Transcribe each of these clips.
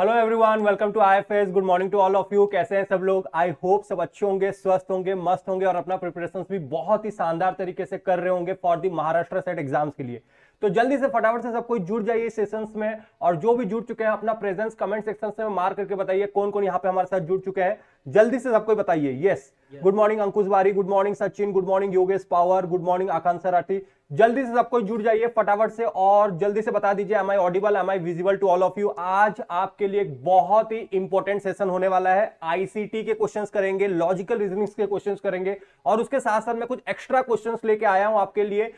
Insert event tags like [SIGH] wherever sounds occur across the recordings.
Hello everyone welcome to I F good morning to all of you कैसे हैं सब लोग आई होप सब अच्छे होंगे स्वस्थ होंगे मस्त होंगे और अपना प्रिपरेशन भी बहुत ही शानदार तरीके से कर रहे होंगे for the Maharashtra SET exams के लिए तो जल्दी से फटाफट से सब कोई जुड़ जाइए सेशंस में और जो भी जुड़ चुके हैं अपना प्रेजेंस कमेंट सेक्शन में मार करके बताइए कौन कौन यहाँ पे हमारे साथ जुड़ चुके हैं जल्दी से सबको बताइए yes good morning Ankush Bari good morning Sachin good morning Yogesh Pawar good morning Akanksha Rathi जल्दी से सबको जुड़ जाइए फटाफट से और जल्दी से बता दीजिए am I audible am I visible to all of you आज आपके लिए एक बहुत ही इंपॉर्टेंट सेशन होने वाला है आईसीटी के क्वेश्चंस करेंगे लॉजिकल रीजनिंग्स के क्वेश्चंस करेंगे और उसके साथ साथ मैं कुछ एक्स्ट्रा क्वेश्चंस लेके आया हूं आपके लिए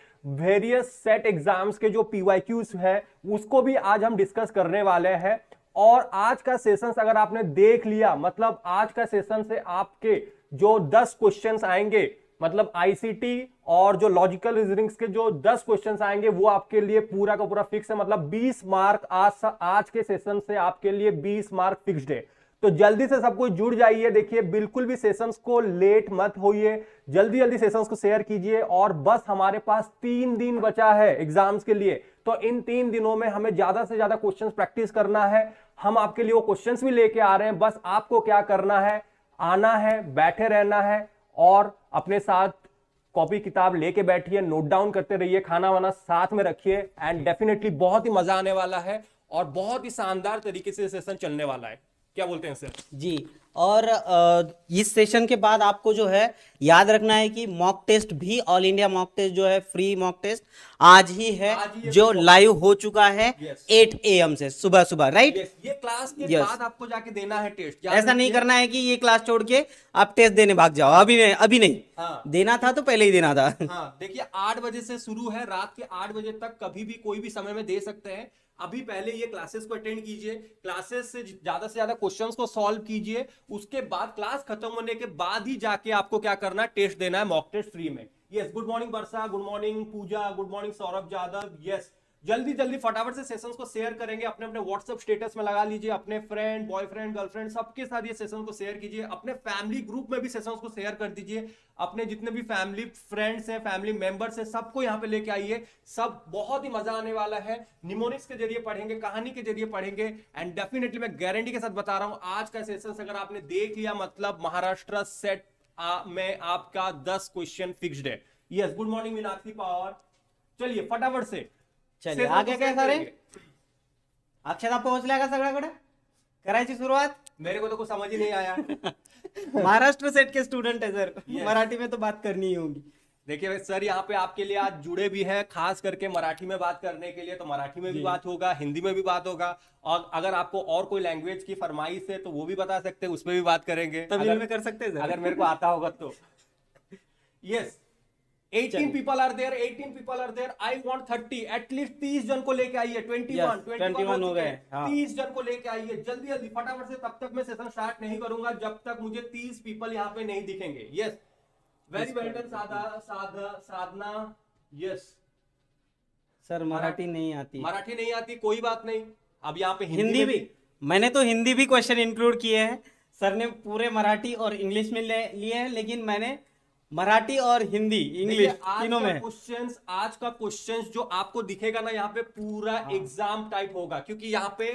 वेरियस सेट एग्जाम्स के जो पीवाईक्यूज है उसको भी आज हम डिस्कस करने वाले हैं और आज का सेशन अगर आपने देख लिया मतलब आज का सेशन से आपके जो 10 क्वेश्चंस आएंगे मतलब आईसीटी और जो लॉजिकल रीजनिंग्स के जो 10 क्वेश्चंस आएंगे वो आपके लिए पूरा का पूरा फिक्स है मतलब 20 मार्क आज आज के सेशन से आपके लिए 20 मार्क फिक्स्ड है तो जल्दी से सब कुछ जुड़ जाइए देखिए बिल्कुल भी सेशंस को लेट मत होइए जल्दी जल्दी सेशंस को शेयर कीजिए और बस हमारे पास तीन दिन बचा है एग्जाम्स के लिए तो इन तीन दिनों में हमें ज्यादा से ज्यादा क्वेश्चंस प्रैक्टिस करना है हम आपके लिए वो क्वेश्चंस भी लेके आ रहे हैं बस आपको क्या करना है आना है बैठे रहना है और अपने साथ कॉपी किताब लेके बैठिए नोट डाउन करते रहिए खाना वाना साथ में रखिए एंड डेफिनेटली बहुत ही मजा आने वाला है और बहुत ही शानदार तरीके से सेशन चलने वाला है क्या बोलते हैं सर जी और इस सेशन के बाद आपको जो है याद रखना है कि मॉक टेस्ट भी ऑल इंडिया मॉक टेस्ट जो है फ्री मॉक टेस्ट आज ही है आज ही जो लाइव हो चुका है एट ए एम से सुबह सुबह राइट ये क्लास के बाद आपको जाके देना है टेस्ट ऐसा नहीं करना है कि ये क्लास छोड़ के आप टेस्ट देने भाग जाओ अभी नहीं अभी नहीं हाँ। देना था तो पहले ही देना था हाँ, देखिए आठ बजे से शुरू है रात के आठ बजे तक कभी भी कोई भी समय में दे सकते हैं अभी पहले ये क्लासेस को अटेंड कीजिए क्लासेस से ज्यादा से ज्यादा क्वेश्चंस को सॉल्व कीजिए उसके बाद क्लास खत्म होने के बाद ही जाके आपको क्या करना टेस्ट देना है मॉक टेस्ट फ्री में yes good morning Varsha good morning Pooja good morning Saurabh Yadav yes जल्दी जल्दी फटाफट से सेशंस को शेयर करेंगे अपने अपने व्हाट्सअप स्टेटस में लगा लीजिए अपने फ्रेंड बॉयफ्रेंड गर्लफ्रेंड सबके साथ ये सेशन को शेयर कीजिए अपने फैमिली ग्रुप में भी सेशंस को शेयर कर दीजिए अपने जितने भी फैमिली फ्रेंड्स हैं फैमिली मेंबर्स हैं सबको यहाँ पे लेके आइए सब बहुत ही मजा आने वाला है निमोनिक्स के जरिए पढ़ेंगे कहानी के जरिए पढ़ेंगे एंड डेफिनेटली मैं गारंटी के साथ बता रहा हूँ आज का सेशन अगर आपने देख लिया मतलब महाराष्ट्र सेट आ, में आपका दस क्वेश्चन फिक्स्ड है yes good morning Meenakshi Pawar चलिए फटाफट से चलिए आगे क्या सारे अक्षता पोहोचल्या का सगळ्याकडे करायची सुरुआत मेरे को तो कुछ समझ ही नहीं आया [LAUGHS] महाराष्ट्र सेट के स्टूडेंट है सर मराठी में तो बात करनी ही होगी देखिए सर यहाँ पे आपके लिए आज जुड़े भी हैं खास करके मराठी में बात करने के लिए तो मराठी में भी बात होगा हिंदी में भी बात होगा और अगर आपको और कोई लैंग्वेज की फरमाइश है तो वो भी बता सकते हैं उसमें भी बात करेंगे तमिल में कर सकते हैं अगर मेरे को आता होगा तो yes [LAUGHS] 18 people are there 18 people are there I want 30 at least 30 जन को लेके आइए 21 yes, 21, हो गए हाँ. 30 जन को लेके आइए जल्दी जल्दी फटाफट से तब तक मैं सेशन स्टार्ट नहीं करूंगा जब तक मुझे 30 पीपल यहां पे नहीं दिखेंगे यस वेरी वेल डन साधा साधा साधना यस सर मराठी नहीं आती मराठी नहीं आती कोई बात नहीं अब यहां पे हिंदी भी मैंने तो हिंदी भी क्वेश्चन इंक्लूड किए हैं सर ने पूरे मराठी और इंग्लिश में लिए हैं लेकिन मैंने मराठी और हिंदी इंग्लिश तीनों में क्वेश्चन आज का क्वेश्चन जो आपको दिखेगा ना यहाँ पे पूरा एग्जाम हाँ। टाइप होगा क्योंकि यहाँ पे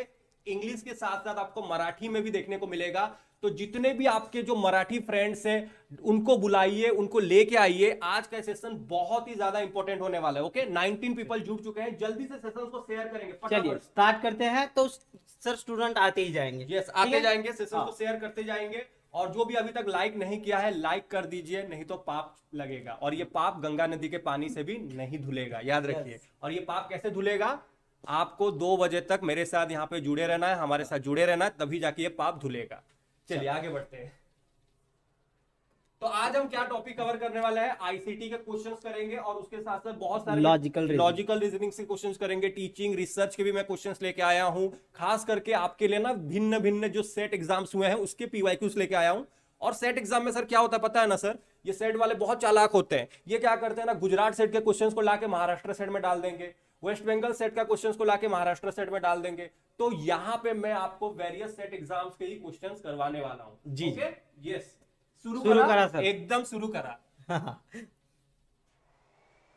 इंग्लिश के साथ साथ आपको मराठी में भी देखने को मिलेगा तो जितने भी आपके जो मराठी फ्रेंड्स हैं उनको बुलाइए उनको लेके आइए आज का सेशन बहुत ही ज्यादा इंपॉर्टेंट होने वाला है ओके 19 पीपल जुड़ चुके हैं जल्दी से सेशन को शेयर करेंगे चलिए स्टार्ट करते हैं तो सर स्टूडेंट आते ही जाएंगे यस आते जाएंगे सेशन हाँ। को शेयर करते जाएंगे और जो भी अभी तक लाइक नहीं किया है लाइक कर दीजिए नहीं तो पाप लगेगा और ये पाप गंगा नदी के पानी से भी नहीं धुलेगा याद रखिए yes. और ये पाप कैसे धुलेगा आपको दो बजे तक मेरे साथ यहाँ पे जुड़े रहना है हमारे साथ जुड़े रहना है तभी जाके ये पाप धुलेगा चलिए आगे बढ़ते हैं तो आज हम क्या टॉपिक कवर करने वाले हैं आईसीटी के क्वेश्चंस करेंगे और उसके साथ साथ बहुत सारे लॉजिकल लॉजिकल रीजनिंग से क्वेश्चंस करेंगे टीचिंग रिसर्च के भी मैं क्वेश्चंस लेके आया हूँ खास करके आपके लिए ना भिन्न भिन्न जो सेट एग्जाम्स हुए हैं उसके पीवाईक्यूज लेके आया हूँ और सेट एग्जाम में सर क्या होता है पता है ना सर ये सेट वाले बहुत चालाक होते हैं ये क्या करते हैं ना गुजरात सेट के क्वेश्चन को लाके महाराष्ट्र सेट में डाल देंगे वेस्ट बंगाल सेट का क्वेश्चन को लाके महाराष्ट्र सेट में डाल देंगे तो यहाँ पे मैं आपको वेरियस सेट एग्जाम्स के ही क्वेश्चन करवाने वाला हूँ जी यस शुरू करा, सर एकदम शुरू करा [LAUGHS]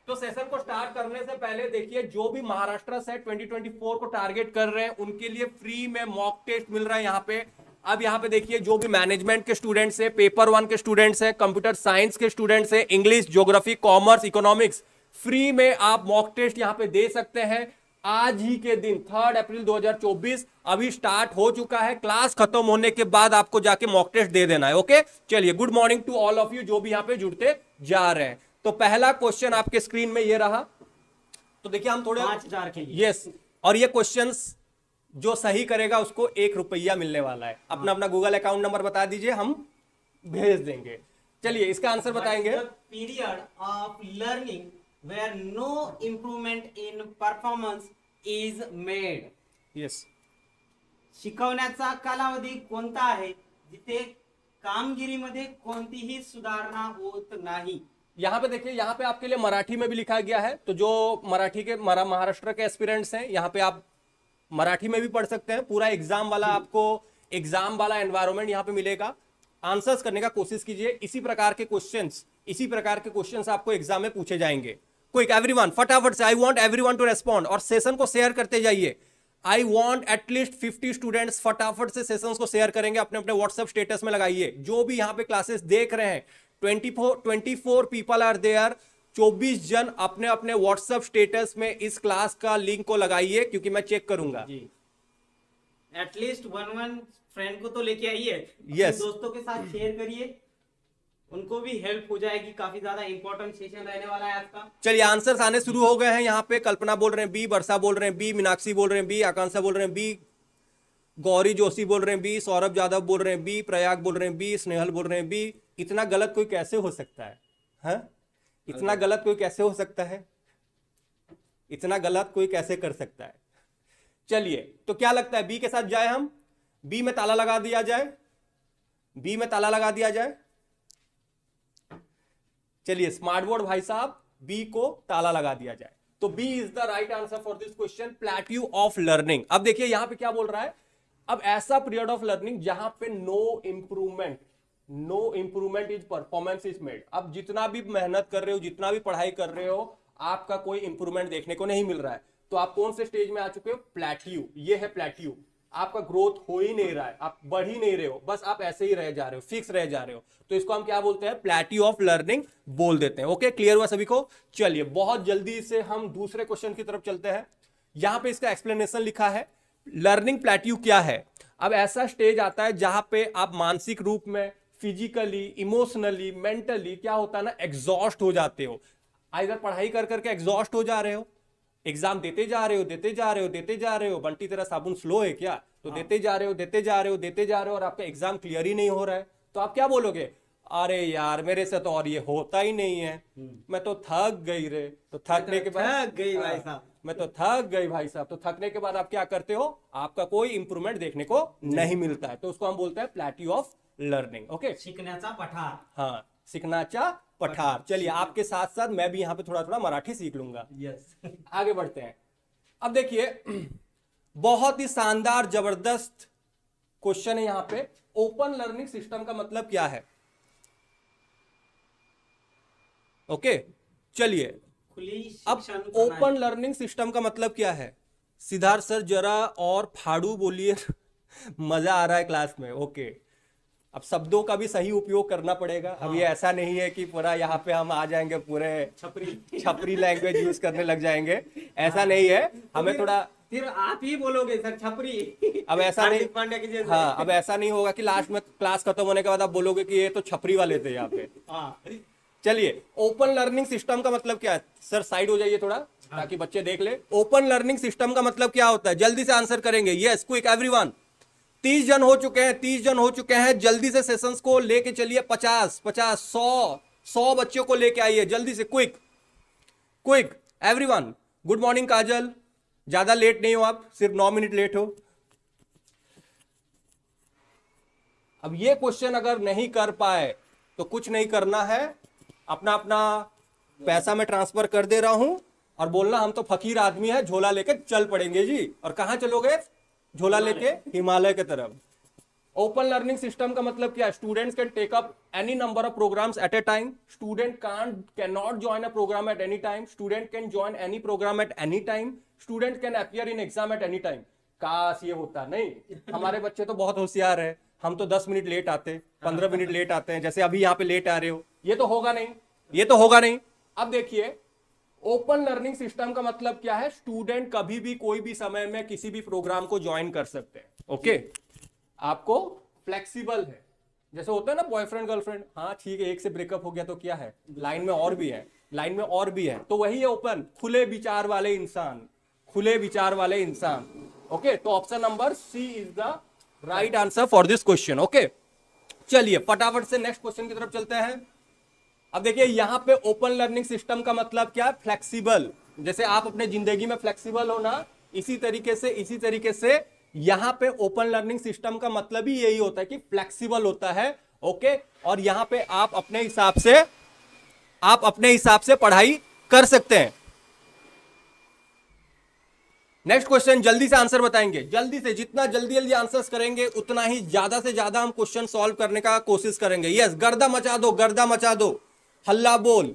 तो सेशन को स्टार्ट करने से पहले देखिए जो भी महाराष्ट्र से 2024 को टारगेट कर रहे हैं उनके लिए फ्री में मॉक टेस्ट मिल रहा है यहाँ पे अब यहाँ पे देखिए जो भी मैनेजमेंट के स्टूडेंट्स है पेपर वन के स्टूडेंट्स हैं कंप्यूटर साइंस के स्टूडेंट्स हैं English geography commerce economics free में आप मॉक टेस्ट यहाँ पे दे सकते हैं आज ही के दिन थर्ड अप्रैल 2024 अभी स्टार्ट हो चुका है क्लास खत्म होने के बाद आपको जाके मॉक टेस्ट दे देना है ओके चलिए good morning to all of you जो भी यहां पे जुड़ते जा रहे हैं तो पहला क्वेश्चन आपके स्क्रीन में ये रहा तो देखिए हम थोड़े यस और ये क्वेश्चन जो सही करेगा उसको एक रुपया मिलने वाला है अपना हाँ। अपना गूगल अकाउंट नंबर बता दीजिए हम भेज देंगे चलिए इसका आंसर बताएंगे period of learning where no improvement in performance is made yes शिकवण्याचा कालावधी कोणता आहे जिथे कामगिरीमध्ये कोणतीही सुधारणा होत नाही यहाँ पे देखिए यहाँ पे आपके लिए मराठी में भी लिखा गया है तो जो मराठी के मरा महाराष्ट्र के एस्पिरेंट्स हैं यहाँ पे आप मराठी में भी पढ़ सकते हैं पूरा एग्जाम वाला आपको एग्जाम वाला एनवायरमेंट यहाँ पे मिलेगा आंसर्स करने का कोशिश कीजिए इसी प्रकार के क्वेश्चंस इसी प्रकार के क्वेश्चंस आपको एग्जाम में पूछे जाएंगे क्विक एवरीवन फटाफट से I want everyone to respond और सेशन को शेयर करते जाइए I want at least fifty students फटाफट से सेशंस को शेयर करेंगे अपने अपने व्हाट्सएप स्टेटस में लगाइए जो भी यहाँ पे क्लासेस देख रहे हैं twenty four twenty four people are there चौबीस जन अपने अपने व्हाट्सएप स्टेटस में इस क्लास का लिंक को लगाइए क्योंकि मैं चेक करूंगा एटलीस्ट वन वन फ्रेंड को तो लेके आइए yes. दोस्तों के साथ शेयर करिए उनको भी हेल्प हो जाएगी काफी ज्यादा इंपॉर्टेंट सेशन रहने वाला है आज का चलिए आंसर्स आने शुरू हो गए हैं यहाँ पे कल्पना बोल रहे हैं बी वर्षा बोल रहे हैं बी मीनाक्षी बोल रहे हैं बी आकांक्षा बोल रहे हैं बी गौरी जोशी बोल रहे हैं बी सौरभ यादव बोल रहे हैं बी प्रयाग बोल रहे हैं बी स्नेहल बोल रहे हैं बी इतना गलत कोई कैसे हो सकता है हा? इतना गलत कोई कैसे हो सकता है इतना गलत कोई कैसे कर सकता है चलिए तो क्या लगता है बी के साथ जाए हम बी में ताला लगा दिया जाए बी में ताला लगा दिया जाए चलिए स्मार्ट बोर्ड भाई साहब बी को ताला लगा दिया जाए तो B is the right answer for this question plateau of learning अब देखिए यहां पे क्या बोल रहा है अब ऐसा पीरियड ऑफ लर्निंग जहां पे no improvement no improvement is performance is made अब जितना भी मेहनत कर रहे हो जितना भी पढ़ाई कर रहे हो आपका कोई इंप्रूवमेंट देखने को नहीं मिल रहा है तो आप कौन से स्टेज में आ चुके हो प्लेट्यू ये है प्लेट्यू आपका ग्रोथ हो ही नहीं रहा है आप बढ़ ही नहीं रहे हो बस आप ऐसे ही रह जा रहे हो फिक्स रह जा रहे हो तो इसको हम क्या बोलते हैं प्लेटी ऑफ लर्निंग बोल देते हैं ओके क्लियर हुआ सभी को चलिए बहुत जल्दी से हम दूसरे क्वेश्चन की तरफ चलते हैं यहां पे इसका एक्सप्लेनेशन लिखा है लर्निंग प्लेट्यू क्या है अब ऐसा स्टेज आता है जहां पे आप मानसिक रूप में फिजिकली इमोशनली मेंटली क्या होता है ना एग्जॉस्ट हो जाते हो आइधर पढ़ाई कर करके एग्जॉस्ट हो जा रहे हो एग्जाम देते जा रहे हो देते जा रहे हो देते जा रहे हो बंटी तेरा साबुन स्लो है क्या तो हाँ। देते जा रहे हो देते जा रहे हो देते जा रहे हो और आपका एग्जाम क्लियर ही नहीं हो रहा है तो आप क्या बोलोगे अरे यार मेरे से तो और ये होता ही नहीं है हम्म। मैं तो थक गई रे तो थकने तो के बाद थक गई भाई हाँ। साहब मैं तो थक गई भाई साहब तो थकने के बाद आप क्या करते हो आपका कोई इंप्रूवमेंट देखने को नहीं मिलता है तो उसको हम बोलते हैं प्लेटी ऑफ लर्निंग ओके सीखने का पठार हाँ सिकनाचा अच्छा, पठार चलिए आपके साथ साथ मैं भी यहाँ पे थोड़ा थोड़ा मराठी सीख लूंगा यस [LAUGHS] आगे बढ़ते हैं अब देखिए बहुत ही शानदार जबरदस्त क्वेश्चन है यहाँ पे ओपन लर्निंग सिस्टम का मतलब क्या है ओके चलिए अब ओपन लर्निंग सिस्टम का मतलब क्या है सिद्धार्थ सर जरा और फाड़ू बोलिए [LAUGHS] मजा आ रहा है क्लास में ओके अब शब्दों का भी सही उपयोग करना पड़ेगा हाँ। अब ये हाँ। ऐसा नहीं है कि पूरा यहाँ पे हम आ जाएंगे पूरे छपरी छपरी लैंग्वेज यूज करने लग जाएंगे हाँ। ऐसा हाँ। नहीं है तो हमें थोड़ा फिर आप ही बोलोगे सर छपरी अब ऐसा नहीं हाँ अब ऐसा नहीं होगा कि लास्ट में क्लास खत्म होने के बाद आप बोलोगे की ये तो छपरी वाले थे यहाँ पे हाँ। चलिए ओपन लर्निंग सिस्टम का मतलब क्या है सर साइड हो जाइए थोड़ा ताकि बच्चे देख ले ओपन लर्निंग सिस्टम का मतलब क्या होता है जल्दी से आंसर करेंगे यस क्विक एवरीवन तीस जन हो चुके हैं तीस जन हो चुके हैं जल्दी से सेशंस को लेके चलिए पचास पचास सौ सौ बच्चों को लेके आइए जल्दी से quick quick everyone good morning Kajal ज्यादा लेट नहीं हो आप सिर्फ नौ मिनट लेट हो अब ये क्वेश्चन अगर नहीं कर पाए तो कुछ नहीं करना है अपना अपना पैसा मैं ट्रांसफर कर दे रहा हूं और बोलना हम तो फकीर आदमी है झोला लेकर चल पड़ेंगे जी और कहा चलोगे झोला लेके हिमालय के तरफ ओपन लर्निंग सिस्टम का मतलब क्या students can take up any number of programs at a time student can can not join a program at any time student can join any program at any time student can appear in exam at any time काश ये होता नहीं हमारे बच्चे तो बहुत होशियार है हम तो दस मिनट लेट आते पंद्रह मिनट लेट आते हैं जैसे अभी यहाँ पे लेट आ रहे हो ये तो होगा नहीं ये तो होगा नहीं अब देखिए ओपन लर्निंग सिस्टम का मतलब क्या है स्टूडेंट कभी भी कोई भी समय में किसी भी प्रोग्राम को ज्वाइन कर सकते हैं ओके okay? आपको फ्लेक्सिबल है जैसे होता है ना बॉयफ्रेंड गर्लफ्रेंड हाँ ठीक है एक से ब्रेकअप हो गया तो क्या है लाइन में और भी है लाइन में और भी है तो वही है ओपन खुले विचार वाले इंसान खुले विचार वाले इंसान ओके okay? तो option number C is the right answer for this question okay चलिए फटाफट से नेक्स्ट क्वेश्चन की तरफ चलते हैं अब देखिए यहाँ पे ओपन लर्निंग सिस्टम का मतलब क्या है फ्लेक्सिबल जैसे आप अपने जिंदगी में फ्लेक्सिबल हो ना इसी तरीके से इसी तरीके से यहाँ पे ओपन लर्निंग सिस्टम का मतलब ही यही होता है कि फ्लेक्सिबल होता है ओके और यहाँ पे आप अपने हिसाब से आप अपने हिसाब से पढ़ाई कर सकते हैं नेक्स्ट क्वेश्चन जल्दी से आंसर बताएंगे जल्दी से जितना जल्दी जल्दी आंसर्स करेंगे उतना ही ज्यादा से ज्यादा हम क्वेश्चन सॉल्व करने का कोशिश करेंगे यस गर्दा मचा दो गर्दा मचा दो हल्ला बोल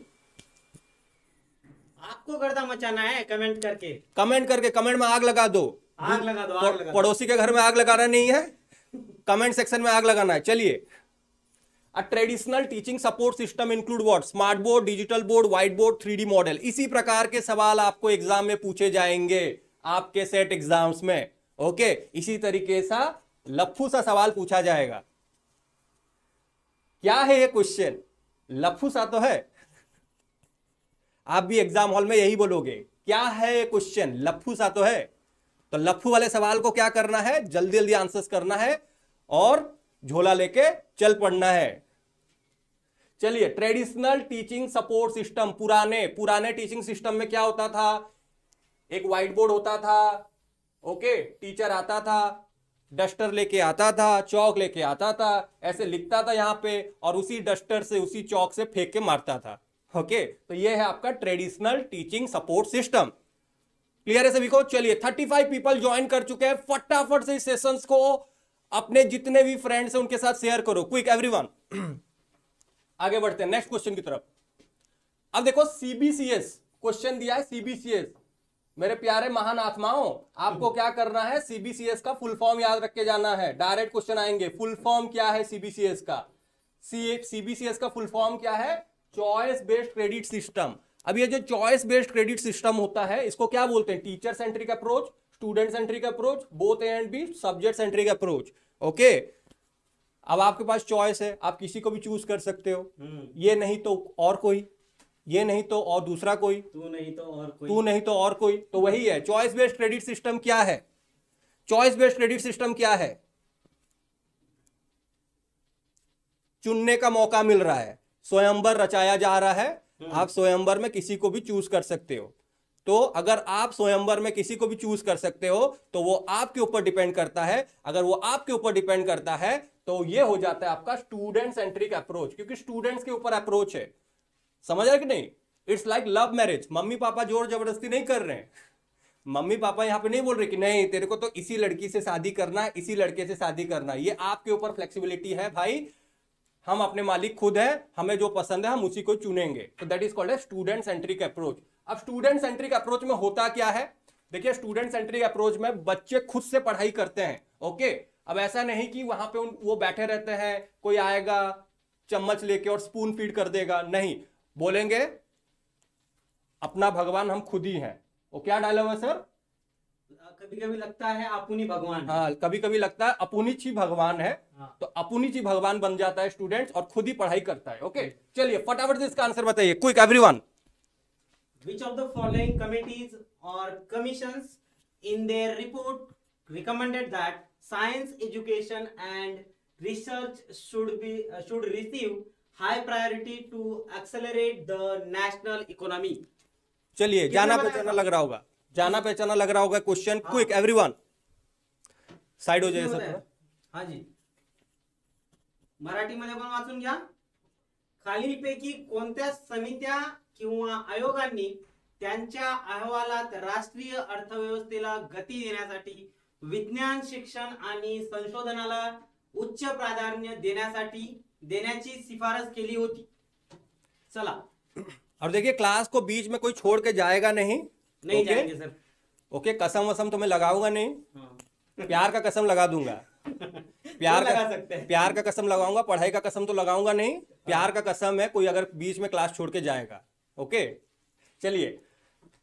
आपको गर्दा मचाना है कमेंट करके कमेंट करके कमेंट में आग लगा दो आग लगा दो आग लगा पड़ोसी के घर में आग लगाना नहीं है कमेंट सेक्शन में आग लगाना है चलिए a traditional teaching support system include what smart board digital board white board three model इसी प्रकार के सवाल आपको एग्जाम में पूछे जाएंगे आपके सेट एग्जाम्स में ओके इसी तरीके सा लफ्फू सा सवाल पूछा जाएगा क्या है ये क्वेश्चन लफू सा तो है आप भी एग्जाम हॉल में यही बोलोगे क्या है क्वेश्चन लफू सा तो है तो लफू वाले सवाल को क्या करना है जल्दी जल्दी आंसर्स करना है और झोला लेके चल पड़ना है चलिए ट्रेडिशनल टीचिंग सपोर्ट सिस्टम पुराने पुराने टीचिंग सिस्टम में क्या होता था एक व्हाइट बोर्ड होता था ओके टीचर आता था डस्टर लेके आता था चौक लेके आता था ऐसे लिखता था यहाँ पे और उसी डस्टर से उसी चौक से फेंक के मारता था ओके तो ये है आपका traditional teaching support system clear है सभी को चलिए 35 पीपल ज्वाइन कर चुके हैं फटाफट से इस सेशंस को अपने जितने भी फ्रेंड्स हैं उनके साथ शेयर करो क्विक एवरीवन [CLEARS THROAT] आगे बढ़ते हैं नेक्स्ट क्वेश्चन की तरफ अब देखो सीबीसीएस क्वेश्चन दिया है सीबीसीएस मेरे प्यारे महान आत्माओं आपको क्या करना है सीबीसीएस का फुल फॉर्म याद रख के जाना है डायरेक्ट क्वेश्चन आएंगे फुल फॉर्म क्या है सीबीसीएस का सीबीसीएस का फुल फॉर्म क्या है चॉइस बेस्ड क्रेडिट सिस्टम अब ये जो चॉइस बेस्ड क्रेडिट सिस्टम होता है इसको क्या बोलते हैं teacher centric approach student centric approach both and B subject centric approach okay अब आपके पास चॉइस है आप किसी को भी चूज कर सकते हो हम्म। ये नहीं तो और कोई ये नहीं तो और दूसरा कोई तू नहीं तो और कोई तू नहीं तो और कोई तो वही है चॉइस बेस्ड क्रेडिट सिस्टम क्या है चॉइस बेस्ड क्रेडिट सिस्टम क्या है चुनने का मौका मिल रहा है स्वयंबर रचाया जा रहा है हम्म। आप स्वयंबर में किसी को भी चूज कर सकते हो तो अगर आप स्वयंबर में किसी को भी चूज कर सकते हो तो वो आपके ऊपर डिपेंड करता है अगर वो आपके ऊपर डिपेंड करता है तो ये हो जाता है आपका स्टूडेंट सेंट्रिक अप्रोच क्योंकि स्टूडेंट्स के ऊपर अप्रोच है समझ रहे कि नहीं इट्स लाइक लव मैरिज मम्मी पापा जोर जबरदस्ती नहीं कर रहे हैं मम्मी पापा यहाँ पे नहीं बोल रहे कि नहीं तेरे को तो इसी लड़की से शादी करना है इसी लड़के से शादी करना है ये आपके ऊपर फ्लेक्सिबिलिटी है भाई हम अपने मालिक खुद है हमें जो पसंद है हम उसी को चुनेंगे तो that is called a student centric approach अब स्टूडेंट सेंट्रिक अप्रोच में होता क्या है देखिए स्टूडेंट सेंट्रिक अप्रोच में बच्चे खुद से पढ़ाई करते हैं ओके अब ऐसा नहीं कि वहां पे उन वो बैठे रहते हैं कोई आएगा चम्मच लेके और स्पून फीड कर देगा नहीं बोलेंगे अपना भगवान हम खुद ही हैं वो क्या डायलॉग है सर कभी कभी लगता है अपुनी भगवान हाँ कभी कभी लगता है अपुनी ही भगवान है हाँ। तो अपुनी ही भगवान बन जाता है स्टूडेंट्स और खुद ही पढ़ाई करता है ओके चलिए फटाफट से इसका आंसर बताइए quick everyone which of the following committees और commission in their report recommended that science education and research should be should receive high priority to accelerate the national economy चलिए जाना पहचाना लग रहा होगा जाना पहचाना लग रहा होगा क्वेश्चन क्विक एवरीवन साइड हो जाए सर हाँ जी मध्ये पण वाचून घ्या खालीलपैकी कोणत्या समित्या किंवा आयोगांनी त्यांच्या अहवालात राष्ट्रीय अर्थव्यवस्थेला गती देण्यासाठी विज्ञान शिक्षण आणि संशोधनाला उच्च प्राधान्य देण्यासाठी देण्याची शिफारस केली होती चला और देखिए क्लास को बीच में कोई छोड़ के जाएगा नहीं नहीं okay? जाएंगे सर ओके okay, कसम वसम तो मैं लगाऊंगा नहीं हाँ। प्यार का कसम लगा दूंगा [LAUGHS] प्यार का सकते हैं प्यार का कसम लगाऊंगा पढ़ाई का कसम तो लगाऊंगा नहीं प्यार का कसम है कोई अगर बीच में क्लास छोड़ के जाएगा ओके okay? चलिए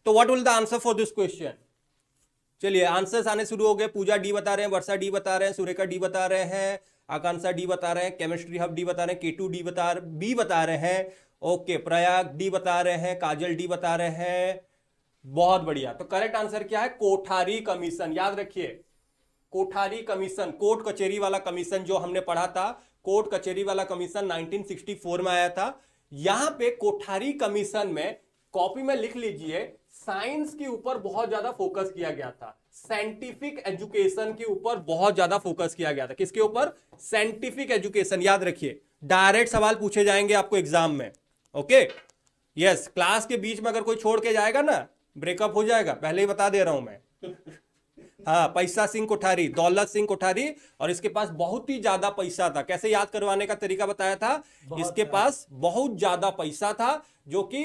तो what will the answer for this question चलिए आंसर्स आने शुरू हो गए पूजा डी बता रहे हैं वर्षा डी बता रहे हैं सुरेखा डी बता रहे हैं आकांक्षा डी बता रहे हैं केमिस्ट्री हब डी बता रहे हैं के टू डी बता बी बता रहे हैं ओके प्रयाग डी बता रहे हैं काजल डी बता रहे हैं बहुत बढ़िया तो करेक्ट आंसर क्या है कोठारी कमीशन याद रखिए कोठारी कमीशन कोर्ट कचेरी वाला कमीशन जो हमने पढ़ा था कोर्ट कचेरी वाला कमीशन नाइनटीन में आया था यहां पे कोठारी कमीशन में कॉपी में लिख लीजिए साइंस के ऊपर बहुत ज्यादा फोकस किया गया था साइंटिफिक एजुकेशन के ऊपर बहुत ज्यादा फोकस किया गया था किसके ऊपर साइंटिफिक एजुकेशन याद रखिए डायरेक्ट सवाल पूछे जाएंगे आपको एग्जाम में ओके यस क्लास के बीच में अगर कोई छोड़ के जाएगा ना ब्रेकअप हो जाएगा पहले ही बता दे रहा हूं मैं हाँ पैसा सिंह कोठारी दौलत सिंह कोठारी और इसके पास बहुत ही ज्यादा पैसा था कैसे याद करवाने का तरीका बताया था इसके पास बहुत ज्यादा पैसा था जो कि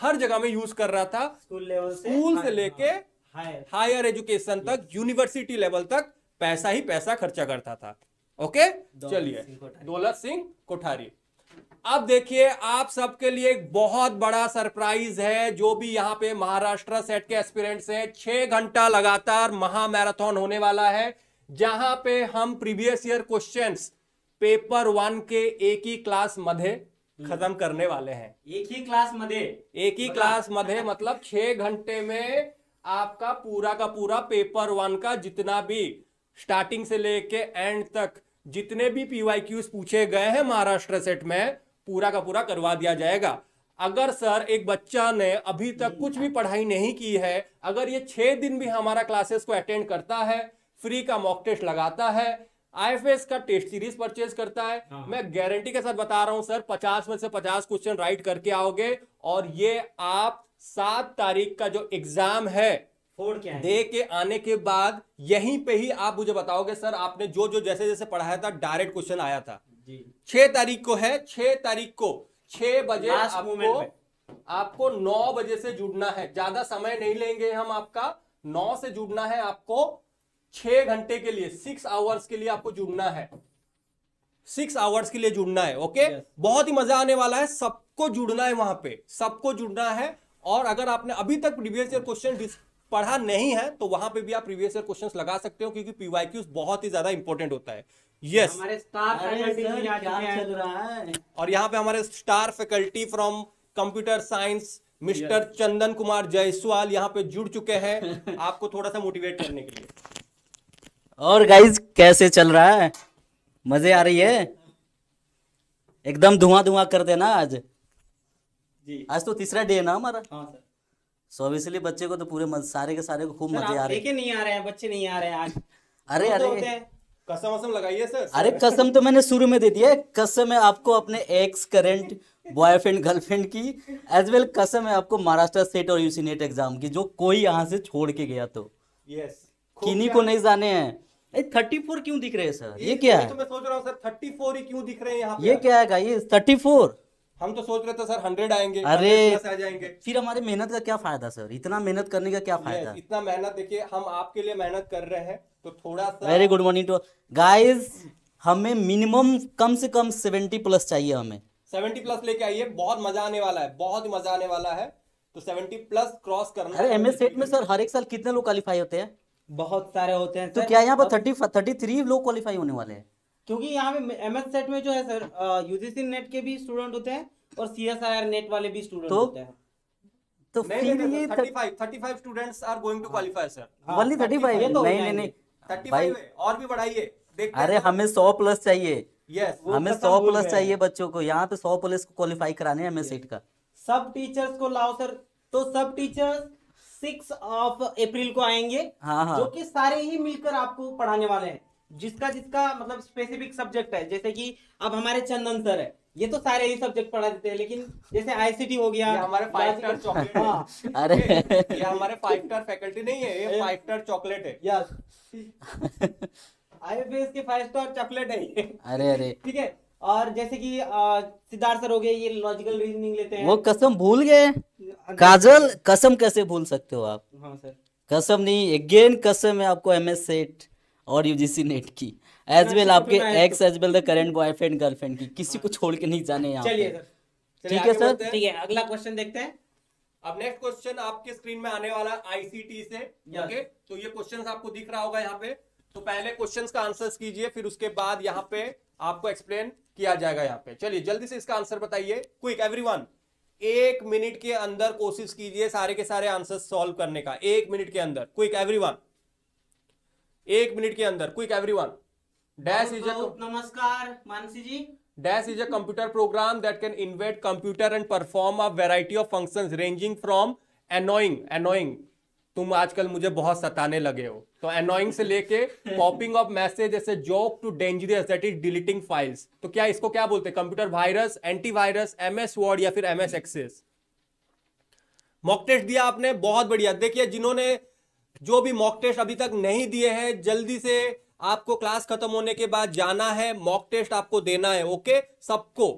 हर जगह में यूज कर रहा था स्कूल से हाँ। लेके हायर एजुकेशन तक यूनिवर्सिटी लेवल तक पैसा ही पैसा खर्चा करता था ओके चलिए दौलत सिंह कोठारी अब देखिए आप सबके लिए एक बहुत बड़ा सरप्राइज है जो भी यहाँ पे महाराष्ट्र सेट के एस्पिरेंट्स हैं छह घंटा लगातार महामैराथन होने वाला है जहां पे हम previous year questions paper one के एक ही क्लास मधे हम्म। खत्म करने वाले हैं एक ही क्लास मधे एक ही क्लास मधे मतलब छह घंटे में आपका पूरा का पूरा पेपर वन का जितना भी स्टार्टिंग से लेके एंड तक जितने भी पीवाईक्यूज पूछे गए हैं महाराष्ट्र सेट में पूरा का पूरा करवा दिया जाएगा अगर सर एक बच्चा ने अभी तक कुछ भी पढ़ाई नहीं की है अगर ये छह दिन भी हमारा क्लासेस को अटेंड करता है फ्री का मॉक टेस्ट लगाता है आईएफएस का टेस्ट सीरीज परचेज करता है हाँ। मैं गारंटी के साथ बता रहा हूं सर 50 में से 50 क्वेश्चन राइट करके आओगे और ये आप सात तारीख का जो एग्जाम है दे के आने के बाद यहीं पे ही आप मुझे बताओगे सर आपने जो जो जैसे जैसे पढ़ाया था डायरेक्ट क्वेश्चन आया था छह तारीख को है छह तारीख को छह बजे आपको आपको नौ बजे से जुड़ना है ज्यादा समय नहीं लेंगे हम आपका नौ से जुड़ना है आपको छह घंटे के लिए सिक्स आवर्स के लिए आपको जुड़ना है सिक्स आवर्स के लिए जुड़ना है ओके बहुत ही मजा आने वाला है सबको जुड़ना है वहां पे सबको जुड़ना है और अगर आपने अभी तक प्रीवियस ईयर क्वेश्चन पढ़ा नहीं है तो वहां पे भी आप प्रीवियस ईयर क्वेश्चंस लगा सकते हो क्योंकि पीवाईक्यू बहुत ही ज्यादा इंपॉर्टेंट होता है यस हमारे स्टार और यहाँ पे हमारे star faculty from computer science mister Chandan Kumar Jaiswal यहाँ पे जुड़ चुके हैं [LAUGHS] आपको थोड़ा सा मोटिवेट करने के लिए और गाइज कैसे चल रहा है मजे आ रही है एकदम धुआं धुआं कर देना आज जी आज तो तीसरा डे है ना हमारा सो हाँ, इसलिए बच्चे को तो पूरे मज, सारे के सारे को खूब मजे आ रहे हैं नहीं आ रहे हैं बच्चे नहीं आ रहे हैं आज [LAUGHS] अरे तो अरे कसम वसम लगाइए सर अरे कसम तो मैंने शुरू में दे दिया है कसम है आपको अपने एक्स करेंट बॉयफ्रेंड गर्लफ्रेंड की एज वेल कसम है आपको महाराष्ट्र सेट और यूसी नेट एग्जाम की जो कोई यहाँ से छोड़ के गया तो यस किन्हीं को नहीं जाने हैं थर्टी फोर क्यों दिख रहे हैं सर ये क्या है तो मैं सोच रहा हूँ सर थर्टी फोर ही क्यों दिख रहे हैं यहाँ ये क्या है गाइस थर्टी फोर हम तो सोच रहे थे सर हंड्रेड आएंगे अरे आ जाएंगे फिर हमारे मेहनत का क्या फायदा सर इतना मेहनत करने का क्या फायदा इतना मेहनत देखिए हम आपके लिए मेहनत कर रहे हैं तो थोड़ा सा very good morning to guys हमें मिनिमम कम से कम सेवेंटी प्लस चाहिए हमें सेवेंटी प्लस लेके आइए बहुत मजा आने वाला है बहुत मजा आने वाला है तो सेवेंटी प्लस क्रॉस करना अरे एमएस सेट में सर हर एक साल कितने लोग क्वालिफाई होते हैं बहुत सारे होते हैं तो क्या यहाँ पर थर्टी थर्टी थ्री लोग क्वालिफाई होने वाले हैं क्योंकि यहाँ पे एम सेट में जो है सर यूजीसी नेट के भी स्टूडेंट होते हैं और C S I R NET वाले भी स्टूडेंट तो होते हैं तो फिर ये 35 35 नहीं नहीं हाँ। हाँ, तो नहीं और भी बढ़ाइए अरे हमें सौ प्लस चाहिए यस हमें सौ प्लस चाहिए बच्चों को यहाँ पे सौ प्लस को क्वालिफाई कराने हमें सीट का सब टीचर्स को लाओ सर तो सब टीचर्स सिक्स ऑफ अप्रैल को आएंगे हाँ हाँ जो कि सारे ही मिलकर आपको पढ़ाने वाले हैं जिसका जिसका मतलब स्पेसिफिक सब्जेक्ट है जैसे कि अब हमारे चंदन सर है ये तो सारे ही सब्जेक्ट पढ़ा देते हैं लेकिन जैसे आईसीटी हो गया हमारे फाइव स्टार चॉकलेट है हाँ। [LAUGHS] अरे ये हमारे फाइव स्टार फैकल्टी नहीं है ये फाइव स्टार चॉकलेट है यस आईएफएस [LAUGHS] के फाइव स्टार चॉकलेट है अरे अरे ठीक है और जैसे कि सिद्धार्थ सर हो गए ये लॉजिकल रीजनिंग लेते हैं वो कसम भूल गए काजल कसम कैसे भूल सकते हो आप हाँ सर कसम नहीं अगेन कसम है आपको एमएस सेट और यूजीसी नेट की एज वेल आपके ex as well the current boyfriend girlfriend की किसी को छोड़ के नहीं जाने यहाँ ठीक है सर ठीक है अगला क्वेश्चन देखते हैं अब नेक्स्ट क्वेश्चन आपके स्क्रीन में आने वाला आईसीटी से ओके तो ये क्वेश्चन आपको दिख रहा होगा यहाँ पे तो पहले क्वेश्चंस का आंसर्स कीजिए फिर उसके बाद यहाँ पे आपको एक्सप्लेन किया जाएगा यहाँ पे चलिए जल्दी से इसका आंसर बताइए क्विक एवरीवन एक मिनट के अंदर कोशिश कीजिए सारे के सारे आंसर सॉल्व करने का एक मिनट के अंदर क्विक एवरी वन एक मिनट के अंदर क्विक एवरीवन डैश इज नमस्कार Mansi ji dash is a computer program that can infect computer and perform a variety of functions ranging from annoying annoying तुम आजकल मुझे बहुत सताने लगे हो तो एनोइंग से लेके पॉपिंग ऑफ मैसेज जैसे joke to dangerous that is deleting files तो क्या इसको क्या बोलते हैं computer virus antivirus MS Word या फिर एमएस एक्सेस मॉक टेस्ट दिया आपने बहुत बढ़िया देखिए जिन्होंने जो भी मॉक टेस्ट अभी तक नहीं दिए हैं जल्दी से आपको क्लास खत्म होने के बाद जाना है मॉक टेस्ट आपको देना है ओके सबको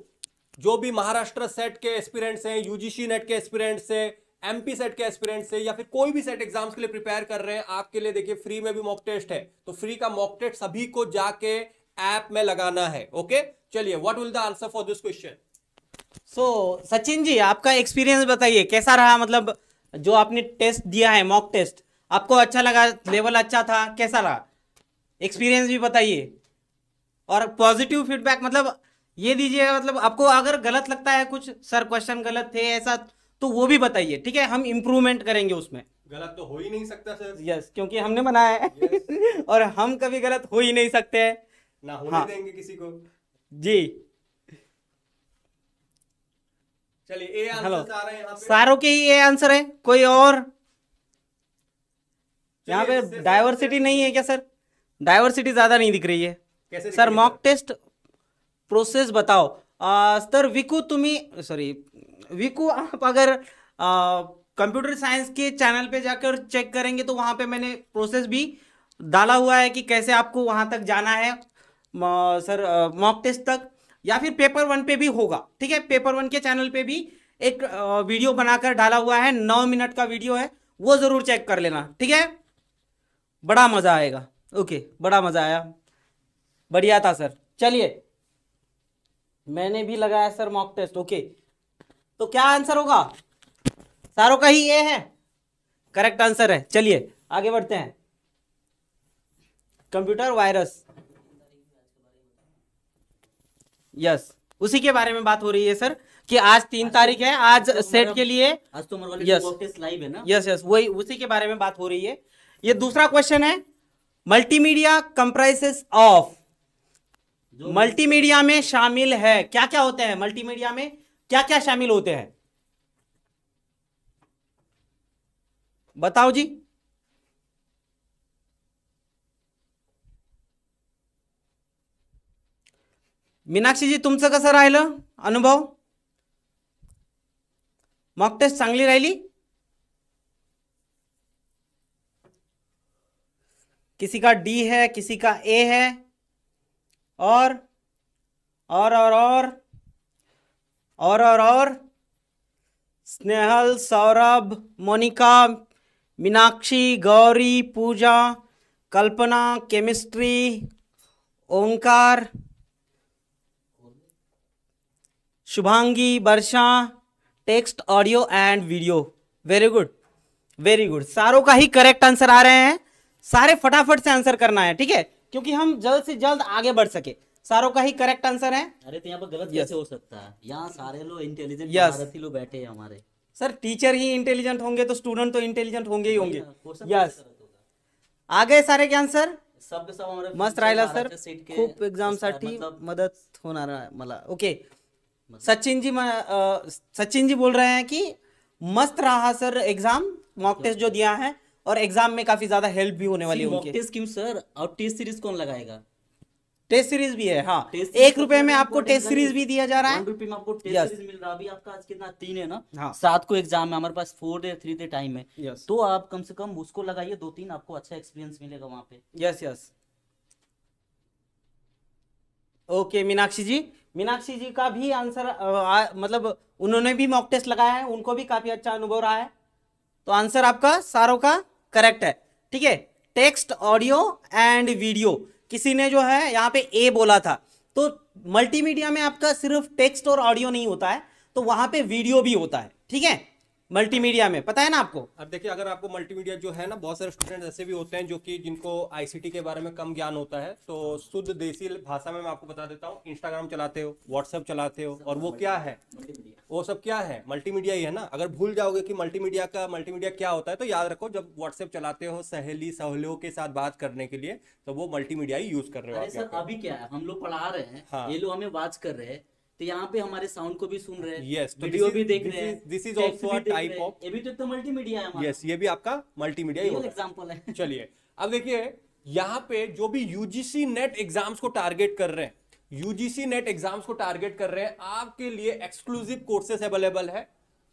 जो भी महाराष्ट्र सेट के एक्सपीरियंट्स हैं यूजीसी नेट के एक्सपीरियंट्स हैं एमपी सेट के एक्सपीरियंट्स हैं या फिर कोई भी सेट एग्जाम्स के लिए प्रिपेयर कर रहे हैं आपके लिए देखिए फ्री में भी मॉक टेस्ट है तो फ्री का मॉक टेस्ट सभी को जाके ऐप में लगाना है ओके चलिए what will the answer for this question so Sachin ji आपका एक्सपीरियंस बताइए कैसा रहा मतलब जो आपने टेस्ट दिया है मॉक टेस्ट आपको अच्छा लगा लेवल अच्छा था कैसा लगा एक्सपीरियंस भी बताइए और पॉजिटिव फीडबैक मतलब ये दीजिएगा मतलब आपको अगर गलत लगता है कुछ सर क्वेश्चन गलत थे ऐसा तो वो भी बताइए ठीक है हम इम्प्रूवमेंट करेंगे उसमें गलत तो हो ही नहीं सकता सर यस yes, क्योंकि हमने बनाया है yes. [LAUGHS] और हम कभी गलत हो ही नहीं सकते हैं ना होने हाँ। देंगे किसी को जी चलिए ए आंसर सारों के ही ए आंसर है कोई और तो यहाँ पे डाइवर्सिटी नहीं है क्या सर डाइवर्सिटी ज़्यादा नहीं दिख रही है कैसे सर मॉक टेस्ट प्रोसेस बताओ सर विकू तुम्ही सॉरी विकू आप अगर कंप्यूटर साइंस के चैनल पे जाकर चेक करेंगे तो वहाँ पे मैंने प्रोसेस भी डाला हुआ है कि कैसे आपको वहाँ तक जाना है सर मॉक टेस्ट तक या फिर पेपर वन पे भी होगा ठीक है पेपर वन के चैनल पे भी एक वीडियो बनाकर डाला हुआ है नौ मिनट का वीडियो है वो ज़रूर चेक कर लेना ठीक है बड़ा मज़ा आएगा ओके बड़ा मज़ा आया बढ़िया था सर चलिए मैंने भी लगाया सर मॉक टेस्ट ओके तो क्या आंसर होगा सारों का ही ये है करेक्ट आंसर है चलिए आगे बढ़ते हैं कंप्यूटर वायरस यस उसी के बारे में बात हो रही है सर कि आज तीन तो तारीख है आज तो सेट के लिए आज तो लाइव है ना यस यस वही उसी के बारे में बात हो रही है ये दूसरा क्वेश्चन है मल्टीमीडिया कंप्राइसेस ऑफ मल्टीमीडिया में शामिल है क्या क्या होते हैं मल्टीमीडिया में क्या क्या शामिल होते हैं बताओ जी मीनाक्षी जी तुमचं कसं राहिलं अनुभव मॉक टेस्ट चांगली राहिली किसी का डी है किसी का ए है और और और और और और और Snehal Saurabh Monika Meenakshi Gauri Pooja Kalpana chemistry Omkar Shubhangi Varsha text audio and video very good very good सारों का ही करेक्ट आंसर आ रहे हैं सारे फटाफट से आंसर करना है ठीक है क्योंकि हम जल्द से जल्द आगे बढ़ सके सारों का ही करेक्ट आंसर है अरे तो यहाँ पर गलत कैसे हो सकता है यहाँ सारे लोग इंटेलिजेंट yes. लोग बैठे हैं हमारे सर टीचर ही इंटेलिजेंट होंगे तो स्टूडेंट तो इंटेलिजेंट होंगे ही होंगे यस आ गए सारे के आंसर सब सब हमारे मस्त राहिला सर खूब एग्जाम साठी मदत होणार मला ओके सचिन जी सचिन जी बोल रहे हैं कि मस्त रहा सर एग्जाम मॉक टेस्ट जो दिया है और एग्जाम में काफी ज्यादा हेल्प भी होने वाली होगी टेस्ट क्यों सर और टेस्ट सीरीज कौन लगाएगा टेस्ट सीरीज भी है हाँ एक तो रुपए में आपको टेस्ट सीरीज भी दिया जा रहा है रुपए में आपको टेस्ट सीरीज मिल रहा है अभी आपका आज कितना तीन है ना हाँ। सात को एग्जाम है हमारे पास four day three day time है तो आप कम से कम उसको लगाइए दो तीन आपको अच्छा एक्सपीरियंस मिलेगा वहाँ पे yes yes okay Meenakshi ji Meenakshi ji का भी आंसर मतलब उन्होंने भी मॉक टेस्ट लगाया है उनको भी काफी अच्छा अनुभव रहा है तो आंसर आपका सारों का करेक्ट है ठीक है टेक्स्ट ऑडियो एंड वीडियो किसी ने जो है यहाँ पे ए बोला था तो मल्टीमीडिया में आपका सिर्फ टेक्स्ट और ऑडियो नहीं होता है तो वहां पे वीडियो भी होता है ठीक है मल्टीमीडिया में पता है ना आपको अब देखिए अगर आपको मल्टीमीडिया जो है ना बहुत सारे स्टूडेंट ऐसे भी होते हैं जो कि जिनको आईसीटी के बारे में कम ज्ञान होता है तो शुद्ध देसी भाषा में मैं आपको बता देता हूँ इंस्टाग्राम चलाते हो व्हाट्सएप चलाते हो और वो क्या है वो सब क्या है मल्टीमीडिया ही है ना अगर भूल जाओगे की मल्टीमीडिया का मल्टीमीडिया क्या होता है तो याद रखो जब व्हाट्सएप चलाते हो सहेली सहेलियों के साथ बात करने के लिए तो वो मल्टीमीडिया ही यूज कर रहे हो अभी क्या है हम लोग पढ़ा रहे हैं हाँ। ये लोग हमें बात कर रहे हैं तो यहाँ पे हमारे साउंड को भी सुन रहे हैं yes, तो वीडियो भी देख रहे हैं this is also type of ये भी तो, तो मल्टीमीडिया है यस yes, ये भी आपका मल्टीमीडिया एग्जाम्पल है चलिए अब देखिए यहाँ पे जो भी यूजीसी नेट एग्जाम्स को टारगेट कर रहे हैं यूजीसी नेट एग्जाम्स को टारगेट कर रहे हैं आपके लिए एक्सक्लूसिव कोर्सेस अवेलेबल है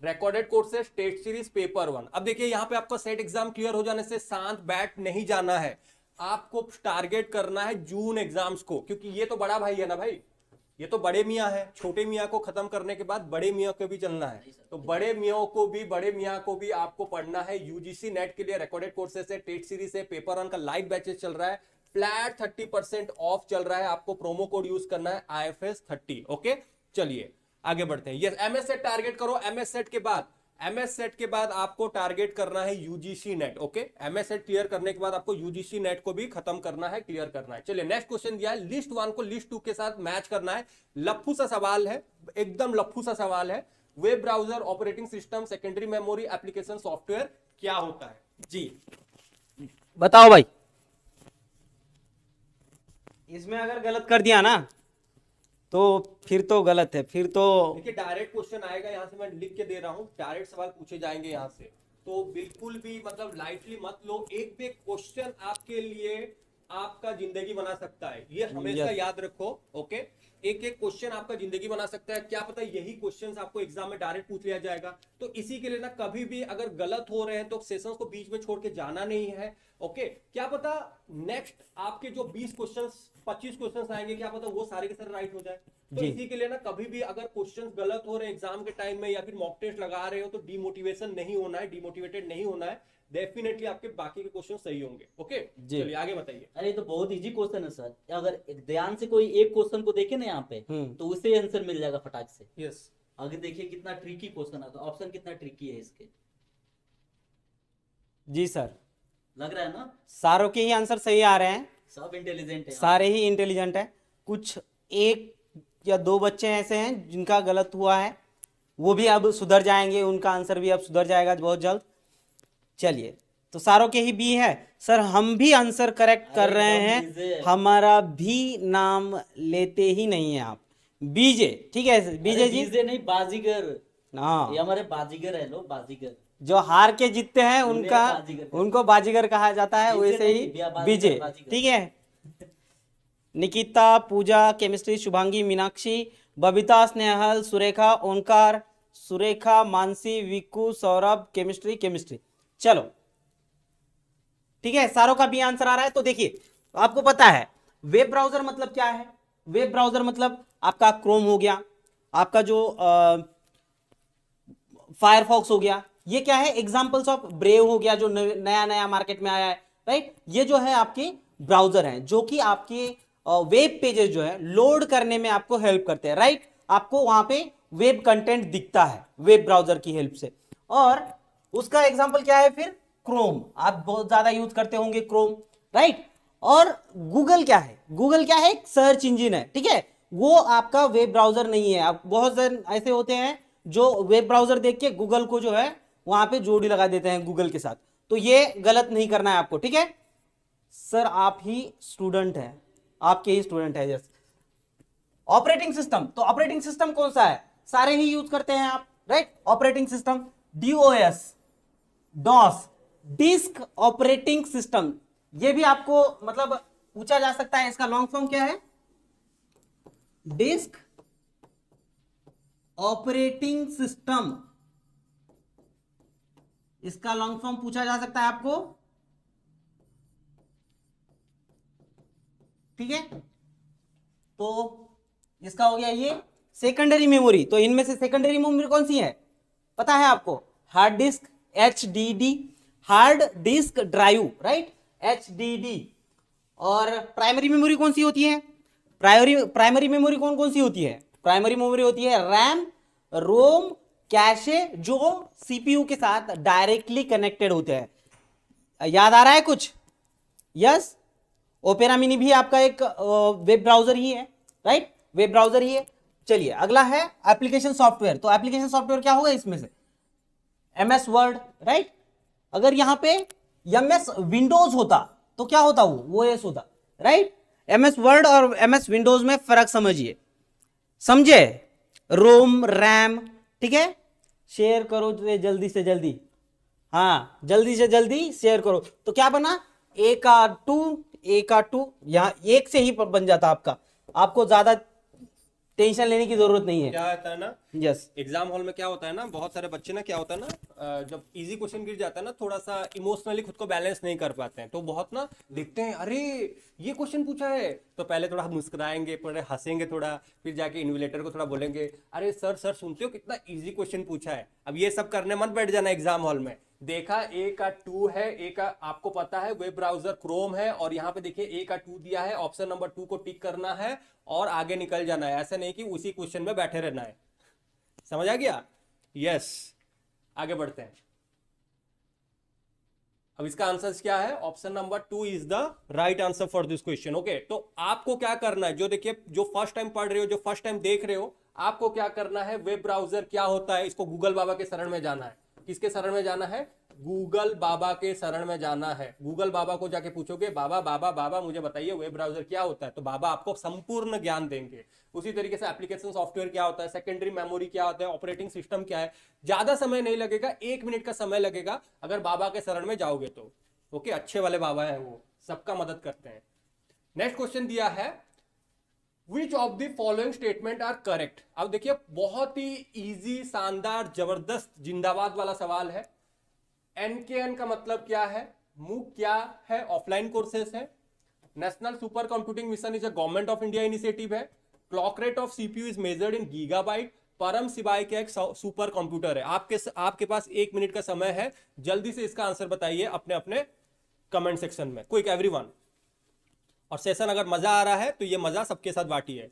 recorded courses test series paper one अब देखिए यहाँ पे आपका सेट एग्जाम क्लियर हो जाने से शांत बैठ नहीं जाना है आपको टारगेट करना है जून एग्जाम्स को क्योंकि ये तो बड़ा भाई है ना भाई ये तो बड़े मियाँ है छोटे मियाँ को खत्म करने के बाद बड़े मियाँ को भी चलना है तो बड़े मियाँ को भी बड़े मियाँ को भी आपको पढ़ना है यूजीसी नेट के लिए रिकॉर्डेड कोर्सेस है टेट सीरीज है पेपर वन का लाइव बैचेस चल रहा है फ्लैट थर्टी परसेंट ऑफ चल रहा है आपको प्रोमो कोड यूज करना है I F S thirty okay चलिए आगे बढ़ते हैं ये एमएस सेट टारगेट करो एमएसएट के बाद एमएस सेट के बाद आपको टारगेट करना है UGC NET okay M S SET clear करने के बाद आपको यूजीसी नेट को भी खत्म करना है क्लियर करना है चलिए नेक्स्ट क्वेश्चन दिया है लिस्ट वन को लिस्ट टू के साथ मैच करना है लफू सा सवाल है एकदम लफू सा सवाल है web browser operating system secondary memory application software क्या होता है जी बताओ भाई इसमें अगर गलत कर दिया ना तो फिर तो गलत है फिर तो देखिए डायरेक्ट क्वेश्चन आएगा यहाँ से मैं लिख के दे रहा हूँ डायरेक्ट सवाल पूछे जाएंगे यहाँ से तो बिल्कुल भी मतलब लाइटली मत लो एक भी क्वेश्चन आपके लिए आपका जिंदगी बना सकता है ये हमेशा याद रखो ओके एक एक क्वेश्चन आपका जिंदगी बना सकता है क्या पता यही क्वेश्चन आपको एग्जाम में डायरेक्ट पूछ लिया जाएगा तो इसी के लिए ना कभी भी अगर गलत हो रहे हैं तो सेशन को बीच में छोड़ के जाना नहीं है ओके क्या पता नेक्स्ट आपके जो बीस क्वेश्चन पच्चीस क्वेश्चन आएंगे क्या पता वो सारे के सारे राइट हो जाए तो इसी के लिए ना कभी भी अगर क्वेश्चन गलत हो रहे हैं एग्जाम के टाइम में या फिर मॉक टेस्ट लगा रहे हो तो डिमोटिवेशन नहीं होना है डिमोटिवेटेड नहीं होना है डेफिनेटली आपके बाकी के क्वेश्चन सही होंगे ओके चलिए आगे बताइए अरे तो बहुत इजी क्वेश्चन है सर अगर ध्यान से कोई एक क्वेश्चन को देखे ना यहाँ पे हम्म। तो उसे आंसर मिल जाएगा फटाक से यस आगे देखिए कितना ट्रिकी क्वेश्चन है ऑप्शन तो कितना ट्रिकी है इसके जी सर लग रहा है ना सारों के ही आंसर सही आ रहे हैं सब इंटेलिजेंट है सारे ही इंटेलिजेंट है कुछ एक या दो बच्चे ऐसे हैं जिनका गलत हुआ है वो भी अब सुधर जाएंगे उनका आंसर भी अब सुधर जाएगा बहुत जल्द चलिए तो सारों के ही बी है सर हम भी आंसर करेक्ट कर रहे तो हैं हमारा भी नाम लेते ही नहीं है आप बीजे ठीक है बीजे जी बीजे नहीं बाजीगर हाँ ये हमारे बाजीगर है लोग बाजीगर जो हार के जीतते हैं उनका बाजीगर उनको बाजीगर कहा जाता है वैसे ही बीजे ठीक है [LAUGHS] Nikita Pooja chemistry Shubhangi Meenakshi Babita Snehal Surekha Omkar Surekha Mansi Viku Saurabh chemistry chemistry चलो ठीक है सारों का भी आंसर आ रहा है तो देखिए आपको पता है वेब ब्राउजर मतलब क्या है वेब ब्राउजर मतलब आपका क्रोम हो गया आपका जो फायरफॉक्स हो गया ये क्या है एग्जाम्पल्स ऑफ ब्रेव हो गया जो नया नया मार्केट में आया है राइट ये जो है आपके ब्राउजर हैं जो कि आपके वेब पेजेस जो है लोड करने में आपको हेल्प करते हैं राइट आपको वहां पे वेब कंटेंट दिखता है वेब ब्राउजर की हेल्प से और उसका एग्जाम्पल क्या है फिर क्रोम आप बहुत ज़्यादा यूज करते होंगे क्रोम राइट और गूगल क्या है गूगल क्या है एक सर्च इंजिन है ठीक है वो आपका वेब ब्राउजर नहीं है आप बहुत जन ऐसे होते हैं जो वेब ब्राउजर देख के गूगल को जो है वहां पे जोड़ी लगा देते हैं गूगल के साथ तो ये गलत नहीं करना है आपको ठीक है सर आप ही स्टूडेंट हैं आपके ही स्टूडेंट है जस्ट ऑपरेटिंग सिस्टम तो ऑपरेटिंग सिस्टम कौन सा है सारे ही यूज करते हैं आप right operating system DOS DOS disk operating system ये भी आपको मतलब पूछा जा सकता है इसका लॉन्ग फॉर्म क्या है डिस्क ऑपरेटिंग सिस्टम इसका लॉन्ग फॉर्म पूछा जा सकता है आपको ठीक है तो इसका हो गया ये सेकेंडरी मेमोरी तो इनमें से सेकेंडरी मेमोरी कौन सी है पता है आपको hard disk D hard disk drive right H और प्राइमरी मेमोरी कौन सी होती है प्राइमरी प्राइमरी मेमोरी कौन कौन सी होती है प्राइमरी मेमोरी होती है रैम रोम कैशे जो सीपीयू के साथ डायरेक्टली कनेक्टेड होते हैं याद आ रहा है कुछ यस ओपेरा मिनी भी आपका एक वेब ब्राउजर ही है राइट वेब ब्राउजर ही है चलिए अगला है एप्लीकेशन सॉफ्टवेयर तो एप्लीकेशन सॉफ्टवेयर क्या होगा इसमें से एम एस वर्ड राइट अगर यहां पे एम एस विंडोज होता तो क्या होता वो वो एस होता राइट एम एस वर्ड और एम एस विंडोज में फर्क समझिए समझे रोम रैम ठीक है शेयर करो तो जल्दी से जल्दी हाँ जल्दी से जल्दी शेयर करो तो क्या बना एक आर टू एक आर टू यहां एक से ही बन जाता आपका आपको ज्यादा टेंशन लेने की जरूरत नहीं है क्या होता है ना यस yes. एग्जाम हॉल में क्या होता है ना बहुत सारे बच्चे ना क्या होता है ना जब इजी क्वेश्चन गिर जाता है ना थोड़ा सा इमोशनली खुद को बैलेंस नहीं कर पाते हैं तो बहुत ना देखते हैं अरे ये क्वेश्चन पूछा है तो पहले थोड़ा मुस्कुराएंगे थोड़े हंसेंगे थोड़ा फिर जाके इन्विलेटर को थोड़ा बोलेंगे अरे सर सर सुनते हो कितना ईजी क्वेश्चन पूछा है अब ये सब करने मत बैठ जाना एग्जाम हॉल में देखा ए का टू है ए का आपको पता है वेब ब्राउजर क्रोम है और यहाँ पे देखिए ए का टू दिया है ऑप्शन नंबर टू को टिक करना है और आगे निकल जाना है ऐसा नहीं कि उसी क्वेश्चन में बैठे रहना है समझ आ गया यस आगे बढ़ते हैं अब इसका आंसर क्या है option number two is the right answer for this question okay तो आपको क्या करना है जो देखिए जो फर्स्ट टाइम पढ़ रहे हो जो फर्स्ट टाइम देख रहे हो आपको क्या करना है वेब ब्राउजर क्या होता है इसको गूगल बाबा के शरण में जाना है किसके शरण में जाना है गूगल बाबा के शरण में जाना है गूगल बाबा को जाके पूछोगे बाबा बाबा बाबा मुझे बताइए वेब ब्राउजर क्या होता है तो बाबा आपको संपूर्ण ज्ञान देंगे उसी तरीके से एप्लीकेशन सॉफ्टवेयर क्या होता है सेकेंडरी मेमोरी क्या होता है ऑपरेटिंग सिस्टम क्या है ज्यादा समय नहीं लगेगा एक मिनट का समय लगेगा अगर बाबा के शरण में जाओगे तो ओके अच्छे वाले बाबा है वो सबका मदद करते हैं नेक्स्ट क्वेश्चन दिया है which of the following statement are correct अब देखिए बहुत ही इजी शानदार जबरदस्त जिंदाबाद वाला सवाल है एनकेएन का मतलब क्या है मूक क्या है ऑफलाइन कोर्सेस है national super computing mission is a government of India initiative है clock rate of CPU is measured in gigabyte Param Shivay का एक सुपर कंप्यूटर है आपके आपके पास एक मिनट का समय है जल्दी से इसका आंसर बताइए अपने अपने कमेंट सेक्शन में क्विक एवरीवन और सेशन अगर मजा आ रहा है तो ये मजा सबके साथ बांटिए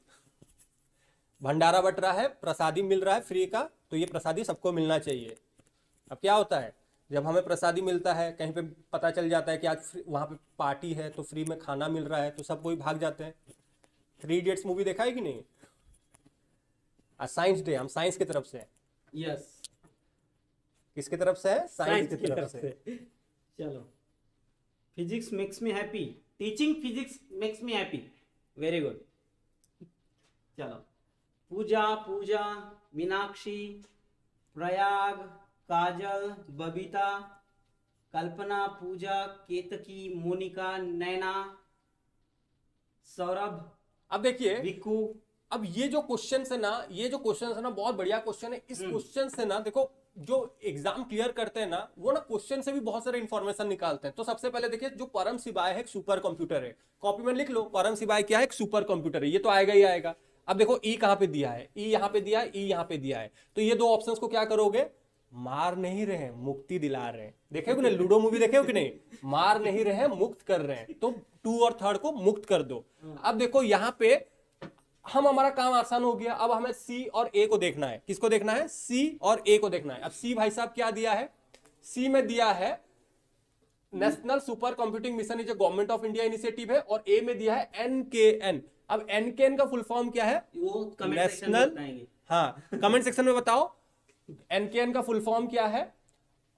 भंडारा बट रहा है प्रसादी मिल रहा है फ्री का तो ये प्रसादी सबको मिलना चाहिए अब क्या होता है जब हमें प्रसादी मिलता है कहीं पे पता चल जाता है कि आज वहाँ पे पार्टी है तो फ्री में खाना मिल रहा है तो सब कोई भाग जाते हैं थ्री इडियट्स मूवी देखा है कि नहीं आज साइंस डे हम साइंस की तरफ से हैं यस किसके तरफ से है साइंस की तरफ से चलो physics makes me happy teaching physics makes me happy very good चलो पूजा पूजा मीनाक्षी प्रयाग काजल बबीता कल्पना पूजा केतकी मोनिका नैना सौरभ अब देखिए विकू अब ये जो क्वेश्चन है ना ये जो क्वेश्चन है ना बहुत बढ़िया क्वेश्चन है इस क्वेश्चन हम्म। से ना देखो जो एग्जाम क्लियर करते हैं ना वो ना क्वेश्चन से भी बहुत सारे इन्फॉर्मेशन निकालते हैं तो सबसे पहले देखिए जो परम सिवाय है एक सुपर कंप्यूटर है कॉपी में लिख लो परम सिवाय क्या है एक सुपर कंप्यूटर है ये तो आएगा ही आएगा अब देखो ई e कहाँ पे दिया है ई e यहाँ पे दिया है ई e यहाँ पे दिया है तो ये दो ऑप्शंस को क्या करोगे मार नहीं रहे मुक्ति दिला रहे देखे हो कि नहीं लूडो मूवी देखे हो कि नहीं मार नहीं रहे मुक्त कर रहे हैं तो टू और थर्ड को मुक्त कर दो अब देखो यहाँ पे हम हमारा काम आसान हो गया अब हमें सी और ए को देखना है किसको देखना है सी और ए को देखना है अब सी भाई साहब क्या दिया है सी में दिया है नेशनल सुपर कंप्यूटिंग मिशन जो गवर्नमेंट ऑफ इंडिया इनिशिएटिव है और ए में दिया है एन के एन अब एन के एन का फुल फॉर्म क्या है वो नेशनल हाँ कमेंट सेक्शन में बताओ एन के एन का फुल फॉर्म क्या है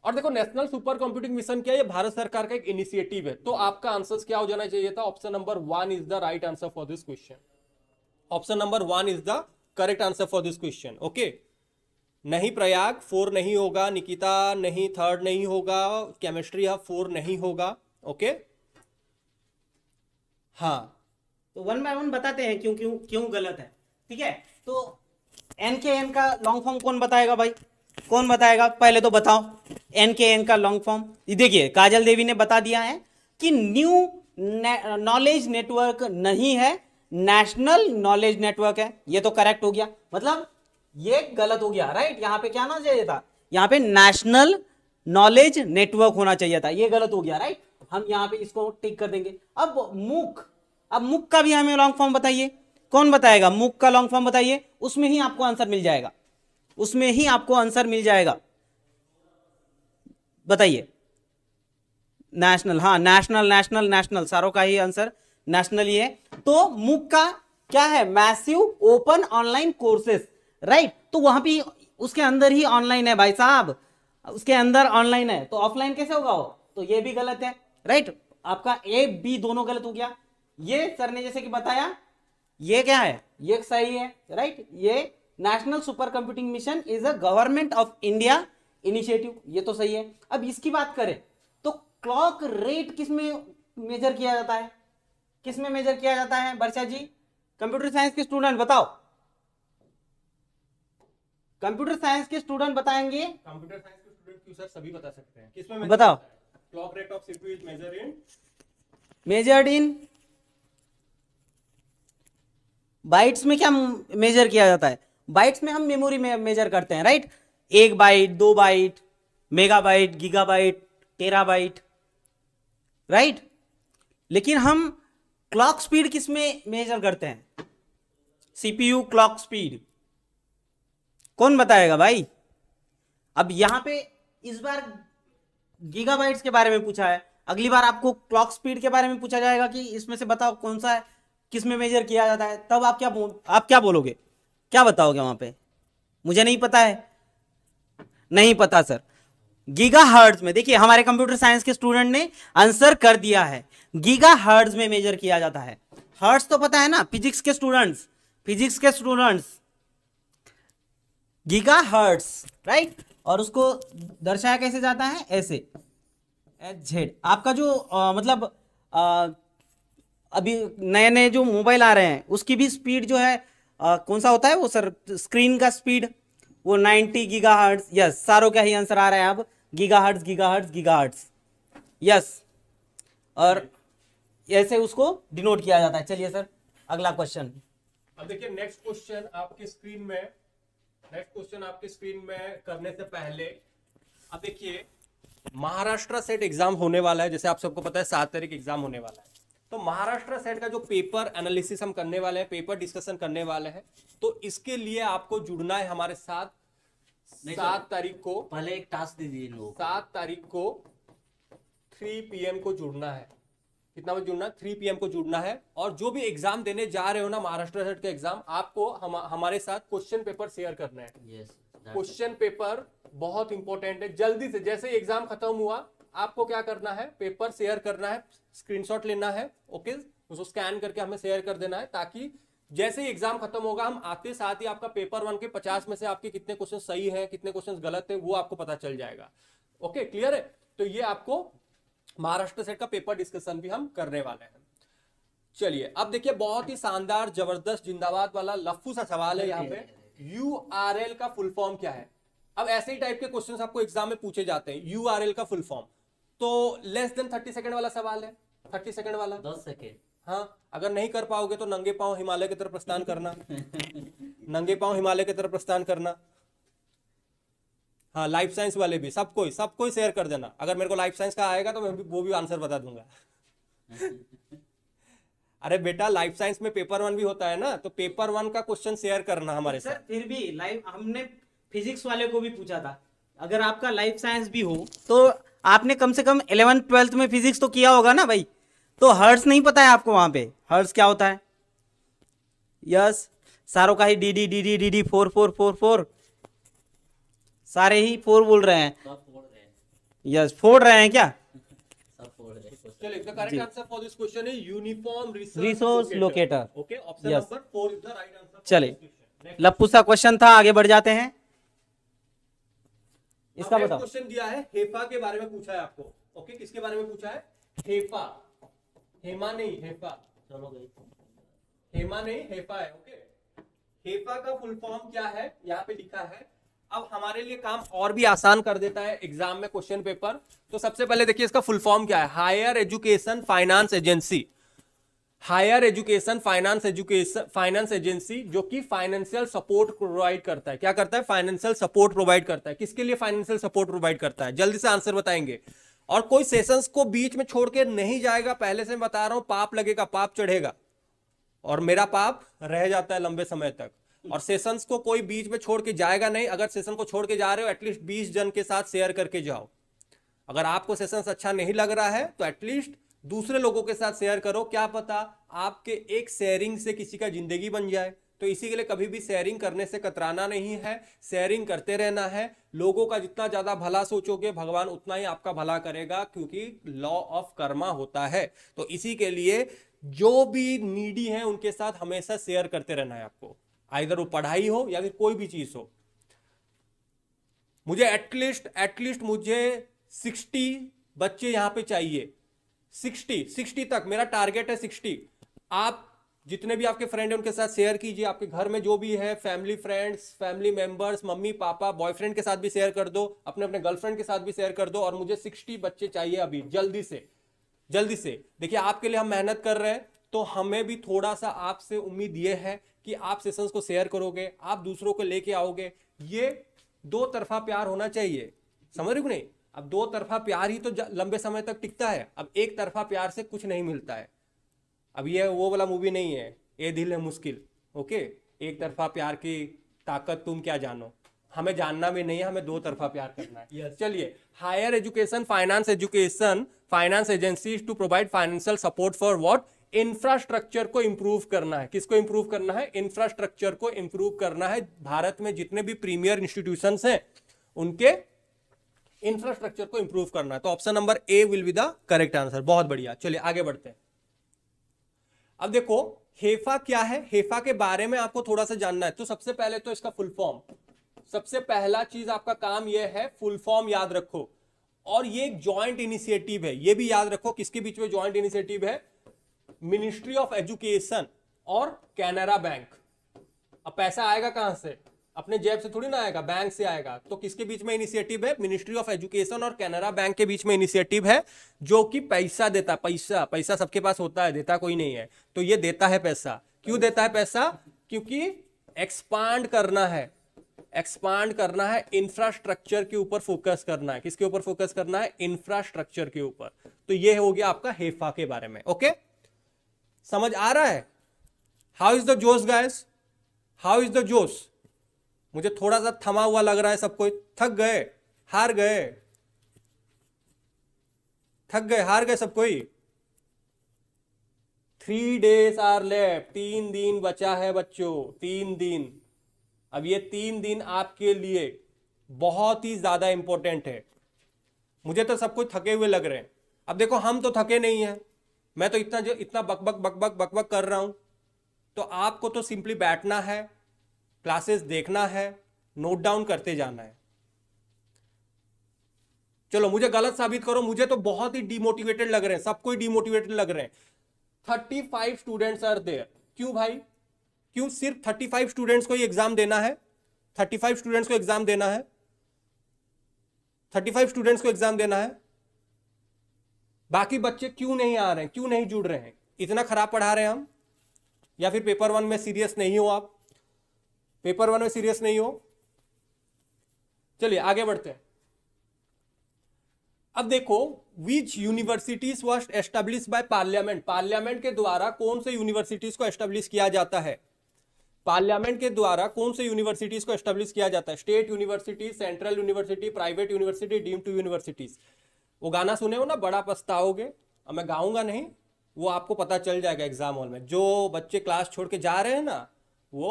और देखो नेशनल सुपर कंप्यूटिंग मिशन क्या है भारत सरकार का एक इनिशिएटिव है तो आपका आंसर क्या हो जाना चाहिए था option number one is the right answer for this question option number one is the correct answer for this question okay नहीं प्रयाग फोर नहीं होगा निकिता नहीं थर्ड नहीं होगा केमिस्ट्री हा फोर नहीं होगा ओके okay? हाँ तो वन बाय वन बताते हैं क्यों क्यों क्यों गलत है ठीक है तो एन के एन का लॉन्ग फॉर्म कौन बताएगा भाई कौन बताएगा पहले तो बताओ एन के एन का लॉन्ग फॉर्म देखिए काजल देवी ने बता दिया है कि न्यू नॉलेज ने, नेटवर्क नहीं है नेशनल नॉलेज नेटवर्क है ये तो करेक्ट हो गया मतलब ये गलत हो गया राइट यहां पे क्या होना चाहिए था यहां पे नेशनल नॉलेज नेटवर्क होना चाहिए था ये गलत हो गया राइट हम यहां पे इसको टिक कर देंगे अब मुख अब मुख का भी हमें लॉन्ग फॉर्म बताइए कौन बताएगा मुख का लॉन्ग फॉर्म बताइए उसमें ही आपको आंसर मिल जाएगा उसमें ही आपको आंसर मिल जाएगा बताइए नेशनल हाँ नेशनल नेशनल नेशनल सारों का ही आंसर नेशनल ही है तो मुक का क्या है massive open online courses right तो वहां पे उसके अंदर ही ऑनलाइन है भाई साहब उसके अंदर ऑनलाइन है तो ऑफलाइन कैसे होगा वो तो ये भी गलत है राइट आपका ए बी दोनों गलत हो गया ये सर ने जैसे कि बताया ये क्या है ये सही है राइट ये national super computing mission is a government of India initiative ये तो सही है अब इसकी बात करें तो क्लॉक रेट किसमें मेजर किया जाता है किस में मेजर किया जाता है वर्षा जी कंप्यूटर साइंस के स्टूडेंट बताओ कंप्यूटर साइंस के स्टूडेंट बताएंगे कंप्यूटर साइंस के स्टूडेंट क्यों सर सभी बता सकते हैं किस में बताओ clock rate of CPU is measure in measured in bytes में क्या मेजर किया जाता है बाइट्स में हम मेमोरी में मेजर करते हैं राइट एक बाइट दो byte megabyte gigabyte terabyte right लेकिन हम क्लॉक स्पीड किस में मेजर करते हैं सीपीयू क्लॉक स्पीड कौन बताएगा भाई अब यहां पे इस बार गीगाबाइट्स के बारे में पूछा है अगली बार आपको क्लॉक स्पीड के बारे में पूछा जाएगा कि इसमें से बताओ कौन सा किस में मेजर किया जाता है तब आप क्या आप क्या बोलोगे क्या बताओगे वहां पे मुझे नहीं पता है नहीं पता सर गीगा हर्ट्ज में देखिए हमारे कंप्यूटर साइंस के स्टूडेंट ने आंसर कर दिया है गीगा हर्ट्ज में मेजर किया जाता है हर्ड्स तो पता है ना फिजिक्स के स्टूडेंट्स फिजिक्स के स्टूडेंट्स गीगा हर्ड्स राइट और उसको दर्शाया कैसे जाता है ऐसे एच झेड आपका जो आ, मतलब आ, अभी नए नए जो मोबाइल आ रहे हैं उसकी भी स्पीड जो है आ, कौन सा होता है वो सर स्क्रीन का स्पीड वो 90 गीगा हर्ट्स यस सारों का ही आंसर आ रहा है अब gigahertz gigahertz gigahertz yes और ऐसे उसको डिनोट किया जाता है चलिए सर अगला क्वेश्चन अब देखिए नेक्स्ट क्वेश्चन आपके स्क्रीन में नेक्स्ट क्वेश्चन आपके स्क्रीन में करने से पहले अब देखिए महाराष्ट्र सेट एग्जाम होने वाला है जैसे आप सबको पता है सात तारीख एग्जाम होने वाला है तो महाराष्ट्र सेट का जो पेपर एनालिसिस हम करने वाले हैं पेपर डिस्कशन करने वाले हैं तो इसके लिए आपको जुड़ना है हमारे साथ सात तारीख को पहले एक टास्क दे दीजिए सात तारीख को थ्री पीएम को जुड़ना है कितना बजे जुड़ना थ्री पीएम को जुड़ना है और जो भी एग्जाम देने जा रहे हो ना महाराष्ट्र का एग्जाम आपको हम, हमारे साथ क्वेश्चन पेपर शेयर करना है क्वेश्चन yes, पेपर बहुत इंपॉर्टेंट है जल्दी से जैसे एग्जाम खत्म हुआ आपको क्या करना है पेपर शेयर करना है स्क्रीनशॉट लेना है ओके उसको स्कैन करके हमें शेयर कर देना है ताकि जैसे ही एग्जाम खत्म होगा हम आते साथ ही आपका पेपर वन के पचास में से आपके कितने क्वेश्चन सही है कितने क्वेश्चन गलत है वो आपको पता चल जाएगा ओके क्लियर है तो ये आपको महाराष्ट्र सेट का पेपर डिस्कशन भी हम करने वाले हैं चलिए अब देखिए बहुत ही शानदार जबरदस्त जिंदाबाद वाला लफू सा सवाल है यहाँ पे यू आर एल का फुल फॉर्म क्या है अब ऐसे ही टाइप के क्वेश्चन आपको एग्जाम में पूछे जाते हैं यू आर एल का फुल फॉर्म तो लेस देन थर्टी सेकेंड वाला सवाल है थर्टी सेकेंड वाला दस सेकेंड हाँ अगर नहीं कर पाओगे तो नंगे पाओ हिमालय की तरफ प्रस्थान करना [LAUGHS] नंगे पाओ हिमालय की तरफ प्रस्थान करना हाँ लाइफ साइंस वाले भी सबको कोई सब कोई शेयर कर देना अगर मेरे को लाइफ साइंस का आएगा तो मैं भी वो भी आंसर बता दूंगा [LAUGHS] अरे बेटा लाइफ साइंस में पेपर वन भी होता है ना तो पेपर वन का क्वेश्चन शेयर करना हमारे सर फिर भी लाइफ हमने फिजिक्स वाले को भी पूछा था अगर आपका लाइफ साइंस भी हो तो आपने कम से कम इलेवन ट्वेल्थ में फिजिक्स तो किया होगा ना भाई तो हर्ष नहीं पता है आपको वहां पे हर्ष क्या होता है यस सारो का ही D D D D D D four four four four सारे ही फोर बोल रहे हैं यस फोड़ रहे हैं क्या चले लप्पू सा क्वेश्चन था आगे बढ़ जाते हैं इसका बताओ क्वेश्चन दिया है हेफा के बारे में पूछा है आपको ओके okay, किसके बारे में पूछा है हेफा हेमा नहीं हेफा चलो हेमा नहीं हेफा है ओके okay? हेफा का फुल फॉर्म क्या है यहाँ पे लिखा है अब हमारे लिए काम और भी आसान कर देता है एग्जाम में क्वेश्चन पेपर तो सबसे पहले देखिए इसका फुल फॉर्म क्या है higher education finance agency higher education finance education finance agency जो कि फाइनेंशियल सपोर्ट प्रोवाइड करता है क्या करता है फाइनेंशियल सपोर्ट प्रोवाइड करता है किसके लिए फाइनेंशियल सपोर्ट प्रोवाइड करता है जल्दी से आंसर बताएंगे और कोई सेशंस को बीच में छोड़ के नहीं जाएगा पहले से मैं बता रहा हूं पाप लगेगा पाप चढ़ेगा और मेरा पाप रह जाता है लंबे समय तक और सेशंस को कोई बीच में छोड़ के जाएगा नहीं अगर सेशन को छोड़ के जा रहे हो एटलीस्ट बीस जन के साथ शेयर करके जाओ अगर आपको सेशंस अच्छा नहीं लग रहा है तो एटलीस्ट दूसरे लोगों के साथ शेयर करो क्या पता आपके एक शेयरिंग से किसी का जिंदगी बन जाए तो इसी के लिए कभी भी शेयरिंग करने से कतराना नहीं है शेयरिंग करते रहना है लोगों का जितना ज्यादा भला सोचोगे भगवान उतना ही आपका भला करेगा क्योंकि लॉ ऑफ कर्मा होता है तो इसी के लिए जो भी नीडी है उनके साथ हमेशा शेयर करते रहना है आपको आइर वो पढ़ाई हो या फिर कोई भी चीज़ हो मुझे एटलीस्ट एटलीस्ट मुझे सिक्सटी बच्चे यहां पे चाहिए सिक्सटी सिक्सटी तक मेरा टारगेट है सिक्सटी आप जितने भी आपके फ्रेंड हैं उनके साथ शेयर कीजिए आपके घर में जो भी है family friends family members mummy papa boyfriend के साथ भी शेयर कर दो अपने अपने गर्लफ्रेंड के साथ भी शेयर कर दो और मुझे सिक्सटी बच्चे चाहिए अभी जल्दी से जल्दी से देखिए आपके लिए हम मेहनत कर रहे हैं तो हमें भी थोड़ा सा आपसे उम्मीद ये है कि आप सेशंस को शेयर करोगे आप दूसरों को लेके आओगे ये दो तरफा प्यार होना चाहिए समझ रहे नहीं अब दो तरफा प्यार ही तो लंबे समय तक टिकता है अब एक तरफा प्यार से कुछ नहीं मिलता है अब ये वो वाला मूवी नहीं है ये दिल है मुश्किल ओके एक तरफा प्यार की ताकत तुम क्या जानो हमें जानना भी नहीं है हमें दो तरफा प्यार करना है yes. चलिए higher education finance education finance agency to provide financial support for what infrastructure को इंप्रूव करना है किसको इंप्रूव करना है इंफ्रास्ट्रक्चर को इंप्रूव करना है भारत में जितने भी प्रीमियर इंस्टीट्यूशन हैं उनके इंफ्रास्ट्रक्चर को इंप्रूव करना है तो option number A will be the correct answer बहुत बढ़िया चलिए आगे बढ़ते हैं अब देखो हेफा क्या है हेफा के बारे में आपको थोड़ा सा जानना है तो सबसे पहले तो इसका फुल फॉर्म सबसे पहला चीज आपका काम यह है फुल फॉर्म याद रखो और ये एक ज्वाइंट इनिशिएटिव है ये भी याद रखो किसके बीच में ज्वाइंट इनिशिएटिव है मिनिस्ट्री ऑफ एजुकेशन और कैनरा बैंक अब पैसा आएगा कहां से अपने जेब से थोड़ी ना आएगा बैंक से आएगा तो किसके बीच में इनिशिएटिव है मिनिस्ट्री ऑफ एजुकेशन और कैनरा बैंक के बीच में इनिशिएटिव है जो कि पैसा देता पैसा पैसा सबके पास होता है देता कोई नहीं है तो ये देता है पैसा क्यों देता है पैसा क्योंकि एक्सपांड करना है एक्सपांड करना है इंफ्रास्ट्रक्चर के ऊपर फोकस करना है किसके ऊपर फोकस करना है इंफ्रास्ट्रक्चर के ऊपर तो ये हो गया आपका हेफा के बारे में ओके समझ आ रहा है how is the josh guys how is the josh मुझे थोड़ा सा थमा हुआ लग रहा है सबको थक गए हार गए थक गए हार गए सब कोई थ्री डेज आर लेफ्ट तीन दिन बचा है बच्चों तीन दिन अब ये तीन दिन आपके लिए बहुत ही ज्यादा इंपॉर्टेंट है मुझे तो सब कुछ थके हुए लग रहे हैं अब देखो हम तो थके नहीं हैं मैं तो इतना जो इतना बकबक बकबक बकबक कर रहा हूं तो आपको तो सिंपली बैठना है क्लासेस देखना है नोट डाउन करते जाना है चलो मुझे गलत साबित करो मुझे तो बहुत ही डिमोटिवेटेड लग रहे हैं सबको ही डिमोटिवेटेड लग रहे हैं thirty five students are there क्यों भाई क्यों सिर्फ थर्टी फाइव स्टूडेंट्स को ही एग्जाम देना है थर्टी फाइव स्टूडेंट्स को एग्जाम देना है थर्टी फाइव स्टूडेंट्स को एग्जाम देना है बाकी बच्चे क्यों नहीं आ रहे हैं क्यों नहीं जुड़ रहे हैं इतना खराब पढ़ा रहे हैं हम या फिर पेपर वन में सीरियस नहीं हो आप पेपर वन में सीरियस नहीं हो चलिए आगे बढ़ते हैं अब देखो which universities were establish by parliament parliament के द्वारा कौन से यूनिवर्सिटीज को एस्टेब्लिश किया जाता है पार्लियामेंट के द्वारा कौन से यूनिवर्सिटीज को एस्टेब्लिश किया जाता है state university central university private university deem to universities वो गाना सुने हो ना बड़ा पछताओगे अब मैं गाऊंगा नहीं वो आपको पता चल जाएगा एग्जाम हॉल में जो बच्चे क्लास छोड़ के जा रहे हैं ना वो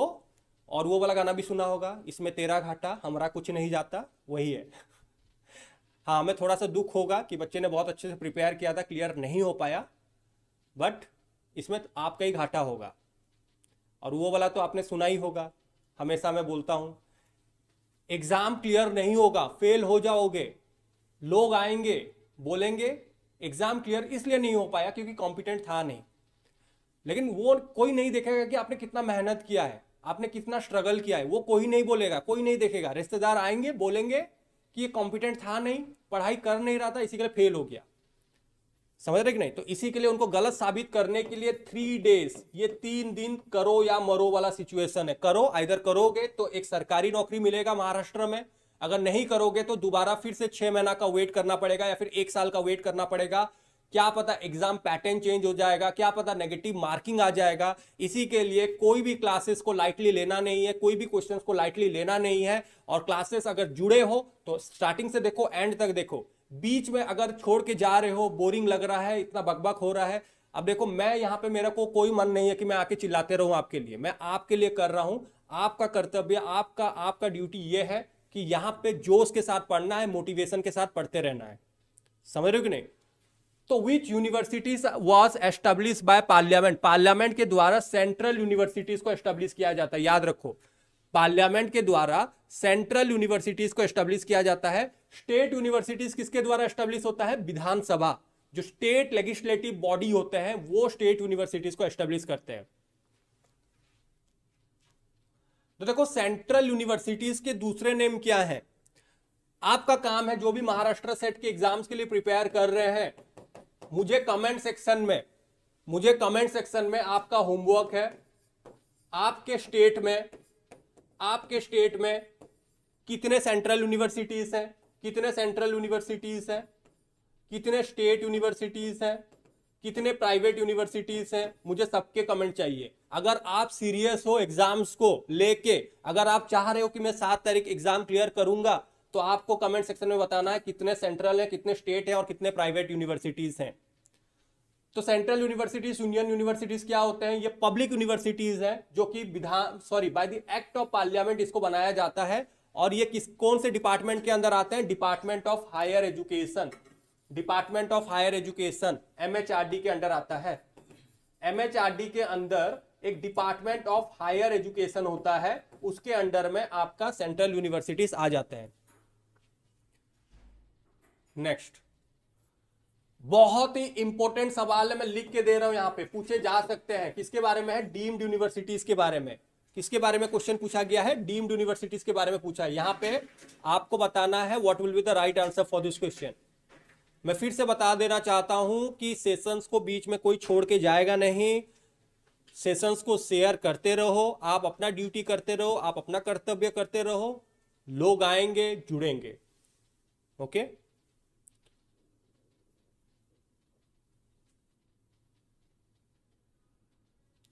और वो वाला गाना भी सुना होगा इसमें तेरा घाटा हमारा कुछ नहीं जाता वही है [LAUGHS] हाँ हमें थोड़ा सा दुख होगा कि बच्चे ने बहुत अच्छे से प्रिपेयर किया था क्लियर नहीं हो पाया बट इसमें तो आपका ही घाटा होगा और वो वाला तो आपने सुना ही होगा हमेशा मैं बोलता हूँ एग्ज़ाम क्लियर नहीं होगा फेल हो जाओगे लोग आएंगे बोलेंगे एग्जाम क्लियर इसलिए नहीं हो पाया क्योंकि कॉम्पिटेंट था नहीं लेकिन वो कोई नहीं देखेगा कि आपने कितना मेहनत किया है आपने कितना स्ट्रगल किया है वो कोई नहीं बोलेगा कोई नहीं देखेगा रिश्तेदार आएंगे बोलेंगे कि ये कॉम्पिटेंट था नहीं पढ़ाई कर नहीं रहा था इसी के लिए फेल हो गया समझ रहे कि नहीं तो इसी के लिए उनको गलत साबित करने के लिए थ्री डेज ये तीन दिन करो या मरो वाला सिचुएशन है करो इधर करोगे तो एक सरकारी नौकरी मिलेगा महाराष्ट्र में अगर नहीं करोगे तो दोबारा फिर से छह महीना का वेट करना पड़ेगा या फिर एक साल का वेट करना पड़ेगा क्या पता एग्जाम पैटर्न चेंज हो जाएगा क्या पता नेगेटिव मार्किंग आ जाएगा इसी के लिए कोई भी क्लासेस को लाइटली लेना नहीं है कोई भी क्वेश्चंस को लाइटली लेना नहीं है और क्लासेस अगर जुड़े हो तो स्टार्टिंग से देखो एंड तक देखो बीच में अगर छोड़ के जा रहे हो बोरिंग लग रहा है इतना बकबक हो रहा है अब देखो मैं यहाँ पे मेरा को कोई मन नहीं है कि मैं आके चिल्लाते रहूं आपके लिए मैं आपके लिए कर रहा हूं आपका कर्तव्य आपका आपका ड्यूटी ये है कि यहां पे जोश के साथ पढ़ना है मोटिवेशन के साथ पढ़ते रहना है समझ रहे हो कि नहीं तो which universities was establish by parliament parliament के द्वारा सेंट्रल यूनिवर्सिटीज को एस्टेब्लिश किया जाता है याद रखो पार्लियामेंट के द्वारा सेंट्रल यूनिवर्सिटीज को एस्टेब्लिश किया जाता है स्टेट यूनिवर्सिटीज किसके द्वारा एस्टेब्लिश होता है विधानसभा जो स्टेट लेजिस्लेटिव बॉडी होते हैं वो स्टेट यूनिवर्सिटीज को एस्टेब्लिश करते हैं तो देखो सेंट्रल यूनिवर्सिटीज के दूसरे नेम क्या है आपका काम है जो भी महाराष्ट्र सेट के एग्जाम्स के लिए प्रिपेयर कर रहे हैं मुझे कमेंट सेक्शन में मुझे कमेंट सेक्शन में आपका होमवर्क है आपके स्टेट में आपके स्टेट में कितने सेंट्रल यूनिवर्सिटीज हैं कितने सेंट्रल यूनिवर्सिटीज हैं कितने स्टेट यूनिवर्सिटीज हैं कितने प्राइवेट यूनिवर्सिटीज हैं मुझे सबके कमेंट चाहिए अगर आप सीरियस हो एग्जाम्स को लेके अगर आप चाह रहे हो कि मैं सात तारीख एग्जाम क्लियर करूंगा तो आपको कमेंट सेक्शन में बताना है कितने सेंट्रल है कितने स्टेट है और कितने प्राइवेट यूनिवर्सिटीज हैं तो सेंट्रल यूनिवर्सिटीज यूनियन यूनिवर्सिटीज क्या होते हैं ये पब्लिक यूनिवर्सिटीज हैं जो कि विधान sorry by the act of parliament इसको बनाया जाता है और ये किस कौन से डिपार्टमेंट के अंदर आते हैं department of higher education department of higher education MHRD के अंडर आता है एमएचआरडी के अंदर एक डिपार्टमेंट ऑफ हायर एजुकेशन होता है उसके अंडर में आपका सेंट्रल यूनिवर्सिटीज आ जाते हैं नेक्स्ट बहुत ही इंपॉर्टेंट सवाल है मैं लिख के दे रहा हूं यहां पे पूछे जा सकते हैं किसके बारे में है डीम्ड यूनिवर्सिटीज के बारे में किसके बारे में क्वेश्चन पूछा गया है डीम्ड यूनिवर्सिटीज के बारे में पूछा है यहां पे आपको बताना है what will be the right answer for this question मैं फिर से बता देना चाहता हूं कि सेशंस को बीच में कोई छोड़ के जाएगा नहीं सेशंस को शेयर करते रहो आप अपना ड्यूटी करते रहो आप अपना कर्तव्य करते रहो लोग आएंगे जुड़ेंगे ओके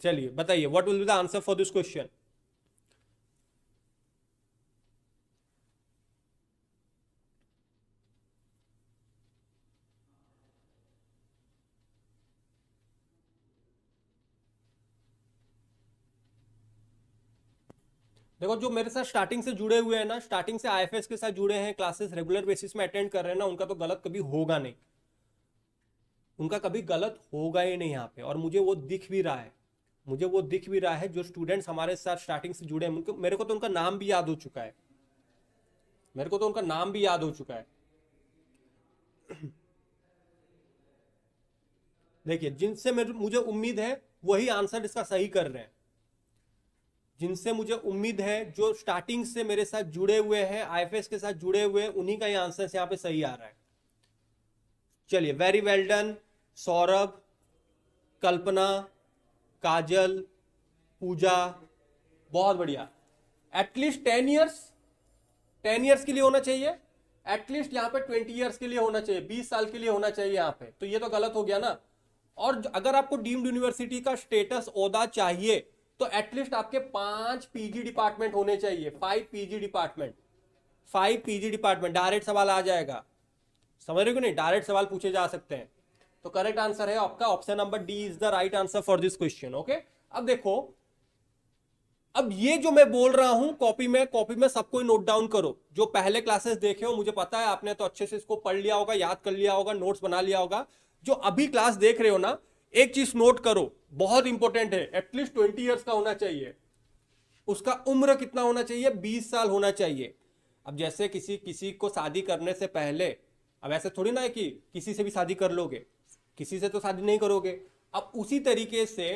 चलिए बताइए what will be the answer for this question देखो जो मेरे साथ स्टार्टिंग से जुड़े हुए हैं ना स्टार्टिंग से आई के साथ जुड़े हैं क्लासेस रेगुलर बेसिस में अटेंड कर रहे हैं ना उनका तो गलत कभी होगा नहीं उनका कभी गलत होगा ही नहीं यहाँ पे और मुझे वो दिख भी रहा है मुझे वो दिख भी रहा है जो स्टूडेंट्स हमारे साथ स्टार्टिंग से जुड़े हैं मेरे को तो उनका नाम भी याद हो चुका है मेरे को तो उनका नाम भी याद हो चुका है [CLEARS THROAT] देखिए जिनसे मुझे उम्मीद है वही आंसर इसका सही कर रहे हैं जिनसे मुझे उम्मीद है जो स्टार्टिंग से मेरे साथ जुड़े हुए हैं आईएफएस के साथ जुड़े हुए हैं उन्हीं का ही आंसर यहाँ पे सही आ रहा है चलिए very well done Saurabh Kalpana Kajal Pooja बहुत बढ़िया at least ten years ten years के लिए होना चाहिए एटलीस्ट यहाँ पे ट्वेंटी ईयर्स के लिए होना चाहिए बीस साल के लिए होना चाहिए यहाँ पे तो ये तो गलत हो गया ना और अगर आपको डीम्ड यूनिवर्सिटी का स्टेटस ओदा चाहिए तो एटलीस्ट आपके पांच पीजी डिपार्टमेंट होने चाहिए five PG department five PG department direct सवाल आ जाएगा समझ रहे हो नहीं डायरेक्ट सवाल पूछे जा सकते हैं तो करेक्ट आंसर है आपका option number D is the right answer for this question okay अब देखो अब ये जो मैं बोल रहा हूं कॉपी में कॉपी में सबको नोट डाउन करो जो पहले क्लासेस देखे हो मुझे पता है आपने तो अच्छे से इसको पढ़ लिया होगा याद कर लिया होगा नोट्स बना लिया होगा जो अभी क्लास देख रहे हो ना एक चीज नोट करो बहुत इंपॉर्टेंट है एटलीस्ट ट्वेंटी ईयर्स का होना चाहिए उसका उम्र कितना होना चाहिए बीस साल होना चाहिए अब जैसे किसी किसी को शादी करने से पहले अब ऐसे थोड़ी ना है कि किसी से भी शादी कर लोगे किसी से तो शादी नहीं करोगे अब उसी तरीके से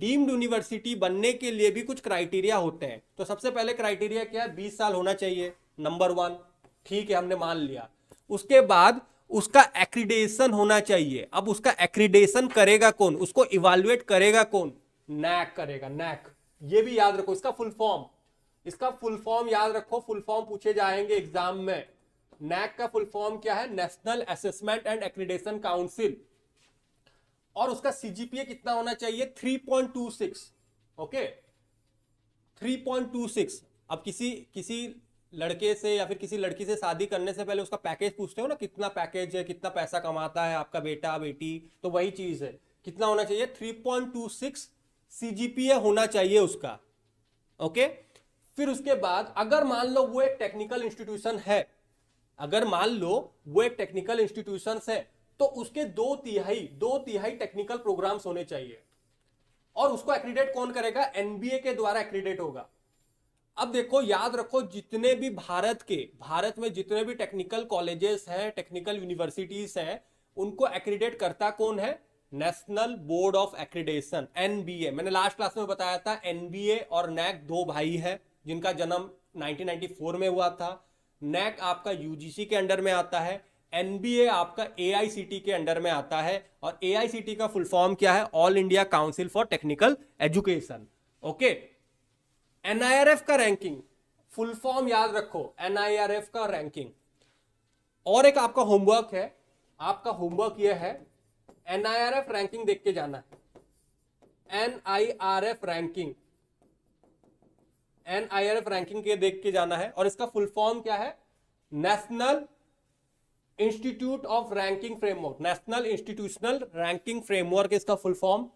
डीम्ड यूनिवर्सिटी बनने के लिए भी कुछ क्राइटेरिया होते हैं तो सबसे पहले क्राइटेरिया क्या है बीस साल होना चाहिए नंबर वन ठीक है हमने मान लिया उसके बाद उसका एक्रीडेशन होना चाहिए अब उसका एक्रीडेशन करेगा कौन उसको इवाल्युएट करेगा कौन नैक करेगा नैक ये भी याद रखो इसका फुल फॉर्म इसका फुल फॉर्म याद रखो फुल फॉर्म पूछे जाएंगे एग्जाम में नैक का फुल फॉर्म क्या है national assessment and accreditation council और उसका सीजीपीए कितना होना चाहिए 3.26 ओके okay? 3.26 अब किसी किसी लड़के से या फिर किसी लड़की से शादी करने से पहले उसका पैकेज पूछते हो ना कितना पैकेज है कितना पैसा कमाता है आपका बेटा बेटी तो वही चीज है कितना होना चाहिए three point two P CGPA होना चाहिए उसका ओके फिर उसके बाद अगर मान लो वो एक टेक्निकल इंस्टीट्यूशन है अगर मान लो वो एक टेक्निकल इंस्टीट्यूशन है तो उसके दो तिहाई दो तिहाई टेक्निकल प्रोग्राम्स होने चाहिए और उसको एक्रीडेट कौन करेगा एनबीए के द्वारा एक्रीडेट होगा अब देखो याद रखो जितने भी भारत के भारत में जितने भी टेक्निकल कॉलेजेस हैं टेक्निकल यूनिवर्सिटीज हैं उनको एक्रीडेट करता कौन है national board of accreditation NBA मैंने लास्ट क्लास में बताया था एनबीए और नैक दो भाई है जिनका जन्म 1994 में हुआ था नैक आपका यूजीसी के अंडर में आता है एनबीए आपका ए के अंडर में आता है और ए का फुल फॉर्म क्या है all India council for technical education okay NIRF का रैंकिंग फुल फॉर्म याद रखो एनआईआरएफ का रैंकिंग और एक आपका होमवर्क है आपका होमवर्क यह है एनआईआरएफ रैंकिंग देख के जाना है एनआईआरएफ रैंकिंग एनआईआरएफ रैंकिंग के देख के जाना है और इसका फुल फॉर्म क्या है national institute of ranking framework national institutional ranking framework इसका फुल फॉर्म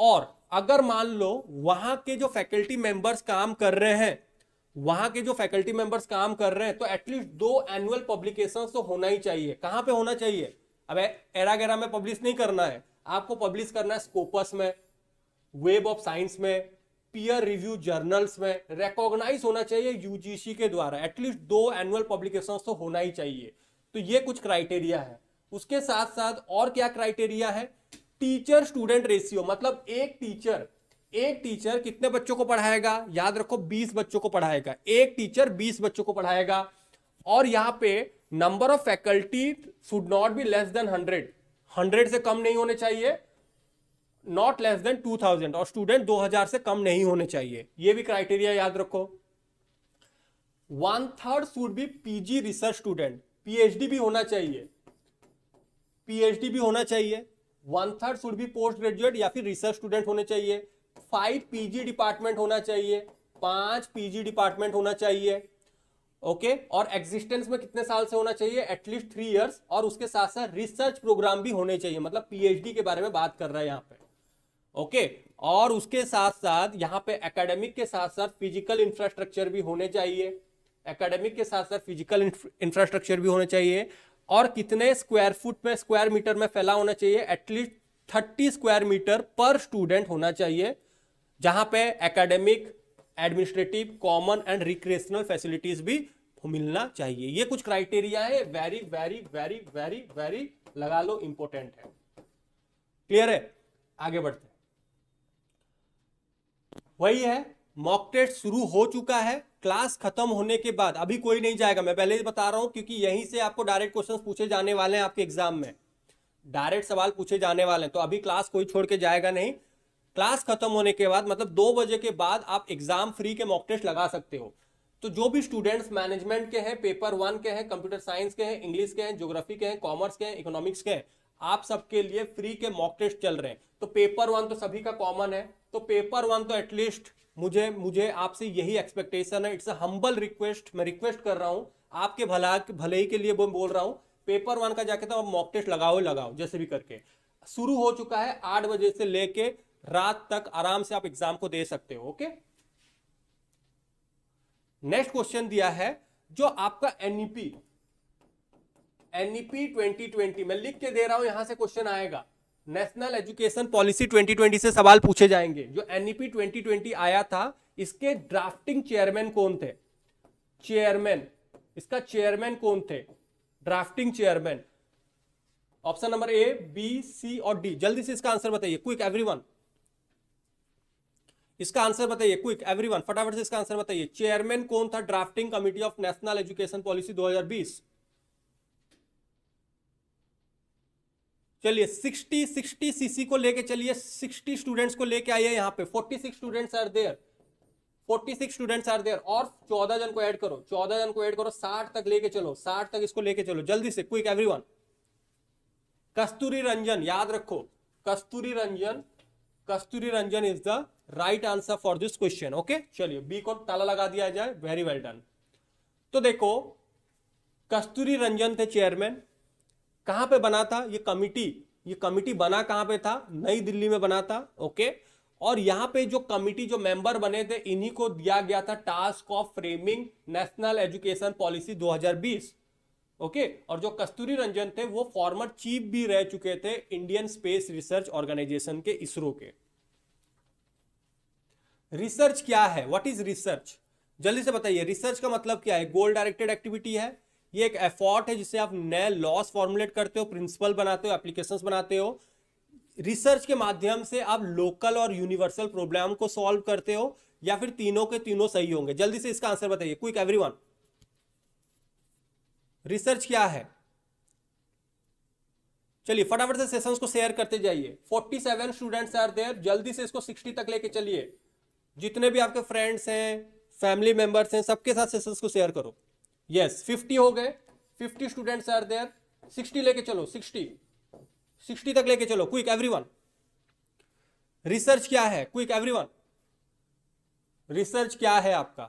और अगर मान लो वहां के जो फैकल्टी मेंबर्स काम कर रहे हैं वहां के जो फैकल्टी मेंबर्स काम कर रहे हैं तो एटलीस्ट दो एनुअल पब्लिकेशन तो होना ही चाहिए कहां पे होना चाहिए अब एरा गैरा में पब्लिश नहीं करना है आपको पब्लिश करना है स्कोपस में वेब ऑफ साइंस में पीयर रिव्यू जर्नल्स में रिकॉग्नाइज होना चाहिए यूजीसी के द्वारा एटलीस्ट दो एनुअल पब्लिकेशन तो होना ही चाहिए तो ये कुछ क्राइटेरिया है उसके साथ साथ और क्या क्राइटेरिया है टीचर स्टूडेंट रेशियो मतलब एक टीचर एक टीचर कितने बच्चों को पढ़ाएगा याद रखो 20 बच्चों को पढ़ाएगा एक टीचर 20 बच्चों को पढ़ाएगा और यहाँ पे number of faculty should not be less than 100 100 से कम नहीं होने चाहिए नॉट लेस देन 2000 और स्टूडेंट 2000 से कम नहीं होने चाहिए ये भी क्राइटेरिया याद रखो one third should be PG research student PhD भी होना चाहिए पीएचडी भी होना चाहिए वन थर्ड शुड भी पोस्ट ग्रेजुएट या फिर रिसर्च स्टूडेंट होने चाहिए फाइव पीजी डिपार्टमेंट होना चाहिए पांच पीजी डिपार्टमेंट होना चाहिए ओके okay? और एग्जिस्टेंस में कितने साल से होना चाहिए एटलीस्ट थ्री इयर्स और उसके साथ साथ रिसर्च प्रोग्राम भी होने चाहिए मतलब पीएचडी के बारे में बात कर रहा है यहाँ पे ओके okay? और उसके साथ साथ यहाँ पे एकेडमिक के साथ साथ फिजिकल इंफ्रास्ट्रक्चर भी होने चाहिए एकेडमिक के साथ साथ फिजिकल इंफ्रास्ट्रक्चर भी होने चाहिए और कितने स्क्वायर फुट में स्क्वायर मीटर में फैला होना चाहिए at least thirty square metre per student होना चाहिए जहां पे academic administrative common and recreational facilities भी मिलना चाहिए ये कुछ क्राइटेरिया है very very very very very लगा लो इंपॉर्टेंट है क्लियर है आगे बढ़ते वही है मॉक टेस्ट शुरू हो चुका है क्लास खत्म होने के बाद अभी कोई नहीं जाएगा मैं पहले ही बता रहा हूं क्योंकि यहीं से आपको डायरेक्ट क्वेश्चन पूछे जाने वाले हैं आपके एग्जाम में डायरेक्ट सवाल पूछे जाने वाले हैं तो अभी क्लास कोई छोड़ के जाएगा नहीं क्लास खत्म होने के बाद मतलब दो बजे के बाद आप एग्जाम फ्री के मॉक टेस्ट लगा सकते हो तो जो भी स्टूडेंट्स मैनेजमेंट के हैं पेपर वन के हैं कंप्यूटर साइंस के हैं इंग्लिश के हैं ज्योग्राफी के हैं कॉमर्स के हैं इकोनॉमिक्स के हैं आप सबके लिए फ्री के मॉक टेस्ट चल रहे हैं तो पेपर वन तो सभी का कॉमन है तो पेपर वन तो एटलीस्ट मुझे मुझे आपसे यही एक्सपेक्टेशन है इट्स अ हम्बल रिक्वेस्ट मैं रिक्वेस्ट कर रहा हूँ आपके भला भले ही के लिए बोल रहा हूँ पेपर वन का जाके तो आप मॉक टेस्ट लगाओ लगाओ जैसे भी करके शुरू हो चुका है आठ बजे से लेके रात तक आराम से आप एग्जाम को दे सकते हो ओके नेक्स्ट क्वेश्चन दिया है जो आपका एनईपी एनईपी 2020 मैं लिख के दे रहा हूं यहां से क्वेश्चन आएगा नेशनल एजुकेशन पॉलिसी 2020 से सवाल पूछे जाएंगे जो एनईपी e 2020 आया था इसके ड्राफ्टिंग चेयरमैन कौन थे चेयरमैन इसका चेयरमैन कौन थे drafting chairman option number A B C और डी जल्दी से इसका आंसर बताइए क्विक एवरीवन इसका आंसर बताइए क्विक एवरीवन फटाफट से इसका आंसर बताइए चेयरमैन कौन था drafting committee of national education policy 2020 चलिए 60 60 सीसी को लेके चलिए 60 स्टूडेंट्स को लेके आइए यहाँ पे 46 students are there 46 students are there और 14 जन को ऐड करो 14 जन को ऐड करो 60 तक लेके चलो 60 तक इसको लेके चलो जल्दी से क्विक एवरीवन कस्तूरी रंजन याद रखो Kasturi Rangan Kasturi Rangan is the right answer for this question okay चलिए बी को ताला लगा दिया जाए वेरी वेल डन तो देखो कस्तूरी रंजन थे चेयरमैन कहां पे बना था ये कमिटी ये कमिटी बना कहां पे था नई दिल्ली में बना था ओके और यहां पे जो कमिटी जो मेंबर बने थे इन्हीं को दिया गया था task of framing national education policy 2020 okay और जो कस्तूरी रंजन थे वो फॉर्मर चीफ भी रह चुके थे इंडियन स्पेस रिसर्च ऑर्गेनाइजेशन के इसरो के रिसर्च क्या है व्हाट इज रिसर्च जल्दी से बताइए रिसर्च का मतलब क्या है गोल डायरेक्टेड एक्टिविटी है ये एक एफॉर्ट है जिससे आप नए लॉस फॉर्मुलेट करते हो प्रिंसिपल बनाते हो एप्लीकेशन बनाते हो रिसर्च के माध्यम से आप लोकल और यूनिवर्सल प्रॉब्लम को सॉल्व करते हो या फिर तीनों के तीनों सही होंगे जल्दी से इसका आंसर बताइए क्विक एवरीवन रिसर्च क्या है चलिए फटाफट से सेशंस को शेयर करते जाइए 47 स्टूडेंट्स आर देयर जल्दी से इसको 60 तक लेके चलिए जितने भी आपके फ्रेंड्स हैं फैमिली मेंबर्स हैं सबके साथ सेशंस को शेयर करो यस फिफ्टी हो गए fifty students are there sixty लेके चलो सिक्सटी सिक्सटी तक लेके चलो क्विक एवरीवन रिसर्च क्या है क्विक एवरीवन रिसर्च क्या है आपका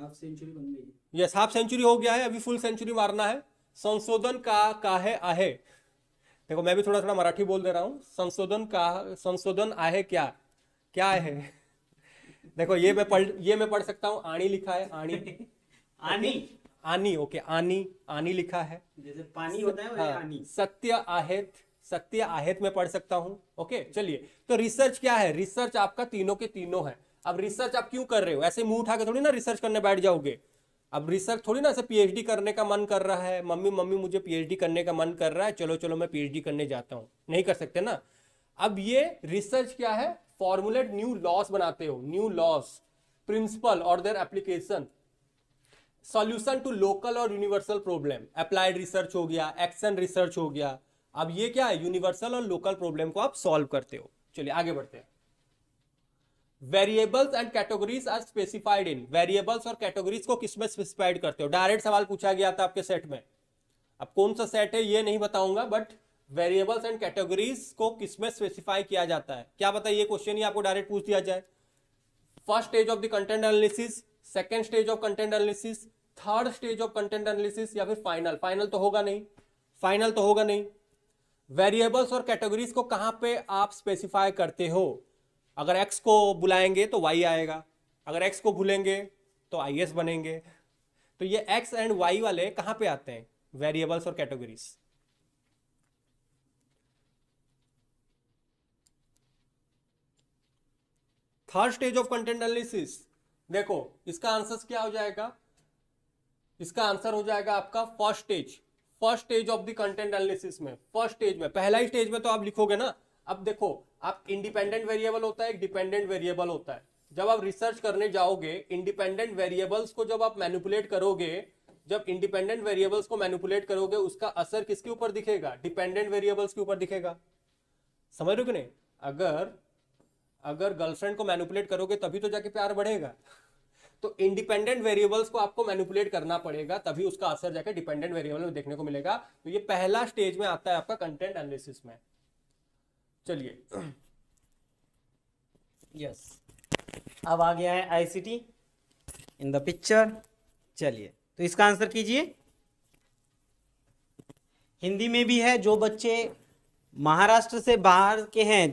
हाफ सेंचुरी बन गई यस हाफ सेंचुरी हो गया है अभी फुल सेंचुरी मारना है संशोधन का काहे आहे देखो मैं भी थोड़ा थोड़ा मराठी बोल दे रहा हूं संशोधन का संशोधन आहे क्या क्या है [LAUGHS] देखो ये मैं पढ़ ये मैं पढ़ सकता हूँ आणी लिखा है आणी [LAUGHS] आनी आनी ओके आनी आनी लिखा है जैसे पानी होता है हाँ, आनी सत्य आहित सत्य आहित में पढ़ सकता हूँ ओके चलिए तो रिसर्च क्या है रिसर्च आपका तीनों के तीनों है अब रिसर्च आप क्यों कर रहे हो ऐसे मुंह उठा के थोड़ी ना रिसर्च करने बैठ जाओगे अब रिसर्च थोड़ी ना ऐसे पीएचडी करने का मन कर रहा है मम्मी मम्मी मुझे पीएचडी करने का मन कर रहा है चलो चलो मैं पीएचडी करने जाता हूँ नहीं कर सकते ना अब ये रिसर्च क्या है फॉर्मुलेट न्यू लॉस बनाते हो न्यू लॉस प्रिंसिपल और their application solution to local और यूनिवर्सल प्रॉब्लम अप्लाइड रिसर्च हो गया एक्शन रिसर्च हो गया अब ये क्या है यूनिवर्सल और लोकल प्रॉब्लम को आप सॉल्व करते हो चलिए आगे बढ़ते हैं variables and categories are specified in variables और कैटेगरीज को किसमें स्पेसिफाइड करते हो डायरेक्ट सवाल पूछा गया था आपके सेट में अब कौन सा सेट है ये नहीं बताऊंगा बट वेरिएबल्स एंड कैटेगरीज को किसमें स्पेसिफाई किया जाता है क्या बताइए क्वेश्चन ही आपको डायरेक्ट पूछ दिया जाए first stage of the content analysis second stage of content analysis third stage of content analysis या फिर फाइनल फाइनल तो होगा नहीं फाइनल तो होगा नहीं वेरिएबल्स और कैटेगरीज को कहां पे आप स्पेसिफाई करते हो अगर एक्स को बुलाएंगे तो वाई आएगा अगर एक्स को भूलेंगे तो आई एस बनेंगे तो ये एक्स एंड वाई वाले कहां पे आते हैं वेरिएबल्स और categories third stage of content analysis देखो इसका आंसर क्या हो जाएगा इसका आंसर हो जाएगा आपका first stage first stage of the content analysis में फर्स्ट स्टेज में पहला ही स्टेज में तो आप लिखोगे ना अब देखो आप इंडिपेंडेंट वेरिएबल होता है एक डिपेंडेंट वेरिएबल होता है जब आप रिसर्च करने जाओगे इंडिपेंडेंट वेरिएबल्स को जब आप मैनिपुलेट करोगे जब इंडिपेंडेंट वेरिएबल्स को मैनिपुलेट करोगे उसका असर किसके ऊपर दिखेगा डिपेंडेंट वेरिएबल्स के ऊपर दिखेगा समझ रहे नहीं अगर अगर गर्लफ्रेंड को मैनुपुलेट करोगे तभी तो जाके प्यार बढ़ेगा तो इंडिपेंडेंट वेरिएबल्स को आपको मैनुपुलेट करना पड़ेगा तभी उसका असर जाके डिपेंडेंट वेरिएबल में देखने को मिलेगा तो ये पहला स्टेज में आता है आपका कंटेंट एनालिसिस में चलिए यस अब आ गया है आईसीटी इन द पिक्चर चलिए तो इसका आंसर कीजिए हिंदी में भी है जो बच्चे महाराष्ट्र से बाहर के हैं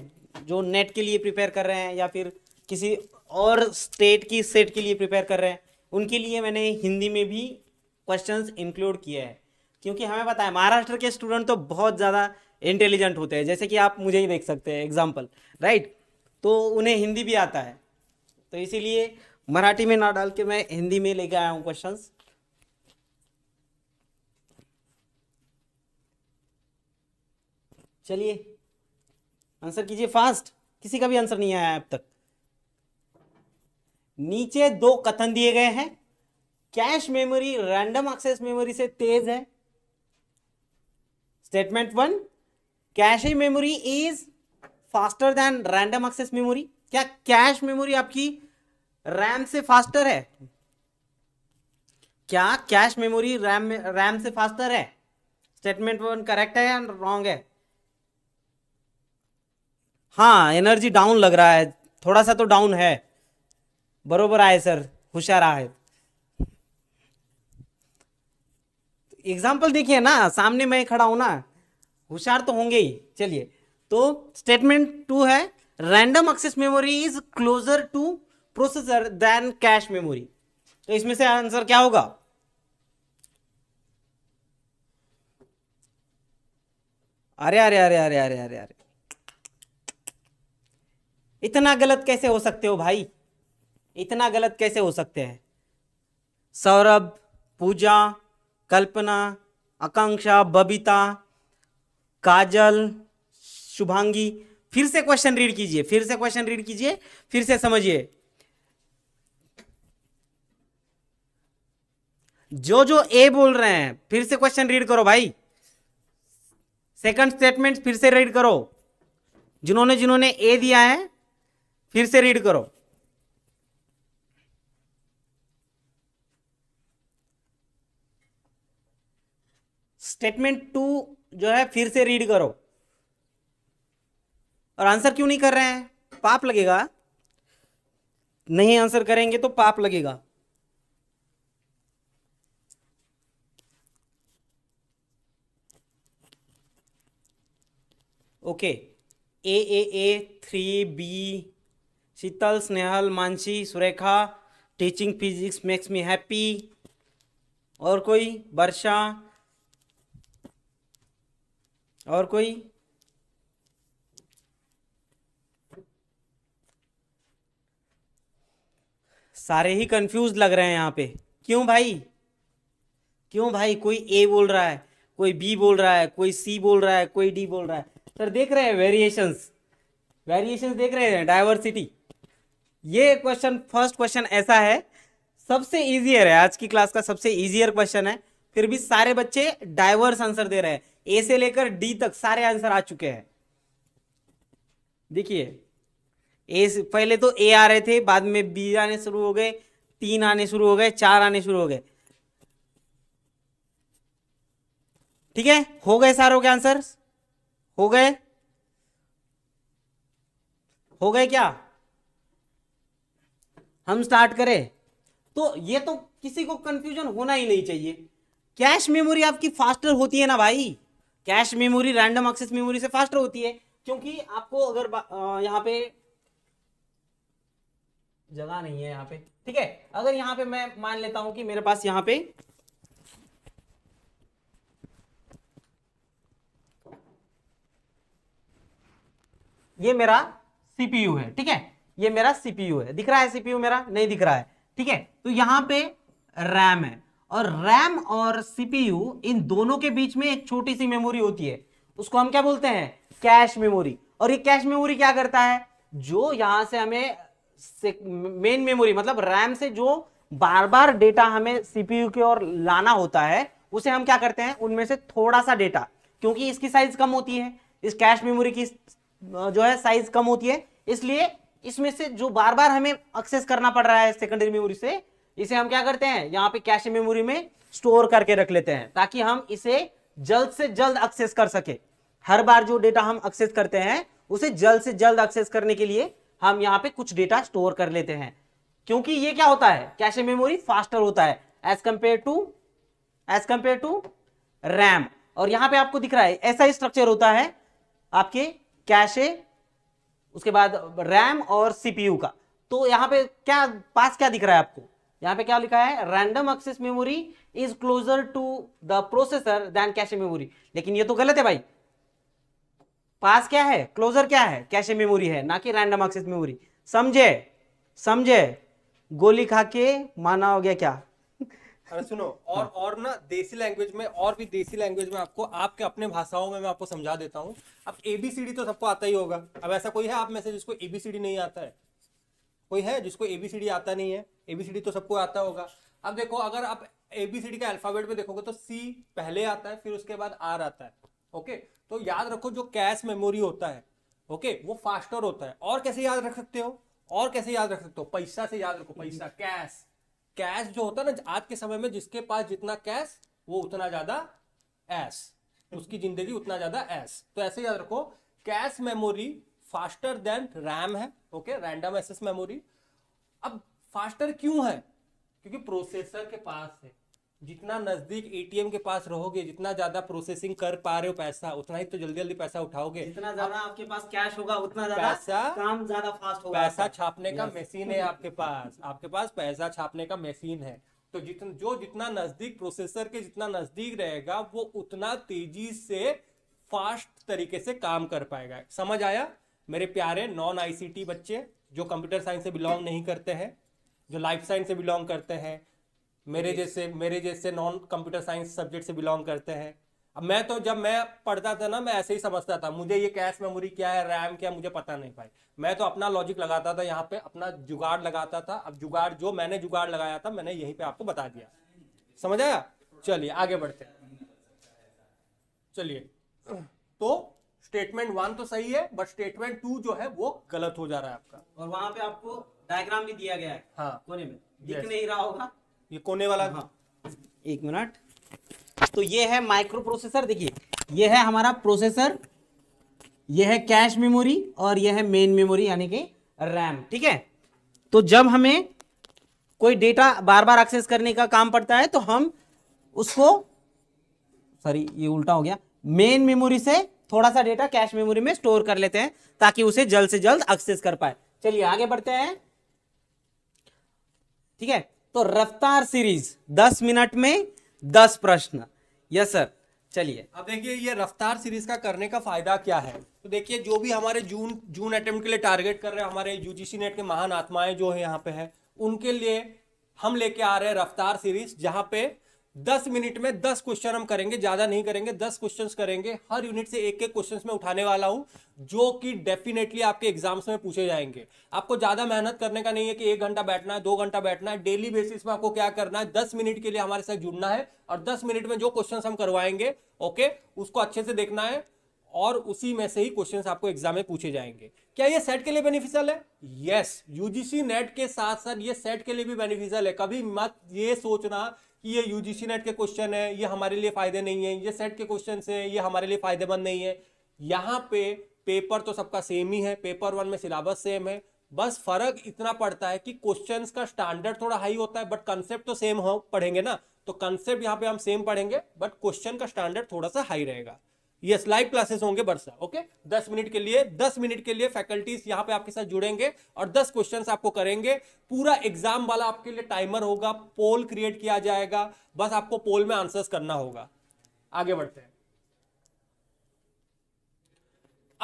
जो नेट के लिए प्रिपेयर कर रहे हैं या फिर किसी और स्टेट की सेट के लिए प्रिपेयर कर रहे हैं उनके लिए मैंने हिंदी में भी क्वेश्चंस इंक्लूड किए हैं क्योंकि हमें पता है महाराष्ट्र के स्टूडेंट तो बहुत ज़्यादा इंटेलिजेंट होते हैं जैसे कि आप मुझे ही देख सकते हैं एग्जाम्पल राइट तो उन्हें हिंदी भी आता है तो इसीलिए मराठी में ना डाल के मैं हिंदी में लेके आया हूँ क्वेश्चंस चलिए आंसर कीजिए फास्ट किसी का भी आंसर नहीं आया अब तक नीचे दो कथन दिए गए हैं cache memory random access memory से तेज है statement one cache memory is faster than random access memory क्या कैश मेमोरी आपकी रैम से फास्टर है क्या कैश मेमोरी रैम रैम से फास्टर है स्टेटमेंट वन करेक्ट है या रॉन्ग है हाँ एनर्जी डाउन लग रहा है थोड़ा सा तो डाउन है बरोबर आए सर होशियार आए एग्जाम्पल देखिए ना सामने मैं खड़ा हूं ना होशियार तो होंगे ही चलिए तो स्टेटमेंट टू है random access memory is closer to processor than cache memory तो इसमें से आंसर क्या होगा अरे अरे अरे अरे अरे अरे अरे इतना गलत कैसे हो सकते हो भाई इतना गलत कैसे हो सकते हैं सौरभ पूजा कल्पना आकांक्षा बबीता काजल शुभांगी फिर से क्वेश्चन रीड कीजिए फिर से क्वेश्चन रीड कीजिए फिर से समझिए जो जो ए बोल रहे हैं फिर से क्वेश्चन रीड करो भाई सेकंड स्टेटमेंट फिर से रीड करो जिन्होंने जिन्होंने ए दिया है फिर से रीड करो स्टेटमेंट टू जो है फिर से रीड करो और आंसर क्यों नहीं कर रहे हैं पाप लगेगा नहीं आंसर करेंगे तो पाप लगेगा okay A A A three B Sheetal Snehal Mansi Surekha teaching physics makes me happy और कोई वर्षा और कोई सारे ही कंफ्यूज लग रहे हैं यहाँ पे क्यों भाई क्यों भाई कोई ए बोल रहा है कोई बी बोल रहा है कोई सी बोल रहा है कोई डी बोल रहा है सर देख रहे हैं वेरिएशंस वेरिएशंस देख रहे हैं डाइवर्सिटी ये क्वेश्चन फर्स्ट क्वेश्चन ऐसा है सबसे ईजियर है आज की क्लास का सबसे ईजियर क्वेश्चन है फिर भी सारे बच्चे डाइवर्स आंसर दे रहे हैं ए से लेकर डी तक सारे आंसर आ चुके हैं देखिए ए पहले तो ए आ रहे थे बाद में बी आने शुरू हो गए तीन आने शुरू हो गए चार आने शुरू हो गए ठीक है हो गए सारों के आंसर हो गए हो गए क्या हम स्टार्ट करें तो ये तो किसी को कंफ्यूजन होना ही नहीं चाहिए कैश मेमोरी आपकी फास्टर होती है ना भाई cache memory random access memory से फास्टर होती है क्योंकि आपको अगर यहाँ पे जगह नहीं है यहाँ पे ठीक है अगर यहाँ पे मैं मान लेता हूं कि मेरे पास यहाँ पे ये मेरा सीपीयू है ठीक है ये मेरा सीपीयू है दिख रहा है सीपीयू मेरा नहीं दिख रहा है ठीक है तो यहाँ पे रैम है और रैम और सीपीयू इन दोनों के बीच में एक छोटी सी मेमोरी होती है उसको हम क्या बोलते हैं कैश मेमोरी और ये कैश मेमोरी क्या करता है जो यहां से हमें मेन मेमोरी मतलब रैम से जो बार बार डेटा हमें सीपीयू की ओर लाना होता है उसे हम क्या करते हैं उनमें से थोड़ा सा डेटा क्योंकि इसकी साइज कम होती है इस कैश मेमोरी की जो है साइज कम होती है इसलिए इसमें से जो बार बार हमें एक्सेस करना पड़ रहा है सेकेंडरी मेमोरी से इसे हम क्या करते हैं यहाँ पे कैश मेमोरी में स्टोर करके रख लेते हैं ताकि हम इसे जल्द से जल्द एक्सेस कर सके हर बार जो डेटा हम एक्सेस करते हैं उसे जल्द से जल्द एक्सेस करने के लिए हम यहाँ पे कुछ डेटा स्टोर कर लेते हैं क्योंकि ये क्या होता है कैश मेमोरी फास्टर होता है as compare to as compare to RAM और यहाँ पे आपको दिख रहा है ऐसा ही स्ट्रक्चर होता है आपके कैशे उसके बाद रैम और सीपीयू का तो यहाँ पे क्या पास क्या दिख रहा है आपको यहाँ पे क्या लिखा है random access memory is closer to the processor than cache memory लेकिन ये तो गलत है भाई पास क्या है क्लोजर क्या है कैशे मेमोरी है ना कि रैंडम एक्सेस मेमोरी समझे समझे गोली खा के माना हो गया क्या अरे सुनो [LAUGHS] और और ना देसी लैंग्वेज में और भी देसी लैंग्वेज में आपको आपके अपने भाषाओं में मैं आपको समझा देता हूँ अब एबीसीडी तो सबको आता ही होगा अब ऐसा कोई है आप में से जिसको एबीसीडी नहीं आता है कोई है जिसको एबीसीडी आता नहीं है एबीसीडी तो सबको आता होगा अब देखो अगर आप एबीसीडी का अल्फाबेट में देखोगे तो सी पहले आता है फिर उसके बाद आर आता है ओके तो याद रखो जो कैश मेमोरी होता है ओके वो फास्टर होता है और कैसे याद रख सकते हो और कैसे याद रख सकते हो पैसा से याद रखो पैसा हम्म। कैश कैश जो होता है ना आज के समय में जिसके पास जितना कैश वो उतना ज्यादा एस उसकी जिंदगी उतना ज्यादा एस तो ऐसे याद रखो cache memory faster than RAM है ओके रैंडम एसेस मेमोरी अब फास्टर क्यों है क्योंकि प्रोसेसर के पास है जितना नजदीक एटीएम के पास रहोगे जितना ज्यादा प्रोसेसिंग कर पा रहे हो पैसा उतना ही तो जल्दी जल्दी पैसा उठाओगे जितना ज्यादा आपके पास कैश होगा उतना ज्यादा पैसा काम ज्यादा फास्ट होगा पैसा छापने का मशीन है आपके पास आपके पास पैसा छापने का मशीन है तो जितन जो जितना नजदीक प्रोसेसर के जितना नजदीक रहेगा वो उतना तेजी से फास्ट तरीके से काम कर पाएगा समझ आया मेरे प्यारे नॉन आईसीटी बच्चे जो कंप्यूटर साइंस से बिलोंग नहीं करते हैं जो लाइफ साइंस से बिलोंग करते हैं मेरे जैसे मेरे जैसे नॉन कंप्यूटर साइंस सब्जेक्ट से बिलोंग करते हैं अब मैं तो जब मैं पढ़ता था ना मैं ऐसे ही समझता था मुझे ये कैश मेमोरी क्या है रैम क्या मुझे पता नहीं भाई मैं तो अपना लॉजिक लगाता था यहाँ पे अपना जुगाड़ लगाता था अब जुगाड़ जो मैंने जुगाड़ लगाया था मैंने यहीं पे आपको बता दिया समझ आया चलिए आगे बढ़ते चलिए तो स्टेटमेंट वन तो सही है बट स्टेटमेंट टू जो है वो गलत हो जा रहा है आपका और वहां पे आपको डायग्राम भी दिया गया है हाँ कोने में दिख नहीं रहा होगा ये कोने वाला हाँ एक मिनट तो ये है माइक्रो प्रोसेसर देखिए ये है हमारा प्रोसेसर ये है कैश मेमोरी और ये है मेन मेमोरी यानी कि रैम ठीक है तो जब हमें कोई डेटा बार बार एक्सेस करने का काम पड़ता है तो हम उसको सॉरी ये उल्टा हो गया मेन मेमोरी से थोड़ा सा डेटा कैश मेमोरी में स्टोर कर लेते हैं ताकि उसे जल्द से जल्द एक्सेस कर पाए चलिए आगे बढ़ते हैं ठीक है तो रफ्तार सीरीज दस मिनट में दस प्रश्न यस सर चलिए अब देखिए ये रफ्तार सीरीज का करने का फायदा क्या है तो देखिए जो भी हमारे जून जून अटेम्प्ट के लिए टारगेट कर रहे हैं हमारे यूजीसी नेट के महान आत्माएं जो है यहाँ पे है उनके लिए हम लेके आ रहे हैं रफ्तार सीरीज जहाँ पे दस मिनट में दस क्वेश्चन हम करेंगे ज्यादा नहीं करेंगे दस क्वेश्चन करेंगे हर यूनिट से एक एक क्वेश्चन में उठाने वाला हूं जो कि डेफिनेटली आपके एग्जाम्स में पूछे जाएंगे आपको ज्यादा मेहनत करने का नहीं है कि एक घंटा बैठना है दो घंटा बैठना है डेली बेसिस में आपको क्या करना है दस मिनट के लिए हमारे साथ जुड़ना है और दस मिनट में जो क्वेश्चन हम करवाएंगे ओके उसको अच्छे से देखना है और उसी में से ही क्वेश्चन आपको एग्जाम में पूछे जाएंगे क्या ये सेट के लिए बेनिफिशियल है यस यूजीसी नेट के साथ साथ ये सेट के लिए भी बेनिफिशियल है कभी मत ये सोचना कि ये यूजीसी नेट के क्वेश्चन है ये हमारे लिए फायदे नहीं है ये सेट के क्वेश्चन है ये हमारे लिए फायदेमंद नहीं है यहाँ पे पेपर तो सबका सेम ही है पेपर वन में सिलेबस सेम है बस फर्क इतना पड़ता है कि क्वेश्चंस का स्टैंडर्ड थोड़ा हाई होता है बट कंसेप्ट तो सेम हो पढ़ेंगे ना तो कंसेप्ट यहाँ पे हम सेम पढ़ेंगे बट क्वेश्चन का स्टैंडर्ड थोड़ा सा हाई रहेगा यस लाइव क्लासेस होंगे बरसा ओके दस मिनट के लिए दस मिनट के लिए फैकल्टीज यहाँ पे आपके साथ जुड़ेंगे और दस क्वेश्चन आपको करेंगे पूरा एग्जाम वाला आपके लिए टाइमर होगा पोल क्रिएट किया जाएगा बस आपको पोल में आंसर्स करना होगा आगे बढ़ते हैं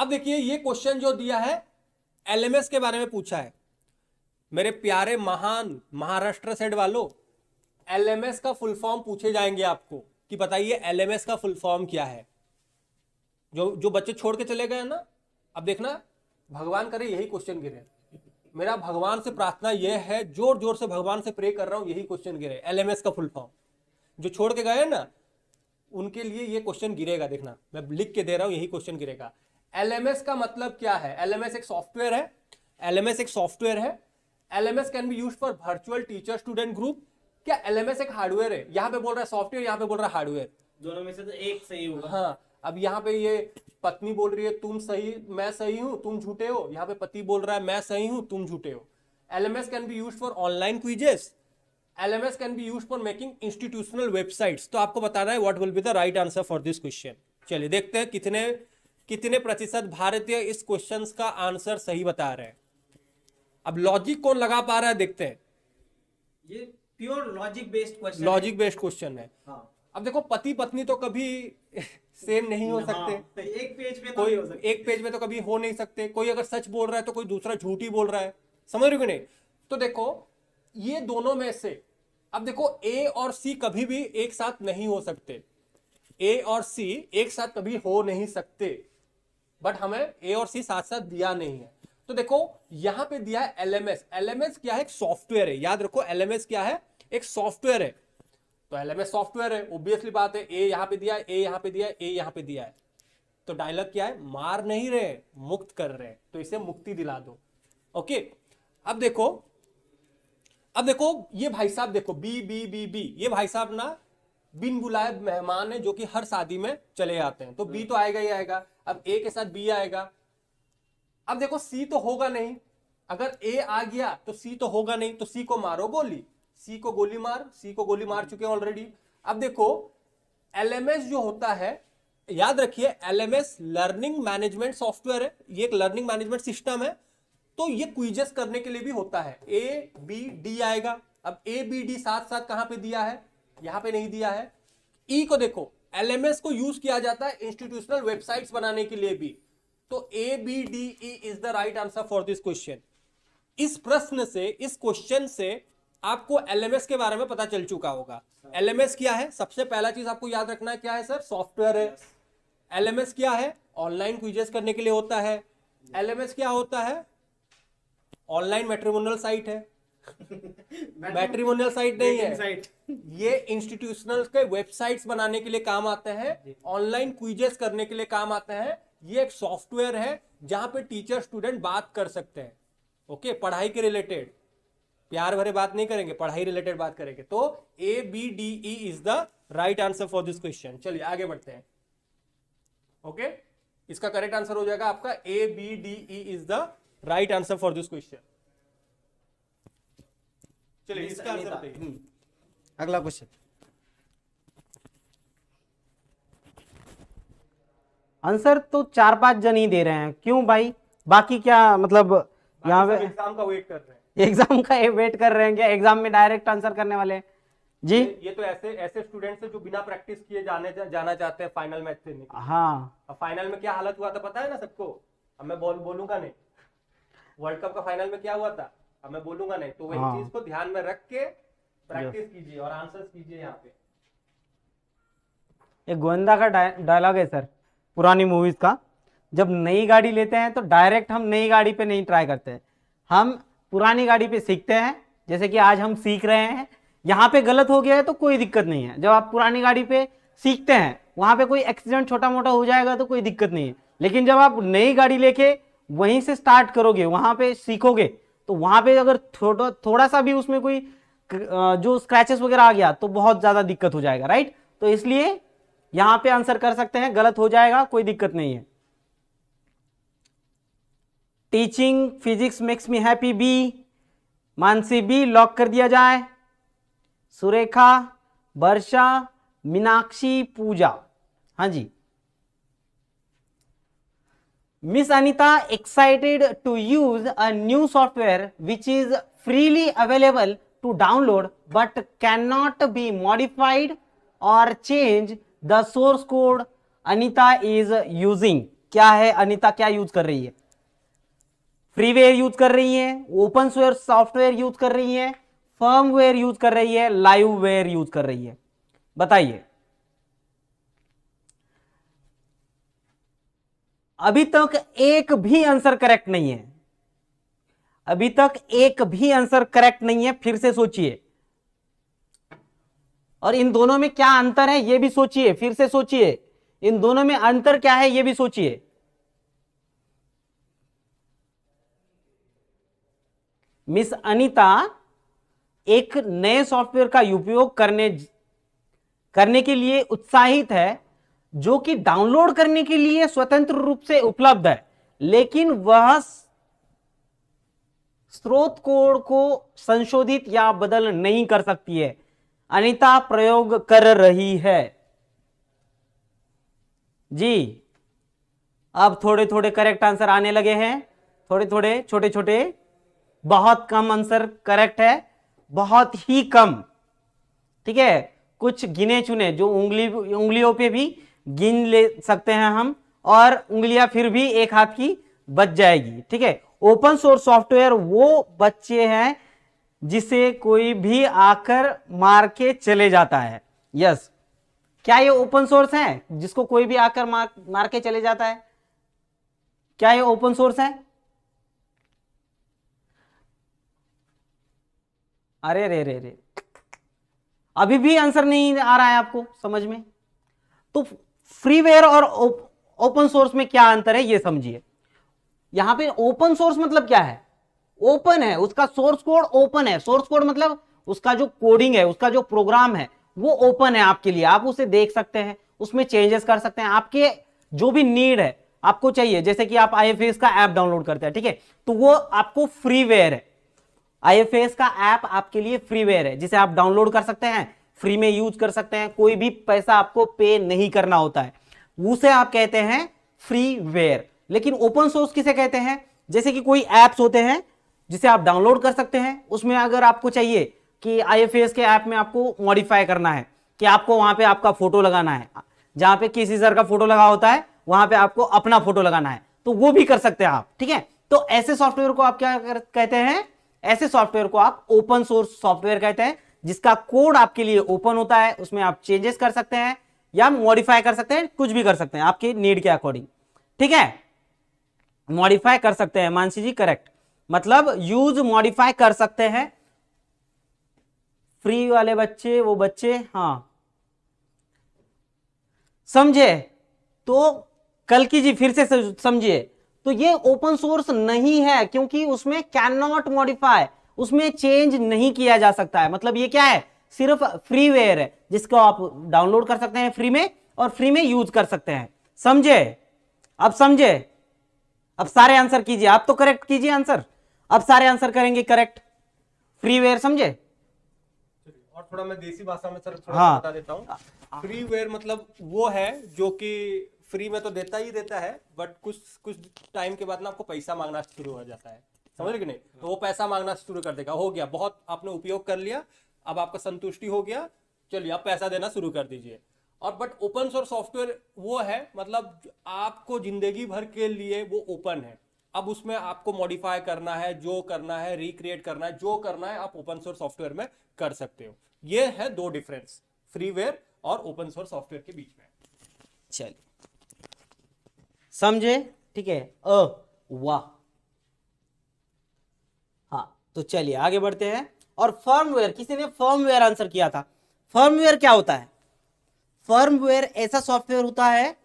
अब देखिए ये क्वेश्चन जो दिया है एलएमएस के बारे में पूछा है मेरे प्यारे महान महाराष्ट्र सेड वालों एलएमएस का फुल फॉर्म पूछे जाएंगे आपको कि बताइए एलएमएस का फुल फॉर्म क्या है जो जो बच्चे छोड़ के चले गए ना अब देखना भगवान करे यही क्वेश्चन गिरे मेरा भगवान से प्रार्थना यह है जोर जोर से भगवान से प्रे कर रहा हूँ यही क्वेश्चन गिरे एलएमएस का फुल फॉर्म जो छोड़ के गए ना उनके लिए ये क्वेश्चन गिरेगा देखना मैं लिख के दे रहा हूँ यही क्वेश्चन गिरेगा एलएमएस का मतलब क्या है एलएमएस एक सॉफ्टवेयर है एलएमएस एक सॉफ्टवेयर है LMS can be use for virtual teacher student group क्या एलएमएस एक हार्डवेयर है यहाँ पे बोल रहा है सॉफ्टवेयर यहाँ पे बोल रहा है हार्डवेयर दोनों में से तो एक सही होगा हाँ अब यहाँ पे ये पत्नी बोल रही है तुम सही मैं सही हूँ तुम झूठे हो यहाँ पे पति बोल रहा है मैं सही हूँ तुम झूठे हो L M S can be use for online quizzes L M S can be use for making institutional websites तो आपको बताना है what will be the right answer for this question चलिए देखते हैं कितने कितने प्रतिशत भारतीय इस क्वेश्चन का आंसर सही बता रहे हैं अब लॉजिक कौन लगा पा रहा है देखते हैं ये pure logic based question logic based question है, है हाँ। अब देखो पति पत्नी तो कभी सेम तो नहीं हो सकते एक पेज पे कोई एक पेज में तो कभी हो नहीं सकते कोई अगर सच बोल रहा है तो कोई दूसरा झूठी बोल रहा है समझ रहे हो नहीं तो देखो ये दोनों में से अब देखो ए और सी कभी भी एक साथ नहीं हो सकते ए और सी एक साथ कभी हो नहीं सकते बट हमें ए और सी साथ साथ दिया नहीं है तो देखो यहाँ पे दिया है एलएमएस एलएमएस क्या है एक सॉफ्टवेयर है याद रखो एलएमएस क्या है एक सॉफ्टवेयर है तो एल सॉफ्टवेयर है ओब्वियसली बात है ए यहाँ पे दिया है ए यहाँ पे दिया है ए यहाँ पे दिया है तो डायलॉग क्या है मार नहीं रहे मुक्त कर रहे तो इसे मुक्ति दिला दो ओके अब देखो अब देखो ये भाई साहब देखो बी बी बी बी ये भाई साहब ना बिन बुलाए मेहमान है जो कि हर शादी में चले आते हैं तो बी तो आएगा ही आएगा अब ए के साथ बी आएगा अब देखो सी तो होगा नहीं अगर ए आ गया तो सी तो होगा नहीं तो सी को मारो गोली सी को गोली मार सी को गोली मार चुके हैं ऑलरेडी अब देखो एलएमएस जो होता है याद रखिए एलएमएस लर्निंग मैनेजमेंट सॉफ्टवेयर है ये एक लर्निंग मैनेजमेंट सिस्टम है तो ये क्विजेस करने के लिए भी होता है ए बी डी आएगा अब ए बी डी साथ साथ कहां पे दिया है यहां पे नहीं दिया है ई e को देखो एलएमएस को यूज किया जाता है इंस्टीट्यूशनल वेबसाइट बनाने के लिए भी तो A B D E is the right answer for this question इस प्रश्न से इस क्वेश्चन से आपको एलएमएस के बारे में पता चल चुका होगा एलएमएस क्या है सबसे पहला चीज आपको याद रखना है क्या है सर सॉफ्टवेयर है एलएमएस क्या है ऑनलाइन क्विजेस करने के लिए होता है एलएमएस क्या होता है ऑनलाइन मैट्रिमोनियल साइट है मैट्रिमोनियल [LAUGHS] साइट नहीं है ये इंस्टीट्यूशनल के वेबसाइट्स बनाने के लिए काम आते हैं ऑनलाइन क्विजेस करने के लिए काम आते हैं ये एक सॉफ्टवेयर है जहां पे टीचर स्टूडेंट बात कर सकते हैं ओके पढ़ाई के रिलेटेड प्यार भरे बात नहीं करेंगे पढ़ाई रिलेटेड बात करेंगे तो A B D E is the right answer for this question चलिए आगे बढ़ते हैं ओके okay? इसका करेक्ट आंसर हो जाएगा आपका A B D E is the right answer for this question चलिए इसका आंसर हम्म। अगला क्वेश्चन आंसर तो चार पांच जन ही दे रहे हैं क्यों भाई बाकी क्या मतलब यहाँ पे एग्जाम का वेट कर रहे हैं एग्जाम का वेट कर रहे हैं क्या एग्जाम में डायरेक्ट आंसर करने वाले जी ये तो ऐसे ऐसे स्टूडेंट्स जो बिना प्रैक्टिस किए जाने जा, जाना चाहते हैं फाइनल मैच से हाँ अब फाइनल में क्या हालत हुआ था पता है ना सबको अब मैं बोल बोलूंगा नहीं वर्ल्ड कप का फाइनल में क्या हुआ था अब मैं बोलूंगा नहीं तो वही हाँ। चीज को ध्यान में रख के प्रैक्टिस कीजिए और आंसर कीजिए यहाँ पे एक गोविंदा का डायलॉग है सर पुरानी मूवीज का जब नई गाड़ी लेते हैं तो डायरेक्ट हम नई गाड़ी पे नहीं ट्राई करते हैं हम पुरानी गाड़ी पे सीखते हैं जैसे कि आज हम सीख रहे हैं यहाँ पे गलत हो गया है तो कोई दिक्कत नहीं है जब आप पुरानी गाड़ी पे सीखते हैं वहाँ पे कोई एक्सीडेंट छोटा मोटा हो जाएगा तो कोई दिक्कत नहीं है लेकिन जब आप नई गाड़ी लेके वहीं से स्टार्ट करोगे वहाँ पे सीखोगे तो वहाँ पे अगर थोड़ा थोड़ा सा भी उसमें कोई जो स्क्रैचेस वगैरह आ गया तो बहुत ज़्यादा दिक्कत हो जाएगा राइट तो इसलिए यहाँ पे आंसर कर सकते हैं गलत हो जाएगा कोई दिक्कत नहीं है teaching physics makes me happy B Mansi B lock कर दिया जाए सुरेखा वर्षा मीनाक्षी पूजा हाँ जी miss Anita excited to use a new software which is freely available to download but can not be modified और change the source code Anita is using क्या है अनिता क्या use कर रही है फ्रीवेयर यूज कर रही हैं ओपन सोर्स सॉफ्टवेयर यूज कर रही हैं फर्मवेयर यूज कर रही है लाइववेयर यूज कर रही है बताइए अभी तक एक भी आंसर करेक्ट नहीं है अभी तक एक भी आंसर करेक्ट नहीं है फिर से सोचिए और इन दोनों में क्या अंतर है यह भी सोचिए फिर से सोचिए इन दोनों में अंतर क्या है यह भी सोचिए मिस अनिता एक नए सॉफ्टवेयर का उपयोग करने करने के लिए उत्साहित है जो कि डाउनलोड करने के लिए स्वतंत्र रूप से उपलब्ध है लेकिन वह स्रोत कोड को संशोधित या बदल नहीं कर सकती है अनिता प्रयोग कर रही है जी अब थोड़े थोड़े करेक्ट आंसर आने लगे हैं थोड़े थोड़े छोटे छोटे बहुत कम आंसर करेक्ट है बहुत ही कम ठीक है कुछ गिने चुने जो उंगली उंगलियों पे भी गिन ले सकते हैं हम और उंगलियां फिर भी एक हाथ की बच जाएगी ठीक है ओपन सोर्स सॉफ्टवेयर वो बच्चे हैं जिसे कोई भी आकर मार के चले जाता है यस क्या ये ओपन सोर्स है जिसको कोई भी आकर मार मार के चले जाता है क्या ये ओपन सोर्स है अरे रे रे रे अभी भी आंसर नहीं आ रहा है आपको समझ में तो फ्रीवेयर और ओपन सोर्स में क्या अंतर है ये समझिए यहां पे ओपन सोर्स मतलब क्या है ओपन है उसका सोर्स कोड ओपन है सोर्स कोड मतलब उसका जो कोडिंग है उसका जो प्रोग्राम है वो ओपन है आपके लिए आप उसे देख सकते हैं उसमें चेंजेस कर सकते हैं आपके जो भी नीड है आपको चाहिए जैसे कि आप आई का ऐप डाउनलोड करते हैं ठीक है तो वो आपको फ्रीवेयर है आईएफएस का ऐप आपके लिए फ्रीवेयर है जिसे आप डाउनलोड कर सकते हैं फ्री में यूज कर सकते हैं कोई भी पैसा आपको पे नहीं करना होता है उसे आप कहते हैं फ्रीवेयर लेकिन ओपन सोर्स किसे कहते हैं जैसे कि कोई ऐप्स होते हैं जिसे आप डाउनलोड कर सकते हैं उसमें अगर आपको चाहिए कि आई के ऐप में आपको मॉडिफाई करना है कि आपको वहां पे आपका फोटो लगाना है जहां पे किसी सर का फोटो लगा होता है वहां पे आपको अपना फोटो लगाना है तो वो भी कर सकते हैं आप ठीक है तो ऐसे सॉफ्टवेयर को आप क्या कहते हैं ऐसे सॉफ्टवेयर को आप ओपन सोर्स सॉफ्टवेयर कहते हैं जिसका कोड आपके लिए ओपन होता है उसमें आप चेंजेस कर सकते हैं या मॉडिफाई कर सकते हैं कुछ भी कर सकते हैं आपके नीड के अकॉर्डिंग ठीक है मॉडिफाई कर सकते हैं मानसी जी करेक्ट मतलब यूज मॉडिफाई कर सकते हैं फ्री वाले बच्चे वो बच्चे हाँ समझे तो कल की जी फिर से समझिए तो ये ओपन सोर्स नहीं है क्योंकि उसमें कैन नॉट मॉडिफाई उसमें चेंज नहीं किया जा सकता है मतलब ये क्या है सिर्फ फ्रीवेयर है जिसको आप डाउनलोड कर सकते हैं फ्री में और फ्री में यूज कर सकते हैं समझे अब समझे अब सारे आंसर कीजिए आप तो करेक्ट कीजिए आंसर अब सारे आंसर करेंगे करेक्ट फ्रीवेयर समझे और थोड़ा मैं देसी भाषा में सर थोड़ा हाँ, बता देता हूँ फ्रीवेयर मतलब वो है जो कि फ्री में तो देता ही देता है बट कुछ कुछ टाइम के बाद ना आपको पैसा मांगना शुरू हो जाता है समझ लगे नहीं तो वो पैसा मांगना शुरू कर देगा हो गया बहुत आपने उपयोग कर लिया अब आपका संतुष्टि हो गया चलिए आप पैसा देना शुरू कर दीजिए और बट ओपन सोर्स सॉफ्टवेयर वो है मतलब आपको जिंदगी भर के लिए वो ओपन है अब उसमें आपको मॉडिफाई करना है जो करना है रिक्रिएट करना है जो करना है आप ओपन सोर्स सॉफ्टवेयर में कर सकते हो ये है दो डिफरेंस फ्रीवेयर और ओपन सोर्स सॉफ्टवेयर के बीच में चलिए समझे ठीक है अ वाह हाँ तो चलिए आगे बढ़ते हैं और फर्मवेयर किसी ने फर्मवेयर आंसर किया था फर्मवेयर क्या होता है फर्मवेयर ऐसा सॉफ्टवेयर होता है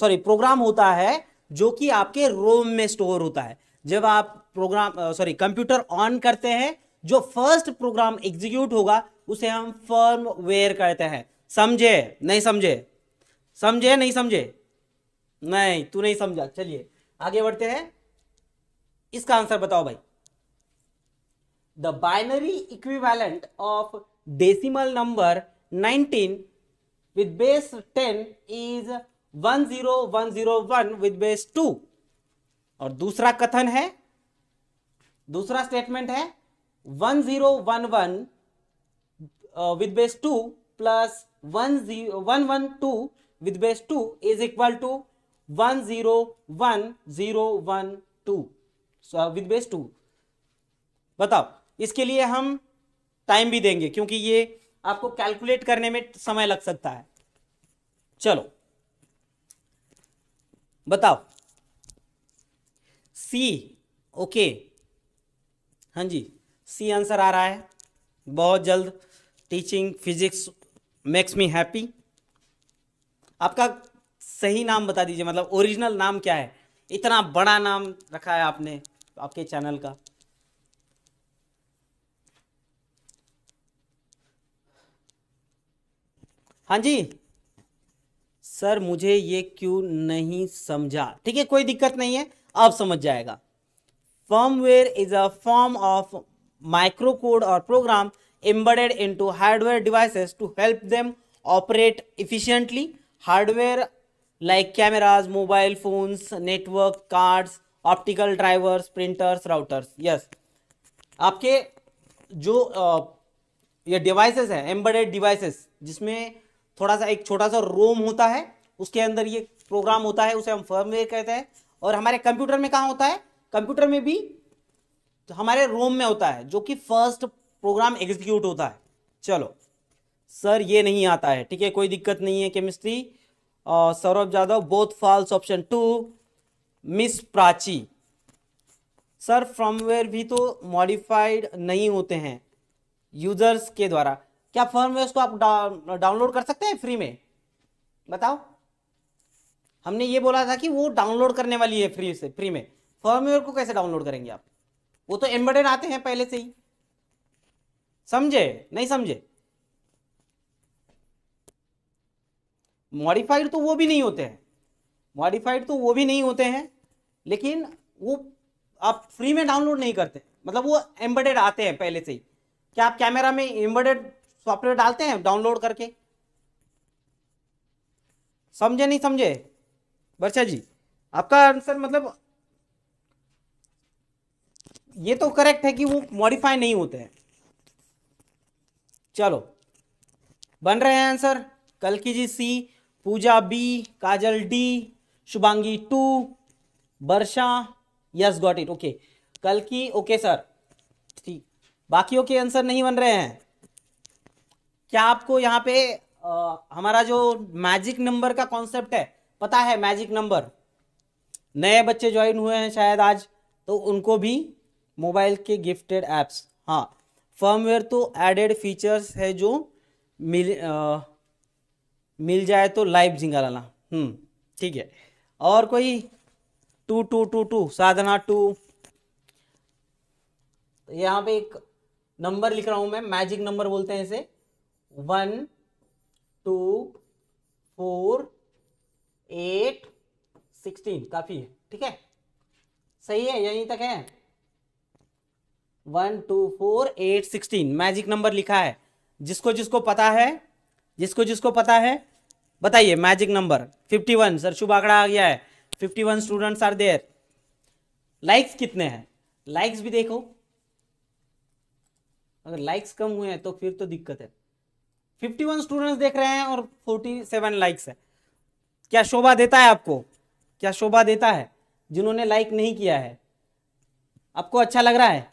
सॉरी प्रोग्राम होता है जो कि आपके रोम में स्टोर होता है जब आप प्रोग्राम सॉरी कंप्यूटर ऑन करते हैं जो फर्स्ट प्रोग्राम एग्जीक्यूट होगा उसे हम फर्मवेयर कहते हैं समझे नहीं समझे समझे नहीं समझे नहीं तू नहीं समझा चलिए आगे बढ़ते हैं इसका आंसर बताओ भाई the binary equivalent of decimal number 19 with base 10 zero 10101 with base 2 और दूसरा कथन है दूसरा स्टेटमेंट है 1011 with base two plus one one one zero two with base two is equal to one zero one zero one two with base two बताओ इसके लिए हम टाइम भी देंगे क्योंकि ये आपको कैलकुलेट करने में समय लग सकता है चलो बताओ सी ओके हाँ जी सी आंसर आ रहा है बहुत जल्द teaching physics makes me happy आपका सही नाम बता दीजिए मतलब ओरिजिनल नाम क्या है इतना बड़ा नाम रखा है आपने आपके चैनल का हाँ जी सर मुझे ये क्यों नहीं समझा ठीक है कोई दिक्कत नहीं है अब समझ जाएगा firmware is a form of micro code और program embedded into hardware devices to help them operate efficiently hardware like cameras mobile phones network cards optical drivers printers routers yes आपके जो ये डिवाइसेस है एम्बेडेड डिवाइसेस जिसमें थोड़ा सा एक छोटा सा रोम होता है उसके अंदर ये प्रोग्राम होता है उसे हम फर्मवेयर कहते हैं और हमारे कंप्यूटर में कहाँ होता है कंप्यूटर में भी तो हमारे रोम में होता है जो कि फर्स्ट प्रोग्राम एग्जीक्यूट होता है चलो सर ये नहीं आता है ठीक है कोई दिक्कत नहीं है chemistry Saurabh Yadav both false option two miss Prachi sir firmware भी तो मॉडिफाइड नहीं होते हैं यूजर्स के द्वारा क्या फर्मवेयर को आप डाउनलोड कर सकते हैं फ्री में बताओ हमने ये बोला था कि वो डाउनलोड करने वाली है फ्री से फ्री में फर्मवेयर को कैसे डाउनलोड करेंगे आप वो तो एम्बेडेड आते हैं पहले से ही समझे नहीं समझे मॉडिफाइड तो वो भी नहीं होते हैं मॉडिफाइड तो वो भी नहीं होते हैं लेकिन वो आप फ्री में डाउनलोड नहीं करते मतलब वो एम्बेडेड आते हैं पहले से ही क्या आप कैमरा में एम्बेडेड सॉफ्टवेयर डालते हैं डाउनलोड करके समझे नहीं समझे वर्षा जी आपका आंसर मतलब ये तो करेक्ट है कि वो मॉडिफाई नहीं होते हैं चलो बन रहे हैं आंसर कल की जी C Pooja B Kajal D Shubhangi two Varsha yes got it okay कल की ओके सर ठीक बाकियों के आंसर नहीं बन रहे हैं क्या आपको यहाँ पे आ, हमारा जो मैजिक नंबर का कॉन्सेप्ट है पता है मैजिक नंबर नए बच्चे ज्वाइन हुए हैं शायद आज तो उनको भी मोबाइल के गिफ्टेड ऐप्स हाँ फर्मवेयर तो एडेड फीचर्स है जो मिल आ, मिल जाए तो लाइव झींगा लाना हम्म, ठीक है और कोई two two two two Sadhana two यहाँ पे एक नंबर लिख रहा हूं मैं मैजिक नंबर बोलते हैं इसे one two four eight sixteen काफी है ठीक है सही है यहीं तक है one two four eight sixteen magic number लिखा है जिसको जिसको पता है जिसको जिसको पता है बताइए मैजिक नंबर 51 सर शुभ आंकड़ा आ गया है 51 स्टूडेंट्स आर देयर लाइक्स कितने हैं लाइक्स भी देखो अगर लाइक्स कम हुए हैं तो फिर तो दिक्कत है 51 स्टूडेंट्स देख रहे हैं और 47 लाइक्स है क्या शोभा देता है आपको क्या शोभा देता है जिन्होंने लाइक नहीं किया है आपको अच्छा लग रहा है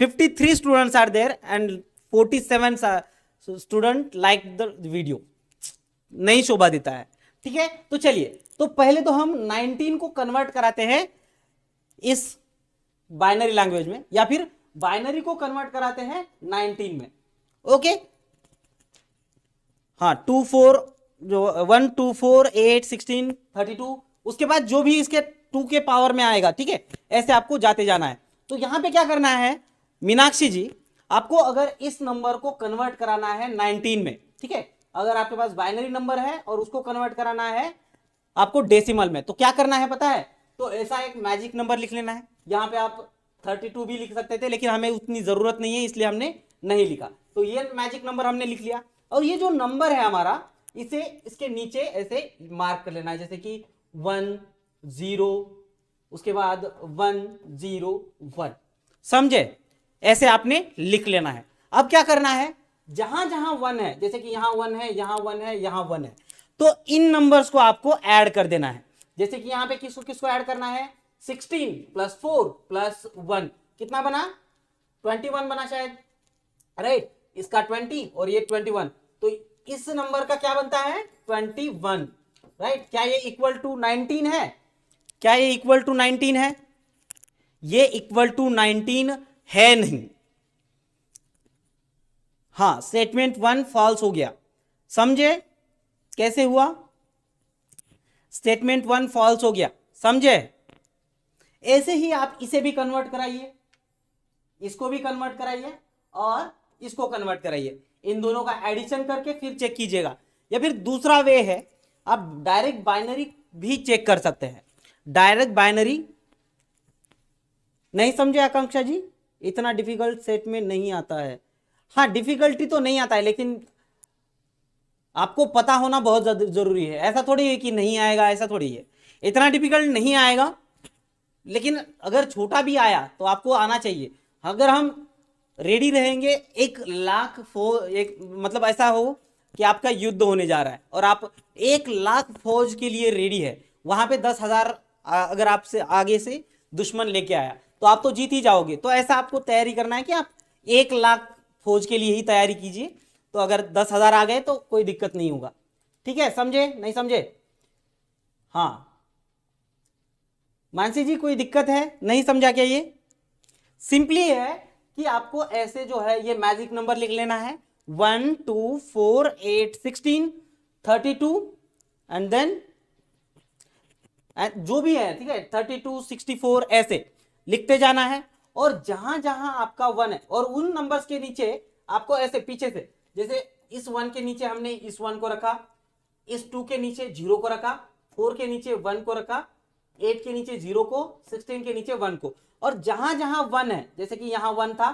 53 students are there and 47 seven student like the video नहीं शोभा देता है ठीक है तो चलिए तो पहले तो हम 19 को कन्वर्ट कराते हैं इस बाइनरी लैंग्वेज में या फिर बाइनरी को कन्वर्ट कराते हैं 19 में ओके हाँ टू फोर जो one two four eight sixteen thirty two उसके बाद जो भी इसके टू के पावर में आएगा ठीक है ऐसे आपको जाते जाना है तो यहां पे क्या करना है मीनाक्षी जी आपको अगर इस नंबर को कन्वर्ट कराना है नाइनटीन में ठीक है अगर आपके पास बाइनरी नंबर है और उसको कन्वर्ट कराना है आपको डेसिमल में तो क्या करना है पता है तो ऐसा एक मैजिक नंबर लिख लेना है यहाँ पे आप 32 भी लिख सकते थे लेकिन हमें उतनी जरूरत नहीं है इसलिए हमने नहीं लिखा तो ये मैजिक नंबर हमने लिख लिया और ये जो नंबर है हमारा इसे इसके नीचे ऐसे मार्क कर लेना है जैसे कि वन जीरो उसके बाद वन जीरो वन समझे ऐसे आपने लिख लेना है अब क्या करना है जहां जहां वन है जैसे कि यहां वन है यहां वन है यहां वन है तो इन नंबर्स को आपको ऐड कर देना है जैसे कि यहां पे किसको किसको ऐड करना है 16 प्लस फोर प्लस वन कितना बना 21 बना शायद राइट इसका 20 और ये 21 तो इस नंबर का क्या बनता है 21 राइट क्या ये इक्वल टू 19 है क्या ये इक्वल टू 19 है ये इक्वल टू 19 है नहीं हाँ स्टेटमेंट वन फॉल्स हो गया समझे कैसे हुआ स्टेटमेंट वन फॉल्स हो गया समझे ऐसे ही आप इसे भी कन्वर्ट कराइए इसको भी कन्वर्ट कराइए और इसको कन्वर्ट कराइए इन दोनों का एडिशन करके फिर चेक कीजिएगा या फिर दूसरा वे है आप डायरेक्ट बाइनरी भी चेक कर सकते हैं डायरेक्ट बाइनरी नहीं समझे आकांक्षा जी इतना डिफिकल्ट सेट में नहीं आता है हाँ डिफिकल्टी तो नहीं आता है लेकिन आपको पता होना बहुत जरूरी है ऐसा थोड़ी है कि नहीं आएगा ऐसा थोड़ी है इतना डिफिकल्ट नहीं आएगा लेकिन अगर छोटा भी आया तो आपको आना चाहिए अगर हम रेडी रहेंगे एक लाख फौज एक मतलब ऐसा हो कि आपका युद्ध होने जा रहा है और आप एक लाख फौज के लिए रेडी है वहां पे दस हजार अगर आपसे आगे से दुश्मन लेके आया तो आप तो जीत ही जाओगे तो ऐसा आपको तैयारी करना है कि आप एक लाख फौज के लिए ही तैयारी कीजिए तो अगर दस हज़ार आ गए तो कोई दिक्कत नहीं होगा ठीक है समझे नहीं समझे हाँ मानसी जी कोई दिक्कत है नहीं समझा क्या ये सिंपली है कि आपको ऐसे जो है ये मैजिक नंबर लिख लेना है one two four eight sixteen thirty two and then जो भी है ठीक है थर्टी टू सिक्सटी फोर ऐसे लिखते जाना है और जहां जहां आपका वन है और उन नंबर्स के नीचे आपको ऐसे पीछे से जैसे इस वन के नीचे हमने इस वन को रखा इस टू के नीचे जीरो को रखा फोर के नीचे वन को रखा एट के नीचे जीरो को सिक्सटीन के नीचे वन को और जहां जहां वन है जैसे कि यहां वन था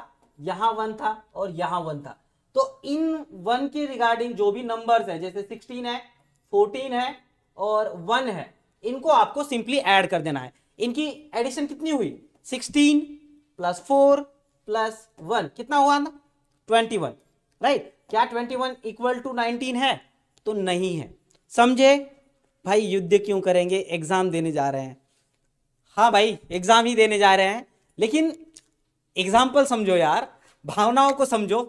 यहां वन था और यहां वन था तो इन वन के रिगार्डिंग जो भी नंबर्स है जैसे सिक्सटीन है फोर्टीन है और वन है इनको आपको सिंपली ऐड कर देना है इनकी एडिशन कितनी हुई sixteen plus four plus one कितना हुआ ना ट्वेंटी वन राइट क्या twenty one equal to nineteen है तो नहीं है समझे भाई युद्ध क्यों करेंगे एग्जाम देने जा रहे हैं हाँ भाई एग्जाम ही देने जा रहे हैं लेकिन एग्जाम्पल समझो यार भावनाओं को समझो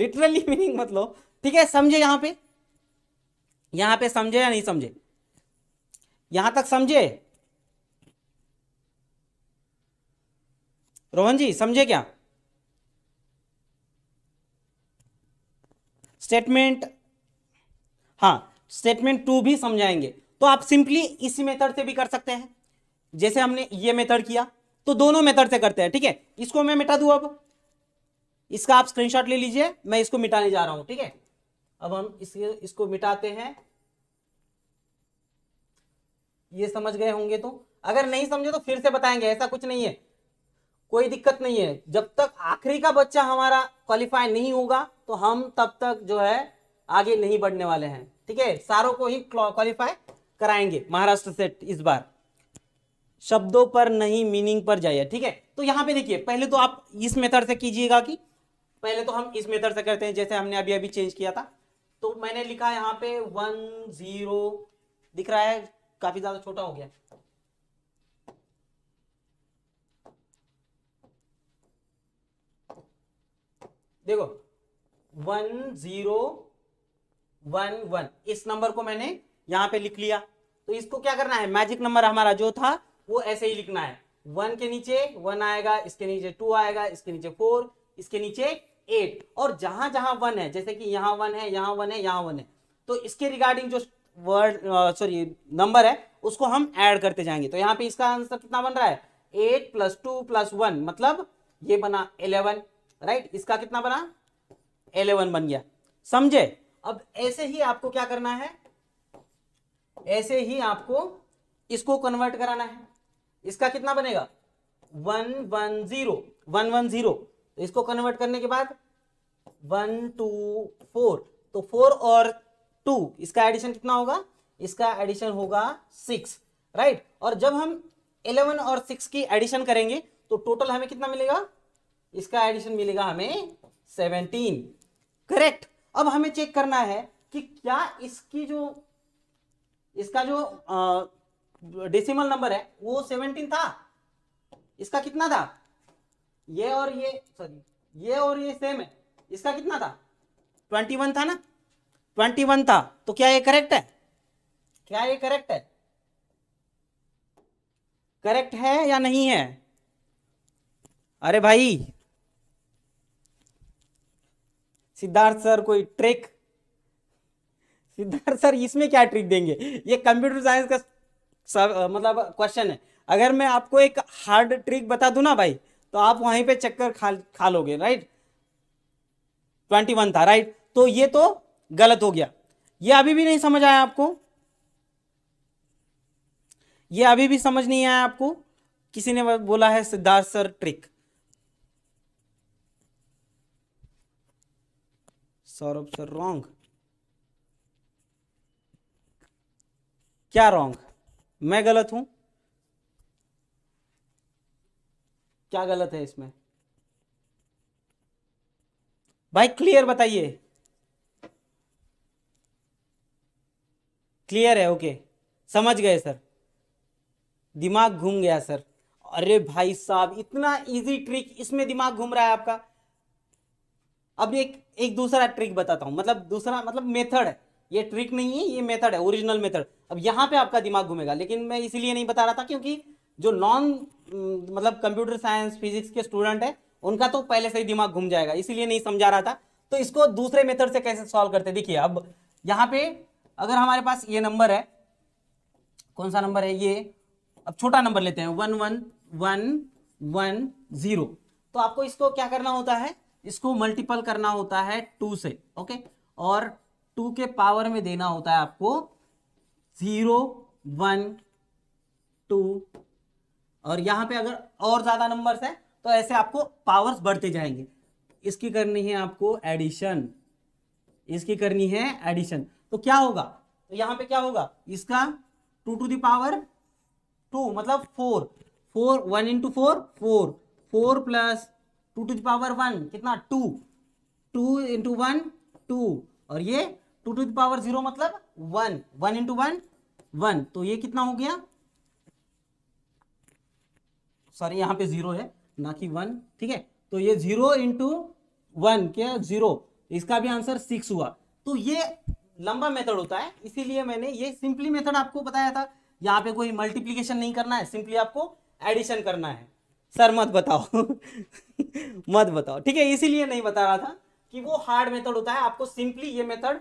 लिटरली मीनिंग मतलब ठीक है समझे यहां पे यहां पे समझे या नहीं समझे यहां तक समझे रोहन जी समझे क्या स्टेटमेंट हाँ स्टेटमेंट टू भी समझाएंगे तो आप सिंपली इसी मेथड से भी कर सकते हैं जैसे हमने ये मेथड किया तो दोनों मेथड से करते हैं ठीक है इसको मैं मिटा दू अब इसका आप स्क्रीनशॉट ले लीजिए मैं इसको मिटाने जा रहा हूं ठीक है अब हम इस, इसको मिटाते हैं ये समझ गए होंगे तो अगर नहीं समझे तो फिर से बताएंगे ऐसा कुछ नहीं है कोई दिक्कत नहीं है जब तक आखिरी का बच्चा हमारा क्वालिफाई नहीं होगा तो हम तब तक जो है आगे नहीं बढ़ने वाले हैं ठीक है सारों को ही क्वालिफाई कराएंगे महाराष्ट्र सेट इस बार शब्दों पर नहीं मीनिंग पर जाइए ठीक है तो यहां पे देखिए पहले तो आप इस मेथड से कीजिएगा कि पहले तो हम इस मेथड से करते हैं जैसे हमने अभी अभी चेंज किया था तो मैंने लिखा यहाँ पे वन जीरो दिख रहा है काफी ज्यादा छोटा हो गया देखो वन जीरो वन वन इस नंबर को मैंने यहां पे लिख लिया तो इसको क्या करना है मैजिक नंबर हमारा जो था वो ऐसे ही लिखना है वन के नीचे वन आएगा इसके नीचे टू आएगा इसके नीचे फोर इसके नीचे एट और जहां जहां वन है जैसे कि यहां वन है यहां वन है यहां वन है तो इसके रिगार्डिंग जो वर्ड सॉरी नंबर है उसको हम ऐड करते जाएंगे तो यहाँ पे इसका आंसर कितना बन रहा है eight plus two plus one मतलब ये बना इलेवन राइट इसका कितना बना एलेवन बन गया समझे अब ऐसे ही आपको क्या करना है ऐसे ही आपको इसको कन्वर्ट कराना है इसका कितना बनेगा one one zero one one zero तो इसको कन्वर्ट करने के बाद वन टू फोर तो फोर और टू इसका एडिशन कितना होगा इसका एडिशन होगा सिक्स राइट और जब हम इलेवन और सिक्स की एडिशन करेंगे तो टोटल हमें कितना मिलेगा इसका एडिशन मिलेगा हमें सेवनटीन करेक्ट अब हमें चेक करना है कि क्या इसकी जो इसका जो डेसिमल नंबर है वो सेवनटीन था इसका कितना था ये और ये सॉरी ये और ये सेम है इसका कितना था ट्वेंटी वन था ना ट्वेंटी वन था तो क्या ये करेक्ट है क्या ये करेक्ट है करेक्ट है या नहीं है अरे भाई सिद्धार्थ सर कोई ट्रिक सिद्धार्थ सर इसमें क्या ट्रिक देंगे ये कंप्यूटर साइंस का सब मतलब क्वेश्चन है अगर मैं आपको एक हार्ड ट्रिक बता दू ना भाई तो आप वहीं पे चक्कर खा खा लोगे राइट ट्वेंटी वन था राइट तो ये तो गलत हो गया ये अभी भी नहीं समझ आया आपको ये अभी भी समझ नहीं आया आपको किसी ने बोला है Siddharth sir trick Saurabh sir wrong क्या रॉन्ग मैं गलत हूं क्या गलत है इसमें भाई क्लियर बताइए क्लियर है ओके समझ गए सर दिमाग घूम गया सर अरे भाई साहब इतना इजी ट्रिक इसमें दिमाग घूम रहा है आपका अब एक एक दूसरा ट्रिक बताता हूँ मतलब दूसरा मतलब मेथड है ये ट्रिक नहीं है ये मेथड है ओरिजिनल मेथड अब यहाँ पे आपका दिमाग घूमेगा लेकिन मैं इसीलिए नहीं बता रहा था क्योंकि जो नॉन मतलब कंप्यूटर साइंस फिजिक्स के स्टूडेंट है उनका तो पहले से ही दिमाग घूम जाएगा इसीलिए नहीं समझा रहा था तो इसको दूसरे मेथड से कैसे सॉल्व करते देखिए अब यहाँ पे अगर हमारे पास ये नंबर है कौन सा नंबर है ये अब छोटा नंबर लेते हैं one one one one zero तो आपको इसको क्या करना होता है इसको मल्टीपल करना होता है टू से ओके और टू के पावर में देना होता है आपको जीरो वन टू और यहां पे अगर और ज्यादा नंबर्स है तो ऐसे आपको पावर्स बढ़ते जाएंगे इसकी करनी है आपको एडिशन इसकी करनी है एडिशन तो क्या होगा तो यहां पे क्या होगा इसका टू टू दावर टू मतलब four four one into four four four plus two to the power one कितना two two into one two और ये टू टू पावर जीरो मतलब one one into one one तो ये कितना हो गया सॉरी यहाँ पे जीरो है ना कि वन ठीक है तो ये जीरो इंटू वन क्या जीरो इसका भी आंसर सिक्स हुआ तो ये लंबा मेथड होता है इसीलिए मैंने ये सिंपली मेथड आपको बताया था यहाँ पे कोई मल्टीप्लीकेशन नहीं करना है सिंपली आपको एडिशन करना है सर मत बताओ [LAUGHS] मत बताओ ठीक है इसीलिए नहीं बता रहा था कि वो हार्ड मेथड होता है आपको सिंपली ये मेथड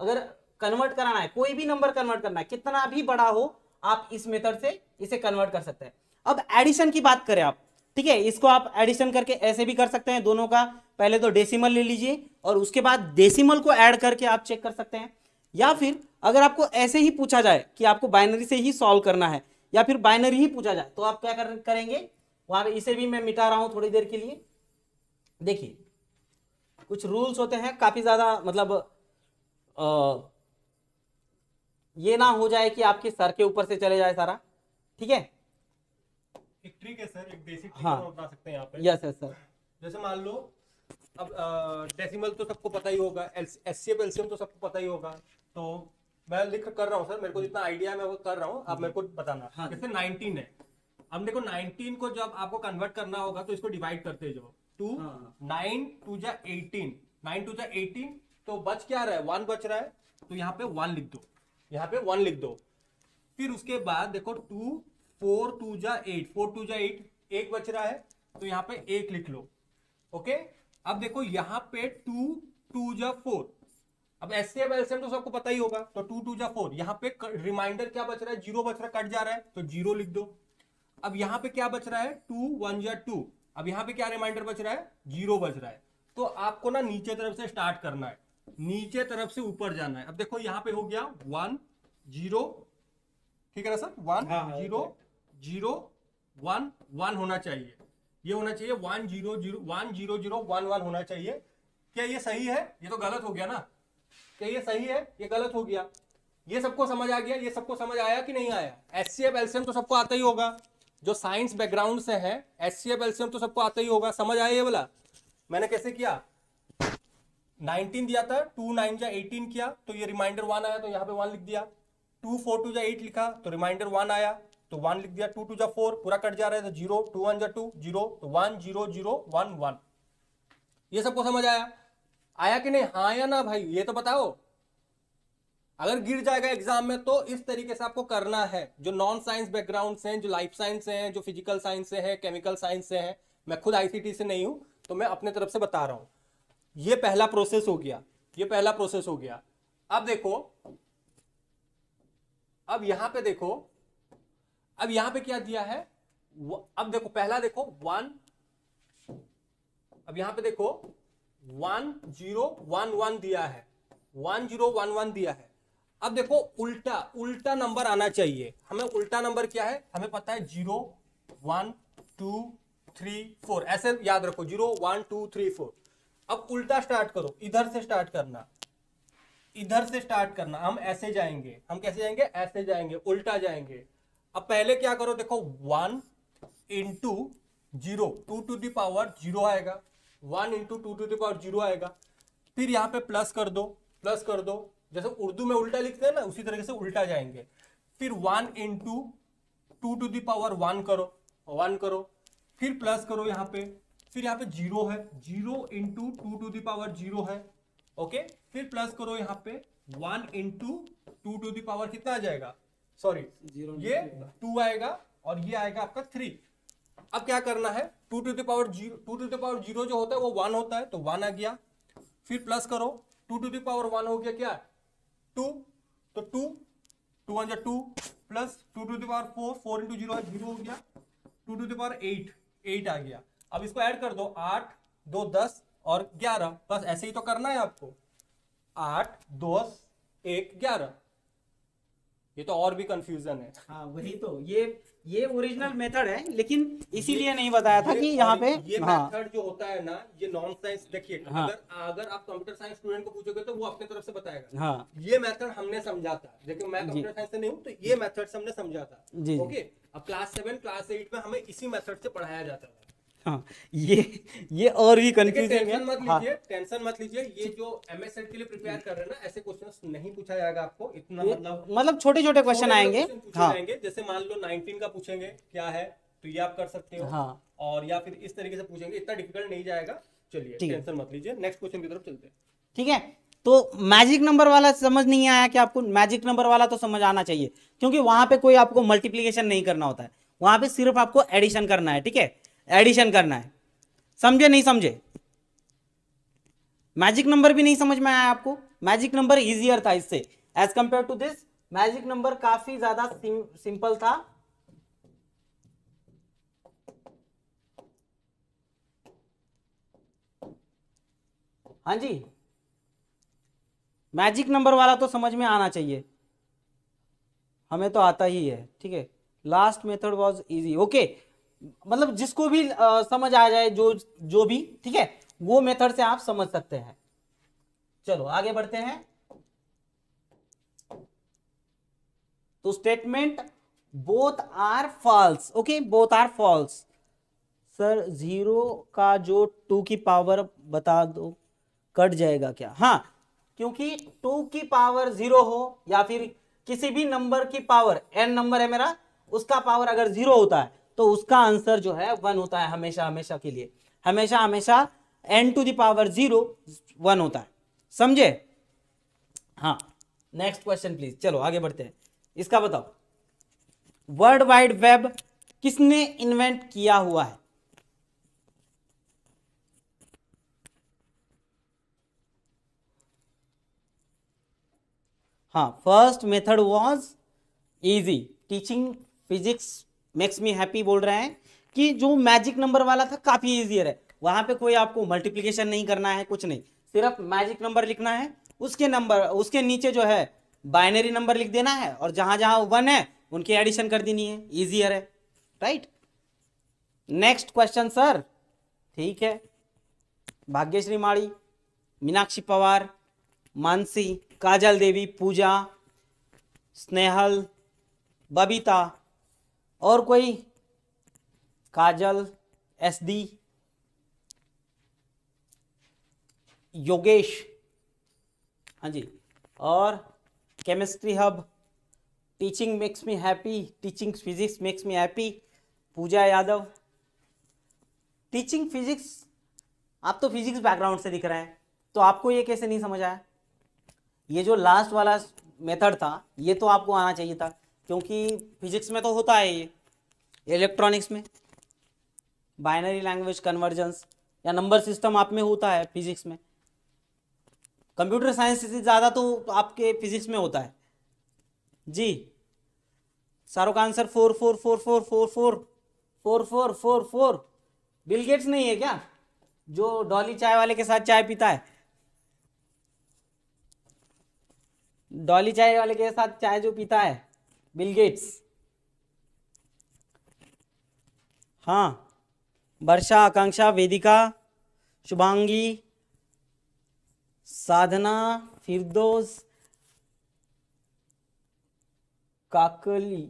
अगर कन्वर्ट कराना है कोई भी नंबर कन्वर्ट करना है कितना भी बड़ा हो आप इस मेथड से इसे कन्वर्ट कर सकते हैं अब एडिशन की बात करें आप ठीक है इसको आप एडिशन करके ऐसे भी कर सकते हैं दोनों का पहले तो डेसिमल ले लीजिए और उसके बाद डेसिमल को ऐड करके आप चेक कर सकते हैं या फिर अगर आपको ऐसे ही पूछा जाए कि आपको बाइनरी से ही सॉल्व करना है या फिर बाइनरी ही पूछा जाए तो आप क्या कर, करेंगे वहां पर इसे भी मैं मिटा रहा हूं थोड़ी देर के लिए देखिए कुछ रूल्स होते हैं काफ़ी ज़्यादा मतलब आ, ये ना हो जाए कि आपके सर के ऊपर से चले जाए सारा ठीक है एक ट्रिक है सर एक बेसिक हाँ बता सकते हैं यहाँ पे यस यस सर जैसे मान लो अब डेसिमल तो सबको पता ही होगा एस सी एचसीएफ एलसीएम तो सबको पता ही होगा तो मैं लिख कर रहा हूँ सर मेरे को जितना आइडिया है मैं वो कर रहा हूँ आप मेरे को बताना हाँ, जैसे नाइनटीन है अब देखो 19 को जब आपको कन्वर्ट करना होगा तो इसको डिवाइड करते जाओ टू हाँ। नाइन टू जा एटीन नाइन टू जा एटीन तो बच क्या रहा है वन बच रहा है तो यहाँ पे वन लिख दो यहाँ पे वन लिख दो फिर उसके बाद देखो टू फोर टू जा एट फोर टू जा एट एक बच रहा है तो यहाँ पे एक लिख लो ओके अब देखो यहाँ पे टू टू जा फोर अब एससीएम एलसीएम तो सबको पता ही होगा तो टू टू जा फोर यहाँ पे रिमाइंडर क्या बच रहा है जीरो बच रहा कट जा रहा है तो जीरो लिख दो अब यहां पे क्या बच रहा है टू वन या टू अब यहां पे क्या रिमाइंडर बच रहा है जीरो बच रहा है तो आपको ना नीचे तरफ से स्टार्ट करना है नीचे तरफ से ऊपर जाना है अब देखो यहां पे हो गया वन जीरो ठीक है ना सर वन हाँ, हाँ, जीरो जीरो वन वन होना चाहिए ये होना चाहिए one zero zero one zero zero one one होना चाहिए क्या ये सही है ये तो गलत हो गया ना क्या ये सही है ये गलत हो गया ये सबको समझ आ गया ये सबको समझ आया कि नहीं आया एच सी एफ एलसीएम तो सबको आता ही होगा जो साइंस बैकग्राउंड से है एस सी तो सबको आता ही होगा समझ आया ये वाला मैंने कैसे किया 19 दिया था टू नाइन या एटीन किया तो ये रिमाइंडर वन आया तो यहाँ पे वन लिख दिया टू फोर टू या एट लिखा तो रिमाइंडर वन आया तो वन लिख दिया टू टू या फोर पूरा कट जा रहा है तो जीरो टू वन या टू जीरो तो one zero zero one one ये सबको समझ आया आया कि नहीं हाँ या ना भाई ये तो बताओ अगर गिर जाएगा एग्जाम में तो इस तरीके से आपको करना है जो नॉन साइंस बैकग्राउंड से हैं जो लाइफ साइंस से हैं जो फिजिकल साइंस से हैं केमिकल साइंस से हैं मैं खुद आईसीटी से नहीं हूं तो मैं अपने तरफ से बता रहा हूं ये पहला प्रोसेस हो गया ये पहला प्रोसेस हो गया अब देखो अब यहां पे देखो अब यहां पे क्या दिया है अब देखो पहला देखो वन अब यहां पे देखो वन जीरो वन वन दिया है वन जीरो वन वन दिया है अब देखो उल्टा उल्टा नंबर आना चाहिए हमें उल्टा नंबर क्या है हमें पता है zero one two three four ऐसे याद रखो zero one two three four अब उल्टा स्टार्ट करो इधर से स्टार्ट करना इधर से स्टार्ट करना हम ऐसे जाएंगे हम कैसे जाएंगे ऐसे जाएंगे उल्टा जाएंगे अब पहले क्या करो देखो one into zero two to the power zero आएगा one into two to the power zero आएगा फिर यहां पे प्लस कर दो प्लस कर दो जैसे उर्दू में उल्टा लिखते हैं ना उसी तरीके से उल्टा जाएंगे फिर one in two two to the power one करो वन करो फिर प्लस करो यहाँ पे फिर यहाँ पे जीरो है zero in two two to the power zero है ओके फिर प्लस करो यहाँ पे one in two to the power कितना आ जाएगा सॉरी ये टू आएगा और ये आएगा आपका थ्री अब क्या करना है two to the power zero two to the power zero जो होता है वो वन होता है तो वन आ गया फिर प्लस करो टू टू दावर वन हो गया क्या टू तो टू टू वन जो two plus two to the power four four into zero zero हो गया two to the power eight eight आ गया अब इसको ऐड कर दो आठ दो दस और ग्यारह बस ऐसे ही तो करना है आपको आठ दस एक ग्यारह ये तो और भी कंफ्यूजन है हाँ वही तो ये ये ओरिजिनल मेथड है लेकिन इसीलिए नहीं बताया था कि यहाँ पे ये हाँ। मेथड जो होता है ना ये नॉन साइंस देखिए हाँ। अगर अगर आप कंप्यूटर साइंस स्टूडेंट को पूछोगे तो वो अपने तरफ से बताएगा हाँ। ये मेथड हमने समझा था लेकिन मैं कंप्यूटर साइंस से नहीं हूँ तो ये मेथड हमने समझा था ओके अब क्लास सेवन क्लास एट में हमें इसी मेथड से पढ़ाया जाता था हाँ, ये ये और भी कंफ्यूजिंग है मत हाँ। टेंशन मत लीजिए ये जो एमएसएल के लिए प्रिपेयर कर रहे हैं ना ऐसे क्वेश्चन नहीं पूछा जाएगा आपको इतना मतलब मतलब छोटे छोटे क्वेश्चन आएंगे हाँ जैसे मान लो 19 का पूछेंगे क्या है तो ये आप कर सकते हो हाँ और या फिर इस तरीके से पूछेंगे इतना डिफिकल्ट नहीं जाएगा चलिए टेंशन मत लीजिए नेक्स्ट क्वेश्चन की तरफ चलते हैं ठीक है तो मैजिक नंबर वाला समझ नहीं आया कि आपको मैजिक नंबर वाला तो समझ आना चाहिए क्योंकि वहां पे कोई आपको मल्टीप्लीकेशन नहीं करना होता है वहां पे सिर्फ आपको एडिशन करना है ठीक है एडिशन करना है समझे नहीं समझे मैजिक नंबर भी नहीं समझ में आया आपको मैजिक नंबर इजियर था इससे as compare to this magic number काफी ज्यादा सिंपल था हाँ जी मैजिक नंबर वाला तो समझ में आना चाहिए हमें तो आता ही है ठीक है last method was easy okay मतलब जिसको भी आ, समझ आ जाए जो जो भी ठीक है वो मेथड से आप समझ सकते हैं चलो आगे बढ़ते हैं तो statement both are false okay both are false sir zero का जो टू की पावर बता दो कट जाएगा क्या हाँ क्योंकि टू की पावर जीरो हो या फिर किसी भी नंबर की पावर एन नंबर है मेरा उसका पावर अगर जीरो होता है तो उसका आंसर जो है वन होता है हमेशा हमेशा के लिए हमेशा हमेशा n to the power zero one होता है समझे हाँ नेक्स्ट क्वेश्चन प्लीज चलो आगे बढ़ते हैं इसका बताओ वर्ल्ड वाइड वेब किसने इन्वेंट किया हुआ है हाँ first method was easy teaching physics makes me happy बोल रहे हैं कि जो मैजिक नंबर वाला था काफ़ी इजियर है वहां पे कोई आपको मल्टीप्लीकेशन नहीं करना है कुछ नहीं सिर्फ मैजिक नंबर लिखना है उसके नंबर उसके नीचे जो है बाइनरी नंबर लिख देना है और जहां जहां वन है उनकी एडिशन कर देनी है इजियर है राइट नेक्स्ट क्वेश्चन सर ठीक है भाग्यश्री माड़ी मीनाक्षी पवार मानसी काजल देवी पूजा स्नेहल बबीता और कोई काजल एस डी योगेश हाँ जी और chemistry hub teaching makes me happy teaching physics makes me happy Pooja Yadav teaching physics आप तो फिजिक्स बैकग्राउंड से दिख रहे हैं तो आपको ये कैसे नहीं समझ आया ये जो लास्ट वाला मेथड था ये तो आपको आना चाहिए था क्योंकि फिजिक्स में तो होता है ये इलेक्ट्रॉनिक्स में बाइनरी लैंग्वेज कन्वर्जेंस या नंबर सिस्टम आप में होता है फिजिक्स में कंप्यूटर साइंस से ज़्यादा तो आपके फिजिक्स में होता है जी सारों का answer four four four four four four four four four four Bill Gates नहीं है क्या जो डॉली चाय वाले के साथ चाय पीता है डॉली चाय वाले के साथ चाय जो पीता है बिल गेट्स हाँ वर्षा आकांक्षा वेदिका शुभांगी साधना फिरदोस काकली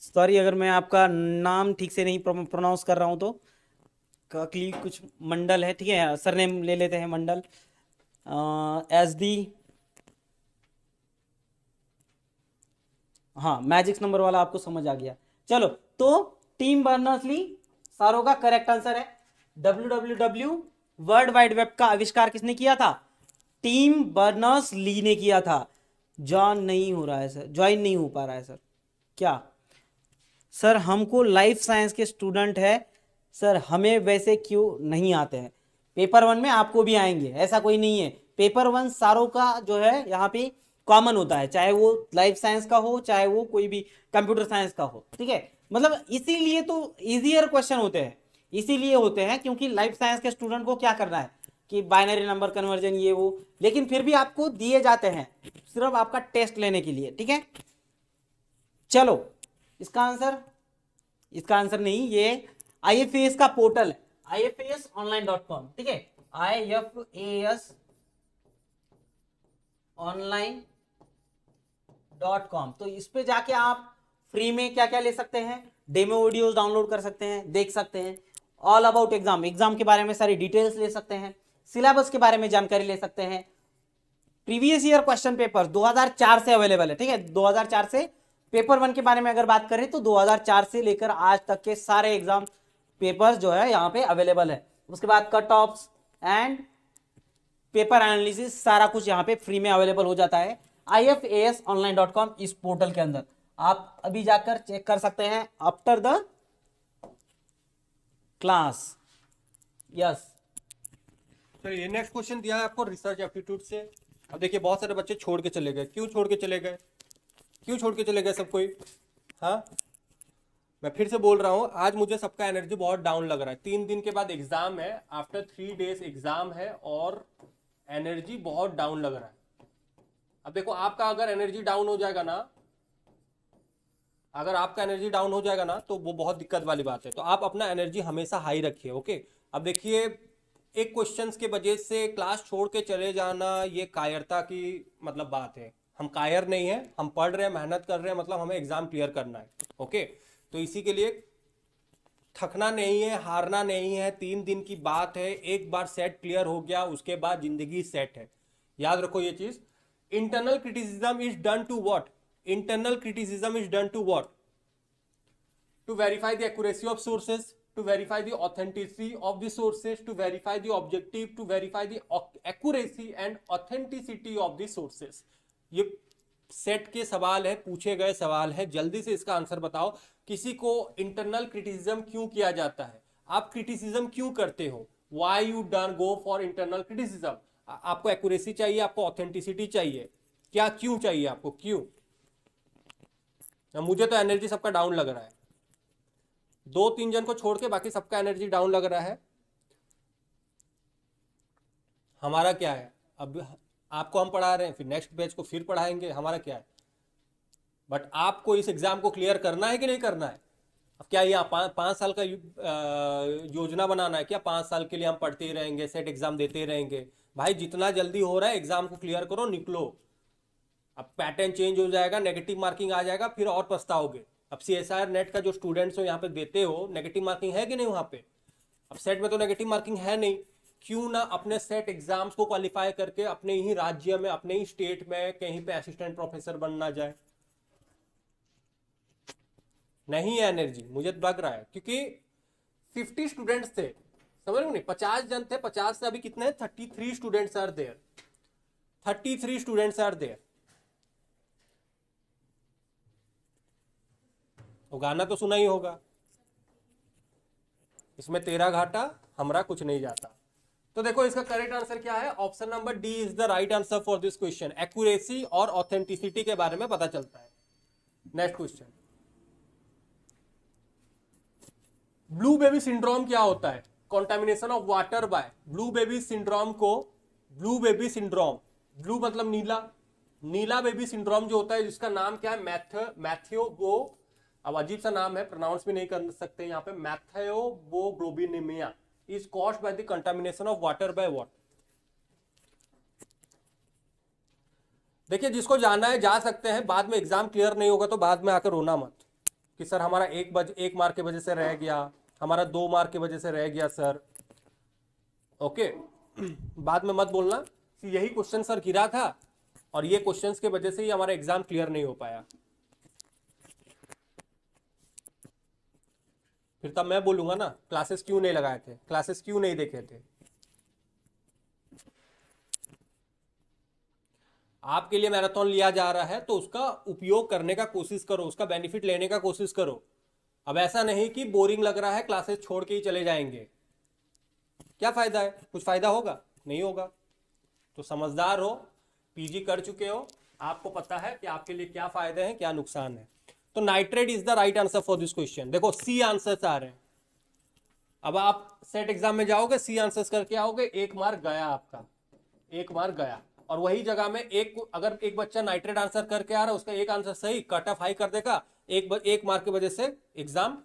सॉरी अगर मैं आपका नाम ठीक से नहीं प्रोनाउंस कर रहा हूँ तो काकली कुछ मंडल है ठीक है सरनेम ले लेते हैं मंडल एस डी हाँ मैजिक्स नंबर वाला आपको समझ आ गया चलो तो टीम बर्नर्स सारों का करेक्ट आंसर है W W W World Wide Web का आविष्कार किसने किया था टीम बर्नर्स ली ने किया था जॉन नहीं हो रहा है सर ज्वाइन नहीं हो पा रहा है सर क्या सर हमको लाइफ साइंस के स्टूडेंट है सर हमें वैसे क्यों नहीं आते हैं पेपर वन में आपको भी आएंगे ऐसा कोई नहीं है पेपर वन सारों का जो है यहाँ पे कॉमन होता है चाहे वो लाइफ साइंस का हो चाहे वो कोई भी कंप्यूटर साइंस का हो ठीक है मतलब इसीलिए तो इजियर क्वेश्चन होते हैं इसीलिए होते हैं क्योंकि लाइफ साइंस के स्टूडेंट को क्या करना है कि बाइनरी नंबर कन्वर्जन ये वो लेकिन फिर भी आपको दिए जाते हैं सिर्फ आपका टेस्ट लेने के लिए ठीक है चलो इसका आंसर इसका आंसर नहीं ये आई का portal I F S online dot com ठीक है I F A S online dot com तो इस पे जाके आप फ्री में क्या क्या ले सकते हैं डेमो वीडियोस डाउनलोड कर सकते हैं देख सकते हैं ऑल अबाउट एग्जाम एग्जाम के बारे में सारी डिटेल्स ले सकते हैं सिलेबस के बारे में जानकारी ले सकते हैं प्रीवियस ईयर क्वेश्चन पेपर 2004 से अवेलेबल है ठीक है 2004 से पेपर वन के बारे में अगर बात करें तो 2004 से लेकर आज तक के सारे एग्जाम पेपर जो है यहाँ पे अवेलेबल है उसके बाद cut off and paper analysis सारा कुछ यहाँ पे फ्री में अवेलेबल हो जाता है I F S online dot com इस पोर्टल के अंदर आप अभी जाकर चेक कर सकते हैं after the class yes sir ये नेक्स्ट क्वेश्चन दिया है आपको रिसर्च एप्टीट्यूड से अब देखिए बहुत सारे बच्चे छोड़ के चले गए क्यों छोड़ के चले गए क्यों छोड़ के चले गए सब कोई हाँ मैं फिर से बोल रहा हूँ आज मुझे सबका एनर्जी बहुत डाउन लग रहा है तीन दिन के बाद एग्जाम है आफ्टर थ्री डेज एग्जाम है और एनर्जी बहुत डाउन लग रहा है अब देखो आपका अगर एनर्जी डाउन हो जाएगा ना अगर आपका एनर्जी डाउन हो जाएगा ना तो वो बहुत दिक्कत वाली बात है तो आप अपना एनर्जी हमेशा हाई रखिए ओके अब देखिए एक क्वेश्चंस के वजह से क्लास छोड़ के चले जाना ये कायरता की मतलब बात है हम कायर नहीं है हम पढ़ रहे हैं मेहनत कर रहे हैं मतलब हमें एग्जाम क्लियर करना है ओके तो इसी के लिए थकना नहीं है हारना नहीं है तीन दिन की बात है एक बार सेट क्लियर हो गया उसके बाद जिंदगी सेट है याद रखो ये चीज़ internal criticism is done to what internal criticism is done to what to verify the of sources to verify the authenticity of the to verify the objective to verify the accuracy and authenticity of the ये set के सवाल है पूछे गए सवाल है जल्दी से इसका आंसर बताओ किसी को इंटरनल क्रिटिसिज्म क्यों किया जाता है आप क्रिटिसिज्म क्यों करते हो why you don't go for internal criticism आपको एक्यूरेसी चाहिए आपको ऑथेंटिसिटी चाहिए क्या क्यों चाहिए आपको क्यों मुझे तो एनर्जी सबका डाउन लग रहा है दो तीन जन को छोड़ के बाकी सबका एनर्जी डाउन लग रहा है हमारा क्या है अब आपको हम पढ़ा रहे हैं फिर नेक्स्ट बैच को फिर पढ़ाएंगे हमारा क्या है बट आपको इस एग्जाम को क्लियर करना है कि नहीं करना है अब क्या ये पा, पाँच साल का योजना बनाना है क्या पाँच साल के लिए हम पढ़ते ही रहेंगे सेट एग्जाम देते रहेंगे भाई जितना जल्दी हो रहा है एग्जाम को क्लियर करो निकलो अब पैटर्न चेंज हो जाएगा नेगेटिव मार्किंग आ जाएगा फिर और पछताओगे अब सी एस आर नेट का जो स्टूडेंट्स हो यहाँ पे देते हो नेगेटिव मार्किंग है कि नहीं वहाँ पे अब सेट में तो नेगेटिव मार्किंग है नहीं क्यों ना अपने सेट एग्जाम्स को क्वालिफाई करके अपने ही राज्य में अपने ही स्टेट में कहीं पे असिस्टेंट प्रोफेसर बनना जाए नहीं है एनर्जी मुझे तो लग रहा है क्योंकि फिफ्टी स्टूडेंट्स थे समझ रहे पचास जन थे पचास से अभी कितने thirty three students are there thirty three students are there तो गाना तो सुना ही होगा इसमें तेरा घाटा हमारा कुछ नहीं जाता तो देखो इसका करेक्ट आंसर क्या है option number D is the right answer for this question accuracy और ऑथेंटिसिटी के बारे में पता चलता है next question blue baby syndrome क्या होता है contamination of water by blue baby syndrome को ब्लू बेबी सिंड्रोम ब्लू मतलब नीला नीला बेबी सिंड्रोम जो होता है जिसका नाम क्या है मैथ मैथियो वो अब अजीब सा नाम है प्रोनाउंस भी नहीं कर सकते यहाँ पे methaemoglobinaemia is cause by the contamination of water by what देखिए जिसको जाना है जा सकते हैं बाद में एग्जाम क्लियर नहीं होगा तो बाद में आकर रोना मत कि सर हमारा एक बज एक मार्क के वजह से रह गया हमारा दो मार्क की वजह से रह गया सर ओके बाद में मत बोलना कि यही क्वेश्चन सर गिरा था और ये क्वेश्चन के वजह से ही हमारा एग्जाम क्लियर नहीं हो पाया फिर तब मैं बोलूंगा ना क्लासेस क्यों नहीं लगाए थे क्लासेस क्यों नहीं देखे थे आपके लिए मैराथन लिया जा रहा है तो उसका उपयोग करने का कोशिश करो उसका बेनिफिट लेने का कोशिश करो अब ऐसा नहीं कि बोरिंग लग रहा है क्लासेस छोड़ के ही चले जाएंगे क्या फ़ायदा है कुछ फ़ायदा होगा नहीं होगा तो समझदार हो पीजी कर चुके हो आपको पता है कि आपके लिए क्या फ़ायदे हैं क्या नुकसान है तो nitrate is the right answer for this question देखो सी आंसर आ रहे हैं अब आप सेट एग्जाम में जाओगे सी आंसर करके आओगे एक मार्क गया आपका एक मार्क गया और वही जगह में एक अगर एक बच्चा नाइट्रेट आंसर करके आ रहा है उसका एक आंसर सही कट ऑफ हाई कर देगा एक एक मार्क की वजह से एग्जाम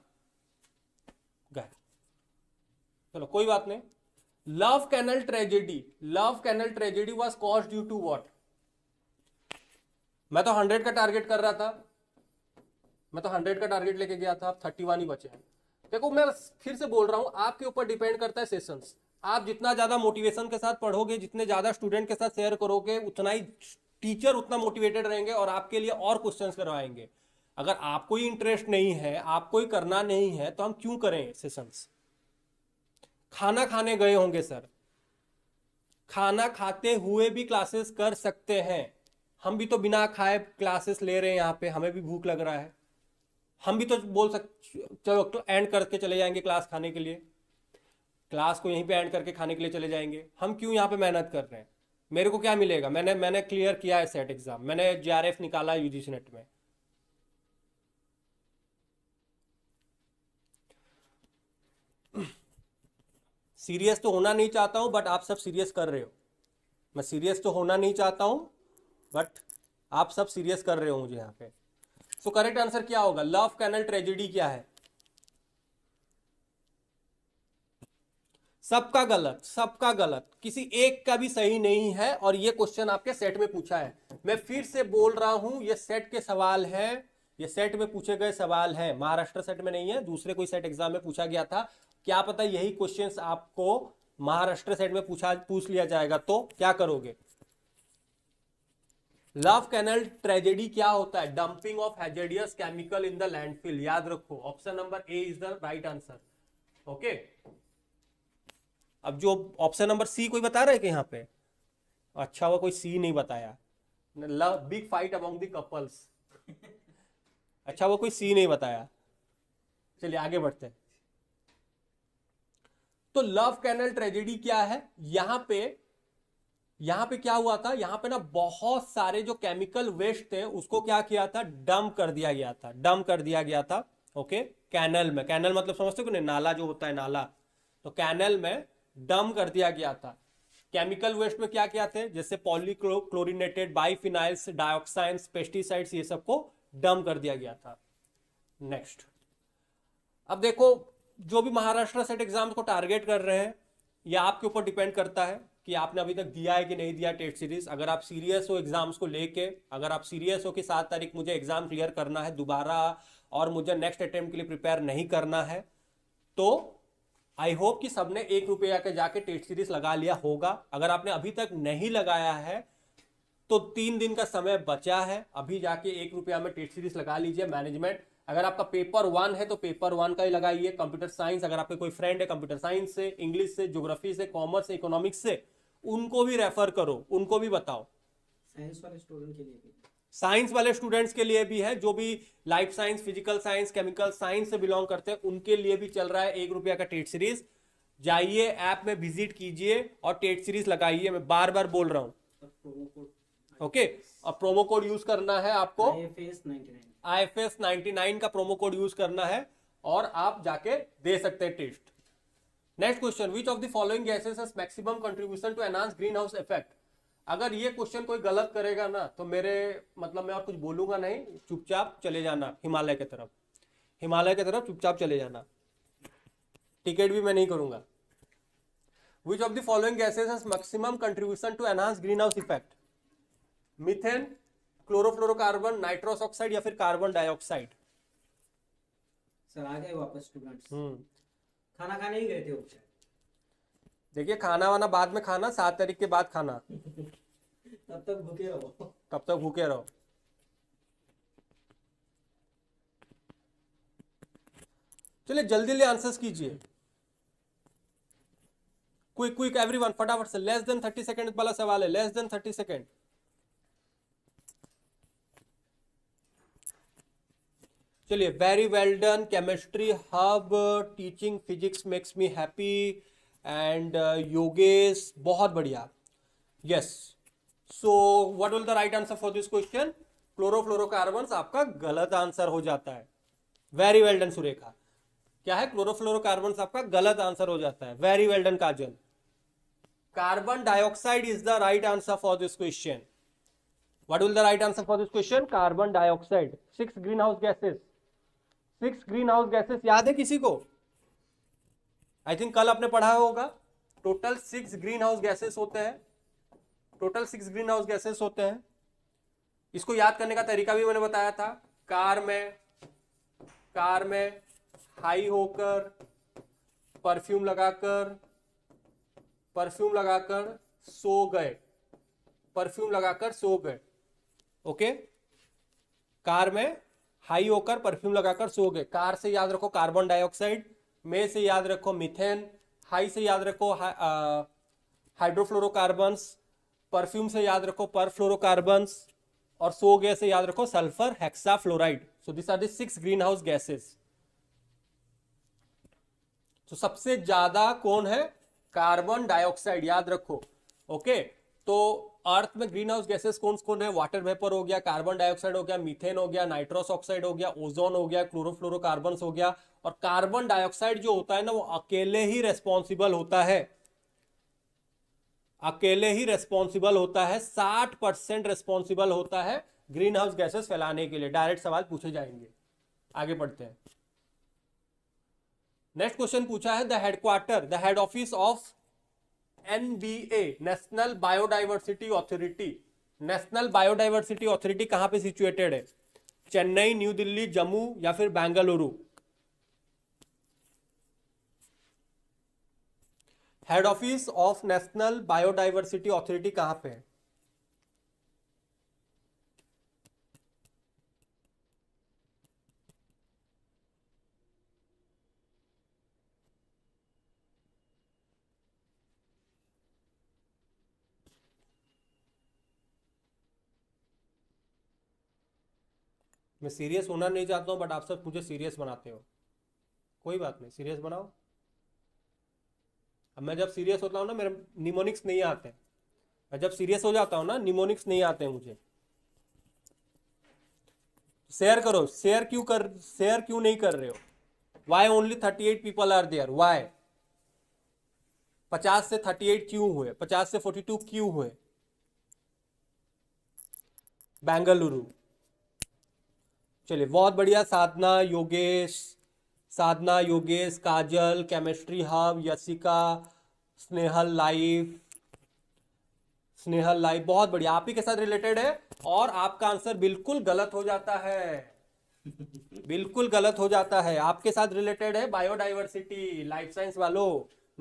गया चलो कोई बात नहीं Love Canal tragedy Love Canal tragedy was cause due to what मैं तो हंड्रेड का टारगेट कर रहा था मैं तो हंड्रेड का टारगेट लेके गया था आप थर्टी वन ही बचे हैं देखो मैं फिर से बोल रहा हूं आपके ऊपर डिपेंड करता है सेशंस आप जितना ज्यादा मोटिवेशन के साथ पढ़ोगे जितने ज्यादा स्टूडेंट के साथ शेयर करोगे उतना ही टीचर उतना मोटिवेटेड रहेंगे और आपके लिए और क्वेश्चन करवाएंगे अगर आपको ही इंटरेस्ट नहीं है आपको ही करना नहीं है तो हम क्यों करें सेशंस खाना खाने गए होंगे सर खाना खाते हुए भी क्लासेस कर सकते हैं हम भी तो बिना खाए क्लासेस ले रहे हैं यहाँ पे हमें भी भूख लग रहा है हम भी तो बोल सक चलो एंड करके चले जाएंगे क्लास खाने के लिए क्लास को यहीं पे एंड करके खाने के लिए चले जाएंगे हम क्यों यहाँ पे मेहनत कर रहे हैं मेरे को क्या मिलेगा मैंने मैंने क्लियर किया है सेट एग्जाम मैंने जे निकाला है यूजी नेट में सीरियस तो होना नहीं चाहता हूं बट आप सब सीरियस कर रहे हो मैं सीरियस तो होना नहीं चाहता हूं बट आप सब सीरियस कर रहे हो मुझे यहां पे सो करेक्ट आंसर क्या होगा लव कैनल ट्रेजिडी क्या है सबका गलत सबका गलत किसी एक का भी सही नहीं है और ये क्वेश्चन आपके सेट में पूछा है मैं फिर से बोल रहा हूं ये सेट के सवाल है ये सेट में पूछे गए सवाल हैं महाराष्ट्र सेट में नहीं है दूसरे कोई सेट एग्जाम में पूछा गया था क्या पता यही क्वेश्चन आपको महाराष्ट्र साइड में पूछा पूछ लिया जाएगा तो क्या करोगे लव कैनल ट्रेजेडी क्या होता है dumping of hazardous chemical in the landfill याद रखो option number A is the right answer okay अब जो ऑप्शन नंबर सी कोई बता रहा है कि पे अच्छा हुआ कोई सी नहीं बताया love big fight among the couples अच्छा वो कोई सी नहीं बताया चलिए आगे बढ़ते हैं तो लव कैनल ट्रेजेडी क्या है यहां पे यहां पे क्या हुआ था यहां पे ना बहुत सारे जो केमिकल वेस्ट थे उसको क्या किया था डंप कर दिया गया था डंप कर दिया गया था ओके कैनल में कैनल मतलब समझते हो नाला जो होता है नाला तो कैनल में डंप कर दिया गया था केमिकल वेस्ट में क्या क्या थे जैसे पॉलीक्लोरिनेटेड बाईफिनाइल्स डाइऑक्साइड्स पेस्टिसाइड्स ये सबको डंप कर दिया गया था नेक्स्ट अब देखो जो भी महाराष्ट्र सेट एग्जाम्स को टारगेट कर रहे हैं ये आपके ऊपर डिपेंड करता है कि आपने अभी तक दिया है कि नहीं दिया टेस्ट सीरीज अगर आप सीरियस हो एग्जाम्स को लेके अगर आप सीरियस हो कि सात तारीख मुझे एग्जाम क्लियर करना है दोबारा और मुझे नेक्स्ट अटेम्प्ट के लिए प्रिपेयर नहीं करना है तो आई होप कि सबने एक रुपया के जाके टेस्ट सीरीज लगा लिया होगा अगर आपने अभी तक नहीं लगाया है तो तीन दिन का समय बचा है अभी जाके एक रुपया में टेस्ट सीरीज लगा लीजिए मैनेजमेंट अगर आपका पेपर वन है तो पेपर वन का ही लगाइए कंप्यूटर साइंस अगर आपके कोई फ्रेंड है कंप्यूटर साइंस से इंग्लिश से ज्योग्राफी से कॉमर्स से इकोनॉमिक्स से उनको भी रेफर करो उनको भी बताओ साइंस वाले स्टूडेंट के लिए भी साइंस वाले स्टूडेंट्स के लिए भी है जो भी life science physical science chemical science से बिलोंग करते हैं उनके लिए भी चल रहा है एक रुपया का टेट सीरीज जाइए ऐप में विजिट कीजिए और टेट सीरीज लगाइए मैं बार बार बोल रहा हूँ ओके okay, और प्रोमो कोड यूज करना है आपको I F S ninety nine का प्रोमो कोड यूज करना है और आप जाके दे सकते हैं test next question which of the following gases maximum contribution to enhance green house effect अगर ये क्वेश्चन कोई गलत करेगा ना तो मेरे मतलब मैं और कुछ बोलूंगा नहीं चुपचाप चले जाना हिमालय की तरफ हिमालय की तरफ चुपचाप चले जाना टिकट भी मैं नहीं करूंगा which of the following gases has maximum contribution to enhance green house effect methane chlorofluorocarbon nitrous oxide या फिर कार्बन डाइऑक्साइड सर आ गए वापस स्टूडेंट्स हम्म। खाना खाने ही गए थे देखिए खाना वाना बाद में खाना सात तारीख के बाद खाना [LAUGHS] तब तक भूखे रहो तब तक भूखे रहो चलिए जल्दी जल्दी आंसर्स कीजिए क्विक क्विक एवरीवन फटाफट से लेस देन थर्टी सेकेंड वाला सवाल है लेस देन थर्टी सेकेंड चलिए very well done chemistry hub teaching physics makes me happy and Yogesh बहुत बढ़िया yes so what will the right answer for this question chlorofluorocarbon आपका गलत आंसर हो जाता है वेरी वेल डन सुरेखा क्या है क्लोरोफ्लोरोकार्बन आपका गलत आंसर हो जाता है very well done Kajal carbon dioxide is the right answer for this question what will the right answer for this question carbon dioxide six greenhouse gases six green house gases याद है किसी को I think कल आपने पढ़ा होगा total six green house gases होते हैं total six green house gases होते हैं इसको याद करने का तरीका भी मैंने बताया था कार में कार में हाई होकर परफ्यूम लगाकर परफ्यूम लगाकर सो गए परफ्यूम लगाकर सो गए ओके कार में हाई होकर परफ्यूम लगाकर सो गए कार से याद रखो कार्बन डाइऑक्साइड मे से याद रखो मिथेन हाई से याद रखो हाइड्रोफ्लोरोकार्बन्स परफ्यूम से याद रखो परफ्लोरोकार्बन्स और सो गए से याद रखो sulphur fluoride so this are the six green house gases तो सबसे ज्यादा कौन है कार्बन डाइऑक्साइड याद रखो ओके okay? तो अर्थ में ग्रीन हाउस गैसेस कौन कौन है वाटर वेपर हो गया कार्बन डाइऑक्साइड हो गया मीथेन हो गया नाइट्रोस ऑक्साइड हो गया ओजोन हो गया क्लोरोफ्लोरोकार्बन हो गया और कार्बन डाइऑक्साइड जो होता है ना वो अकेले ही रेस्पॉन्सिबल होता है अकेले ही रेस्पॉन्सिबल होता है साठ परसेंट रेस्पॉन्सिबल होता है ग्रीन हाउस गैसेस फैलाने के लिए डायरेक्ट सवाल पूछे जाएंगे आगे पढ़ते हैं नेक्स्ट क्वेश्चन पूछा है the headquarter the head office of NBA National biodiversity Authority National biodiversity Authority कहाँ पे सिचुएटेड है चेन्नई न्यू दिल्ली जम्मू या फिर Bengaluru head office of National biodiversity Authority कहाँ पे है मैं सीरियस होना नहीं चाहता हूँ बट आप सब मुझे सीरियस बनाते हो कोई बात नहीं सीरियस बनाओ अब मैं जब सीरियस होता हूँ ना मेरे निमोनिक्स नहीं आते मैं जब सीरियस हो जाता हूँ ना निमोनिक्स नहीं आते मुझे शेयर करो शेयर क्यों कर शेयर क्यों नहीं कर रहे हो why only thirty eight people are there why पचास से थर्टी एट क्यों हुए पचास से फोर्टी टू क्यों हुए बेंगलुरु चलिए बहुत बढ़िया Sadhana Yogesh Sadhana Yogesh Kajal chemistry hub Yashika Snehal life Snehal life बहुत बढ़िया आप ही के साथ रिलेटेड है और आपका आंसर बिल्कुल गलत हो जाता है बिल्कुल गलत हो जाता है आपके साथ रिलेटेड है बायोडाइवर्सिटी लाइफ साइंस वालों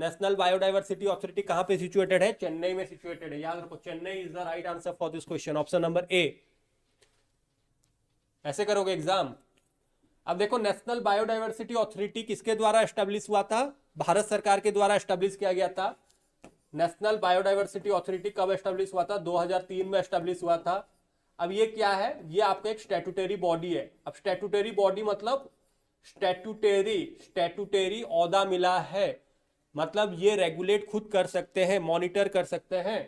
नेशनल बायोडाइवर्सिटी ऑथोरिटी कहां पे सिचुएटेड है चेन्नई में सिचुएटेड है याद रखो Chennai is the right answer for this question option number A ऐसे करोगे एग्जाम अब देखो नेशनल बायोडाइवर्सिटी ऑथोरिटी किसके द्वारा एस्टेब्लिश हुआ था भारत सरकार के द्वारा एस्टेब्लिश किया गया था नेशनल बायोडाइवर्सिटी ऑथोरिटी कब एस्टेब्लिश हुआ था 2003 में एस्टेब्लिश हुआ था अब ये क्या है ये आपका एक स्टेटुटेरी बॉडी है अब स्टेटुटेरी बॉडी मतलब स्टेटुटेरी स्टेटुटेरी औदा मिला है मतलब ये रेगुलेट खुद कर सकते हैं मॉनिटर कर सकते हैं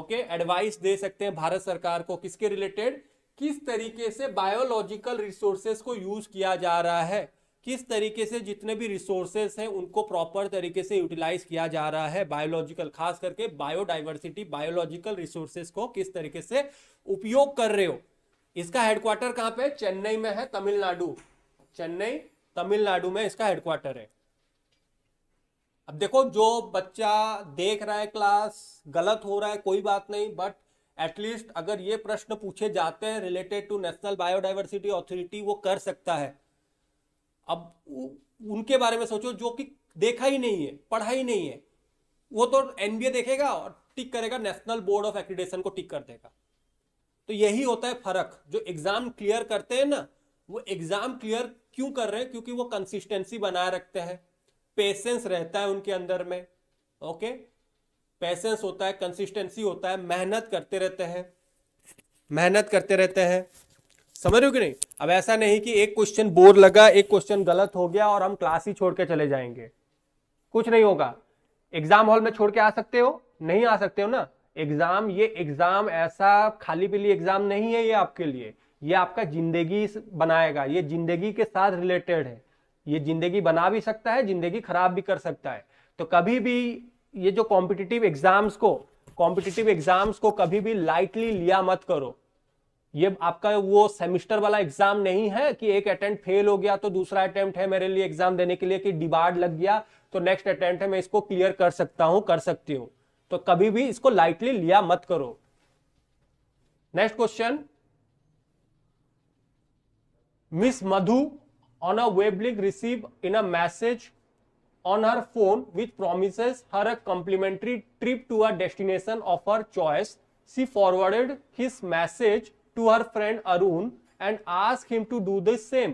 ओके एडवाइस दे सकते हैं भारत सरकार को किसके रिलेटेड किस तरीके से बायोलॉजिकल रिसोर्सेज को यूज किया जा रहा है किस तरीके से जितने भी रिसोर्सेस हैं उनको प्रॉपर तरीके से यूटिलाइज किया जा रहा है बायोलॉजिकल खास करके बायोडाइवर्सिटी बायोलॉजिकल रिसोर्सेज को किस तरीके से उपयोग कर रहे हो इसका हेडक्वार्टर कहां पे चेन्नई में है तमिलनाडु चेन्नई तमिलनाडु में इसका हेडक्वार्टर है अब देखो जो बच्चा देख रहा है क्लास गलत हो रहा है कोई बात नहीं बट एटलीस्ट अगर ये प्रश्न पूछे जाते हैं related to national biodiversity authority वो कर सकता है अब उनके बारे में सोचो जो कि देखा ही नहीं है पढ़ा ही नहीं है वो तो एनबीए देखेगा और टिक करेगा नेशनल बोर्ड ऑफ एक्रीडेशन को टिक कर देगा तो यही होता है फर्क जो एग्जाम क्लियर करते हैं ना वो एग्जाम क्लियर क्यों कर रहे हैं क्योंकि वो कंसिस्टेंसी बनाए रखते हैं पेशेंस रहता है उनके अंदर में ओके पैसेंस होता है कंसिस्टेंसी होता है मेहनत करते रहते हैं मेहनत करते रहते हैं समझ रहे हो कि नहीं अब ऐसा नहीं कि एक क्वेश्चन बोर लगा एक क्वेश्चन गलत हो गया और हम क्लास ही छोड़ के चले जाएंगे कुछ नहीं होगा एग्जाम हॉल में छोड़ के आ सकते हो नहीं आ सकते हो ना एग्जाम ये एग्जाम ऐसा खाली पीली एग्जाम नहीं है ये आपके लिए ये आपका जिंदगी बनाएगा ये जिंदगी के साथ रिलेटेड है ये जिंदगी बना भी सकता है जिंदगी खराब भी कर सकता है तो कभी भी ये जो कॉम्पिटिटिव एग्जाम्स को कॉम्पिटिटिव एग्जाम्स को कभी भी लाइटली लिया मत करो ये आपका वो सेमिस्टर वाला एग्जाम नहीं है कि एक अटेम्प्ट फेल हो गया तो दूसरा अटेम्प्ट है मेरे लिए एग्जाम देने के लिए कि डिबार्ड लग गया तो नेक्स्ट अटेम्प्ट है मैं इसको क्लियर कर सकता हूं कर सकती हूं तो कभी भी इसको लाइटली लिया मत करो next question miss Madhu on a web link receive in a message on her phone which promises her a complimentary trip to a destination of her choice. She forwarded his message to her friend Arun and asked him to do the same.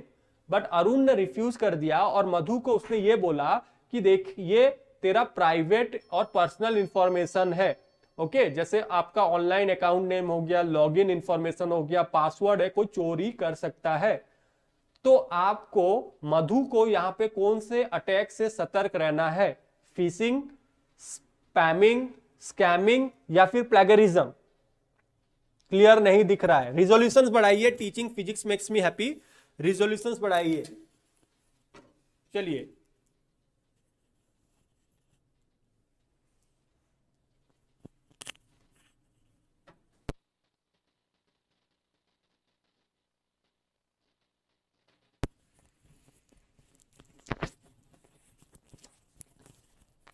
But Arun ने refuse कर दिया और मधु को उसने ये बोला कि देख ये तेरा प्राइवेट और पर्सनल इंफॉर्मेशन है ओके okay, जैसे आपका ऑनलाइन अकाउंट नेम हो गया लॉगिन इंफॉर्मेशन हो गया पासवर्ड है कोई चोरी कर सकता है तो आपको मधु को यहां पे कौन से अटैक से सतर्क रहना है फिशिंग स्पैमिंग स्कैमिंग या फिर प्लेगरिज्म क्लियर नहीं दिख रहा है रिजोल्यूशन बढ़ाइए teaching physics makes me happy resolution बढ़ाइए चलिए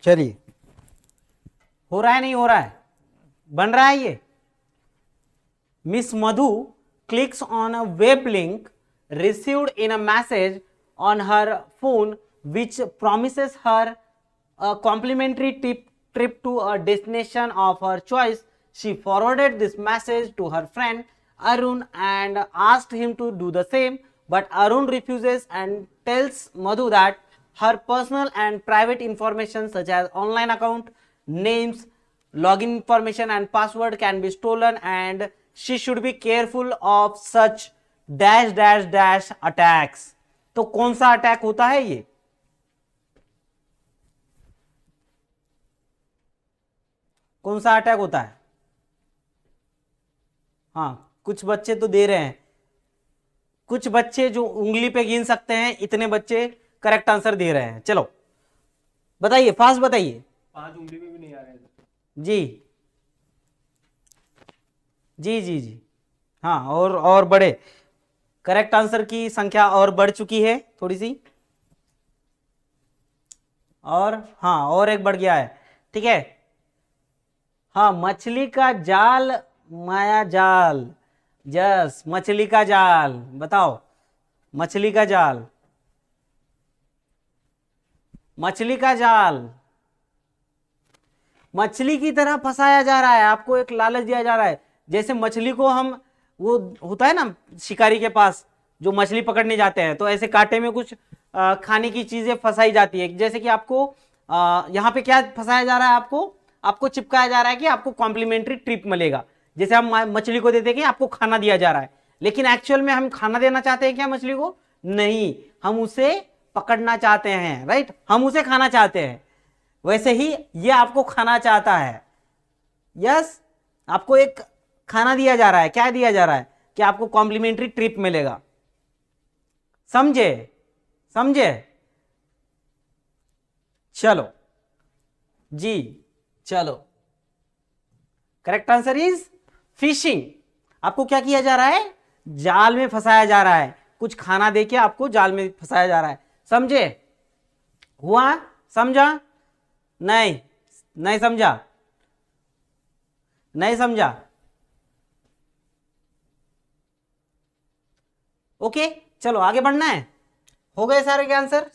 चलिए हो रहा है नहीं हो रहा है बन रहा है ये miss Madhu clicks on a web link received in a message on her phone which promise her complimentary tip trip to a destination of her choice she forwarded this message to her friend Arun and asked him to do the same but Arun refuses and tells Madhu that her personal and private information such as online account, names, login information and password can be stolen and she should be careful of such dash dash dash attacks. तो कौन सा attack होता है ये कौन सा attack होता है हाँ कुछ बच्चे तो दे रहे हैं कुछ बच्चे जो उंगली पे गिन सकते हैं इतने बच्चे करेक्ट आंसर दे रहे हैं चलो बताइए फास्ट बताइए पांच उंगली में भी नहीं आ रहे जी जी जी जी हाँ और और बड़े करेक्ट आंसर की संख्या और बढ़ चुकी है थोड़ी सी और हाँ और एक बढ़ गया है ठीक है हाँ मछली का जाल माया जाल यस मछली का जाल बताओ मछली का जाल मछली का जाल मछली की तरह फंसाया जा रहा है आपको एक लालच दिया जा रहा है जैसे मछली को हम वो होता है ना शिकारी के पास जो मछली पकड़ने जाते हैं तो ऐसे कांटे में कुछ आ, खाने की चीजें फंसाई जाती है जैसे कि आपको आ, यहाँ पे क्या फंसाया जा रहा है आपको आपको चिपकाया जा रहा है कि आपको कॉम्प्लीमेंट्री ट्रिप मिलेगा जैसे हम मछली को देते हैं कि आपको खाना दिया जा रहा है लेकिन एक्चुअल में हम खाना देना चाहते हैं क्या मछली को नहीं हम उसे पकड़ना चाहते हैं राइट हम उसे खाना चाहते हैं वैसे ही ये आपको खाना चाहता है यस आपको एक खाना दिया जा रहा है क्या दिया जा रहा है कि आपको कॉम्प्लीमेंट्री ट्रिप मिलेगा समझे समझे चलो जी चलो करेक्ट आंसर इज फिशिंग आपको क्या किया जा रहा है जाल में फंसाया जा रहा है कुछ खाना देके आपको जाल में फंसाया जा रहा है समझे हुआ समझा नहीं नहीं समझा नहीं समझा ओके चलो आगे बढ़ना है हो गए सारे के आंसर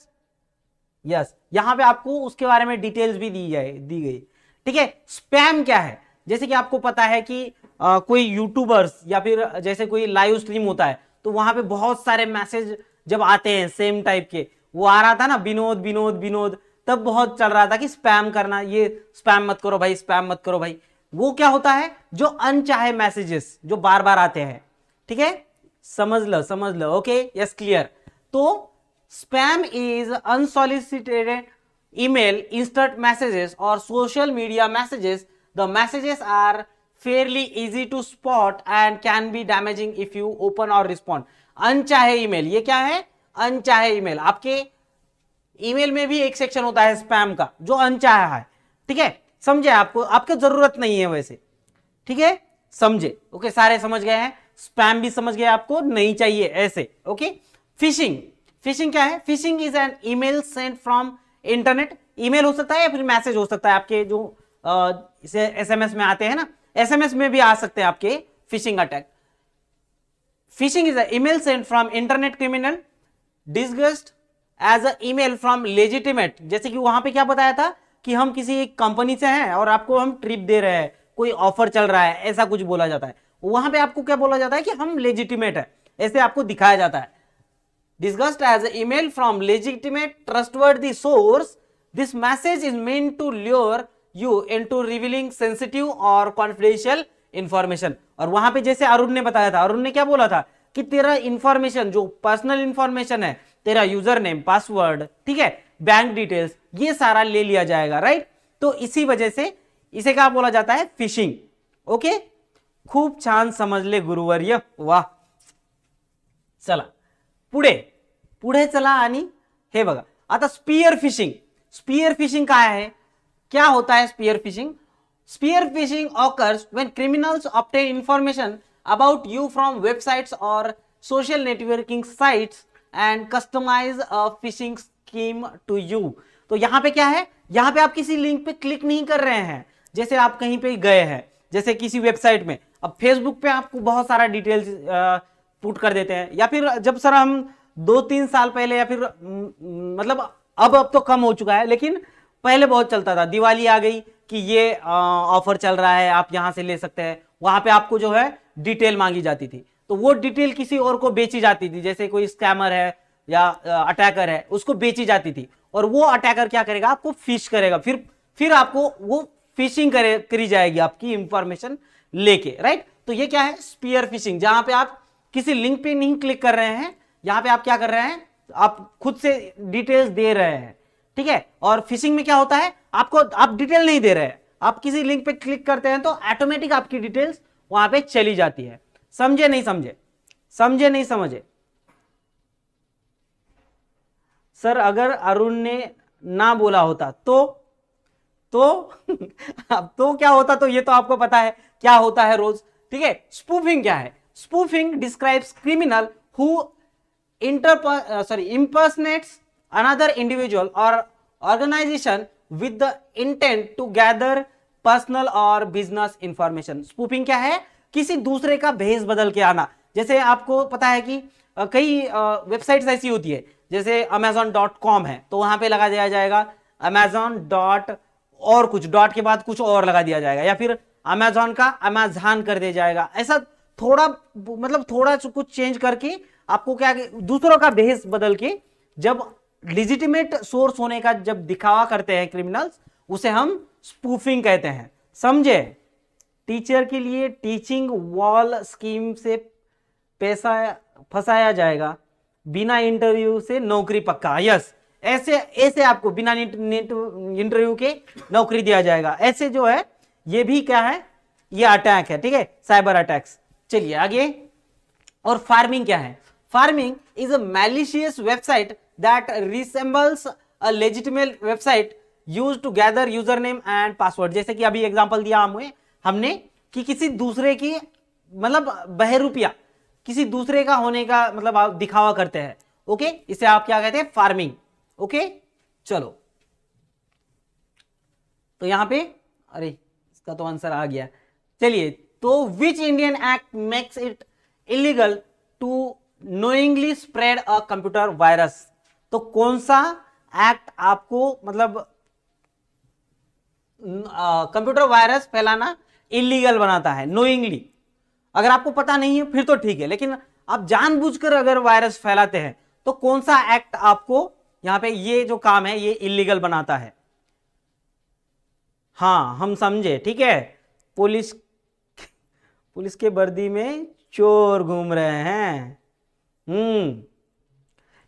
यस यहां पे आपको उसके बारे में डिटेल्स भी दी जाए दी गई ठीक है स्पैम क्या है जैसे कि आपको पता है कि आ, कोई यूट्यूबर्स या फिर जैसे कोई लाइव स्ट्रीम होता है तो वहां पे बहुत सारे मैसेज जब आते हैं सेम टाइप के वो आ रहा था ना विनोद विनोद विनोद तब बहुत चल रहा था कि स्पैम करना ये स्पैम मत करो भाई स्पैम मत करो भाई वो क्या होता है जो अनचाहे मैसेजेस जो बार बार आते हैं ठीक है समझ लो समझ लो ओके यस क्लियर तो spam is unsolicited email instant messages or social media messages the messages are fairly easy to spot and can be damaging if you open or respond अनचाहे ईमेल ये क्या है अनचाहे ईमेल आपके email में भी एक section होता है स्पैम का जो अनचाहा है ठीक है समझे आपको आपको जरूरत नहीं है वैसे ठीक है समझे ओके सारे समझ गए हैं स्पैम भी समझ गए आपको नहीं चाहिए ऐसे ओके फिशिंग फिशिंग क्या है phishing is an email send from internet email हो सकता है या फिर मैसेज हो सकता है आपके जो एसएमएस में आते हैं ना एसएमएस में भी आ सकते हैं आपके phishing attack phishing is email send from internet criminal disguised as a email from legitimate जैसे कि वहां पे क्या बताया था कि हम किसी एक कंपनी से हैं और आपको हम ट्रिप दे रहे हैं कोई ऑफर चल रहा है ऐसा कुछ बोला जाता है वहां पे आपको क्या बोला जाता है कि हम लेजिटिमेट है ऐसे आपको दिखाया जाता है discussed as an from legitimate trustworthy doors this message is meant to lure you you to revealing sensitive or confidential information और वहां पे जैसे अरुण ने बताया था अरुण ने क्या बोला था कि तेरा इंफॉर्मेशन जो पर्सनल इंफॉर्मेशन है तेरा यूजर नेम पासवर्ड ठीक है बैंक डिटेल्स ये सारा ले लिया जाएगा राइट तो इसी वजह से इसे क्या बोला जाता है फिशिंग ओके खूब छान ले गुरुवर वाह चला पुढे पुढे चला आनी हे बगा आता स्पीयर फिशिंग स्पीयर फिशिंग का है क्या होता है spear phishing spear phishing occurs when criminals obtain information about you from websites और social networking sites and customize phishing scheme to you तो यहाँ पे क्या है यहाँ पे आप किसी लिंक पे क्लिक नहीं कर रहे हैं जैसे आप कहीं पे गए हैं जैसे किसी वेबसाइट में अब फेसबुक पे आपको बहुत सारा डिटेल्स पुट कर देते हैं या फिर जब सर हम दो तीन साल पहले या फिर मतलब अब अब तो कम हो चुका है लेकिन पहले बहुत चलता था दिवाली आ गई कि ये ऑफर चल रहा है आप यहाँ से ले सकते हैं वहां पे आपको जो है डिटेल मांगी जाती थी तो वो डिटेल किसी और को बेची जाती थी जैसे कोई स्कैमर है या अटैकर है उसको बेची जाती थी और वो अटैकर क्या करेगा आपको फिश करेगा फिर फिर आपको वो फिशिंग करे करी जाएगी आपकी इंफॉर्मेशन लेके राइट तो ये क्या है स्पीयर फिशिंग जहां पे आप किसी लिंक पे नहीं क्लिक कर रहे हैं यहाँ पे आप क्या कर रहे हैं आप खुद से डिटेल्स दे रहे हैं ठीक है और फिशिंग में क्या होता है आपको आप डिटेल नहीं दे रहे हैं आप किसी लिंक पे क्लिक करते हैं तो ऑटोमेटिक आपकी डिटेल्स वहां पे चली जाती है समझे नहीं समझे समझे नहीं समझे सर अगर अरुण ने ना बोला होता तो तो [LAUGHS] अब तो क्या होता तो ये तो आपको पता है क्या होता है रोज ठीक है स्पूफिंग क्या है स्पूफिंग डिस्क्राइब्स क्रिमिनल हु इंटरप sorry impersonates another individual or organization with the intent to gather personal or business information spoofing क्या है किसी दूसरे का भेज बदल के आना जैसे आपको पता है कि कई वेबसाइट्स ऐसी होती है जैसे अमेजोन डॉट कॉम है तो वहां पे लगा दिया जाएगा अमेजोन डॉट और कुछ डॉट के बाद कुछ और लगा दिया जाएगा या फिर अमेजोन का अमेजान कर दिया जाएगा ऐसा थोड़ा मतलब थोड़ा कुछ चेंज करके आपको क्या दूसरों का भेज बदल के जब लिजिटिमेट सोर्स होने का जब दिखावा करते हैं क्रिमिनल्स उसे हम स्पूफिंग कहते हैं समझे टीचर के लिए टीचिंग वॉल स्कीम से पैसा फंसाया जाएगा बिना इंटरव्यू से नौकरी पक्का यस ऐसे ऐसे आपको बिना इंटरव्यू के नौकरी दिया जाएगा ऐसे जो है ये भी क्या है ये अटैक है ठीक है साइबर अटैक्स चलिए आगे और फार्मिंग क्या है pharming is a malicious website that resembles a legitimate website used to gather username and password जैसे कि अभी example दिया हमें हमने कि किसी दूसरे की मतलब बहरूपिया किसी दूसरे का होने का मतलब आप दिखावा करते हैं ओके इसे आप क्या कहते हैं फार्मिंग ओके चलो तो यहां पे अरे इसका तो आंसर आ गया चलिए तो which Indian act makes it illegal to knowingly spread a computer virus तो कौन सा एक्ट आपको मतलब कंप्यूटर वायरस फैलाना इलीगल बनाता है नोइंगली अगर आपको पता नहीं है फिर तो ठीक है लेकिन आप जानबूझकर अगर वायरस फैलाते हैं तो कौन सा एक्ट आपको यहां पे ये जो काम है ये इलीगल बनाता है हाँ हम समझे ठीक है पुलिस पुलिस के वर्दी में चोर घूम रहे हैं hmm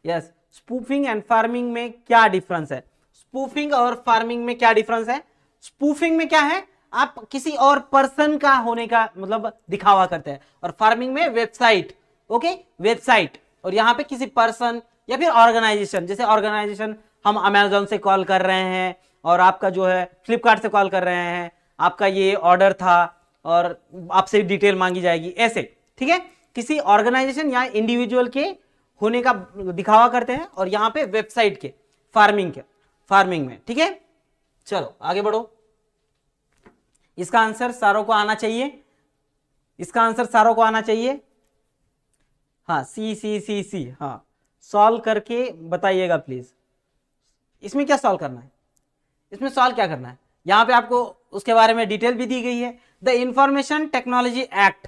yes spoofing and pharming में क्या डिफरेंस है स्पूफिंग और फार्मिंग में क्या डिफरेंस है स्पूफिंग में क्या है आप किसी और पर्सन का होने का मतलब दिखावा करते हैं और फार्मिंग में वेबसाइट ओके वेबसाइट और यहाँ पे किसी पर्सन या फिर ऑर्गेनाइजेशन जैसे ऑर्गेनाइजेशन हम अमेजोन से कॉल कर रहे हैं और आपका जो है फ्लिपकार्ट से कॉल कर रहे हैं आपका ये ऑर्डर था और आपसे डिटेल मांगी जाएगी ऐसे ठीक है किसी ऑर्गेनाइजेशन या इंडिविजुअल के होने का दिखावा करते हैं और यहां पे वेबसाइट के फार्मिंग के फार्मिंग में ठीक है चलो आगे बढ़ो इसका आंसर सारों को आना चाहिए इसका आंसर सारों को आना चाहिए हाँ सी सी सी सी हाँ सॉल्व करके बताइएगा प्लीज इसमें क्या सॉल्व करना है इसमें सॉल्व क्या करना है यहां पे आपको उसके बारे में डिटेल भी दी गई है the information technology act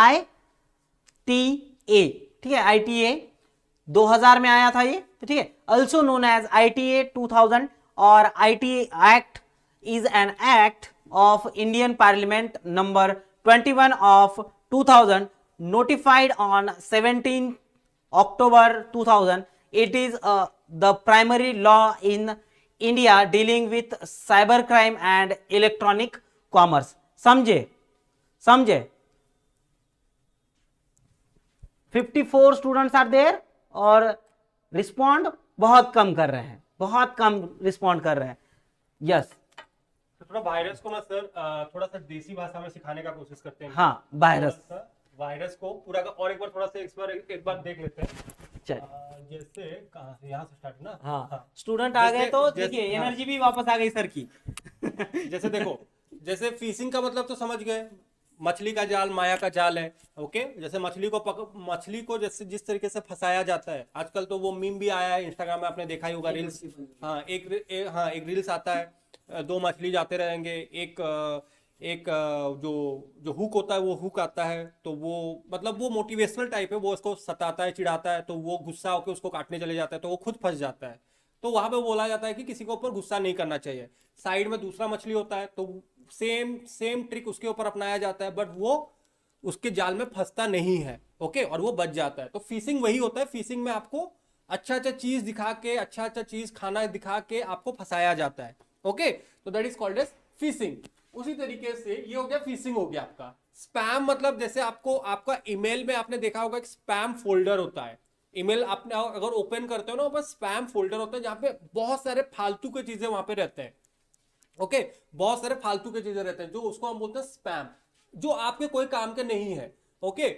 I T A ठीक है आई टी ए 2000 में आया था ये तो ठीक है also known as I T 2000 और I T act is an act of Indian parliament number 21 of 2000 notified on 17 October 2000 it is the primary law in India dealing with cyber crime and electronic commerce समझे समझे 54 students are there और respond बहुत कम कर रहे हैं बहुत कम respond कर रहे हैं यस तो थोड़ा वायरस को ना सर थोड़ा सा देसी भाषा में सिखाने का कोशिश करते हैं हाँ वायरस वायरस को पूरा का और एक बार थोड़ा सा एक बार एक बार देख लेते हैं जैसे कहाँ से यहाँ से स्टार्ट ना हाँ, हाँ। स्टूडेंट आ गए तो देखिए एनर्जी हाँ। भी वापस आ गई सर की जैसे देखो जैसे फिशिंग का मतलब तो समझ गए मछली का जाल माया का जाल है ओके जैसे मछली को पक मछली को जैसे जिस तरीके से फंसाया जाता है आजकल तो वो मीम भी आया है इंस्टाग्राम में आपने देखा ही होगा रील्स हाँ एक ए, हाँ एक रील्स आता है दो मछली जाते रहेंगे एक एक जो जो हुक होता है वो हुक आता है तो वो मतलब वो मोटिवेशनल टाइप है वो उसको सताता है चिढ़ाता है तो वो गुस्सा होकर उसको काटने चले जाता है तो वो खुद फंस जाता है तो वहां पे बोला जाता है कि किसी के ऊपर गुस्सा नहीं करना चाहिए साइड में दूसरा मछली होता है तो सेम सेम ट्रिक उसके ऊपर अपनाया जाता है बट वो उसके जाल में फंसता नहीं है ओके और वो बच जाता है तो फिशिंग वही होता है फिशिंग में आपको अच्छा अच्छा चीज दिखा के अच्छा अच्छा चीज खाना दिखा के आपको फंसाया जाता है ओके तो that is called as phishing उसी तरीके से ये हो गया फिशिंग हो गया आपका स्पैम मतलब जैसे आपको आपका ईमेल में आपने देखा होगा एक स्पैम फोल्डर होता है ईमेल आपने अगर ओपन करते हो ना वहाँ स्पैम फोल्डर होता है जहां पे बहुत सारे फालतू की चीजें वहां पे रहते हैं ओके बहुत सारे फालतू के चीजें रहते हैं जो उसको हम बोलते हैं स्पैम जो आपके कोई काम के नहीं है ओके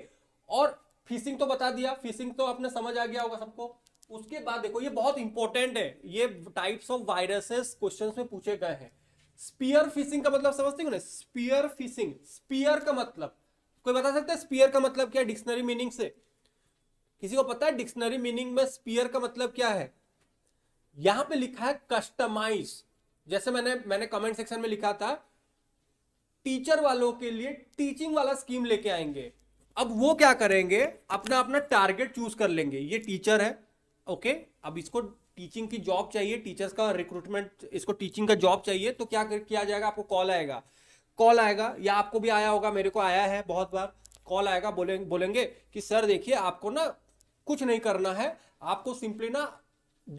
और फिशिंग तो बता दिया फिशिंग तो आपने समझ आ गया होगा सबको उसके बाद देखो ये बहुत इंपॉर्टेंट है ये टाइप्स ऑफ वायरसेस क्वेश्चंस में पूछे गए हैं स्पीयर फिशिंग का मतलब समझते हो ना स्पीयर फिशिंग स्पीयर का मतलब कोई बता सकता है स्पीयर का मतलब क्या है डिक्शनरी मीनिंग से किसी को पता है डिक्शनरी मीनिंग में स्पीयर का मतलब क्या है यहां पे लिखा है कस्टमाइज जैसे मैंने मैंने कमेंट सेक्शन में लिखा था टीचर वालों के लिए टीचिंग वाला स्कीम लेके आएंगे अब वो क्या करेंगे अपना अपना टारगेट चूज कर लेंगे ये टीचर है ओके अब इसको टीचिंग की जॉब चाहिए टीचर्स का रिक्रूटमेंट इसको टीचिंग का जॉब चाहिए तो क्या किया जाएगा आपको कॉल आएगा कॉल आएगा या आपको भी आया होगा मेरे को आया है बहुत बार कॉल आएगा बोले बोलेंगे कि सर देखिए आपको ना कुछ नहीं करना है आपको सिंपली ना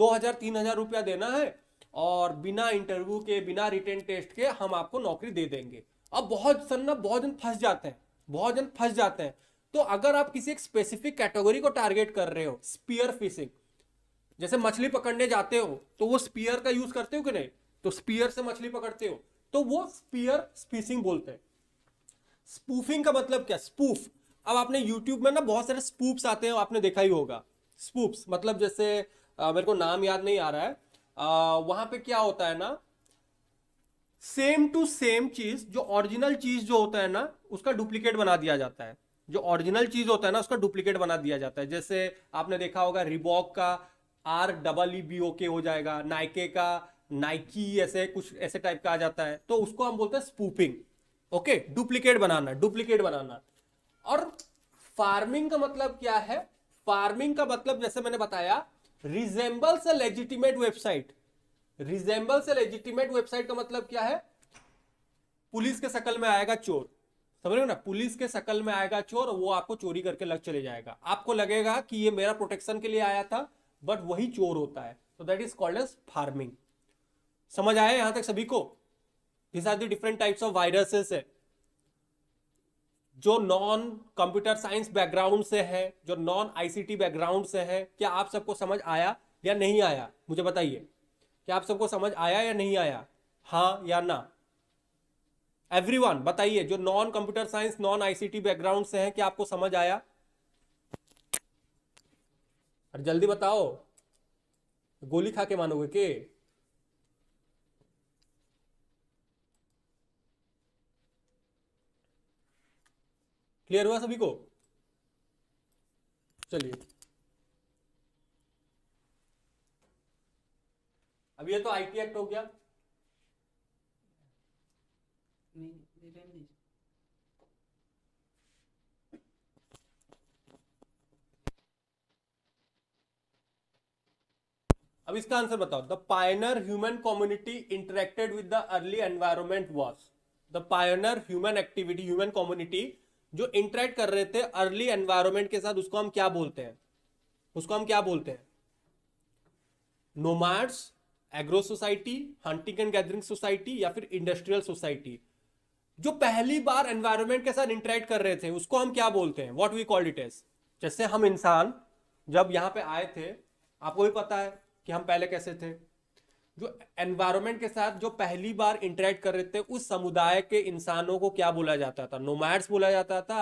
दो हजार तीन हजार रुपया देना है और बिना इंटरव्यू के बिना रिटर्न टेस्ट के हम आपको नौकरी दे देंगे अब बहुत सन ना बहुत जन फंस जाते हैं बहुत जन फंस जाते हैं तो अगर आप किसी एक स्पेसिफिक कैटेगरी को टारगेट कर रहे हो स्पीयर फिशिंग जैसे मछली पकड़ने जाते हो तो वो स्पीयर का यूज करते हो कि नहीं तो स्पीयर से मछली पकड़ते हो तो वो स्पीयर फिशिंग बोलते हैं स्पूफिंग का मतलब क्या स्पूफ अब आपने यूट्यूब में ना बहुत सारे स्पूप्स आते हैं आपने देखा ही होगा स्पूप्स मतलब जैसे आ, मेरे को नाम याद नहीं आ रहा है वहां पे क्या होता है ना सेम टू सेम चीज जो ओरिजिनल चीज जो होता है ना उसका डुप्लीकेट बना दिया जाता है जो ओरिजिनल चीज होता है ना उसका डुप्लीकेट बना दिया जाता है जैसे आपने देखा होगा रिबॉक का R double E B O K हो जाएगा नाइके का नाइकी ऐसे कुछ ऐसे टाइप का आ जाता है तो उसको हम बोलते हैं स्पूपिंग ओके डुप्लीकेट बनाना डुप्लीकेट बनाना और फार्मिंग का मतलब क्या है फार्मिंग का मतलब जैसे मैंने बताया resembles a legitimate website resembles a legitimate website का मतलब क्या है पुलिस के शकल में आएगा चोर समझ रहे हो ना पुलिस के शकल में आएगा चोर वो आपको चोरी करके लग चले जाएगा आपको लगेगा कि ये मेरा प्रोटेक्शन के लिए आया था बट वही चोर होता है तो that is called as pharming समझ आया यहां तक सभी को this are the different types of viruses है जो नॉन कंप्यूटर साइंस बैकग्राउंड से है जो नॉन आईसीटी बैकग्राउंड से है क्या आप सबको समझ आया या नहीं आया मुझे बताइए क्या आप सबको समझ आया या नहीं आया हाँ या ना एवरीवन बताइए जो non computer science non ICT background से है क्या आपको समझ आया अरे जल्दी बताओ गोली खा के मानोगे के क्लियर हुआ सभी को चलिए अब ये तो आईटी एक्ट हो गया अब इसका आंसर बताओ the pioneer human community interacted with the early environment was the pioneer human activity human community जो इंटरेक्ट कर रहे थे अर्ली एनवायरमेंट के साथ उसको हम क्या बोलते हैं उसको हम क्या बोलते हैं nomads agro society hunting and gathering society या फिर इंडस्ट्रियल सोसाइटी जो पहली बार एनवायरमेंट के साथ इंटरेक्ट कर रहे थे उसको हम क्या बोलते हैं what we call it as जैसे हम इंसान जब यहां पे आए थे आपको भी पता है कि हम पहले कैसे थे जो एनवायरमेंट के साथ जो पहली बार इंटरेक्ट कर रहे थे उस समुदाय के इंसानों को क्या बोला जाता था नोमैड्स बोला जाता था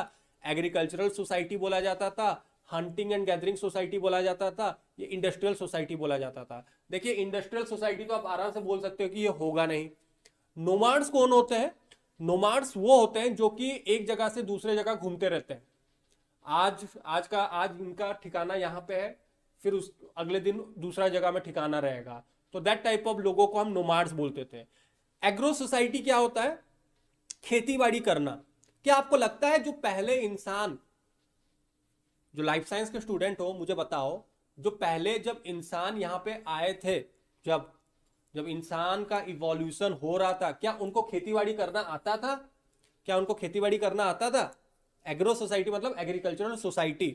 एग्रीकल्चरल सोसाइटी बोला जाता था हंटिंग एंड गैदरिंग सोसाइटी बोला जाता था ये इंडस्ट्रियल सोसाइटी बोला जाता था देखिए इंडस्ट्रियल सोसाइटी तो आप आराम से बोल सकते हो कि ये होगा नहीं नोमाड्स कौन होते हैं नोमाड्स वो होते हैं जो कि एक जगह से दूसरे जगह घूमते रहते हैं आज आज का आज इनका ठिकाना यहाँ पे है फिर उस अगले दिन दूसरा जगह में ठिकाना रहेगा तो दैट टाइप ऑफ लोगों को हम नोमार्स बोलते थे एग्रो सोसाइटी क्या होता है बाड़ी करना क्या आपको लगता है जो पहले इंसान जो लाइफ साइंस के स्टूडेंट हो मुझे बताओ जो पहले जब इंसान यहाँ पे आए थे जब जब इंसान का इवोल्यूशन हो रहा था क्या उनको खेतीबाड़ी करना आता था क्या उनको खेतीबाड़ी करना आता था एग्रो सोसाइटी मतलब एग्रीकल्चरल सोसाइटी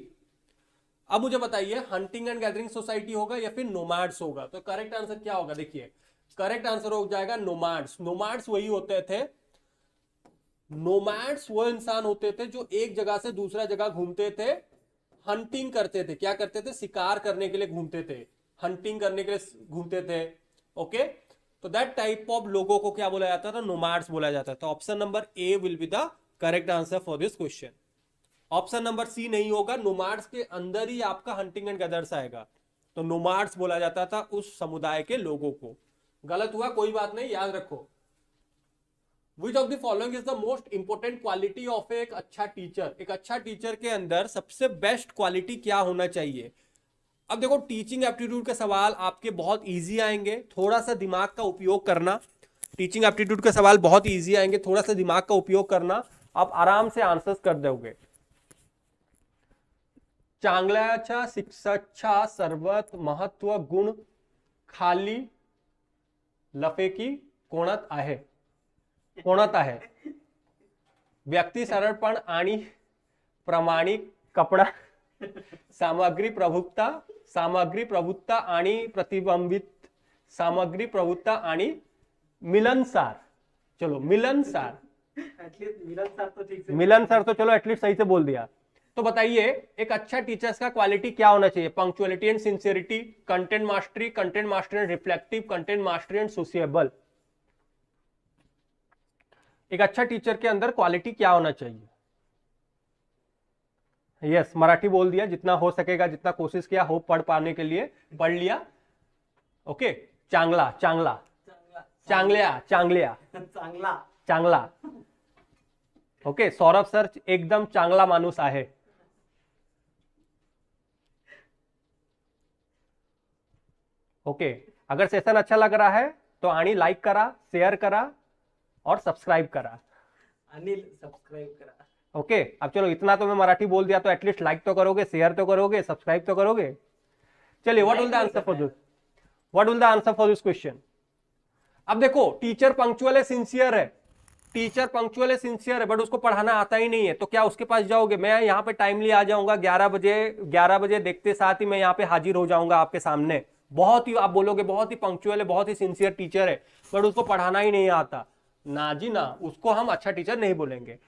अब मुझे बताइए हंटिंग एंड गैदरिंग सोसाइटी होगा या फिर नोमैड्स होगा तो करेक्ट आंसर क्या होगा देखिए करेक्ट आंसर हो जाएगा नोमैड्स नोमैड्स वही होते थे नोमैड्स वो इंसान होते थे जो एक जगह से दूसरा जगह घूमते थे हंटिंग करते थे क्या करते थे शिकार करने के लिए घूमते थे हंटिंग करने के लिए घूमते थे ओके तो दैट टाइप ऑफ लोगों को क्या बोला जाता था नोमैड्स बोला जाता था option number A will be the correct answer for this question option number C नहीं होगा नोमाड्स के अंदर ही आपका हंटिंग एंड गदर्स आएगा तो नोमाड्स बोला जाता था उस समुदाय के लोगों को गलत हुआ कोई बात नहीं याद रखो which of the following is the most important quality ऑफ एक अच्छा टीचर एक अच्छा टीचर के अंदर सबसे बेस्ट क्वालिटी क्या होना चाहिए अब देखो टीचिंग एप्टीट्यूड के सवाल आपके बहुत ईजी आएंगे थोड़ा सा दिमाग का उपयोग करना टीचिंग एप्टीट्यूड के सवाल बहुत ईजी आएंगे थोड़ा सा दिमाग का उपयोग करना आप आराम से आंसर्स कर दोगे चांगल्याच्या शिक्षाचा सर्वात महत्व गुण खाली लफेकी कोणत आहे कोणत आहे व्यक्ती सरळपण आणि प्रामाणिक कपडा सामग्री प्रभुत्ता सामग्री प्रभुत्ता आणि प्रतिबंबित सामग्री प्रभुत्ता आणि मिलनसार चलो मिलनसार मिलनसार तो मिलनसार तो चलो एटलीस्ट सही से बोल दिया तो बताइए एक अच्छा टीचर्स का क्वालिटी क्या होना चाहिए punctuality and sincerity content mastery content mastery and reflective content mastery and sociable एक अच्छा टीचर के अंदर क्वालिटी क्या होना चाहिए यस yes, मराठी बोल दिया जितना हो सकेगा जितना कोशिश किया हो पढ़ पाने के लिए पढ़ लिया ओके okay, चांगला चांगला चांगलिया चांगलिया चांगला चांगला ओके सौरभ सर एकदम चांगला मानूस है ओके अगर सेशन अच्छा लग रहा है तो आनी लाइक करा शेयर करा और सब्सक्राइब करा अनिल सब्सक्राइब करा ओके अब चलो इतना तो मैं मराठी बोल दिया तो एटलीस्ट लाइक तो करोगे शेयर तो करोगे सब्सक्राइब तो करोगे चलिए what will the answer for this what will the answer for this question अब देखो टीचर पंक्चुअल है सिंसियर है टीचर पंक्चुअल है सिंसियर है बट उसको पढ़ाना आता ही नहीं है तो क्या उसके पास जाओगे मैं यहाँ पे टाइमली आ जाऊंगा ग्यारह बजे ग्यारह बजे देखते साथ ही मैं यहाँ पे हाजिर हो जाऊंगा आपके सामने बहुत ही आप बोलोगे बहुत ही पंक्चुअल है बहुत ही सिंसियर टीचर है बट उसको पढ़ाना ही नहीं आता ना जी ना उसको हम अच्छा टीचर नहीं बोलेंगे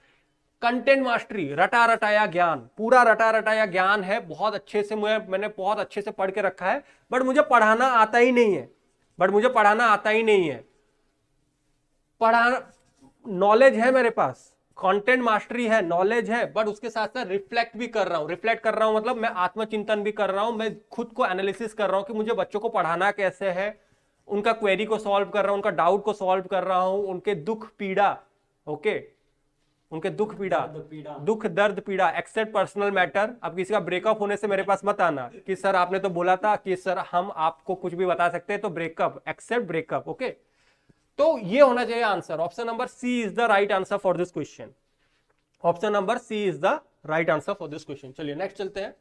कंटेंट मास्टरी रटा रटाया ज्ञान पूरा रटा रटाया ज्ञान है बहुत अच्छे से मुझे मैंने बहुत अच्छे से पढ़ के रखा है बट मुझे पढ़ाना आता ही नहीं है बट मुझे पढ़ाना आता ही नहीं है पढ़ा नॉलेज है मेरे पास कंटेंट मास्टरी है नॉलेज है बट उसके साथ साथ रिफ्लेक्ट भी कर रहा हूँ रिफ्लेक्ट कर रहा हूँ मतलब मैं आत्मचिंतन भी कर रहा हूँ मैं खुद को एनालिसिस कर रहा हूँ कि मुझे बच्चों को पढ़ाना कैसे है उनका क्वेरी को सॉल्व कर रहा हूँ उनका डाउट को सॉल्व कर रहा हूँ उनके दुख पीड़ा ओके उनके दुख पीड़ा दुख दर्द पीड़ा एक्सेप्ट पर्सनल मैटर अब किसी का ब्रेकअप होने से मेरे पास मत आना कि सर आपने तो बोला था कि सर हम आपको कुछ भी बता सकते हैं तो ब्रेकअप एक्सेप्ट ब्रेकअप ओके तो ये होना चाहिए answer option number C is the right answer for this question option number C is the right answer for this question चलिए नेक्स्ट चलते हैं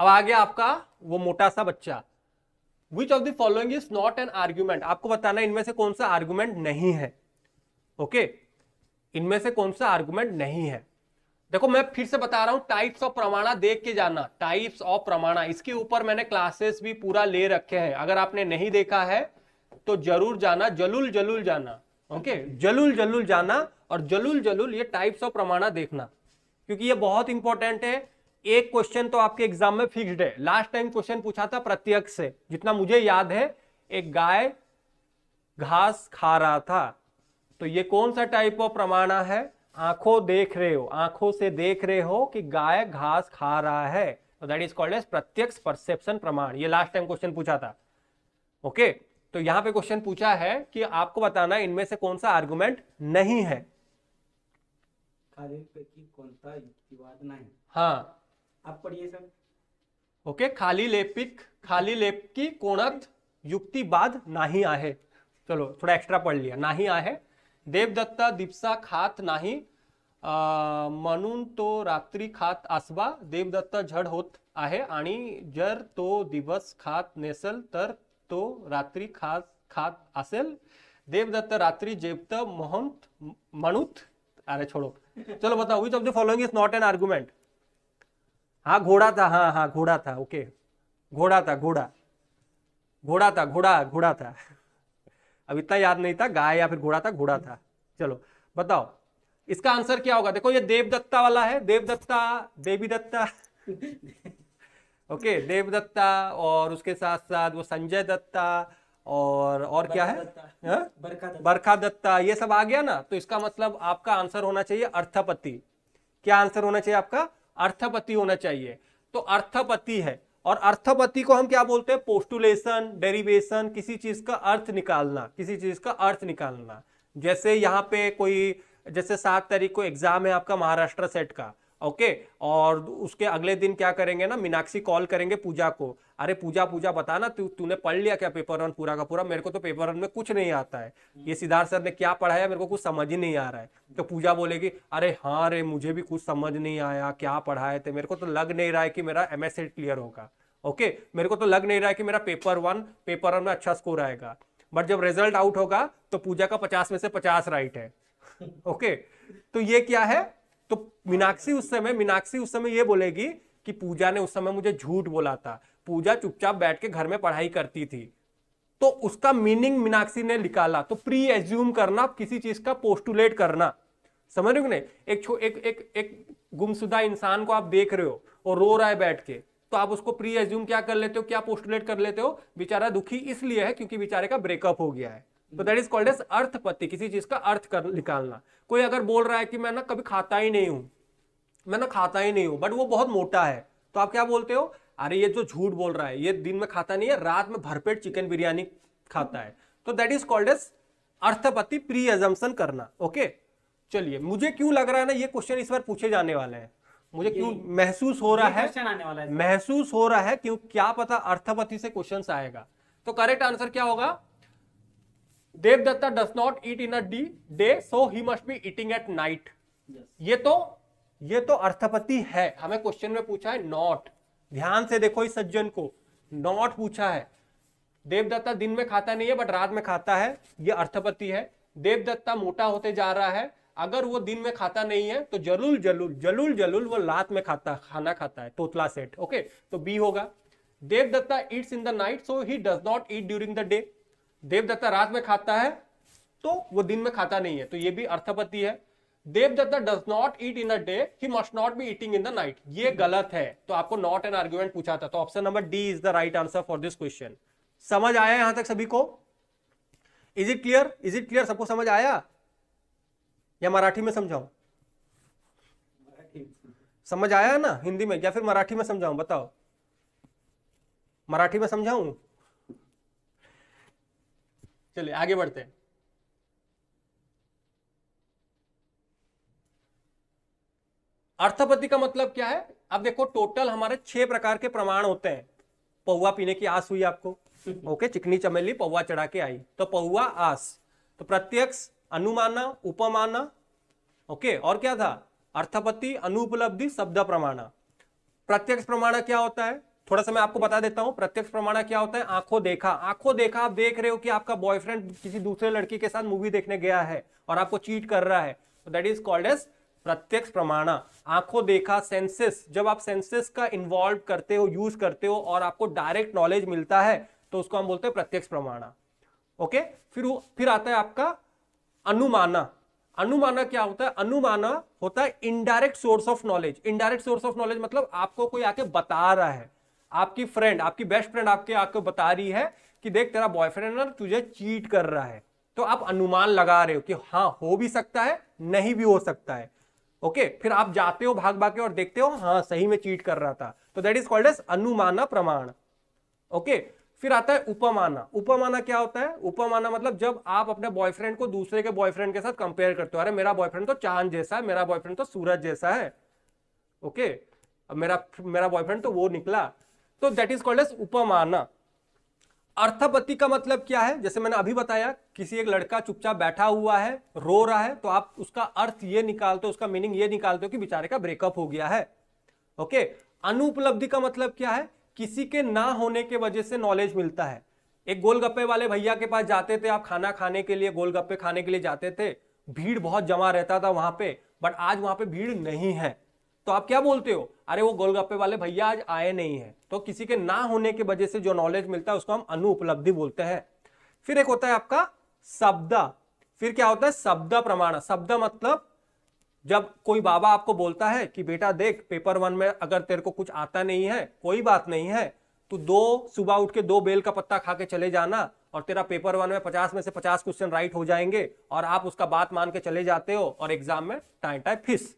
अब आ गया आपका वो मोटा सा बच्चा which of the following is not an argument आपको बताना इनमें से कौन सा आर्ग्यूमेंट नहीं है ओके okay? इनमें से कौन सा आर्ग्यूमेंट नहीं है देखो मैं फिर से बता रहा हूं टाइप्स ऑफ प्रमाणा देख के जाना टाइप्स ऑफ प्रमाणा इसके ऊपर मैंने क्लासेस भी पूरा ले रखे हैं अगर आपने नहीं देखा है तो जरूर जाना जलूल जलूल जाना ओके जलूल जलूल जाना और जलूल जलूल ये टाइप्स ऑफ प्रमाणा देखना क्योंकि ये बहुत इंपॉर्टेंट है एक क्वेश्चन तो आपके एग्जाम में फिक्स्ड है लास्ट टाइम क्वेश्चन पूछा था प्रत्यक्ष से जितना मुझे याद है एक गाय घास खा रहा था तो ये कौन सा टाइप ऑफ प्रमाणा है आंखों देख रहे हो आंखों से देख रहे हो कि गाय घास खा रहा है तो that is called as pratyaksha perception pramana ये लास्ट टाइम क्वेश्चन पूछा था ओके okay? तो यहां पे क्वेश्चन पूछा है कि आपको बताना इनमें से कौन सा आर्गुमेंट नहीं है हाँ आप पढ़िए सर ओके खाली लेपिक खाली लेप की कोणत युक्तिवाद नाही आहे चलो थोड़ा एक्स्ट्रा पढ़ लिया आ आहे देवदत्ता दिपसा खात नहीं मनुन तो रात्रि खात आसवा देवदत्ता झड होत आहे आणि जर तो दिवस खात नेसल तर तो रात्रि खास खात असेल देवदत्त रात्रि जेवत मोहंत मनुत अरे छोड़ो चलो बताओ which of the following is not an argument हाँ घोड़ा था हाँ हाँ घोड़ा था ओके घोड़ा था घोड़ा घोड़ा था घोड़ा घोड़ा था अब इतना याद नहीं था गाय या फिर घोड़ा था घोड़ा था चलो बताओ इसका आंसर क्या होगा देखो ये देवदत्ता वाला है देवदत्ता देवी दत्ता ओके देव दत्ता और उसके साथ साथ वो संजय दत्ता और और क्या है हाँ? बरखा दत्ता। बरखा दत्ता ये सब आ गया ना तो इसका मतलब आपका आंसर होना चाहिए अर्थपति क्या आंसर होना चाहिए आपका अर्थपति होना चाहिए तो अर्थपति है और अर्थपति को हम क्या बोलते हैं पोस्टुलेशन डेरिवेशन किसी चीज का अर्थ निकालना किसी चीज का अर्थ निकालना जैसे यहाँ पे कोई जैसे सात तारीख को एग्जाम है आपका महाराष्ट्र सेट का ओके और उसके अगले दिन क्या करेंगे ना मीनाक्षी कॉल करेंगे पूजा को अरे पूजा पूजा बता ना तू तूने पढ़ लिया क्या पेपर वन पूरा का पूरा मेरे को तो पेपर वन में कुछ नहीं आता है हम्म। ये सिद्धार्थ सर ने क्या पढ़ाया मेरे को कुछ समझ ही नहीं आ रहा है हम्म। तो पूजा बोलेगी अरे हाँ अरे मुझे भी कुछ समझ नहीं आया क्या पढ़ाए थे मेरे को तो लग नहीं रहा है कि मेरा एम क्लियर होगा ओके मेरे को तो लग नहीं रहा है कि मेरा पेपर वन पेपर वन में अच्छा स्कोर आएगा बट जब रिजल्ट आउट होगा तो पूजा का पचास में से पचास राइट है [LAUGHS] ओके okay, तो ये क्या है तो मीनाक्षी उस समय मीनाक्षी उस समय ये बोलेगी कि पूजा ने उस समय मुझे झूठ बोला था पूजा चुपचाप बैठ के घर में पढ़ाई करती थी तो उसका मीनिंग मीनाक्षी ने निकाला तो प्री एज्यूम करना किसी चीज का पोस्टुलेट करना समझ रहे हो नहीं एक छो एक एक एक गुमशुदा इंसान को आप देख रहे हो और रो रहा है बैठ के तो आप उसको प्री एज्यूम क्या कर लेते हो क्या पोस्टुलेट कर लेते हो बेचारा दुखी इसलिए है क्योंकि बेचारे का ब्रेकअप हो गया है तो that is called as arthapatti किसी चीज का अर्थ कर निकालना कोई अगर बोल रहा है कि मैं ना कभी खाता ही नहीं हूं मैं ना खाता ही नहीं हूं बट वो बहुत मोटा है तो आप क्या बोलते हो अरे ये जो झूठ बोल रहा है ये दिन में खाता नहीं है रात में भरपेट चिकन बिरयानी खाता है तो that is called as arthapatti presumption करना ओके चलिए मुझे क्यों लग रहा है ना ये क्वेश्चन इस बार पूछे जाने वाले हैं मुझे क्यों महसूस हो रहा है महसूस हो रहा है क्यों क्या पता अर्थपति से क्वेश्चन आएगा तो करेक्ट आंसर क्या होगा Devadatta does not eat in a the day so he must be eating at night ये तो ये तो अर्थपति है हमें क्वेश्चन में पूछा है नॉट ध्यान से देखो इस सज्जन को नॉट पूछा है देवदत्ता दिन में खाता नहीं है बट रात में खाता है ये अर्थपति है देवदत्ता मोटा होते जा रहा है अगर वो दिन में खाता नहीं है तो जलूल जलूल जलूल जलूल वो रात में खाता खाना खाता है तोतला सेट ओके तो बी होगा Devadatta eats in the night so he does not eat during the day Devadatta रात में खाता है तो वो दिन में खाता नहीं है तो ये भी अर्थपति है Devadatta does not eat in a day he must not be eating in the night ये गलत है तो आपको नॉट एन आर्ग्यूमेंट पूछा था तो option number D is the right answer for this question समझ आया यहां तक सभी को is it clear is it clear सबको समझ आया या मराठी में समझाऊ समझ आया ना हिंदी में या फिर मराठी में समझाऊ बताओ मराठी में समझाऊ चलिए आगे बढ़ते हैं अर्थपति का मतलब क्या है अब देखो टोटल हमारे छह प्रकार के प्रमाण होते हैं पौवा पीने की आस हुई आपको ओके चिकनी चमेली पौवा चढ़ा के आई तो पौवा आस तो प्रत्यक्ष अनुमाना उपमाना ओके और क्या था अर्थपति अनुपलब्धि शब्द प्रमाणा प्रत्यक्ष प्रमाणा क्या होता है थोड़ा सा मैं आपको बता देता हूँ प्रत्यक्ष प्रमाणा क्या होता है आंखों देखा आंखों देखा आप देख रहे हो कि आपका बॉयफ्रेंड किसी दूसरे लड़की के साथ मूवी देखने गया है और आपको चीट कर रहा है तो दैट इज कॉल्ड एज प्रत्यक्ष प्रमाणा आंखों देखा सेंसेस जब आप सेंसेस का इन्वॉल्व करते हो यूज करते हो और आपको डायरेक्ट नॉलेज मिलता है तो उसको हम बोलते हैं प्रत्यक्ष प्रमाणा ओके फिर फिर आता है आपका अनुमाना अनुमाना क्या होता है अनुमाना होता है indirect source of knowledge indirect source of knowledge मतलब आपको कोई आके बता रहा है आपकी फ्रेंड आपकी बेस्ट फ्रेंड आपके आपको बता रही है कि देख तेरा बॉयफ्रेंड ना तुझे चीट कर रहा है तो आप अनुमान लगा रहे हो कि हाँ हो भी सकता है नहीं भी हो सकता है ओके फिर आप जाते हो भाग भाग के और देखते हो हाँ सही में चीट कर रहा था तो that is called as anumana pramana okay फिर आता है उपमाना उपमाना क्या होता है उपमाना मतलब जब आप अपने बॉयफ्रेंड को दूसरे के बॉयफ्रेंड के साथ कंपेयर करते हो अरे मेरा बॉयफ्रेंड तो चांद जैसा है मेरा बॉयफ्रेंड तो सूरज जैसा है ओके okay? अब मेरा मेरा बॉयफ्रेंड तो वो निकला तो दैट इज कॉल्ड एज उपमान अर्थपति का मतलब क्या है जैसे मैंने अभी बताया किसी एक लड़का चुपचाप बैठा हुआ है रो रहा है तो आप उसका अर्थ ये निकालते हो उसका मीनिंग ये निकालते हो कि बेचारे का ब्रेकअप हो गया है ओके अनुपलब्धि का मतलब क्या है किसी के ना होने के वजह से नॉलेज मिलता है एक गोलगप्पे वाले भैया के पास जाते थे आप खाना खाने के लिए गोलगप्पे खाने के लिए जाते थे भीड़ बहुत जमा रहता था वहां पे बट आज वहां पे भीड़ नहीं है तो आप क्या बोलते हो अरे वो गोलगप्पे वाले भैया आज आए नहीं है तो किसी के ना होने की वजह से जो नॉलेज मिलता है उसको हम अनुपलब्धि बोलते हैं फिर एक होता है आपका शब्द फिर क्या होता है शब्द प्रमाण शब्द मतलब जब कोई बाबा आपको बोलता है कि बेटा देख पेपर वन में अगर तेरे को कुछ आता नहीं है कोई बात नहीं है तो दो सुबह उठ के दो बेल का पत्ता खा के चले जाना और तेरा पेपर वन में पचास में से पचास क्वेश्चन राइट हो जाएंगे और आप उसका बात मान के चले जाते हो और एग्जाम में टाइम टाइम फिस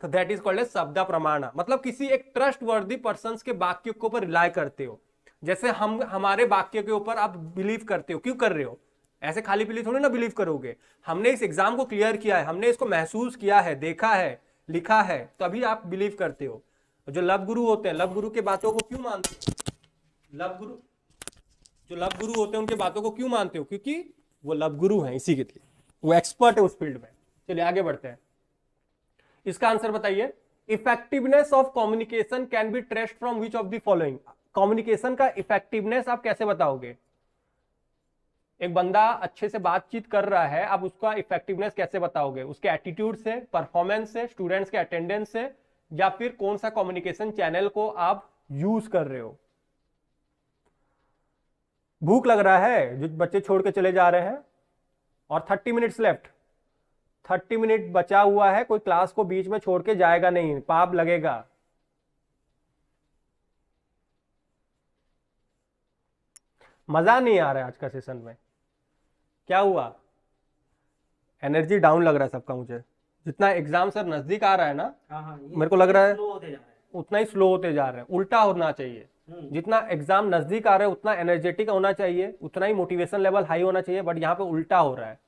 तो दैट इज कॉल्ड ए शब्द प्रमाणा मतलब किसी एक ट्रस्ट वर्दी पर्सन के वाक्य के ऊपर रिलाय करते हो जैसे हम हमारे वाक्य के ऊपर आप बिलीव करते हो क्यों कर रहे हो ऐसे खाली पीली थोड़ी ना बिलीव करोगे हमने इस एग्जाम को क्लियर किया है हमने इसको महसूस किया है देखा है लिखा है तभी आप बिलीव करते हो जो लव गुरु होते हैं लव गुरु के बातों को क्यों मानते हो लव गुरु जो लव गुरु होते हैं उनके बातों को क्यों मानते हो क्योंकि वो लव गुरु हैं इसी के लिए वो एक्सपर्ट है उस फील्ड में चलिए आगे बढ़ते हैं इसका आंसर बताइए effectiveness of communication can be traced from which of the following communication का इफेक्टिवनेस आप कैसे बताओगे एक बंदा अच्छे से बातचीत कर रहा है आप उसका इफेक्टिवनेस कैसे बताओगे उसके एटीट्यूड से परफॉर्मेंस से स्टूडेंट्स के अटेंडेंस से या फिर कौन सा कम्युनिकेशन चैनल को आप यूज कर रहे हो भूख लग रहा है जो बच्चे छोड़ के चले जा रहे हैं और thirty minutes left thirty minute बचा हुआ है कोई क्लास को बीच में छोड़ के जाएगा नहीं पाप लगेगा मजा नहीं आ रहा है आज का सेशन में क्या हुआ एनर्जी डाउन लग रहा है सबका मुझे जितना एग्जाम सर नजदीक आ रहा है ना हाँ, हाँ, मेरे को लग रहा है उतना ही स्लो होते जा रहे हैं उल्टा होना चाहिए हम्म। जितना एग्जाम नजदीक आ रहा है उतना एनर्जेटिक होना चाहिए उतना ही मोटिवेशन लेवल हाई होना चाहिए बट यहाँ पे उल्टा हो रहा है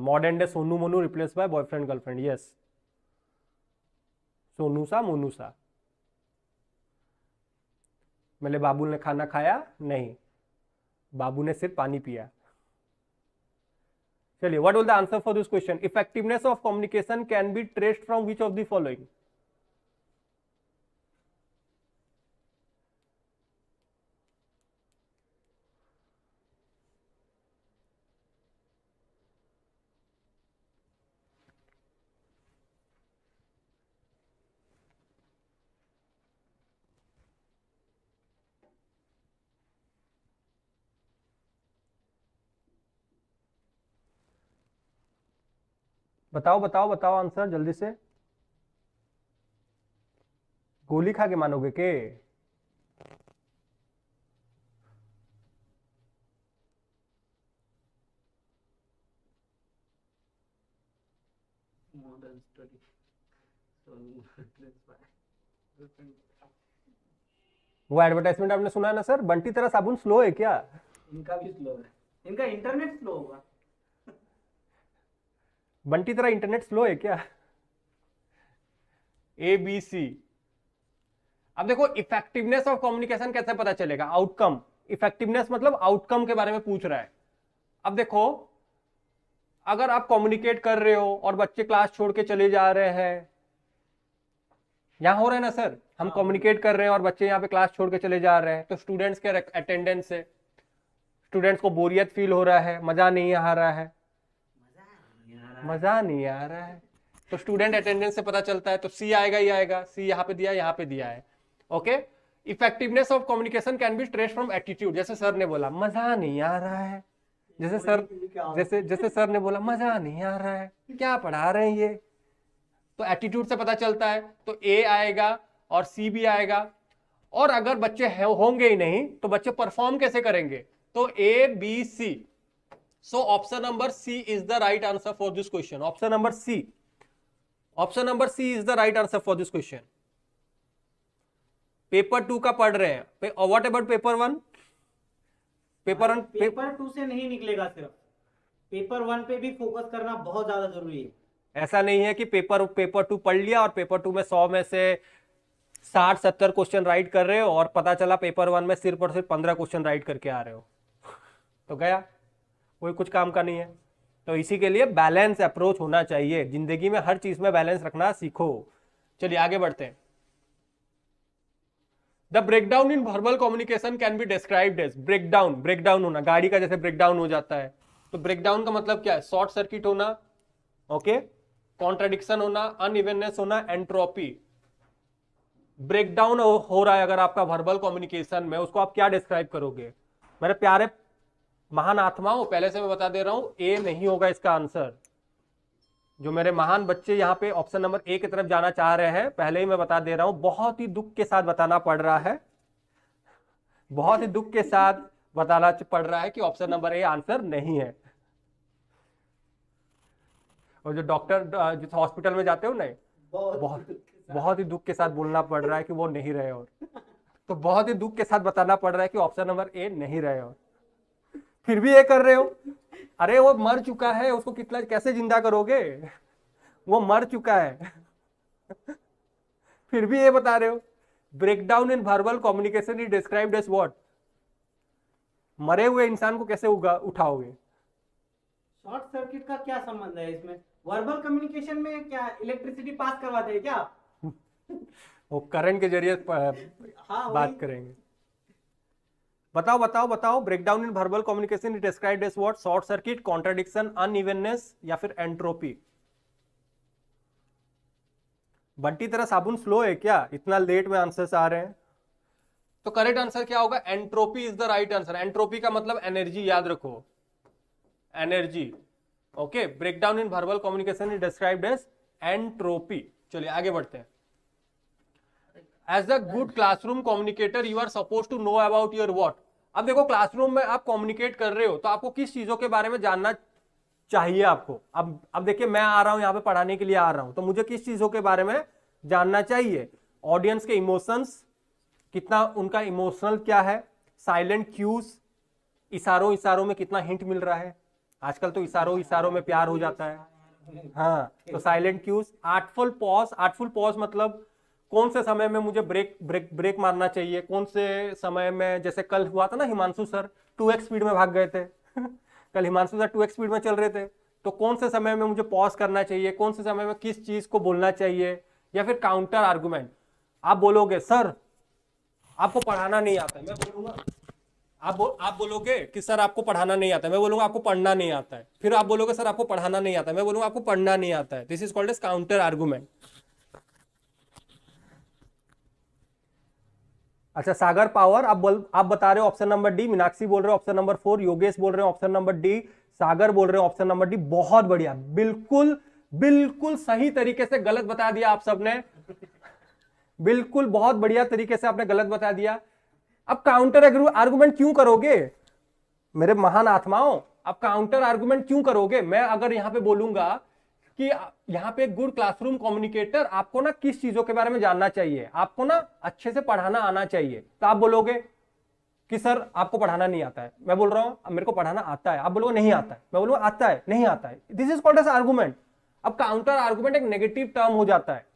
मॉडर्न हाँ, day Sonu Monu replace by boyfriend girlfriend yes Sonu सा मोनू सा मेरे मतलब बाबू ने खाना खाया नहीं बाबू ने सिर्फ पानी पिया चलिए what will the answer for this question effectiveness of communication can be traced from which of the following बताओ बताओ बताओ आंसर जल्दी से गोली खा के मानोगे के वो एडवर्टाइजमेंट आपने सुना है ना सर बंटी तरह साबुन स्लो है क्या इनका भी स्लो है इनका इंटरनेट स्लो होगा बंटी तेरा इंटरनेट स्लो है क्या ए बी सी अब देखो इफेक्टिवनेस ऑफ कम्युनिकेशन कैसे पता चलेगा आउटकम इफेक्टिवनेस मतलब आउटकम के बारे में पूछ रहा है अब देखो अगर आप कम्युनिकेट कर रहे हो और बच्चे क्लास छोड़ के चले जा रहे हैं यहां हो रहा है ना सर हम कम्युनिकेट हाँ। कर रहे हैं और बच्चे यहाँ पे क्लास छोड़ के चले जा रहे हैं तो स्टूडेंट्स के अटेंडेंस है स्टूडेंट्स को बोरियत फील हो रहा है मजा नहीं आ रहा है मजा नहीं आ रहा है तो स्टूडेंट अटेंडेंस से पता चलता है तो सी आएगा ही e आएगा सी यहाँ पे दिया यहाँ पे दिया है okay effectiveness of communication can be trace from attitude जैसे सर ने बोला मजा नहीं आ रहा है जैसे सर जैसे जैसे सर ने बोला मजा नहीं आ रहा है क्या पढ़ा रहे हैं ये तो एटीट्यूड से पता चलता है तो ए आएगा और सी भी आएगा और अगर बच्चे होंगे ही नहीं तो बच्चे परफॉर्म कैसे करेंगे तो A B C so option number C is the right answer for this question option number C option number C is the right answer for this question paper two का पढ़ रहे हैं what about paper one paper one paper two से नहीं निकलेगा सिर्फ paper one पे भी फोकस करना बहुत ज्यादा जरूरी है ऐसा नहीं है कि पेपर पेपर टू पढ़ लिया और पेपर टू में सौ में से साठ सत्तर क्वेश्चन राइट कर रहे हो और पता चला पेपर वन में सिर्फ और सिर्फ पंद्रह क्वेश्चन राइट करके आ रहे हो तो गया कोई कुछ काम का नहीं है तो इसी के लिए बैलेंस अप्रोच होना चाहिए जिंदगी में हर चीज में बैलेंस रखना सीखो चलिए आगे बढ़ते हैं the breakdown in verbal communication can be described as breakdown breakdown होना गाड़ी का जैसे ब्रेकडाउन हो जाता है तो ब्रेकडाउन का मतलब क्या है शॉर्ट सर्किट होना ओके कॉन्ट्राडिक्शन होना अनइवननेस होना एंट्रोपी ब्रेकडाउन हो रहा है अगर आपका वर्बल कम्युनिकेशन में उसको आप क्या डिस्क्राइब करोगे मेरे प्यारे महान आत्माओं पहले से मैं बता दे रहा हूं ए नहीं होगा इसका आंसर जो मेरे महान बच्चे यहाँ पे ऑप्शन नंबर ए की तरफ जाना चाह रहे हैं पहले ही मैं बता दे रहा हूं बहुत ही दुख के साथ बताना पड़ रहा है बहुत ही दुख के साथ बताना पड़ रहा है कि ऑप्शन नंबर ए आंसर नहीं है और जो डॉक्टर जिस हॉस्पिटल में जाते हो ना बहुत बहुत, बहुत ही दुख के साथ बोलना पड़ रहा है कि वो नहीं रहे और तो बहुत ही दुख के साथ बताना पड़ रहा है कि ऑप्शन नंबर ए नहीं रहे और फिर भी ये कर रहे हो अरे वो मर चुका है उसको कितना कैसे जिंदा करोगे वो मर चुका है [LAUGHS] फिर भी ये बता रहे हो breakdown in verbal communication is described as what मरे हुए इंसान को कैसे उगा उठाओगे शॉर्ट सर्किट का क्या संबंध है इसमें वर्बल कम्युनिकेशन में क्या इलेक्ट्रिसिटी पास करवाते हैं क्या [LAUGHS] वो करंट के जरिए हाँ, बात करेंगे बताओ बताओ बताओ breakdown in verbal communication is describe as what short circuit contradiction unevenness या फिर एंट्रोपी बंटी तरह साबुन स्लो है क्या इतना लेट में आंसर्स आ रहे हैं तो करेक्ट आंसर क्या होगा entropy is the right answer entropy का मतलब एनर्जी याद रखो energy okay breakdown in verbal communication is describe as entropy चलिए आगे बढ़ते हैं as a good classroom communicator you are suppose to know about your what अब देखो क्लासरूम में आप कम्युनिकेट कर रहे हो तो आपको किस चीजों के बारे में जानना चाहिए आपको अब अब देखिए मैं आ रहा हूँ यहाँ पे पढ़ाने के लिए आ रहा हूँ तो मुझे किस चीजों के बारे में जानना चाहिए ऑडियंस के इमोशंस कितना उनका इमोशनल क्या है साइलेंट क्यूज इशारों इशारों में कितना हिंट मिल रहा है आजकल तो इशारों इशारों में प्यार हो जाता है हाँ तो silent cues artful pause artful pause मतलब कौन से समय में मुझे ब्रेक ब्रेक ब्रेक मारना चाहिए कौन से समय में जैसे कल हुआ था ना Himanshu sir two X speed में भाग गए थे [LAUGHS] कल Himanshu sir two X speed में चल रहे थे तो कौन से समय में मुझे पॉज करना चाहिए कौन से समय में किस चीज़ को बोलना चाहिए या फिर काउंटर आर्गूमेंट आप बोलोगे सर आपको पढ़ाना नहीं आता है मैं बोलूंगा आप बो, आप बोलोगे कि सर आपको पढ़ाना नहीं आता है मैं बोलूंगा आपको पढ़ना नहीं आता है फिर आप बोलोगे सर आपको पढ़ाना नहीं आता है मैं बोलूंगा आपको पढ़ना नहीं आता है this is called as counter argument अच्छा सागर पावर आप बोल आप बता रहे हो ऑप्शन नंबर डी मीनाक्षी बोल रहे हो ऑप्शन नंबर फोर योगेश बोल रहे हो ऑप्शन नंबर डी सागर बोल रहे हो ऑप्शन नंबर डी बहुत बढ़िया बिल्कुल बिल्कुल सही तरीके से गलत बता दिया आप सबने बिल्कुल बहुत बढ़िया तरीके से आपने गलत बता दिया अब काउंटर आर्गूमेंट क्यों करोगे मेरे महान आत्माओं अब काउंटर आर्गूमेंट क्यों करोगे मैं अगर यहां पर बोलूंगा कि यहाँ पे गुड क्लासरूम कम्युनिकेटर आपको ना किस चीजों के बारे में जानना चाहिए आपको ना अच्छे से पढ़ाना आना चाहिए तो आप बोलोगे कि सर आपको पढ़ाना नहीं आता है मैं बोल रहा हूँ मेरे को पढ़ाना आता है आप बोलोगे नहीं हम्म। आता है मैं बोलूँ आता है नहीं आता है this is called as argument अब काउंटर आर्गूमेंट एक नेगेटिव टर्म हो जाता है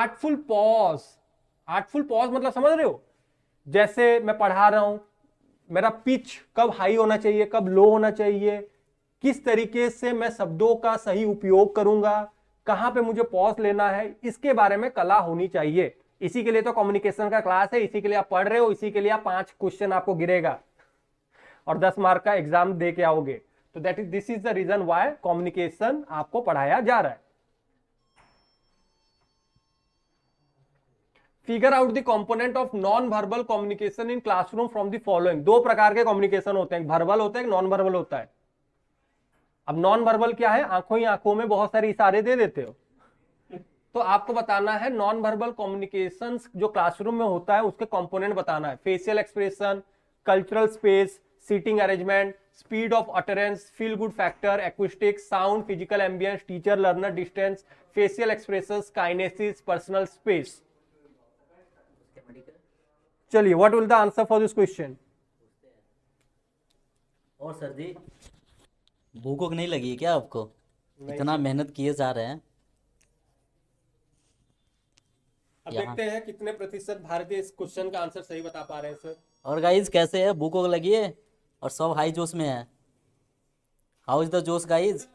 आर्टफुल पॉज आर्टफुल पॉज मतलब समझ रहे हो जैसे मैं पढ़ा रहा हूँ मेरा पिच कब हाई होना चाहिए कब लो होना चाहिए किस तरीके से मैं शब्दों का सही उपयोग करूंगा कहाँ पे मुझे पॉज लेना है इसके बारे में कला होनी चाहिए इसी के लिए तो कम्युनिकेशन का क्लास है इसी के लिए आप पढ़ रहे हो इसी के लिए आप पांच क्वेश्चन आपको गिरेगा और दस मार्क का एग्जाम दे के आओगे तो that is this is the reason why communication आपको पढ़ाया जा रहा है figure out the component of non verbal communication in classroom from the following दो प्रकार के कॉम्युनिकेशन होते हैं वर्बल होता है नॉन वर्बल होता है अब नॉन वर्बल क्या है आंखों ही आंखों में बहुत सारे इशारे दे देते हो तो आपको बताना है नॉन वर्बल कम्युनिकेशन जो क्लासरूम में होता है उसके कंपोनेंट बताना है facial expression cultural space seating arrangement speed of utterance feel good factor acoustics sound physical ambience teacher learner distance facial expression kinesis personal space चलिए what will the answer for this question और sir ji भूख नहीं लगी है क्या आपको इतना मेहनत किए जा रहे हैं अब देखते हैं कितने प्रतिशत भारतीय इस क्वेश्चन का आंसर सही बता पा रहे हैं सर और गाइस कैसे है भूख लगी है और सब हाई जोश में है how is the josh guys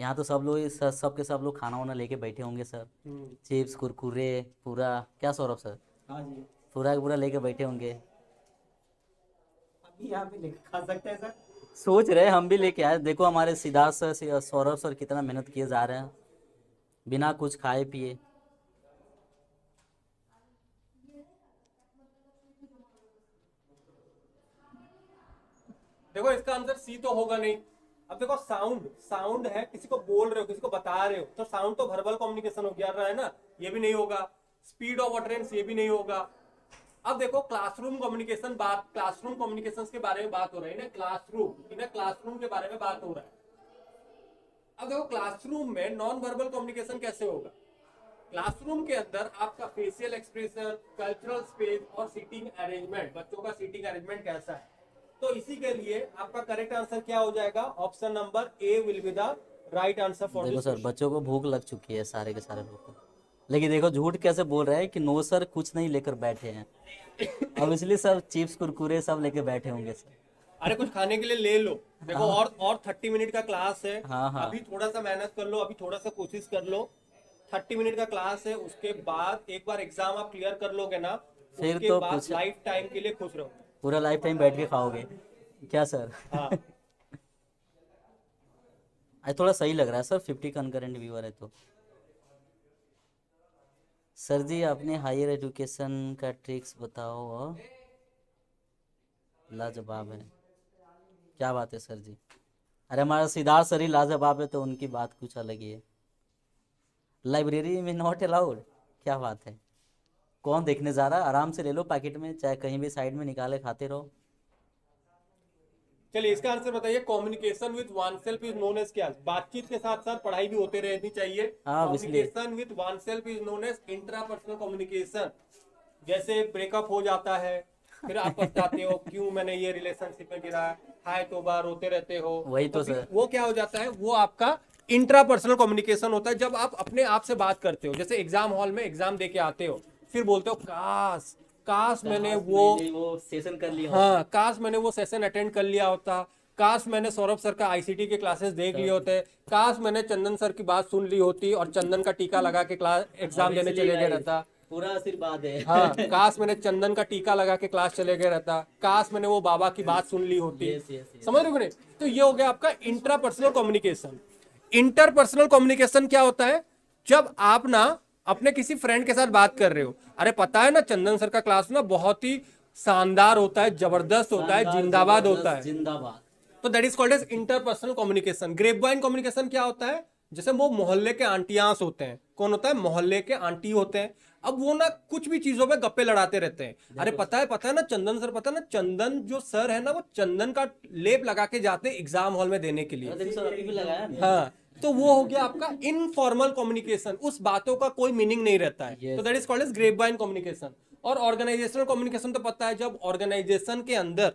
यहाँ तो सब लोग सब के सब लोग खाना वाना लेके बैठे होंगे सर चिप्स हम्म। कुरकुरे पूरा क्या सौरभ सर हाँ पूरा पूरा लेके बैठे होंगे सोच रहे हम भी लेके आए देखो हमारे सिद्धार्थ सर सौरभ सर कितना मेहनत किए जा रहे हैं बिना कुछ खाए पिए देखो इसका आंसर सी तो होगा नहीं अब देखो साउंड साउंड है किसी को बोल रहे हो किसी को बता रहे हो तो साउंड तो वर्बल कम्युनिकेशन हो गया रहा है ना ये भी नहीं होगा स्पीड ऑफ अटरेंस ये भी नहीं होगा अब देखो क्लासरूम कम्युनिकेशन बात क्लासरूम कम्युनिकेशन के बारे में बात हो रही है क्लासरूम क्लासरूम के बारे में बात हो रहा है अब देखो क्लासरूम में नॉन वर्बल कम्युनिकेशन कैसे होगा क्लासरूम के अंदर आपका फेसियल एक्सप्रेशन कल्चरल स्पेस और सीटिंग अरेंजमेंट बच्चों का सीटिंग अरेंजमेंट कैसा है तो इसी के लिए आपका करेक्ट आंसर क्या हो जाएगा option number A will be the right answer for देखो सर बच्चों को भूख लग चुकी है सारे के सारे लोग को लेकिन देखो झूठ कैसे बोल रहे हैं कि नो सर कुछ नहीं लेकर बैठे हैं अब इसलिए सब चिप्स कुरकुरे सब लेके बैठे होंगे सर अरे कुछ खाने के लिए ले लो देखो हाँ। और और थर्टी मिनट का क्लास है हाँ हाँ। अभी थोड़ा सा मेहनत कर लो अभी थोड़ा सा कोशिश कर लो थर्टी मिनट का क्लास है उसके बाद एक बार एग्जाम आप क्लियर कर लोगे ना फिर तो लाइफ टाइम के लिए खुश रहो पूरा लाइफ टाइम बैठ के खाओगे क्या सर हाँ। [LAUGHS] थोड़ा सही लग रहा है सर फिफ्टी कनकरेंट व्यूअर है तो सर जी आपने हायर एजुकेशन का ट्रिक्स बताओ और लाजवाब है क्या बात है सर जी अरे हमारा सिद्धार्थ सर ही लाजवाब है तो उनकी बात कुछ अलग ही है लाइब्रेरी में नॉट अलाउड क्या बात है कौन देखने जा रहा है आराम से ले लो पैकेट में चाहे कहीं भी साइड में निकाले खाते रहो चलिए इसका आंसर बताइए communication with one self is known as क्या बातचीत के साथ साथ पढ़ाई भी होते रहनी चाहिए communication with one self is known as intrapersonal communication जैसे ब्रेकअप हो जाता है फिर आप बताते हो [LAUGHS] क्यों मैंने ये रिलेशनशिप में गिरा हाय तो बार रोते रहते हो वही तो, तो सर वो क्या हो जाता है वो आपका इंट्रापर्सनल कम्युनिकेशन होता है जब आप अपने आप से बात करते हो जैसे एग्जाम हॉल में एग्जाम देके आते हो फिर बोलते हो काश तो हाँ, काश मैंने वो वो सेशन कर लिया हाँ काश मैंने वो सेशन अटेंड कर लिया होता काश मैंने सौरभ सर का आईसीटी के क्लासेस देख तो लिए तो- होते काश मैंने चंदन सर की बात सुन ली होती और चंदन का टीका लगा के क्लास एग्जाम देने चले गए रहता पूरा आशीर्वाद है हाँ [LAUGHS] काश मैंने चंदन का टीका लगा के क्लास चले गए रहता काश मैंने वो बाबा की बात सुन ली होती समझ रहे तो ये हो गया आपका इंट्रापर्सनल कम्युनिकेशन इंटरपर्सनल कम्युनिकेशन क्या होता है जब आप ना अपने किसी फ्रेंड के साथ बात कर रहे हो अरे पता है ना चंदन सर का क्लास ना बहुत ही शानदार होता है जबरदस्त होता है जिंदाबाद होता है जिंदाबाद तो that is called as interpersonal communication grapevine communication क्या होता है जैसे वो मोहल्ले के आंटियांस होते हैं कौन होता है मोहल्ले के आंटी होते हैं अब वो ना कुछ भी चीजों पे गप्पे लड़ाते रहते हैं अरे पता है पता है ना चंदन सर पता है ना चंदन जो सर है ना वो चंदन का लेप लगा के जाते हैं एग्जाम हॉल में देने के लिए हाँ तो वो हो गया आपका इनफॉर्मल कम्युनिकेशन उस बातों का कोई मीनिंग नहीं रहता है तो that is called as grapevine communication और ऑर्गेनाइजेशनल कम्युनिकेशन तो पता है जब ऑर्गेनाइजेशन के अंदर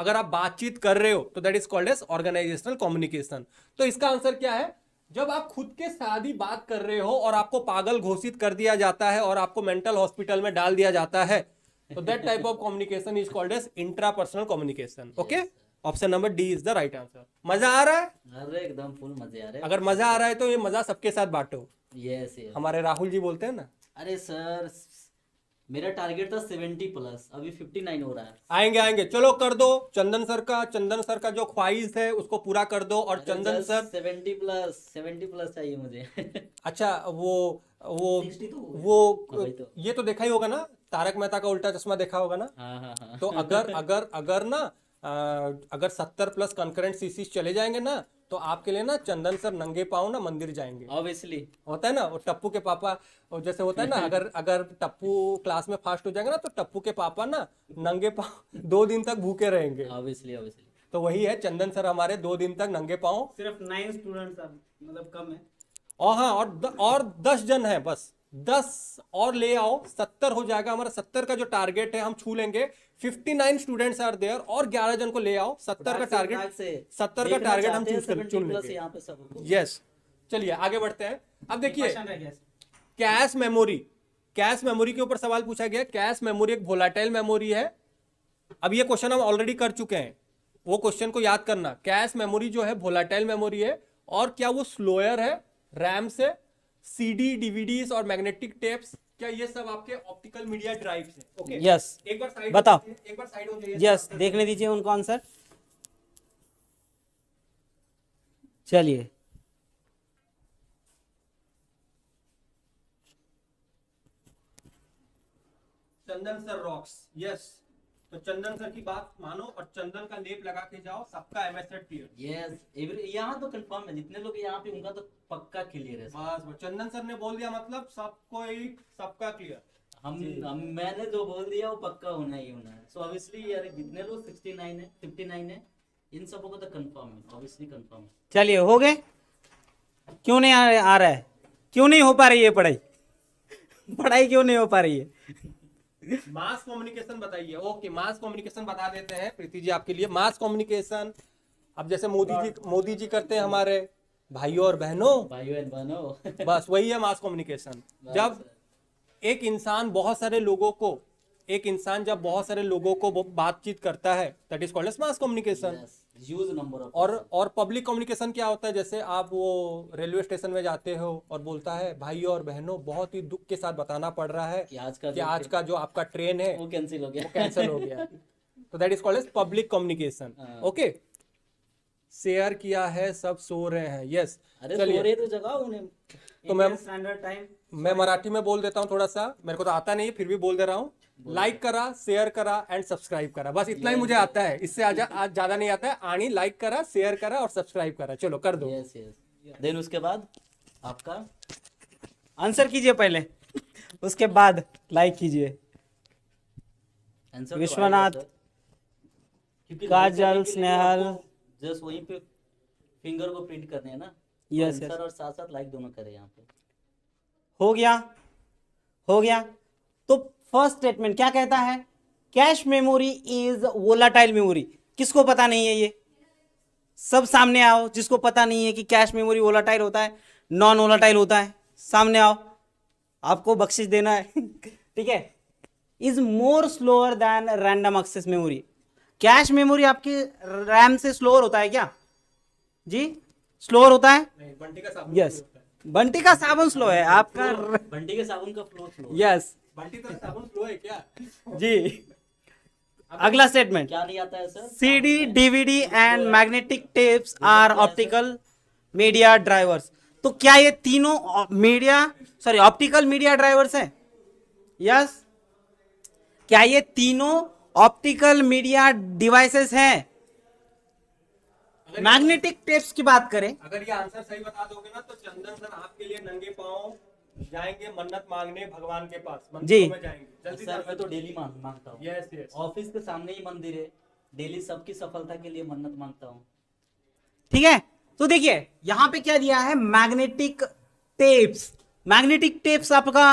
अगर आप बातचीत कर रहे हो तो that is called as organisational communication तो इसका आंसर क्या है जब आप खुद के साथ ही बात कर रहे हो और आपको पागल घोषित कर दिया जाता है और आपको मेंटल हॉस्पिटल में डाल दिया जाता है तो that type of communication is called as intrapersonal communication okay option number D is the right answer मजा आ रहा है अरे एकदम फुल मजे आ रहे अगर मजा आ रहा है तो ये मजा सबके साथ बांटो यस हमारे राहुल जी बोलते हैं ना अरे सर मेरा टारगेट था सेवेंटी प्लस अभी फिफ्टी नाइन हो रहा है आएंगे आएंगे चलो कर दो चंदन सर का चंदन सर का जो ख्वाहिश है उसको पूरा कर दो और Chandan sir seventy plus seventy plus चाहिए मुझे [LAUGHS] अच्छा वो वो तो वो तो। ये तो देखा ही होगा ना तारक मेहता का उल्टा चश्मा देखा होगा ना हाँ हाँ हाँ तो अगर अगर अगर ना अगर सत्तर प्लस कंकरेंट सीसीज चले जाएंगे ना तो आपके लिए ना चंदन सर नंगे पाओ ना मंदिर जाएंगे ऑब्वियसली होता है ना और टप्पू के पापा और जैसे होता है ना अगर अगर टप्पू क्लास में फास्ट हो जाएंगे ना तो टप्पू के पापा ना नंगे पाओ [LAUGHS] दो दिन तक भूखे रहेंगे ऑब्वियसली ऑब्वियसली तो वही है चंदन सर हमारे दो दिन तक नंगे पाओ सिर्फ नाइन स्टूडेंट मतलब कम है और हाँ और द, और दस जन है बस दस और ले आओ सत्तर हो जाएगा हमारा सत्तर का जो टारगेट है हम छू लेंगे fifty nine student are there और ग्यारह जन को ले आओ सत्तर का टारगेट सत्तर का टारगेट हम चूज कर चुन लेंगे यस चलिए आगे बढ़ते हैं अब देखिए कैश मेमोरी कैश मेमोरी के ऊपर सवाल पूछा गया कैश मेमोरी एक वोलाटाइल मेमोरी है अब ये क्वेश्चन हम ऑलरेडी कर चुके हैं वो क्वेश्चन को याद करना कैश मेमोरी जो है वोलाटाइल मेमोरी है और क्या वो स्लोयर है रैम से सीडी डीवीडी और मैग्नेटिक टेप्स क्या ये सब आपके ऑप्टिकल मीडिया ड्राइव्स हैं ओके okay. Yes yes. एक बार साइड बताओ एक बार साइड हो जाइए यस देखने दीजिए उनको आंसर चलिए चंदन सर रॉक्स यस तो चंदन सर की बात मानो और चंदन का लेप लगा के जाओ सबका एम क्लियर यस एवरी यहाँ तो कंफर्म है जितने लोग यहाँ पे उनका तो पक्का क्लियर है बस बस चंदन सर ने बोल दिया मतलब सबको ही सबका क्लियर हम हम मैंने जो बोल दिया वो पक्का होना ही होना है सो ऑब्वियसली यार जितने लोग सिक्सटी नाइन है फिफ्टी नाइन है इन सबों को तो कंफर्म है ऑब्वियसली कंफर्म है चलिए हो गए क्यों नहीं आ रहा है क्यों नहीं हो पा रही है पढ़ाई पढ़ाई क्यों नहीं हो पा रही है मास कम्युनिकेशन बताइए ओके मास कम्युनिकेशन बता देते हैं प्रीति जी आपके लिए मास कम्युनिकेशन अब जैसे मोदी जी मोदी जी करते हैं हमारे भाइयों और बहनों भाइयों और बहनों बस वही है मास कम्युनिकेशन जब एक इंसान बहुत सारे लोगों को एक इंसान जब बहुत सारे लोगों को बातचीत करता है that is called mass communication huge number of और और पब्लिक कम्युनिकेशन क्या होता है जैसे आप वो रेलवे स्टेशन में जाते हो और बोलता है भाइयों और बहनों बहुत ही दुख के साथ बताना पड़ रहा है कि आज का कि आज का जो आपका ट्रेन है वो कैंसिल हो गया वो कैंसिल हो गया [LAUGHS] तो that is called as public communication okay share किया है सब सो रहे हैं यस अरे सो रहे तो जगह उन्हें तो मैं स्टैंडर्ड टाइम मैं मराठी में बोल देता हूँ थोड़ा सा मेरे को तो आता नहीं है फिर भी बोल दे रहा हूँ लाइक करा शेयर करा एंड सब्सक्राइब करा बस इतना ही मुझे आता है इससे आज ज्यादा नहीं आता है आनी लाइक करा शेयर करा और सब्सक्राइब करा चलो कर दो यस यस देन उसके बाद आपका आंसर कीजिए पहले उसके बाद लाइक कीजिए तो विश्वनाथ काजल स्नेहल जस्ट वहीं पे फिंगर को प्रिंट करने है ना यस yes, और साथ साथ लाइक दोनों करें यहाँ पे हो गया हो गया तो फर्स्ट स्टेटमेंट क्या कहता है cache memory is volatile memory किसको पता नहीं है ये सब सामने आओ जिसको पता नहीं है कि कैश मेमोरी वोलाटाइल होता है नॉन वोलाटाइल होता है सामने आओ आपको बख्शिश देना है [LAUGHS] ठीक है is more slower than random access memory cache memory आपके रैम से स्लोअर होता है क्या जी स्लोअर होता है बंटी का साबुन यस बंटी का साबुन स्लो है आपका बंटी के साबुन का फ्लो स्लो यस तो जी अगला स्टेटमेंट क्या नहीं आता है sir C D DVD and magnetic tapes are optical media drivers तो क्या ये तीनों media sorry optical media drivers है यस क्या ये तीनों ऑप्टिकल मीडिया डिवाइसेस हैं मैग्नेटिक टेप्स की बात करें अगर ये आंसर सही बता दोगे ना तो चंदन सर आपके लिए नंगे पाओ जाएंगे मन्नत मांगने भगवान के पास जी जाएंगे जल्दी सर मैं तो डेली मांग, मांगता हूँ यस यस ऑफिस के सामने ही मंदिर है डेली सबकी सफलता के लिए मन्नत मांगता हूँ ठीक है तो देखिए यहाँ पे क्या दिया है मैग्नेटिक टेप्स मैग्नेटिक टेप्स आपका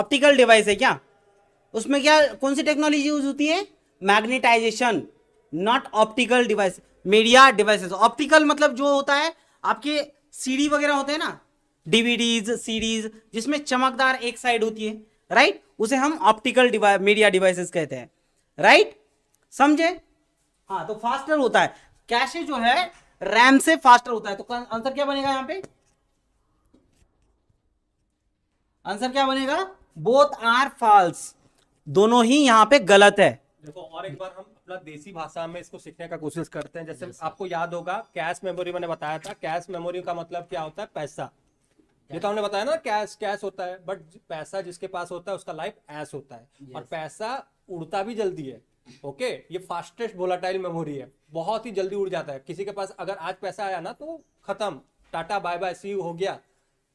ऑप्टिकल डिवाइस है क्या उसमें क्या कौन सी टेक्नोलॉजी यूज होती है magnetisation not optical device media devices optical मतलब जो होता है आपके सीडी वगैरह होते हैं ना डीवीडीज सीडीज जिसमें चमकदार एक साइड होती है राइट उसे हम ऑप्टिकल मीडिया डिवाइसेस कहते हैं राइट समझे हाँ तो फास्टर होता है कैसे जो है रैम से फास्टर होता है तो आंसर क्या बनेगा यहां पे आंसर क्या बनेगा बोथ आर फॉल्स दोनों ही यहाँ पे गलत है देखो और एक बार हम अपना देसी भाषा में इसको सीखने का कोशिश करते हैं जैसे आपको याद होगा कैश मेमोरी मैंने बताया था कैश मेमोरी का मतलब क्या होता है पैसा ये तो हमने बताया ना कैश कैश होता है बट पैसा जिसके पास होता है उसका लाइफ ऐस होता है और पैसा उड़ता भी जल्दी है ओके ये फास्टेस्ट वोलाटाइल मेमोरी है बहुत ही जल्दी उड़ जाता है किसी के पास अगर आज पैसा आया ना तो खत्म टाटा बाय बाय सी हो गया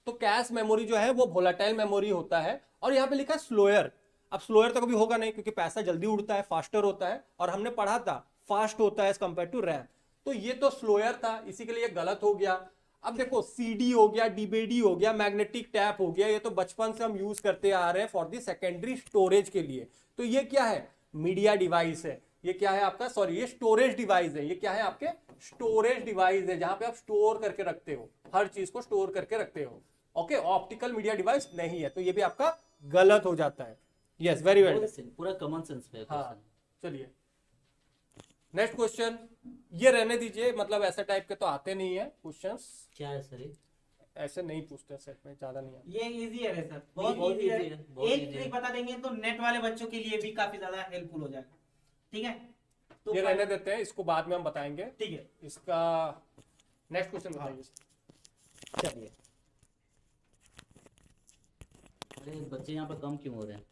तो कैश मेमोरी जो है वो वोलाटाइल मेमोरी होता है और यहाँ पे लिखा है स्लोयर अब स्लोयर तो कभी होगा नहीं क्योंकि पैसा जल्दी उड़ता है फास्टर होता है और हमने पढ़ा था फास्ट होता है एज कम्पेयर टू रैम तो ये तो स्लोयर था इसी के लिए गलत हो गया अब देखो सीडी हो गया डीबीडी हो गया मैग्नेटिक टैप हो गया ये तो बचपन से हम यूज करते आ रहे हैं फॉर दी सेकेंडरी स्टोरेज के लिए तो ये क्या है मीडिया डिवाइस है ये क्या है आपका सॉरी ये स्टोरेज डिवाइस है ये क्या है आपके स्टोरेज डिवाइस है जहां पे आप स्टोर करके रखते हो हर चीज को स्टोर करके रखते हो ओके ऑप्टिकल मीडिया डिवाइस नहीं है तो ये भी आपका गलत हो जाता है यस वेरी वेल पूरा कॉमन सेंस में हाँ चलिए नेक्स्ट क्वेश्चन ये रहने दीजिए मतलब ऐसे टाइप के तो आते नहीं है क्वेश्चन क्या है सर ऐसे नहीं पूछते सेट में ज्यादा नहीं आते ये इजी है सर बहुत इजी है एक ट्रिक बता देंगे तो नेट वाले बच्चों के लिए भी काफी ज्यादा हेल्पफुल हो जाएगा ठीक है तो ये रहने देते हैं इसको बाद में हम बताएंगे ठीक है इसका नेक्स्ट क्वेश्चन हाँ। बताइए चलिए अरे बच्चे यहाँ पर कम क्यों हो रहे हैं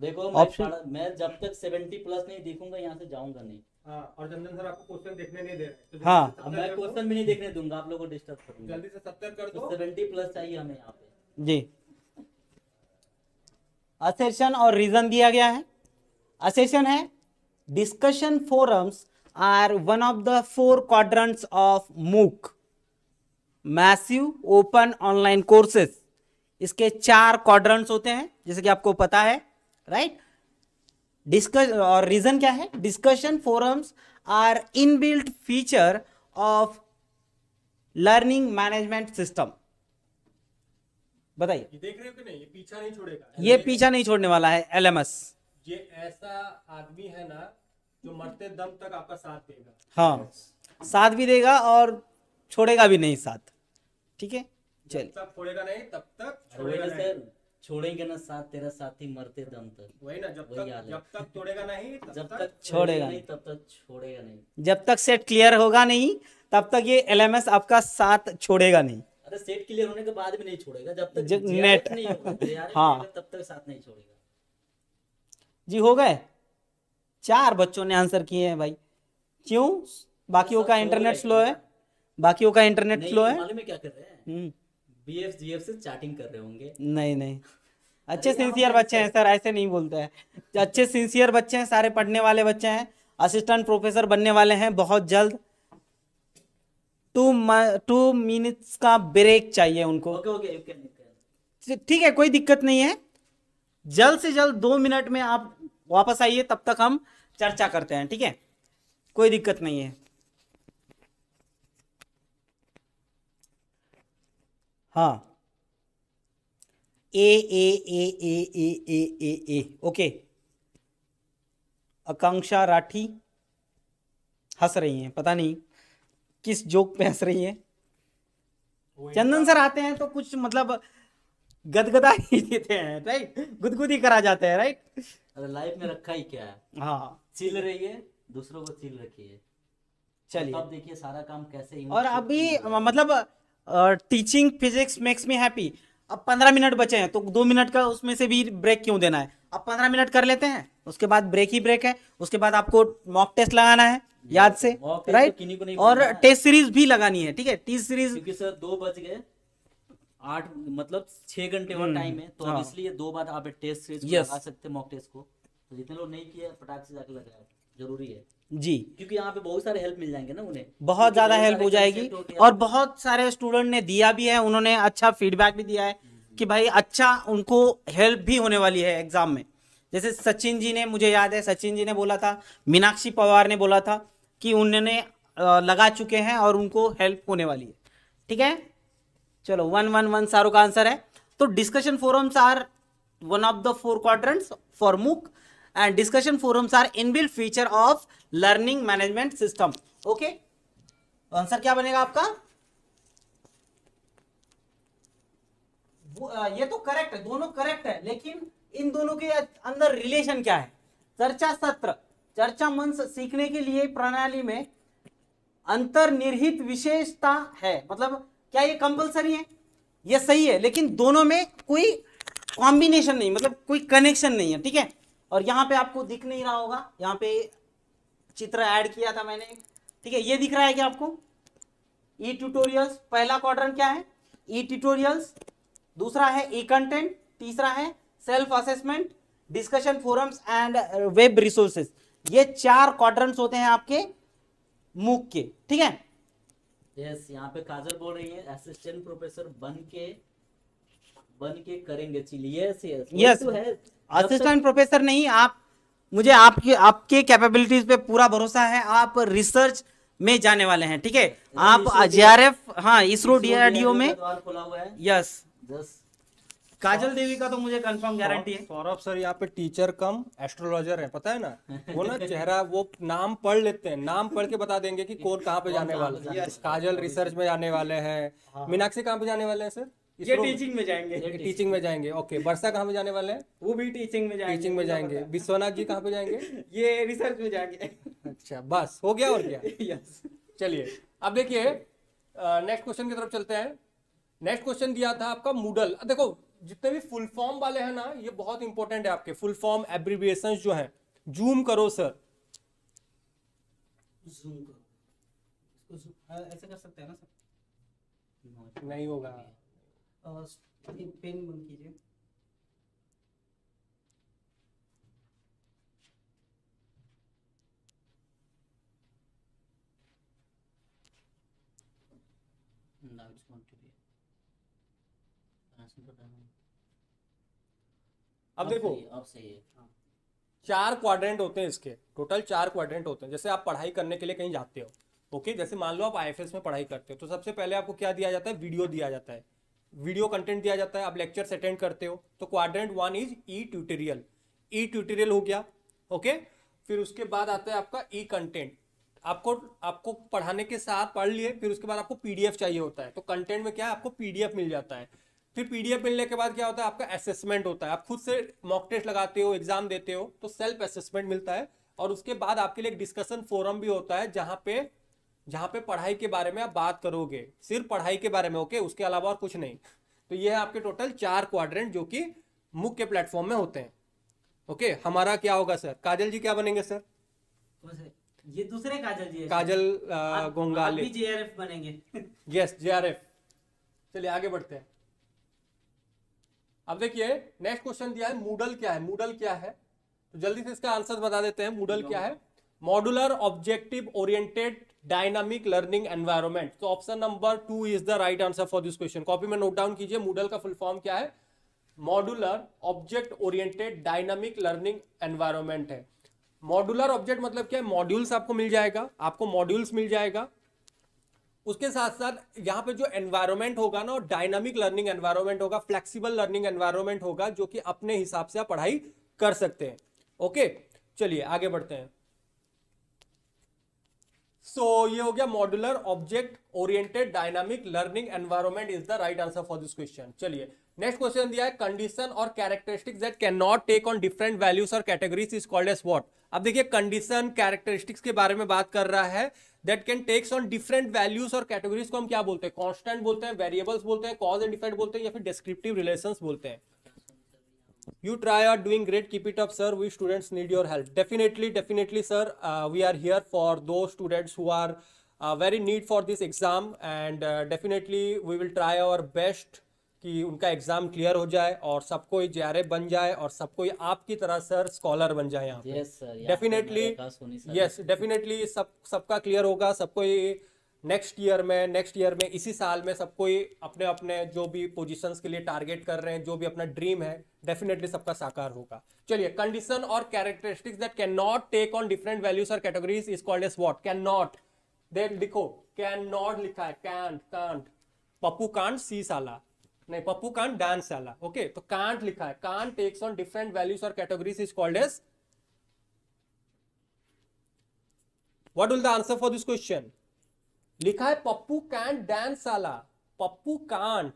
देखो मैं, मैं जब तक सेवेंटी प्लस नहीं देखूंगा यहाँ से जाऊंगा नहीं हाँ, और चंदन सर आपको क्वेश्चन देखने नहीं दे रहे तो हाँ अब मैं क्वेश्चन भी नहीं देखने दूंगा आप लोगों को डिस्टर्ब करूंगा जल्दी से सत्तर कर दो सेवेंटी तो प्लस चाहिए हमें यहाँ पे जी असेशन और रीजन दिया गया है असेशन है discussion forums are one of the four quadrants of MOOC massive open online courses इसके चार क्वाड्रंट्स होते हैं जैसे कि आपको पता है राइट डिस्कस और रीजन क्या है discussion forums are inbuilt feature of learning management system बताइए देख रहे हो कि नहीं ये पीछा नहीं छोड़ेगा ये पीछा नहीं छोड़ने वाला है एलएमएस ये ऐसा आदमी है ना जो मरते दम तक आपका साथ देगा हाँ साथ भी देगा और छोड़ेगा भी नहीं साथ ठीक है चलिए तब छोड़ेगा नहीं तब तक छोड़ेगा नहीं। छोड़ेंगे ना साथ तेरा साथी मरते दम तक वही ना जब वही तक जब तक तोड़ेगा नहीं तब जब तक छोड़ेगा नहीं तब तक छोड़ेगा नहीं जब तक सेट क्लियर होगा नहीं तब तक ये एलएमएस आपका साथ छोड़ेगा नहीं अरे सेट क्लियर होने के बाद भी नहीं छोड़ेगा जब तक जब नेट नहीं होगा [LAUGHS] हाँ तब तक साथ नहीं छोड़ेगा जी हो गए चार बच्चों ने आंसर किए हैं भाई क्यों बाकियों का इंटरनेट स्लो है बाकियों का इंटरनेट स्लो है मालूम है क्या कर रहे हैं बीएफ हम्म। जीएफ से चैटिंग कर रहे होंगे नहीं नहीं अच्छे सिंसियर बच्चे हैं सर ऐसे नहीं बोलते हैं अच्छे सिंसियर बच्चे हैं सारे पढ़ने वाले बच्चे हैं असिस्टेंट प्रोफेसर बनने वाले हैं बहुत जल्द टू टू मिनट्स का ब्रेक चाहिए उनको ठीक है कोई दिक्कत नहीं है जल्द से जल्द दो मिनट में आप वापस आइए तब तक हम चर्चा करते हैं ठीक है कोई दिक्कत नहीं है हाँ ए A A A A A A A okay आकांक्षा राठी हंस रही हैं पता नहीं किस जोक पे हंस रही हैं चंदन सर आते हैं तो कुछ मतलब गदगदा ही देते हैं राइट गुदगुदी करा जाते हैं राइट अरे लाइफ में रखा ही क्या है हाँ चिल रही है दूसरों को चिल रखिए चलिए अब देखिए सारा काम कैसे और अभी मतलब teaching physics makes me happy अब पंद्रह मिनट बचे हैं तो दो मिनट का उसमें से भी ब्रेक क्यों देना है अब पंद्रह मिनट कर लेते हैं उसके बाद ब्रेक ही ब्रेक है उसके बाद आपको मॉक टेस्ट लगाना है याद से राइट तो और टेस्ट सीरीज भी लगानी है ठीक है टेस्ट सीरीज क्योंकि सर दो बज गए आठ मतलब छह घंटे और टाइम हम्म, है तो हाँ। इसलिए दो बार आप टेस्ट सीरीज लगा सकते हैं मॉक टेस्ट को तो जितने लोग नहीं किया फटाक से जाके लगाया जरूरी है जी क्योंकि यहाँ पे बहुत सारे हेल्प मिल जाएंगे ना उन्हें बहुत ज्यादा हेल्प हो जाएगी और बहुत सारे स्टूडेंट ने दिया भी है उन्होंने अच्छा फीडबैक भी दिया है हम्म। कि भाई अच्छा उनको हेल्प भी होने वाली है एग्जाम में जैसे सचिन जी ने मुझे याद है सचिन जी ने बोला था मीनाक्षी पवार ने बोला था कि उन्होंने लगा चुके हैं और उनको हेल्प होने वाली है ठीक है चलो वन वन वन सारों का आंसर है तो discussion forums are one of the four quadrants for MOOC and discussion forums are inbuilt feature of learning management system okay answer क्या बनेगा आपका ये तो करेक्ट है दोनों करेक्ट है लेकिन इन दोनों के अंदर रिलेशन क्या है चर्चा सत्र चर्चा मंच सीखने के लिए प्रणाली में अंतर्निहित विशेषता है मतलब क्या ये कंपलसरी है ये सही है लेकिन दोनों में कोई कॉम्बिनेशन नहीं मतलब कोई कनेक्शन नहीं है ठीक है और यहाँ पे आपको दिख नहीं रहा होगा यहाँ पे चित्र ऐड किया था मैंने ठीक है ये दिख रहा है क्या आपको ई ट्यूटोरियल्स पहला क्वार क्या है ई ट्यूटोरियल्स दूसरा है ई कंटेंट तीसरा है self assessment discussion forums and web resources ये चार क्वार होते हैं आपके मुख के ठीक है यस yes, यहाँ पे काजल बोल रही है असिस्टेंट प्रोफेसर बन के बन के करेंगे यस यस असिस्टेंट प्रोफेसर नहीं आप मुझे आपके आपके कैपेबिलिटीज पे पूरा भरोसा है आप रिसर्च में जाने वाले हैं ठीक है आप एफ हाँ इसरो डीआरडीओ में यस काजल देवी का तो मुझे कंफर्म गारंटी है सौरभ सर यहाँ पे टीचर कम एस्ट्रोलॉजर है पता है ना वो ना चेहरा वो नाम पढ़ लेते हैं नाम पढ़ के बता देंगे कि कौन कहाँ पे जाने वाले हैं काजल रिसर्च में जाने वाले हैं हाँ। मीनाक्षी कहाँ पे जाने वाले हैं सर ये टीचिंग में जाएंगे टीचिंग में जाएंगे ओके वर्षा कहाँ पे जाने वाले हैं वो भी टीचिंग में जाएंगे टीचिंग में जाएंगे विश्वनाथ जी कहाँ पे जाएंगे [LAUGHS] ये रिसर्च में जाएंगे अच्छा बस हो गया और क्या यस [LAUGHS] चलिए अब देखिए नेक्स्ट क्वेश्चन की तरफ चलते हैं नेक्स्ट क्वेश्चन दिया था आपका मूडल देखो जितने भी फुल फॉर्म वाले हैं ना ये बहुत इंपॉर्टेंट है आपके फुल फॉर्म एब्रीविएशन जो है जूम करो सर जूम करो ऐसे कर सकते हैं ना सर नहीं होगा पेन बंद कीजिए now it's going to be अब देखो सही है हाँ। चार क्वाड्रेंट होते हैं इसके टोटल चार क्वाड्रेंट होते हैं जैसे आप पढ़ाई करने के लिए कहीं जाते हो ओके जैसे मान लो आप आईएफएस में पढ़ाई करते हो तो सबसे पहले आपको क्या दिया जाता है वीडियो दिया जाता है वीडियो कंटेंट दिया जाता है आप लेक्चर्स अटेंड करते हो तो quadrant one is e tutorial e tutorial हो गया ओके फिर उसके बाद आता है आपका ई कंटेंट आपको आपको पढ़ाने के साथ पढ़ लिए फिर उसके बाद आपको पीडीएफ चाहिए होता है तो कंटेंट में क्या है आपको पीडीएफ मिल जाता है फिर पीडीएफ मिलने के बाद क्या होता है आपका असेसमेंट होता है आप खुद से मॉक टेस्ट लगाते हो एग्जाम देते हो तो सेल्फ असेसमेंट मिलता है और उसके बाद आपके लिए एक डिस्कशन फोरम भी होता है जहाँ पे जहाँ पे पढ़ाई के बारे में आप बात करोगे सिर्फ पढ़ाई के बारे में ओके उसके अलावा और कुछ नहीं तो ये है आपके टोटल चार क्वाड्रेंट जो कि मुख्य प्लेटफॉर्म में होते हैं ओके हमारा क्या होगा सर काजल जी क्या बनेंगे सर ये दूसरे काजल जी काजल आर एफ बनेंगे यस जे आर एफ चलिए आगे बढ़ते हैं अब देखिए नेक्स्ट क्वेश्चन दिया है मूडल क्या है मूडल क्या है तो जल्दी से इसका आंसर बता देते हैं मूडल क्या है modular objective oriented dynamic learning environment तो option number two is the right answer for this question copy में नोट डाउन कीजिए मूडल का फुल फॉर्म क्या है modular object oriented dynamic learning environment है मॉड्यूलर ऑब्जेक्ट मतलब क्या है मॉड्यूल्स आपको मिल जाएगा आपको मॉड्यूल्स मिल जाएगा उसके साथ साथ यहाँ पे जो एनवायरमेंट होगा ना डायनामिक लर्निंग एनवायरमेंट होगा फ्लेक्सिबल लर्निंग एनवायरमेंट होगा जो कि अपने हिसाब से आप पढ़ाई कर सकते हैं ओके चलिए आगे बढ़ते हैं सो so, ये हो गया modular object oriented dynamic learning environment is the right answer for this question चलिए नेक्स्ट क्वेश्चन दिया है कंडीशन और characteristics that can not take on different values और categories is called as what अब देखिए कंडीशन कैरेक्टरिस्टिक्स के बारे में बात कर रहा है that can takes on different values और कैटेगरीज को हम क्या बोलते हैं कॉन्स्टेंट बोलते हैं वेरिएबल्स बोलते हैं कॉज एंड डिफेक्ट बोलते हैं या फिर डिस्क्रिप्टिव रिलेशन बोलते हैं you try are doing great keep it up sir we students need your help definitely definitely sir we are here for those students who are very need for this exam and definitely we will try our best कि उनका exam clear हो जाए और सबको जे are बन जाए और सबको आपकी तरह सर स्कॉलर बन जाए यहाँ डेफिनेटली यस डेफिनेटली सब सबका क्लियर होगा सबको ये, नेक्स्ट ईयर में नेक्स्ट ईयर में इसी साल में सबको अपने अपने जो भी पोजीशंस के लिए टारगेट कर रहे हैं जो भी अपना ड्रीम है डेफिनेटली सबका साकार होगा चलिए कंडीशन और characteristics that can not take on different values और categories is called as what can not then लिखो कैन नॉट लिखा है can't can't Pappu can't see साला नहीं पप्पू कांट डांस साला ओके तो कांट लिखा है can't takes on different values और categories is called as what will the answer for this question लिखा है पप्पू कांट डांस साला पप्पू कांट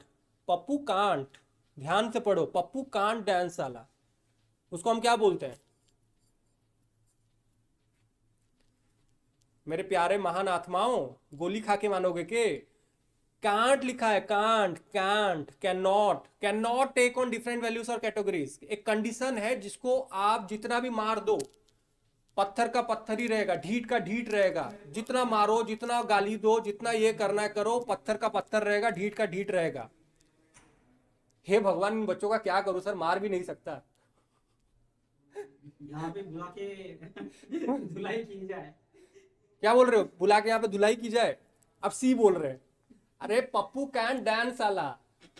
पप्पू कांट ध्यान से पढ़ो पप्पू कांट डांस साला उसको हम क्या बोलते हैं मेरे प्यारे महान आत्माओं गोली खा के मानोगे के कांट लिखा है can't can't can not can not take on different values और कैटेगरीज एक कंडीशन है जिसको आप जितना भी मार दो पत्थर का पत्थर ही रहेगा ढीट का ढीट रहेगा जितना मारो जितना गाली दो जितना ये करना है करो पत्थर का पत्थर रहेगा ढीट का ढीट रहेगा हे भगवान इन बच्चों का क्या करो सर मार भी नहीं सकता पे बुला के [LAUGHS] धुलाई की जाए क्या बोल रहे हो बुला के यहाँ पे धुलाई की जाए अब सी बोल रहे हैं अरे पप्पू कैन डांस आला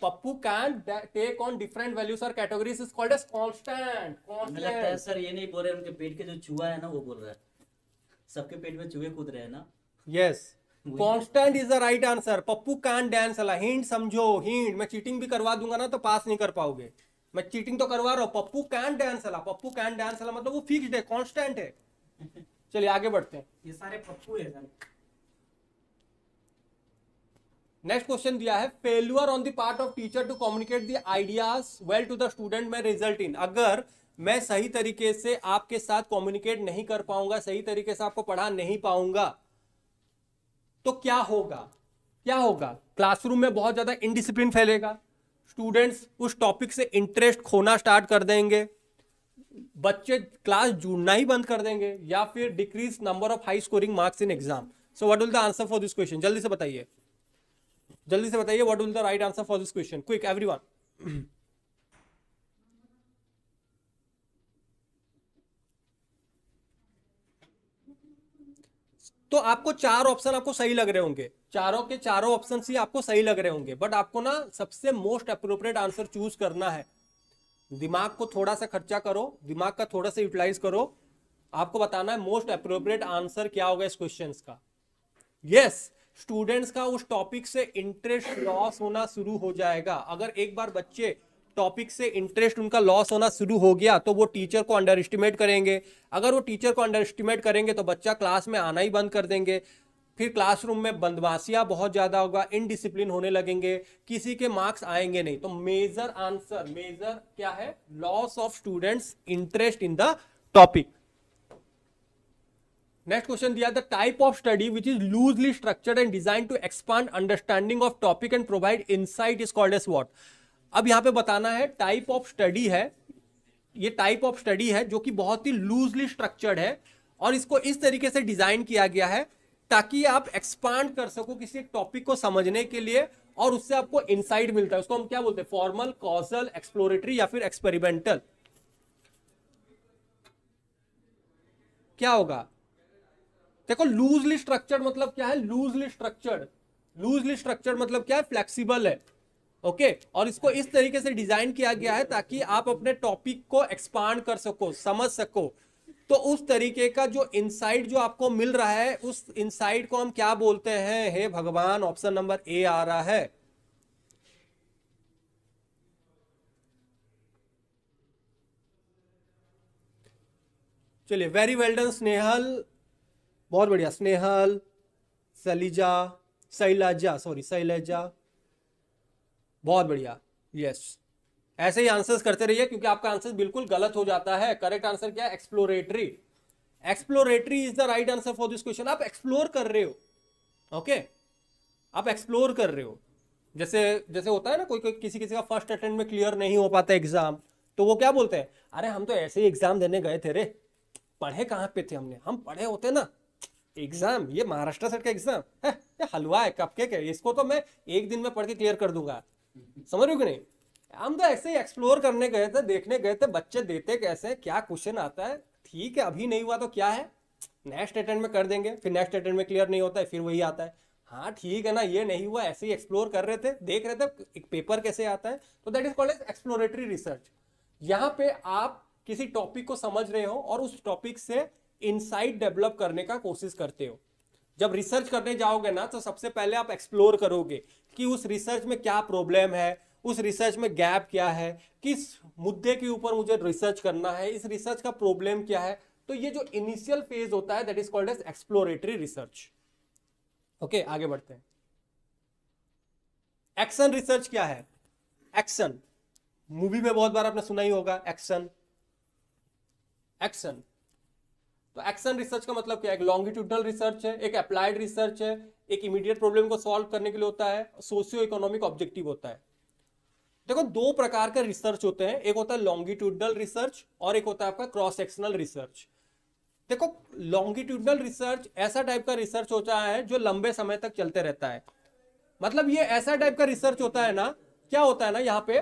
Pappu can take on different values और categories is called as constant constant sir ये नहीं बोल रहे उनके पेट के जो चूहा है ना वो बोल रहा है सबके पेट में चूहे कूद रहे हैं ना yes constant is the right answer Pappu can dance अला हिंट समझो हिंट मैं चीटिंग भी करवा दूंगा ना तो पास नहीं कर पाओगे मैं चीटिंग तो करवा रहा हूँ पप्पू कैन डांस अला पप्पू कैन डांस अला मतलब वो फिक्स्ड है कांस्टेंट है [LAUGHS] चलिए आगे बढ़ते हैं ये सारे पप्पू है सर नेक्स्ट क्वेश्चन दिया है failure on the part of teacher to communicate the ideas well to the student may result in अगर मैं सही तरीके से आपके साथ कम्युनिकेट नहीं कर पाऊंगा सही तरीके से आपको पढ़ा नहीं पाऊंगा तो क्या होगा क्या होगा क्लासरूम में बहुत ज्यादा इनडिसिप्लिन फैलेगा स्टूडेंट्स उस टॉपिक से इंटरेस्ट खोना स्टार्ट कर देंगे बच्चे क्लास जुड़ना ही बंद कर देंगे या फिर decrease number of high scoring marks in exam so what will the answer for this question जल्दी से बताइए जल्दी से बताइए what is the right answer for this question quick everyone तो आपको चार ऑप्शन आपको सही लग रहे होंगे चारों के चारों ऑप्शन ही आपको सही लग रहे होंगे बट आपको ना सबसे मोस्ट अप्रोप्रिएट आंसर चूज करना है दिमाग को थोड़ा सा खर्चा करो दिमाग का थोड़ा सा यूटिलाइज करो आपको बताना है मोस्ट अप्रोप्रिएट आंसर क्या होगा इस क्वेश्चन का यस yes, स्टूडेंट्स का उस टॉपिक से इंटरेस्ट लॉस होना शुरू हो जाएगा अगर एक बार बच्चे टॉपिक से इंटरेस्ट उनका लॉस होना शुरू हो गया तो वो टीचर को अंडर एस्टिमेट करेंगे अगर वो टीचर को अंडर एस्टिमेट करेंगे तो बच्चा क्लास में आना ही बंद कर देंगे फिर क्लासरूम में बदमाशियाँ बहुत ज़्यादा होगा इनडिसिप्लिन होने लगेंगे किसी के मार्क्स आएंगे नहीं तो मेजर आंसर मेजर क्या है loss of students interest in the topic next question दिया the type of study which is loosely structured and design to expand understanding of topic and provide insight is called as what अब यहां पे बताना है type of study है ये type of study है जो कि बहुत ही लूजली स्ट्रक्चर्ड है और इसको इस तरीके से डिजाइन किया गया है ताकि आप एक्सपांड कर सको किसी टॉपिक को समझने के लिए और उससे आपको इनसाइट मिलता है उसको हम क्या बोलते हैं फॉर्मल कॉजल एक्सप्लोरेटरी या फिर एक्सपेरिमेंटल क्या होगा देखो लूजली स्ट्रक्चर्ड मतलब क्या है लूजली स्ट्रक्चर्ड लूजली स्ट्रक्चर्ड मतलब क्या है फ्लेक्सीबल है ओके okay? और इसको इस तरीके से डिजाइन किया गया है ताकि आप अपने टॉपिक को एक्सपांड कर सको समझ सको तो उस तरीके का जो इनसाइड जो आपको मिल रहा है उस इनसाइड को हम क्या बोलते हैं हे भगवान ऑप्शन नंबर ए आ रहा है चलिए वेरी वेल डन स्नेहल बहुत बढ़िया स्नेहल सलीजा शैलाजा सॉरी शैलजा बहुत बढ़िया यस ऐसे ही आंसर्स करते रहिए क्योंकि आपका आंसर बिल्कुल गलत हो जाता है करेक्ट आंसर क्या है exploratory exploratory is the right answer for this question आप एक्सप्लोर कर रहे हो ओके okay? आप एक्सप्लोर कर रहे हो जैसे जैसे होता है ना कोई कोई किसी किसी का फर्स्ट अटेम्प्ट में क्लियर नहीं हो पाता एग्जाम तो वो क्या बोलते हैं अरे हम तो ऐसे ही एग्जाम देने गए थे रे पढ़े कहाँ पे थे हमने हम पढ़े होते ना एग्जाम ये महाराष्ट्र सेट का एग्जाम है हलवा है कपकेक है इसको तो मैं एक दिन में पढ़ के क्लियर कर दूंगा समझ रहे हो कि नहीं हम तो ऐसे ही एक्सप्लोर करने गए थे देखने गए थे बच्चे देते कैसे क्या क्वेश्चन आता है ठीक है अभी नहीं हुआ तो क्या है नेक्स्ट अटेंड में कर देंगे फिर नेक्स्ट अटेंड में क्लियर नहीं होता है फिर वही आता है हाँ ठीक है ना ये नहीं हुआ ऐसे ही एक्सप्लोर कर रहे थे देख रहे थे एक पेपर कैसे आता है तो that is called as exploratory research यहाँ पे आप किसी टॉपिक को समझ रहे हो और उस टॉपिक से इनसाइट डेवलप करने का कोशिश करते हो जब रिसर्च करने जाओगे ना तो सबसे पहले आप एक्सप्लोर करोगे कि उस रिसर्च में क्या प्रॉब्लम है उस रिसर्च में गैप क्या है किस मुद्दे के ऊपर मुझे रिसर्च करना है इस रिसर्च का प्रॉब्लम क्या है तो ये जो इनिशियल फेज होता है that is called as exploratory research okay आगे बढ़ते हैं एक्शन रिसर्च क्या है एक्शन मूवी में बहुत बार आपने सुना ही होगा एक्शन एक्शन तो एक्शन रिसर्च का मतलब क्या है एक लॉन्गिट्यूडनल रिसर्च है एक अप्लाइड रिसर्च है एक इमीडिएट प्रॉब्लम को सॉल्व करने के लिए होता है सोशियो इकोनॉमिक ऑब्जेक्टिव होता है देखो दो प्रकार के रिसर्च होते हैं एक होता है लॉन्गिट्यूडनल रिसर्च और एक होता है आपका क्रॉस सेक्शनल रिसर्च देखो लॉन्गिट्यूडनल रिसर्च ऐसा टाइप का रिसर्च होता है जो लंबे समय तक चलते रहता है मतलब ये ऐसा टाइप का रिसर्च होता है ना क्या होता है ना यहाँ पे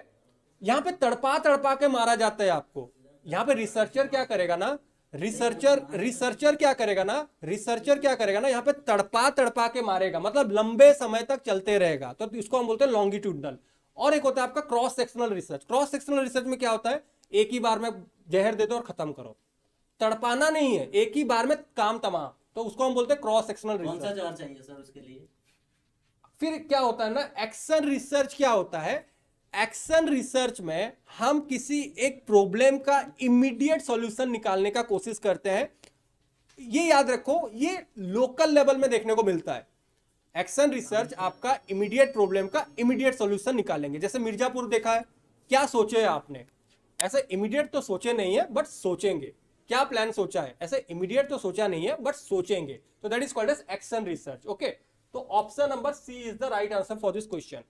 यहाँ पे तड़पा तड़पा के मारा जाता है आपको यहाँ पे रिसर्चर क्या करेगा ना रिसर्चर रिसर्चर क्या करेगा ना रिसर्चर क्या करेगा ना यहाँ पे तड़पा तड़पा के मारेगा मतलब लंबे समय तक चलते रहेगा तो इसको हम बोलते हैं लॉन्गिट्यूडनल और एक होता है आपका cross sectional research cross sectional research में क्या होता है एक ही बार में जहर दे दो और खत्म करो तड़पाना नहीं है एक ही बार में काम तमाम तो उसको हम बोलते हैं क्रॉस सेक्शनल रिसर्च चाहिए सर उसके लिए फिर क्या होता है ना एक्शन रिसर्च क्या होता है एक्शन रिसर्च में हम किसी एक प्रॉब्लम का इमीडिएट सॉल्यूशन निकालने का कोशिश करते हैं ये याद रखो ये लोकल लेवल में देखने को मिलता है एक्शन रिसर्च आपका इमीडिएट प्रॉब्लम का इमीडिएट सॉल्यूशन निकालेंगे जैसे मिर्जापुर देखा है क्या सोचे है आपने ऐसे इमीडिएट तो सोचे नहीं है बट सोचेंगे क्या प्लान सोचा है ऐसे इमीडिएट तो सोचा नहीं है बट सोचेंगे तो that is called as action research okay तो option number C is the right answer for this question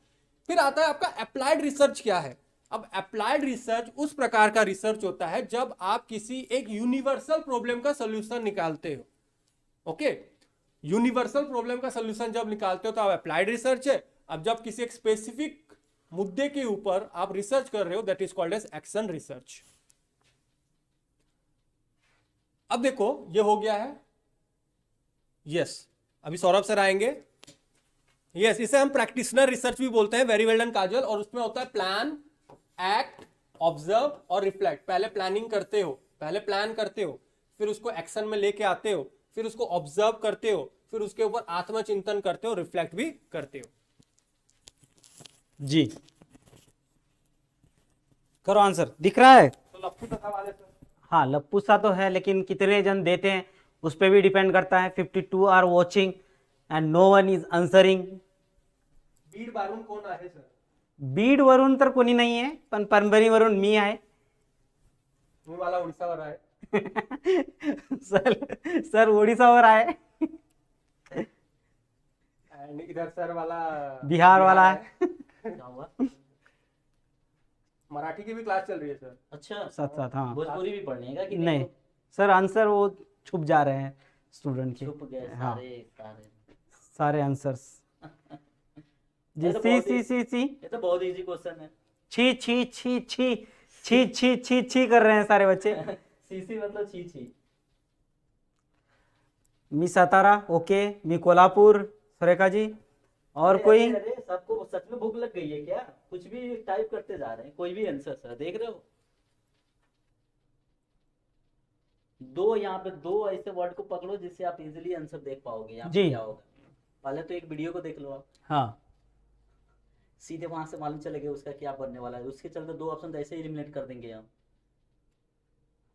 फिर आता है आपका अप्लाइड रिसर्च क्या है अब अप्लाइड रिसर्च उस प्रकार का रिसर्च होता है जब आप किसी एक यूनिवर्सल प्रॉब्लम का सोल्यूशन निकालते हो ओके यूनिवर्सल प्रॉब्लम का सोल्यूशन जब निकालते हो तो आप अप्लाइड रिसर्च है अब जब किसी एक स्पेसिफिक मुद्दे के ऊपर आप रिसर्च कर रहे हो that is called as action research अब देखो ये हो गया है यस yes. अभी सौरभ सर आएंगे यस yes, इसे हम प्रैक्टिशनर रिसर्च भी बोलते हैं वेरी वेल डन काजल और उसमें होता है प्लान एक्ट ऑब्जर्व और रिफ्लेक्ट पहले प्लानिंग करते हो पहले प्लान करते हो फिर उसको एक्शन में लेके आते हो फिर उसको ऑब्जर्व करते हो फिर उसके ऊपर आत्मचिंतन करते हो रिफ्लेक्ट भी करते हो जी करो आंसर दिख रहा है तो लप्पू तो हाँ लप्पू सा तो है लेकिन कितने जन देते हैं उस पर भी डिपेंड करता है 52 two are watching and no one is answering Beed Varun कोण आहे सर बीड वरून तर कोणी नाही आहे पण परभणीवरून मी आहे मी मला उडीसावर आहे [LAUGHS] सर सर ओडिसावर आहे And इधर सर वाला बिहार वाला है मराठी की भी क्लास चल रही है सर अच्छा साथ साथ हाँ भोजपुरी भी पढ़ने का कि नहीं सर आंसर वो छुप जा रहे हैं स्टूडेंट के छुप गए हाँ। सारे सारे सारे आंसर्स [LAUGHS] जी तो सी सी सी सी ये तो बहुत इजी क्वेश्चन है छी छी छी छी छी छी छी छी कर रहे हैं सारे बच्चे [LAUGHS] सी सी मतलब छी छी मी सतारा ओके मी कोल्हापुर सुरेखा जी और अरे, कोई अरे सबको सच में भूख लग गई है क्या कुछ भी टाइप करते जा रहे हैं कोई भी आंसर सर देख रहे हो दो यहाँ पे दो ऐसे वर्ड को पकड़ो जिससे आप इजिली आंसर देख पाओगे यहाँ जी क्या होगा पहले तो एक वीडियो को देख लो आप हाँ सीधे वहां से मालूम चले उसका क्या बनने वाला है उसके चलते दो ऑप्शन ऐसे ही कर देंगे हम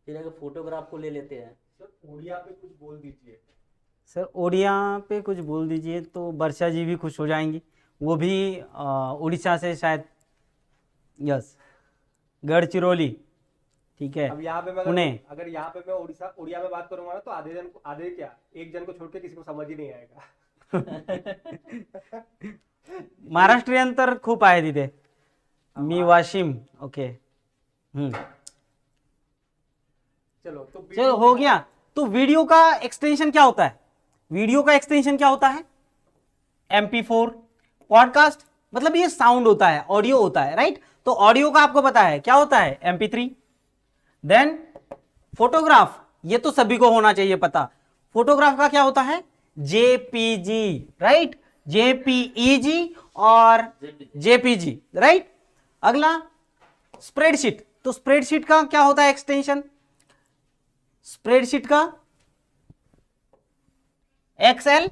फिर अगर फोटोग्राफ को ले लेते हैं सर ओडिया पे कुछ बोल दीजिए सर ओडिया पे कुछ बोल दीजिए तो वर्षा जी भी खुश हो जाएंगी वो भी उड़ीसा से शायद यस गढ़चिरौली ठीक है अब यहाँ पे मैं अगर यहाँ पे मैं उड़ीसा उड़िया में बात करूंगा ना तो आधे जन आधे क्या एक जन को छोड़ के किसी को समझ ही नहीं आएगा [LAUGHS] महाराष्ट्रीयन तर खूप आहे तिथे मी वाशिम ओके हम्म चलो तो चलो हो गया तो वीडियो का एक्सटेंशन क्या होता है वीडियो का एक्सटेंशन क्या होता है एम पी फोर पॉडकास्ट मतलब ये साउंड होता है ऑडियो होता है राइट तो ऑडियो का आपको पता है क्या होता है M P three then photograph ये तो सभी को होना चाहिए पता फोटोग्राफ का क्या होता है जेपीजी राइट जेपीईजी और जेपीजी राइट अगला स्प्रेडशीट तो स्प्रेडशीट का क्या होता है एक्सटेंशन स्प्रेडशीट का XL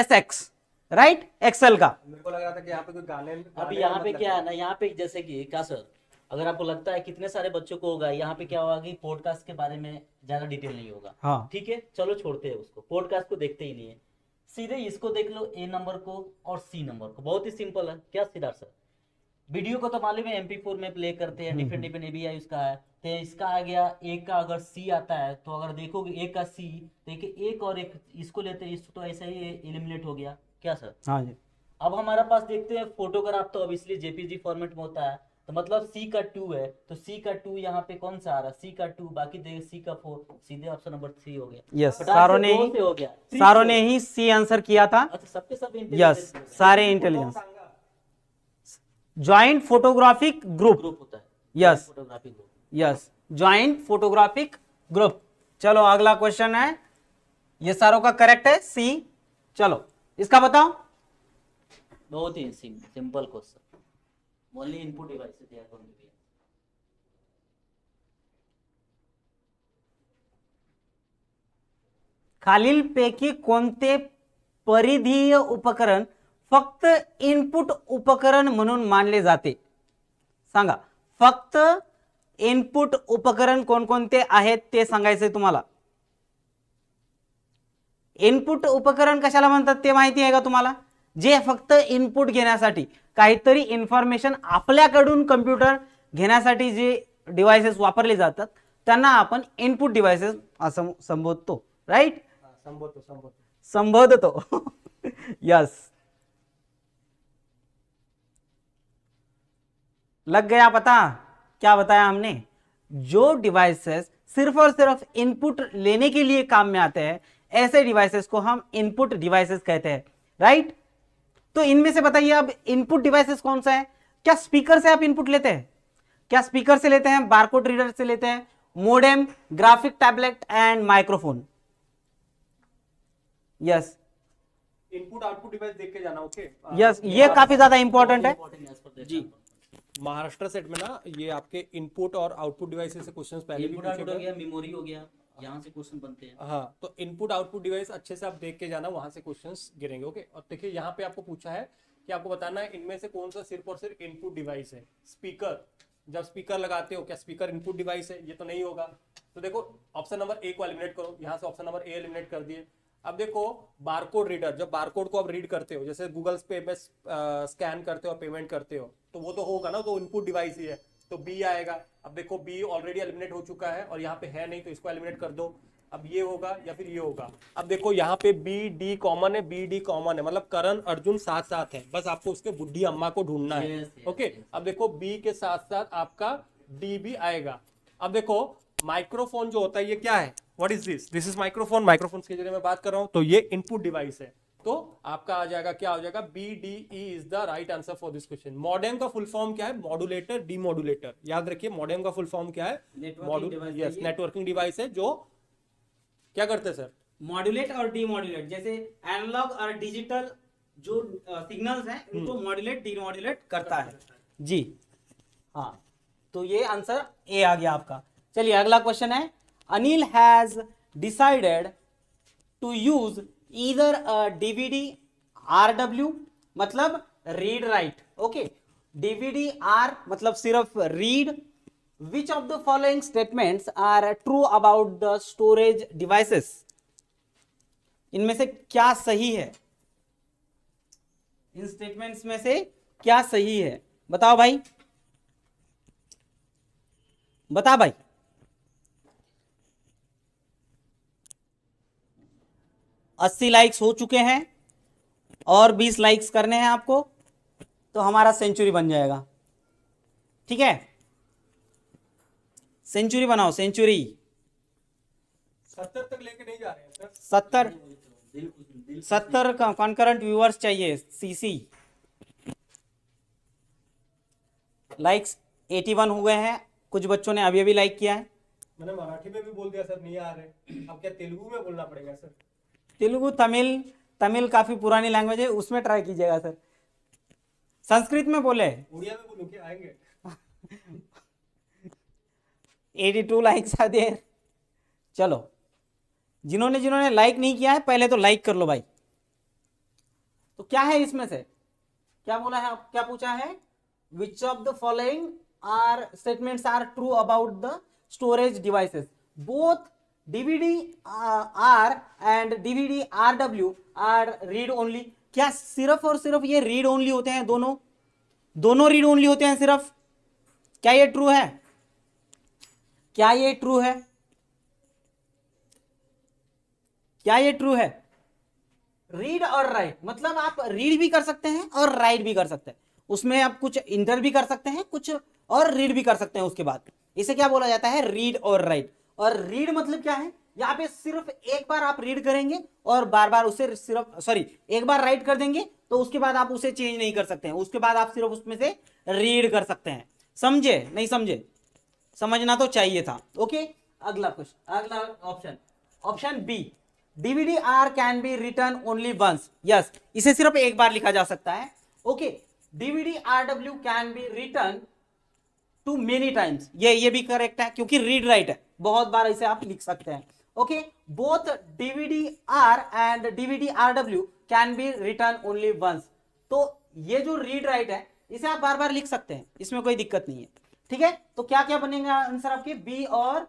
S X right XL का मेरे को लग रहा था कि यहाँ पे कोई गाने अभी यहाँ पे मतलब क्या है ना यहाँ पे जैसे कि का सर अगर आपको लगता है कितने सारे बच्चों को होगा यहाँ पे क्या होगा कि पॉडकास्ट के बारे में ज्यादा डिटेल नहीं होगा हाँ। ठीक है चलो छोड़ते हैं उसको पॉडकास्ट को देखते ही नहीं है सीधे इसको देख लो ए नंबर को और सी नंबर को बहुत ही सिंपल है क्या सिद्धार्थ सर वीडियो को तो मालूम है एमपी फोर में प्ले करते हैं डिफरेंट डिफरेंट एबीआई उसका है तो इसका आ गया एक का अगर सी आता है तो अगर देखोगे तो एक का सी देखिए एक और एक इसको लेते हैं इसको तो ऐसा ही एलिमिनेट हो गया क्या सर हाँ जी अब हमारा पास देखते हैं फोटोग्राफ तो ऑब्वियसली जेपीजी फॉर्मेट में होता है तो मतलब सी का टू है तो सी का टू यहाँ पे कौन सा आ रहा है सी का टू बाकी देखिए सी का फोर सीधे ऑप्शन नंबर थ्री हो गया यस सारों ने ही हो गया सारों ने ही सी आंसर किया था अच्छा, सबके सब यस सारे intelligence joint photographic group group होता है yes photographic group yes joint photographic group चलो अगला क्वेश्चन है ये सारों का करेक्ट है सी चलो इसका बताओ बहुत ही simple question only input they are going to खालीलपैकी कोणते परिधीय उपकरण फक्त इनपुट उपकरण म्हणून मानले जाते सांगा फक्त इनपुट उपकरण कोणकोणते आहेत ते सांगायचे तुम्हाला इनपुट उपकरण कशाला म्हणतात ते माहिती आहे का तुम्हाला जे फक्त इनपुट घेण्यासाठी का इन्फॉर्मेशन अपनेक कंप्यूटर घेना जे डिवाइसेस वापरले जन इनपुट डिवाइसेस संबोधतो राइट संबोधतो यस [LAUGHS] लग गया पता क्या बताया हमने जो डिवाइसेस सिर्फ और सिर्फ इनपुट लेने के लिए काम में आते हैं ऐसे डिवाइसेस को हम इनपुट डिवाइसेस कहते हैं राइट तो इनमें से बताइए अब इनपुट डिवाइसेस कौन सा है क्या स्पीकर से आप इनपुट लेते हैं क्या स्पीकर से लेते हैं बारकोड रीडर से लेते हैं modem graphic tablet and microphone yes input output device देख के जाना ओके okay? यस yes, ये काफी ज्यादा इंपॉर्टेंट है जी महाराष्ट्र सेट में ना ये आपके इनपुट और आउटपुट डिवाइस से क्वेश्चंस पहले भी पूछे गए मेमोरी हो गया यहाँ से क्वेश्चन बनते हैं हाँ तो इनपुट आउटपुट डिवाइस अच्छे से आप देख के जाना वहाँ से क्वेश्चन गिरेंगे ओके और देखिए यहाँ पे आपको पूछा है कि आपको बताना है इनमें से कौन सा सिर्फ और सिर्फ इनपुट डिवाइस है स्पीकर जब स्पीकर लगाते हो क्या स्पीकर इनपुट डिवाइस है ये तो नहीं होगा तो देखो ऑप्शन नंबर ए को एलिमिनेट करो यहाँ से ऑप्शन नंबर ए एलिमिनेट कर दिए अब देखो बारकोड रीडर जब बारकोड को आप रीड करते हो जैसे गूगल पे में स्कैन करते हो पेमेंट करते हो तो वो तो होगा ना तो इनपुट डिवाइस ही है तो बी आएगा अब देखो बी ऑलरेडी एलिमिनेट हो चुका है और यहाँ पे है नहीं तो इसको एलिमिनेट कर दो अब ये होगा या फिर ये होगा अब देखो यहाँ पे बी डी कॉमन है बी डी कॉमन है मतलब करण अर्जुन साथ साथ है बस आपको उसके बुढ़ी अम्मा को ढूंढना है ओके अब देखो बी के साथ साथ आपका डी भी आएगा अब देखो माइक्रोफोन जो होता है ये क्या है what is this this is microphone microphone के जरिए मैं बात कर रहा हूँ तो ये इनपुट डिवाइस है तो आपका आ जाएगा क्या हो जाएगा B D E is the right answer for this question modem का फुल फॉर्म क्या है मॉडुलेटर डीमोडुलेटर याद रखिए मॉडेम का फुल फॉर्म क्या है यस नेटवर्किंग डिवाइस है जो क्या करते हैं सर मॉड्यूलेट और डी डीमॉड्यूलेट जैसे एनालॉग और डिजिटल जो सिग्नल्स हैं उनको मॉड्यूलेट डीमॉड्यूलेट करता है जी हाँ तो ये आंसर ए आ गया आपका चलिए अगला क्वेश्चन है Anil has decided to use either DVD R W मतलब read write okay DVD R मतलब सिर्फ read which of the following statement are true about the storage devices इनमें से क्या सही है इन स्टेटमेंट्स में से क्या सही है बताओ भाई बता भाई अस्सी लाइक्स हो चुके हैं और बीस लाइक्स करने हैं आपको तो हमारा सेंचुरी बन जाएगा ठीक है सेंचुरी बनाओ सेंचुरी सत्तर तक लेके नहीं जा रहे हैं सत्तर सत्तर कॉन्करेंट व्यूअर्स चाहिए सीसी लाइक्स 81 हो गए हैं कुछ बच्चों ने अभी अभी लाइक किया है मैंने मराठी में भी बोल दिया सर नहीं आ रहे अब क्या तेलुगु में बोलना पड़ेगा सर तेलुगु तमिल तमिल काफ़ी पुरानी लैंग्वेज है उसमें ट्राई कीजिएगा सर संस्कृत में बोले उड़िया में बोलो क्या आएंगे एटी टू लाइक चलो जिन्होंने जिन्होंने लाइक नहीं किया है पहले तो लाइक कर लो भाई तो क्या है इसमें से क्या बोला है क्या पूछा है which of the following are statements are true about the storage devices both DVD R and DVD R W R read only क्या सिर्फ और सिर्फ ये रीड ओनली होते हैं दोनों दोनों रीड ओनली होते हैं सिर्फ क्या ये ट्रू है क्या ये ट्रू है क्या ये ट्रू है रीड और राइट मतलब आप रीड भी कर सकते हैं और राइट भी कर सकते हैं उसमें आप कुछ इंटर भी कर सकते हैं कुछ और रीड भी कर सकते हैं उसके बाद इसे क्या बोला जाता है रीड और राइट और रीड मतलब क्या है यहाँ पे सिर्फ एक बार आप रीड करेंगे और बार बार उसे सिर्फ सॉरी एक बार राइट कर देंगे तो उसके बाद आप उसे चेंज नहीं कर सकते हैं उसके बाद आप सिर्फ उसमें से रीड कर सकते हैं समझे नहीं समझे समझना तो चाहिए था ओके अगला क्वेश्चन अगला option option B DVD R can be written only once yes इसे सिर्फ एक बार लिखा जा सकता है okay DVD R W can be written too many times ये ये भी करेक्ट है क्योंकि रीड राइट है बहुत बार ऐसे आप लिख सकते हैं okay both DVD R and DVD R W can be written only once तो ये जो रीड राइट है इसे आप बार बार लिख सकते हैं इसमें कोई दिक्कत नहीं है ठीक है तो क्या क्या बनेंगे आंसर आपके बी और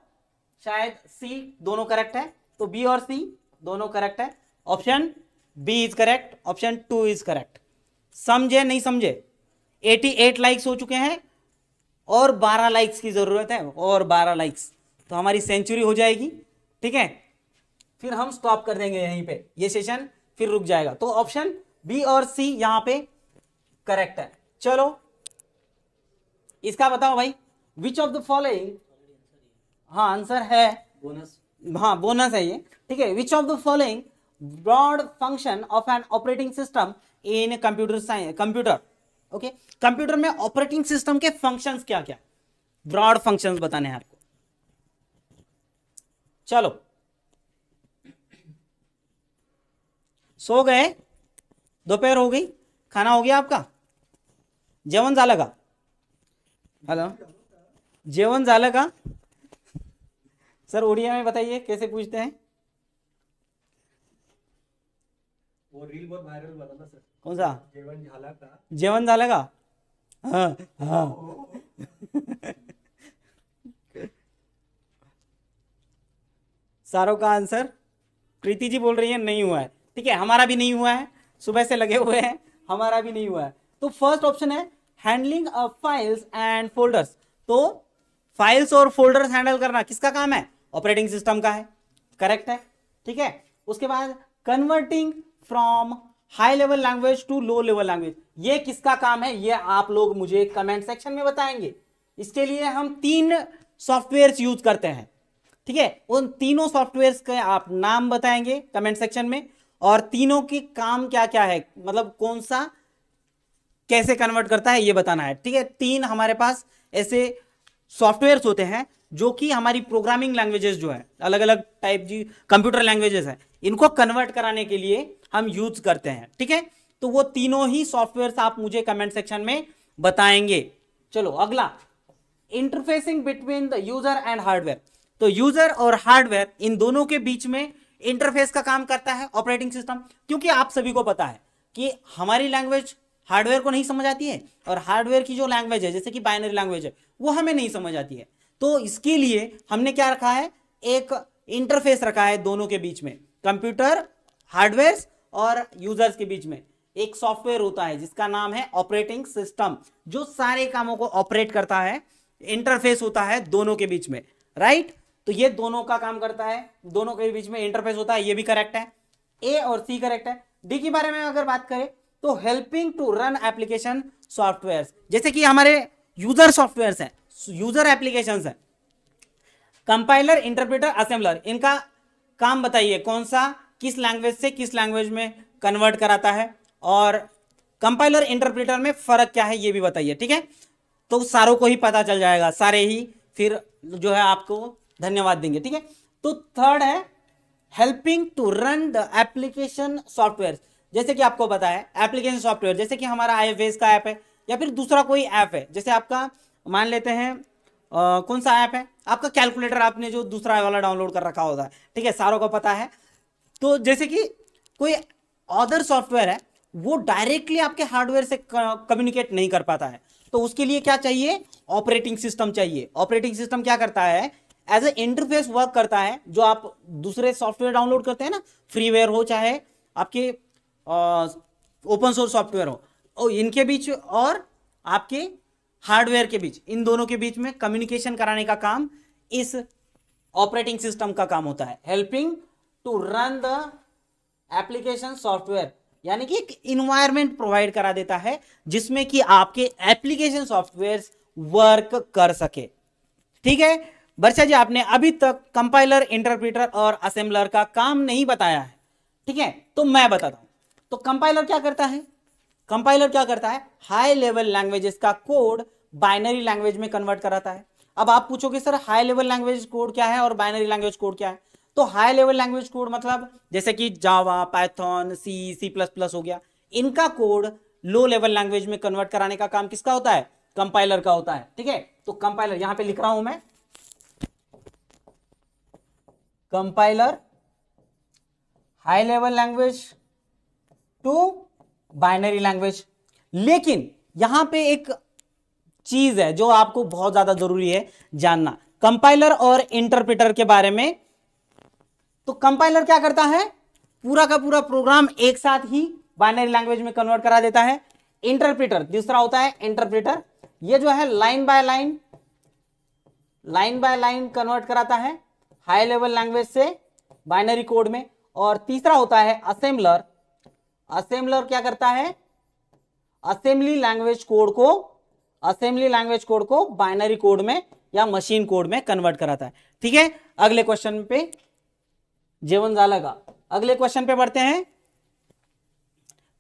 शायद सी दोनों करेक्ट है तो बी और सी दोनों करेक्ट है option B is correct option two is correct समझे नहीं समझे 88 लाइक्स हो चुके हैं और 12 लाइक्स की जरूरत है और 12 लाइक्स तो हमारी सेंचुरी हो जाएगी ठीक है फिर हम स्टॉप कर देंगे यहीं पे ये सेशन फिर रुक जाएगा तो ऑप्शन बी और सी यहां पे करेक्ट है चलो इसका बताओ भाई विच ऑफ द फॉलोइंग हाँ आंसर है बोनस हाँ बोनस है ये ठीक है which of the following broad function of an operating system in computer science computer okay computer में ऑपरेटिंग सिस्टम के फंक्शंस क्या क्या ब्रॉड फंक्शंस बताने हैं आपको चलो सो गए दोपहर हो गई खाना हो गया आपका जेवन जाला का हेलो जेवन जाला का सर उड़िया में बताइए कैसे पूछते हैं वो रील बहुत वायरल हुआ था सर कौन सा जेवन झाला का जेवन जाला का हाँ हाँ [LAUGHS] सारों का आंसर प्रीति जी बोल रही है नहीं हुआ है ठीक है हमारा भी नहीं हुआ है सुबह से लगे हुए हैं हमारा भी नहीं हुआ है तो फर्स्ट ऑप्शन है handling of files and folders तो फाइल्स और फोल्डर्स हैंडल करना किसका काम है ऑपरेटिंग सिस्टम का है करेक्ट है ठीक है उसके बाद converting from high level language to low level language ये किसका काम है ये आप लोग मुझे कमेंट सेक्शन में बताएंगे इसके लिए हम तीन सॉफ्टवेयर यूज करते हैं ठीक है उन तीनों सॉफ्टवेयर के आप नाम बताएंगे कमेंट सेक्शन में और तीनों के काम क्या क्या है मतलब कौन सा कैसे कन्वर्ट करता है ये बताना है ठीक है तीन हमारे पास ऐसे सॉफ्टवेयर होते हैं जो कि हमारी प्रोग्रामिंग लैंग्वेजेस जो है अलग अलग टाइप जी कंप्यूटर लैंग्वेजेस हैं इनको कन्वर्ट कराने के लिए हम यूज करते हैं ठीक है तो वो तीनों ही सॉफ्टवेयर आप मुझे कमेंट सेक्शन में बताएंगे चलो अगला interfacing between the user and hardware तो यूजर और हार्डवेयर इन दोनों के बीच में इंटरफेस का काम करता है ऑपरेटिंग सिस्टम क्योंकि आप सभी को पता है कि हमारी लैंग्वेज हार्डवेयर को नहीं समझ आती है और हार्डवेयर की जो लैंग्वेज है जैसे कि बाइनरी लैंग्वेज है वो हमें नहीं समझ आती है तो इसके लिए हमने क्या रखा है एक इंटरफेस रखा है दोनों के बीच में कंप्यूटर हार्डवेयर और यूजर्स के बीच में एक सॉफ्टवेयर होता है जिसका नाम है ऑपरेटिंग सिस्टम जो सारे कामों को ऑपरेट करता है इंटरफेस होता है दोनों के बीच में राइट right? तो ये दोनों का काम करता है दोनों के बीच में इंटरफेस होता है ये भी करेक्ट है ए और सी करेक्ट है डी के बारे में अगर बात करें तो helping to run application software जैसे कि हमारे यूजर सॉफ्टवेयर है यूजर एप्लीकेशन है कंपाइलर इंटरप्रेटर असेंबलर इनका काम बताइए कौन सा किस लैंग्वेज से किस लैंग्वेज में कन्वर्ट कराता है और कंपाइलर इंटरप्रेटर में फर्क क्या है ये भी बताइए ठीक है तो सारों को ही पता चल जाएगा सारे ही फिर जो है आपको धन्यवाद देंगे ठीक है तो थर्ड है helping to run the application software जैसे कि आपको बताया एप्लीकेशन सॉफ्टवेयर जैसे कि हमारा आई का ऐप है या फिर दूसरा कोई ऐप है जैसे आपका मान लेते हैं आ, कौन सा ऐप है आपका कैलकुलेटर आपने जो दूसरा वाला डाउनलोड कर रखा होता है ठीक है सारों को पता है तो जैसे कि कोई अदर सॉफ्टवेयर है वो डायरेक्टली आपके हार्डवेयर से कम्युनिकेट नहीं कर पाता है तो उसके लिए क्या चाहिए ऑपरेटिंग सिस्टम चाहिए ऑपरेटिंग सिस्टम क्या करता है एज ए इंटरफेस वर्क करता है जो आप दूसरे सॉफ्टवेयर डाउनलोड करते हैं ना फ्रीवेयर हो चाहे आपके ओपन सोर्स सॉफ्टवेयर हो और इनके बीच और आपके हार्डवेयर के बीच इन दोनों के बीच में कम्युनिकेशन कराने का काम इस ऑपरेटिंग सिस्टम का काम होता है helping to run the application software यानी कि एक इन्वायरमेंट प्रोवाइड करा देता है जिसमें कि आपके एप्लीकेशन सॉफ्टवेयर वर्क कर सके ठीक है वर्षा जी आपने अभी तक कंपाइलर इंटरप्रेटर और असेंबलर का काम नहीं बताया है ठीक है तो मैं बताता हूं तो कंपाइलर क्या करता है कंपाइलर क्या करता है हाई लेवल लैंग्वेजेस का कोड बाइनरी लैंग्वेज में कन्वर्ट कराता है अब आप पूछोगे sir high level language code क्या है और बाइनरी लैंग्वेज कोड क्या है तो हाई लेवल लैंग्वेज कोड मतलब जैसे कि Java Python C C plus plus हो गया इनका कोड लो लेवल लैंग्वेज में कन्वर्ट कराने का काम किसका होता है कंपाइलर का होता है ठीक है तो कंपाइलर यहां पे लिख रहा हूं मैं compiler high level language to binary language लेकिन यहां पे एक चीज है जो आपको बहुत ज्यादा जरूरी है जानना कंपाइलर और इंटरप्रेटर के बारे में तो कंपाइलर क्या करता है पूरा का पूरा प्रोग्राम एक साथ ही बाइनरी लैंग्वेज में कन्वर्ट करा देता है इंटरप्रेटर दूसरा होता है इंटरप्रेटर ये जो है line by line line by line convert कराता है हाई लेवल लैंग्वेज से बाइनरी कोड में और तीसरा होता है असेंबलर असेंबलर क्या करता है असेंबली लैंग्वेज कोड को असेंबली लैंग्वेज कोड को बाइनरी कोड में या मशीन कोड में कन्वर्ट कराता है ठीक है अगले क्वेश्चन पे जेवन जाला का अगले क्वेश्चन पे बढ़ते हैं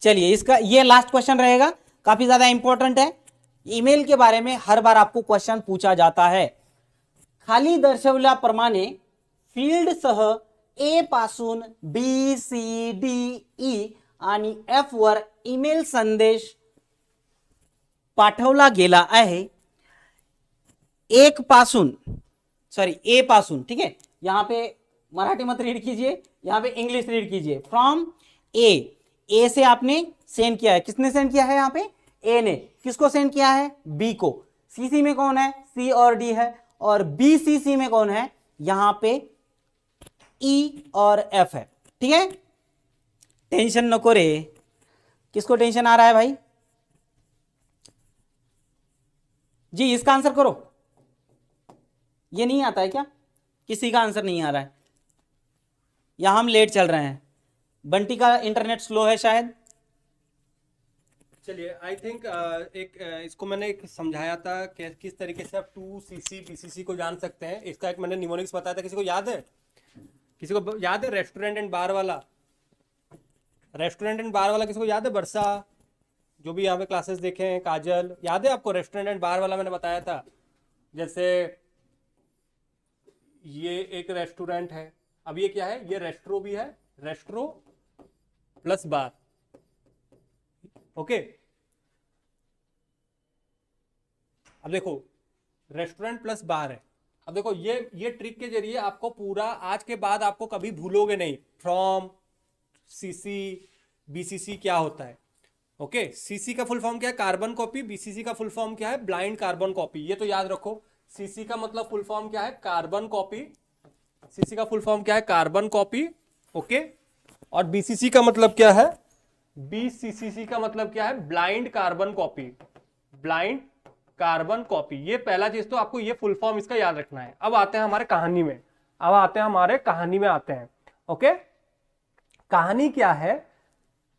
चलिए इसका ये लास्ट क्वेश्चन रहेगा काफी ज्यादा इंपॉर्टेंट है ईमेल के बारे में हर बार आपको क्वेश्चन पूछा जाता है खाली प्रमाणे फील्ड सह ए पासून बी सी डी ई आणि एफ वर ईमेल संदेश पाठवला गेला आहे एक पासून सॉरी ए पासून ठीक है यहाँ पे मराठी मत रीड कीजिए यहाँ पे इंग्लिश रीड कीजिए फ्रॉम ए ए से आपने सेंड किया है किसने सेंड किया है यहाँ पे ए ने किसको सेंड किया है बी को सी सी में कौन है सी और डी है और बी सी सी में कौन है यहाँ पे ई e और एफ है ठीक है टेंशन नको रे किसको टेंशन आ रहा है भाई जी इसका आंसर करो ये नहीं आता है क्या किसी का आंसर नहीं आ रहा है या हम लेट चल रहे हैं बंटी का इंटरनेट स्लो है शायद चलिए आई थिंक uh, एक uh, इसको मैंने एक समझाया था कि किस तरीके से आप to C C B C C को जान सकते हैं इसका एक मैंने निमोनिक्स बताया था किसी को याद है किसी को याद है रेस्टोरेंट एंड बार वाला रेस्टोरेंट एंड बार वाला किसी को याद है बरसा जो भी यहाँ पे क्लासेस देखे हैं काजल याद है आपको रेस्टोरेंट एंड बार वाला मैंने बताया था जैसे ये एक रेस्टोरेंट है अब ये क्या है ये रेस्ट्रो भी है रेस्ट्रो प्लस बार ओके अब देखो रेस्टोरेंट प्लस बार है अब देखो ये ये ट्रिक के जरिए आपको पूरा आज के बाद आपको कभी भूलोगे नहीं फ्रॉम सीसी बीसीसी क्या होता है ओके सीसी का फुल फॉर्म क्या है कार्बन कॉपी बीसीसी का फुल फॉर्म क्या है ब्लाइंड कार्बन कॉपी ये तो याद रखो सीसी का मतलब फुल फॉर्म क्या है कार्बन कॉपी सीसी का फुल फॉर्म क्या है कार्बन कॉपी ओके और बीसीसी का मतलब क्या है बीसीसीसी का मतलब क्या है blind carbon copy blind carbon copy ये पहला चीज तो आपको ये फुल फॉर्म इसका याद रखना है अब आते हैं हमारे कहानी में अब आते हैं हमारे कहानी में आते हैं ओके कहानी क्या है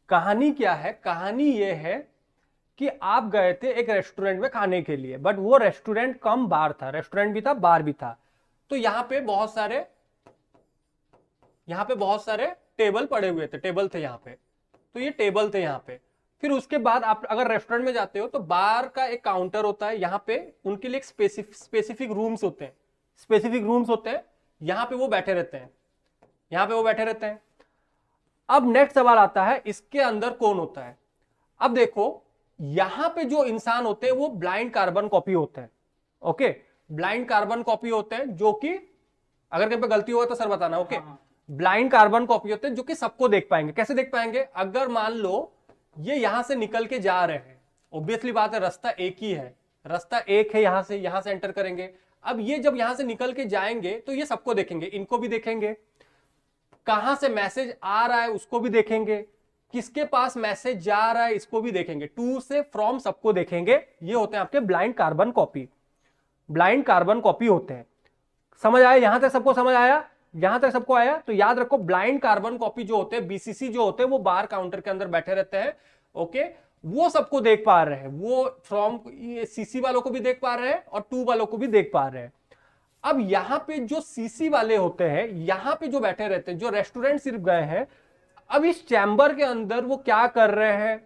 कहानी क्या है कहानी ये है कि आप गए थे एक रेस्टोरेंट में खाने के लिए बट वो रेस्टोरेंट कम बार था रेस्टोरेंट भी था बार भी था तो यहाँ पे बहुत सारे यहाँ पे बहुत सारे टेबल पड़े हुए थे टेबल थे यहाँ पे तो ये टेबल थे यहाँ पे फिर उसके बाद आप अगर रेस्टोरेंट में जाते हो तो बार का एक काउंटर होता है यहाँ पे उनके लिए स्पेसिफिक स्पेसिफिक रूम्स होते हैं स्पेसिफिक रूम्स होते हैं यहाँ पे वो बैठे रहते हैं यहाँ पे वो बैठे रहते हैं अब नेक्स्ट सवाल आता है इसके अंदर कौन होता है अब देखो यहाँ पे जो इंसान होते हैं वो ब्लाइंड कार्बन कॉपी होते हैं ओके ब्लाइंड कार्बन कॉपी होते हैं जो कि अगर कहीं पे गलती हुआ तो सर बताना ओके ब्लाइंड कार्बन कॉपी होते हैं जो कि सबको देख पाएंगे कैसे देख पाएंगे अगर मान लो ये यहां से निकल के जा रहे हैं ऑब्वियसली बात है रास्ता एक ही है रास्ता एक है यहां से यहां से एंटर करेंगे अब ये जब यहां से निकल के जाएंगे तो ये सबको देखेंगे इनको भी देखेंगे कहां से मैसेज आ रहा है उसको भी देखेंगे किसके पास मैसेज जा रहा है इसको भी देखेंगे टू से फ्रॉम सबको देखेंगे ये होते हैं आपके blind carbon copy blind carbon copy होते हैं समझ आया यहां तक सबको समझ आया यहां तक सबको आया तो याद रखो ब्लाइंड कार्बन कॉपी जो होते हैं बीसीसी जो होते हैं वो बाहर काउंटर के अंदर बैठे रहते हैं ओके वो सबको देख पा रहे हैं वो फ्रॉम सीसी वालों को भी देख पा रहे हैं और टू वालों को भी देख पा रहे हैं अब यहाँ पे जो सीसी वाले होते हैं यहां पे जो बैठे रहते हैं जो रेस्टोरेंट सिर्फ गए हैं अब इस चैम्बर के अंदर वो क्या कर रहे हैं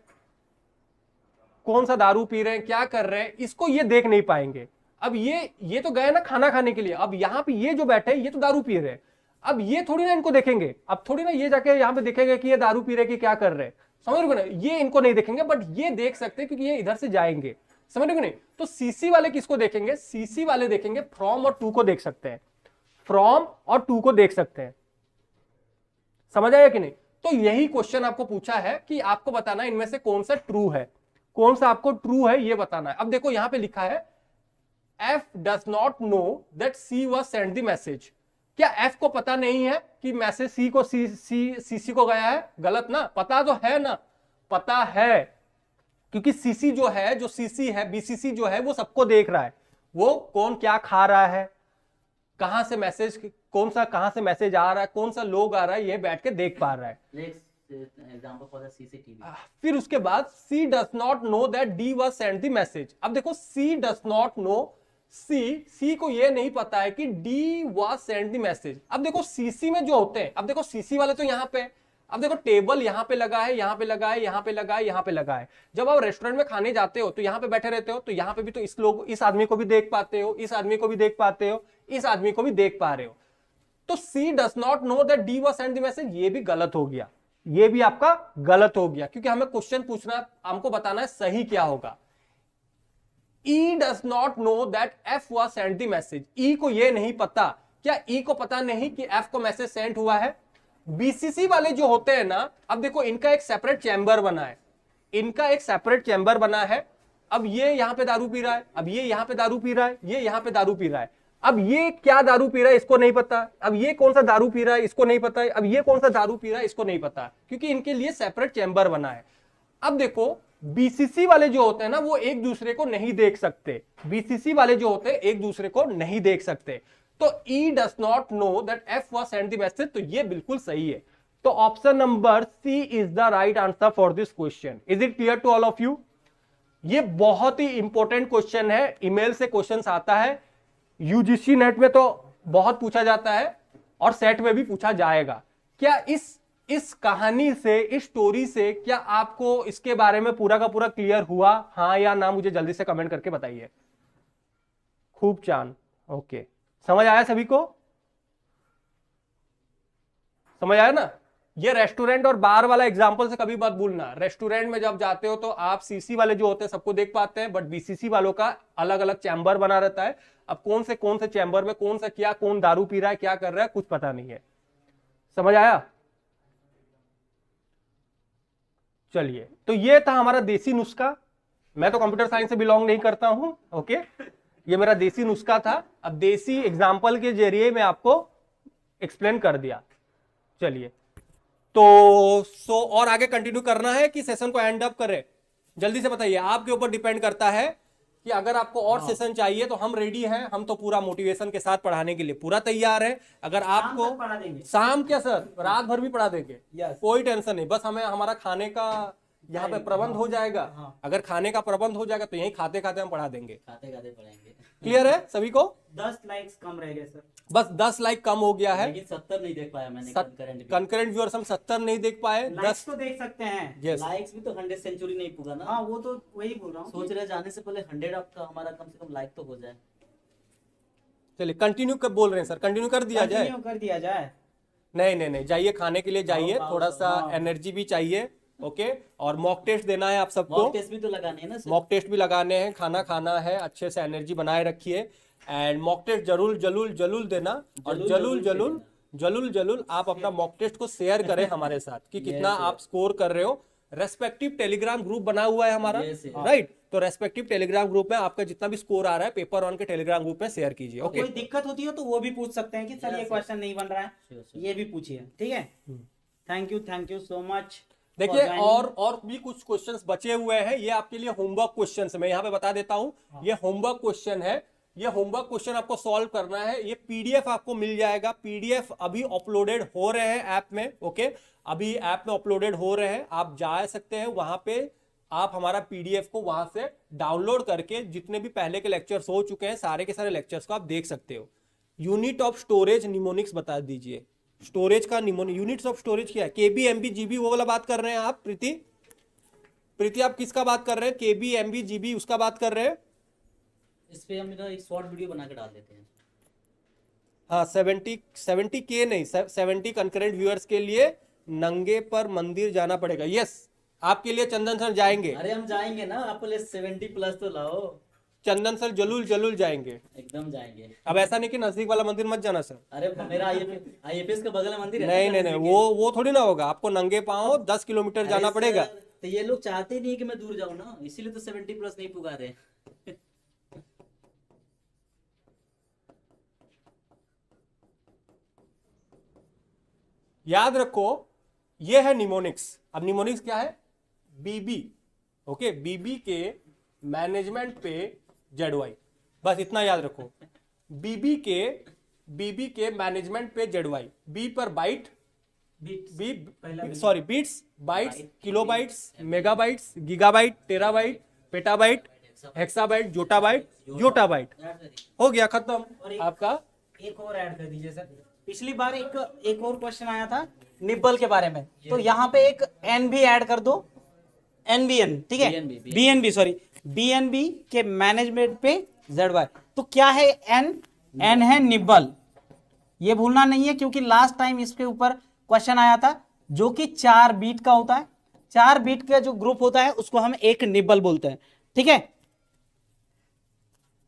कौन सा दारू पी रहे हैं क्या कर रहे हैं इसको ये देख नहीं पाएंगे अब ये ये तो गए ना खाना खाने के लिए अब यहाँ पे ये जो बैठे ये तो दारू पी रहे हैं अब ये थोड़ी ना इनको देखेंगे अब थोड़ी ना ये जाके यहाँ पे देखेंगे कि ये दारू पी रहे कि क्या कर रहे हैं समझ रहे ना ये इनको नहीं देखेंगे बट ये देख सकते हैं क्योंकि ये इधर से जाएंगे समझ रहे नहीं तो सीसी वाले किसको देखेंगे सीसी वाले देखेंगे फ्रॉम और टू को देख सकते हैं फ्रॉम और टू को देख सकते हैं समझ आया कि नहीं तो यही क्वेश्चन आपको पूछा है कि आपको बताना इनमें से कौन सा ट्रू है कौन सा आपको ट्रू है ये बताना है अब देखो यहां पे लिखा है F does not know that C was send the message क्या एफ को पता नहीं है कि मैसेज सी को सी सी सी को गया है गलत ना पता तो है ना पता है क्योंकि सीसी जो है जो सीसी है बीसीसी जो है वो सबको देख रहा है वो कौन क्या खा रहा है कहां से मैसेज कौन सा कहां से मैसेज आ रहा है कौन सा लोग आ रहा है ये बैठ के देख पा रहा है uh, फिर उसके बाद C does not know that D was send the message अब देखो C does not know C C को ये नहीं पता है कि D was send the message अब देखो सीसी में जो होते हैं अब देखो सीसी वाले तो यहां पे अब देखो टेबल यहां पे लगा है यहां पे लगा है यहां पे लगा है यहां पे लगा है जब आप रेस्टोरेंट में खाने जाते हो तो यहां पे बैठे रहते हो तो यहां पे भी तो इस लोग इस आदमी को भी देख पाते हो इस आदमी को भी देख पाते हो इस आदमी को भी देख पा रहे हो तो C does not know that D was send the message ये भी गलत हो गया ये भी आपका गलत हो गया क्योंकि हमें क्वेश्चन पूछना हमको बताना है सही क्या होगा E does not know that F was send the message E को यह नहीं पता क्या ई e को पता नहीं कि एफ को मैसेज सेंड हुआ है बीसीसी वाले जो होते हैं ना अब देखो इनका एक सेपरेट चैम्बर बना है इनका एक सेपरेट चैम्बर बना है अब ये यहां पे दारू पी रहा है अब ये यहां पे दारू पी रहा है ये यहां पे दारू पी रहा है अब ये क्या दारू पी रहा है इसको नहीं पता अब ये कौन सा दारू पी रहा है इसको नहीं पता है अब ये कौन सा दारू पी रहा है इसको नहीं पता क्योंकि इनके लिए सेपरेट चैम्बर बना है अब देखो बीसीसी वाले जो होते हैं ना वो एक दूसरे को नहीं देख सकते बीसीसी वाले जो होते हैं एक दूसरे को नहीं देख सकते तो E does not know that F was send the message तो ये बिल्कुल सही है तो option number C is the right answer for this question is it clear to all of you ये बहुत ही इंपॉर्टेंट क्वेश्चन है ईमेल से क्वेश्चन आता है यूजीसी नेट में तो बहुत पूछा जाता है और सेट में भी पूछा जाएगा क्या इस इस कहानी से इस स्टोरी से क्या आपको इसके बारे में पूरा का पूरा क्लियर हुआ हाँ या ना मुझे जल्दी से कमेंट करके बताइए खूब चांद ओके समझ आया सभी को समझ आया ना ये रेस्टोरेंट और बार वाला एग्जाम्पल से कभी मत भूलना रेस्टोरेंट में जब जाते हो तो आप सीसी वाले जो होते हैं सबको देख पाते हैं बट बीसीसी वालों का अलग अलग चैम्बर बना रहता है अब कौन से कौन से चैम्बर में कौन सा क्या कौन दारू पी रहा है क्या कर रहा है कुछ पता नहीं है समझ आया चलिए तो ये था हमारा देसी नुस्खा मैं तो कंप्यूटर साइंस से बिलोंग नहीं करता हूं ओके ये मेरा देसी नुस्खा था अब देसी एग्जाम्पल के जरिए मैं आपको एक्सप्लेन कर दिया चलिए तो सो और आगे कंटिन्यू करना है कि सेशन को एंड अप करें जल्दी से बताइए आपके ऊपर डिपेंड करता है कि अगर आपको और हाँ। सेशन चाहिए तो हम रेडी हैं हम तो पूरा मोटिवेशन के साथ पढ़ाने के लिए पूरा तैयार है अगर आपको शाम क्या सर रात भर भी पढ़ा देंगे कोई टेंशन नहीं बस हमें हमारा खाने का यहाँ पे प्रबंध हो हाँ, जाएगा हाँ। अगर खाने का प्रबंध हो जाएगा तो यही खाते खाते हम पढ़ा देंगे खाते खाते पढ़ाएंगे क्लियर है सभी को दस लाइक्स कम रह गए सर बस दस लाइक कम हो गया है लेकिन सत्तर नहीं देख पाया मैंने कंकरेंट कंकरेंट व्यूअर्स हम सत्तर नहीं देख पाए दस तो देख सकते हैं yes. लाइक्स भी तो हंड्रेड सेंचुरी नहीं पूरा ना हाँ वो तो वही बोल रहा हूँ सोच रहे जाने से पहले हंड्रेड आपका हमारा कम से कम लाइक तो हो जाए चलिए कंटिन्यू कर बोल रहे हैं सर कंटिन्यू कर दिया जाए कर दिया जाए नहीं नहीं नहीं जाइए खाने के लिए हाँ, जाइए थोड़ा सा एनर्जी हाँ। भी चाहिए ओके okay? और मॉक टेस्ट देना है आप सबको मॉक टेस्ट भी तो लगाने हैं ना मॉक टेस्ट भी लगाने हैं खाना खाना है अच्छे से एनर्जी बनाए रखिए एंड मॉक टेस्ट जरूर जलूल जलूल देना और जलूल जलूल, जलूल जलूल आप अपना मॉक टेस्ट को शेयर करें हमारे साथ कि [LAUGHS] कितना आप स्कोर कर रहे हो रेस्पेक्टिव टेलीग्राम ग्रुप बना हुआ है हमारा राइट तो रेस्पेक्टिव टेलीग्राम ग्रुप में आपका जितना भी स्कोर आ रहा है पेपर वन के टेलीग्राम ग्रुप में शेयर कीजिए ओके कोई दिक्कत होती है तो वो भी पूछ सकते हैं कि सर ये क्वेश्चन नहीं बन रहा है ये भी पूछिए ठीक है thank you thank you so much देखिए और और भी कुछ क्वेश्चंस बचे हुए हैं ये आपके लिए होमवर्क क्वेश्चंस मैं यहाँ पे बता देता हूँ हाँ। ये होमवर्क क्वेश्चन है ये होमवर्क क्वेश्चन आपको सॉल्व करना है ये पीडीएफ आपको मिल जाएगा पीडीएफ अभी अपलोडेड हो रहे हैं ऐप में ओके अभी ऐप में अपलोडेड हो रहे हैं आप जा सकते हैं वहां पे आप हमारा पीडीएफ को वहां से डाउनलोड करके जितने भी पहले के लेक्चर्स हो चुके हैं सारे के सारे लेक्चर्स को आप देख सकते हो यूनिट ऑफ स्टोरेज निमोनिक्स बता दीजिए स्टोरेज का निमोनिक यूनिट्स ऑफ स्टोरेज क्या है केबी एमबी जीबी वो वाला बात कर रहे हैं आप प्रीति प्रीति आप किसका बात कर रहे हैं केबी एमबी जीबी उसका बात कर रहे हैं इस पर हम एक शॉर्ट वीडियो बना के डाल देते हैं हाँ सेवेंटी सेवेंटी के नहीं सेवेंटी कंकरेंट व्यूअर्स के लिए नंगे पर मंदिर जाना पड़ेगा यस आपके लिए चंदन सर जाएंगे अरे हम जाएंगे ना आप सेवेंटी प्लस तो लाओ चंदन सर जलूल जलूल जाएंगे एकदम जाएंगे अब ऐसा नहीं कि नजदीक वाला मंदिर मत जाना सर अरे मेरा आईएपीएस का बगल मंदिर है नहीं नहीं नहीं वो वो थोड़ी ना होगा आपको नंगे पाओ दस किलोमीटर जाना पड़ेगा तो ये लोग चाहते नहीं कि मैं दूर जाऊँ ना इसीलिए तो सेवेंटी प्लस नहीं पुकारे याद रखो ये है निमोनिक्स अब निमोनिक्स क्या है बीबी ओके बीबी के मैनेजमेंट पे जेड वाई बस इतना याद रखो बीबी के बीबी के मैनेजमेंट पे जेड वाई बी पर byte B sorry bits bytes kilobyte megabytes gigabyte terabyte petabyte hexabyte zettabyte zettabyte हो गया खत्म आपका एक और ऐड कर दीजिए सर पिछली बार एक एक और क्वेश्चन आया था निब्बल के बारे में तो यहाँ पे एक एन भी एड कर दो एन बी एन ठीक है B N B sorry B N B के मैनेजमेंट पे जेड वाई तो क्या है एन एन है निब्बल ये भूलना नहीं है क्योंकि लास्ट टाइम इसके ऊपर क्वेश्चन आया था जो कि चार बीट का होता है चार बीट का जो ग्रुप होता है उसको हम एक निब्बल बोलते हैं ठीक है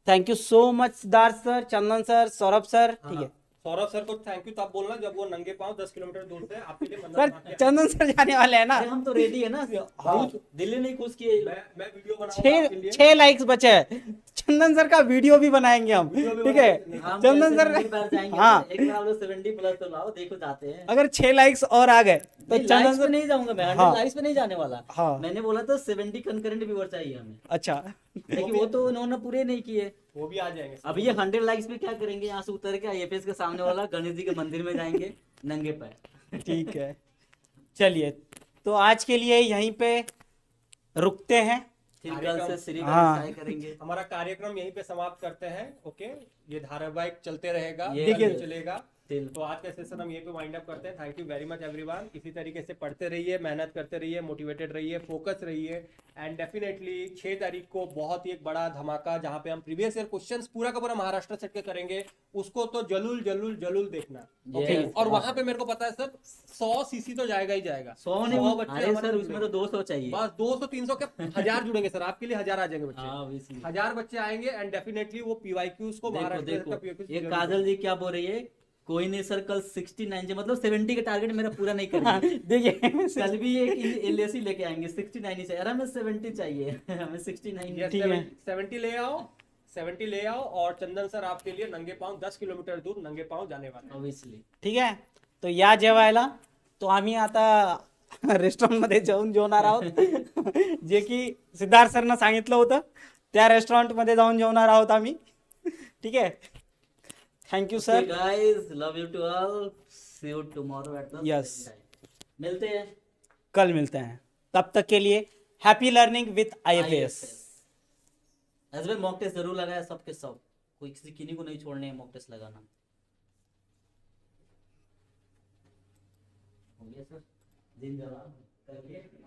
thank you so much Siddharth sir Chandan sir Saurabh sir ठीक हाँ, है हाँ। सौरभ सर को थैंक यू तब बोलना जब वो नंगे पाओ दस किलोमीटर दूर से आपके लिए सर चंदन सर जाने वाले हैं ना हम तो रेडी है ना हाँ। दिल्ली नहीं खुश किए मैं छह लाइक्स बचे हैं चंदन सर का वीडियो भी बनाएंगे हम ठीक है चंदन सर हाँ तो अगर छह लाइक्स और आ गए तो हाँ। नहीं जाने वाला हाँ। अच्छा। तो नहीं किए भी गणेश जी के मंदिर में जाएंगे नंगे पैर ठीक है चलिए तो आज के लिए यही पे रुकते हैं हाँ। हमारा कार्यक्रम यही पे समाप्त करते हैं ओके ये धारावाहिक चलते रहेगा चलेगा स्टिल तो आज का सेशन हम ये पे वाइंड अप करते हैं thank you very much everyone इसी तरीके से पढ़ते रहिए मेहनत करते रहिए मोटिवेटेड रहिए फोकस रहिए एंड डेफिनेटली छः तारीख को बहुत ही एक बड़ा धमाका जहाँ पे हम प्रीवियस ईयर क्वेश्चंस पूरा का पूरा महाराष्ट्र सेट के करेंगे उसको तो जलूल जलूल जलूल देखना yes, okay? और वहां पे मेरे को पता है सर सौ सीसी तो जाएगा ही जाएगा सौ नहीं बच्चे सर उसमें तो दो सौ चाहिए बस दो सौ तीन सौ के हजार जुड़ेंगे सर आपके लिए हजार आ जाएंगे बच्चे हाँ, हजार बच्चे आएंगे एंड डेफिनेटली वो पीवाई को महाराष्ट्र काजल जी क्या बोल रही है कोई नहीं सर कल सिक्सटी नाइन जी मतलब सेवेंटी का टारगेट मेरा पूरा नहीं करना हाँ, देखिए [LAUGHS] कल भी एक एल सी लेके आएंगे सिक्सटी नाइन ही चाहिए अरे हमें सेवेंटी चाहिए [LAUGHS] हमें सिक्सटी नाइन ठीक है सेवेंटी ले आओ सेवेंटी ले आओ और चंदन सर आपके लिए नंगे पाँव दस किलोमीटर दूर नंगे पाँव जाने वाले ऑब्विसली ठीक है तो या जेवायला तो आम्ही आता [LAUGHS] मध्ये जाऊन जेवणार आहोत जे की सिद्धार्थ सरनं सांगितलं होतं त्या मध्ये जाऊन जेवणार आहोत आम्ही ठीक आहे thank you sir guys love you to all see you tomorrow at the yes मिलते हैं कल मिलते हैं तब तक के लिए happy learning with IFS SB mock test जरूर लगाया सबके सब कोई किसी किन्हीं को नहीं छोड़ने मॉक टेस्ट लगाना हो गया सर दिन जला कर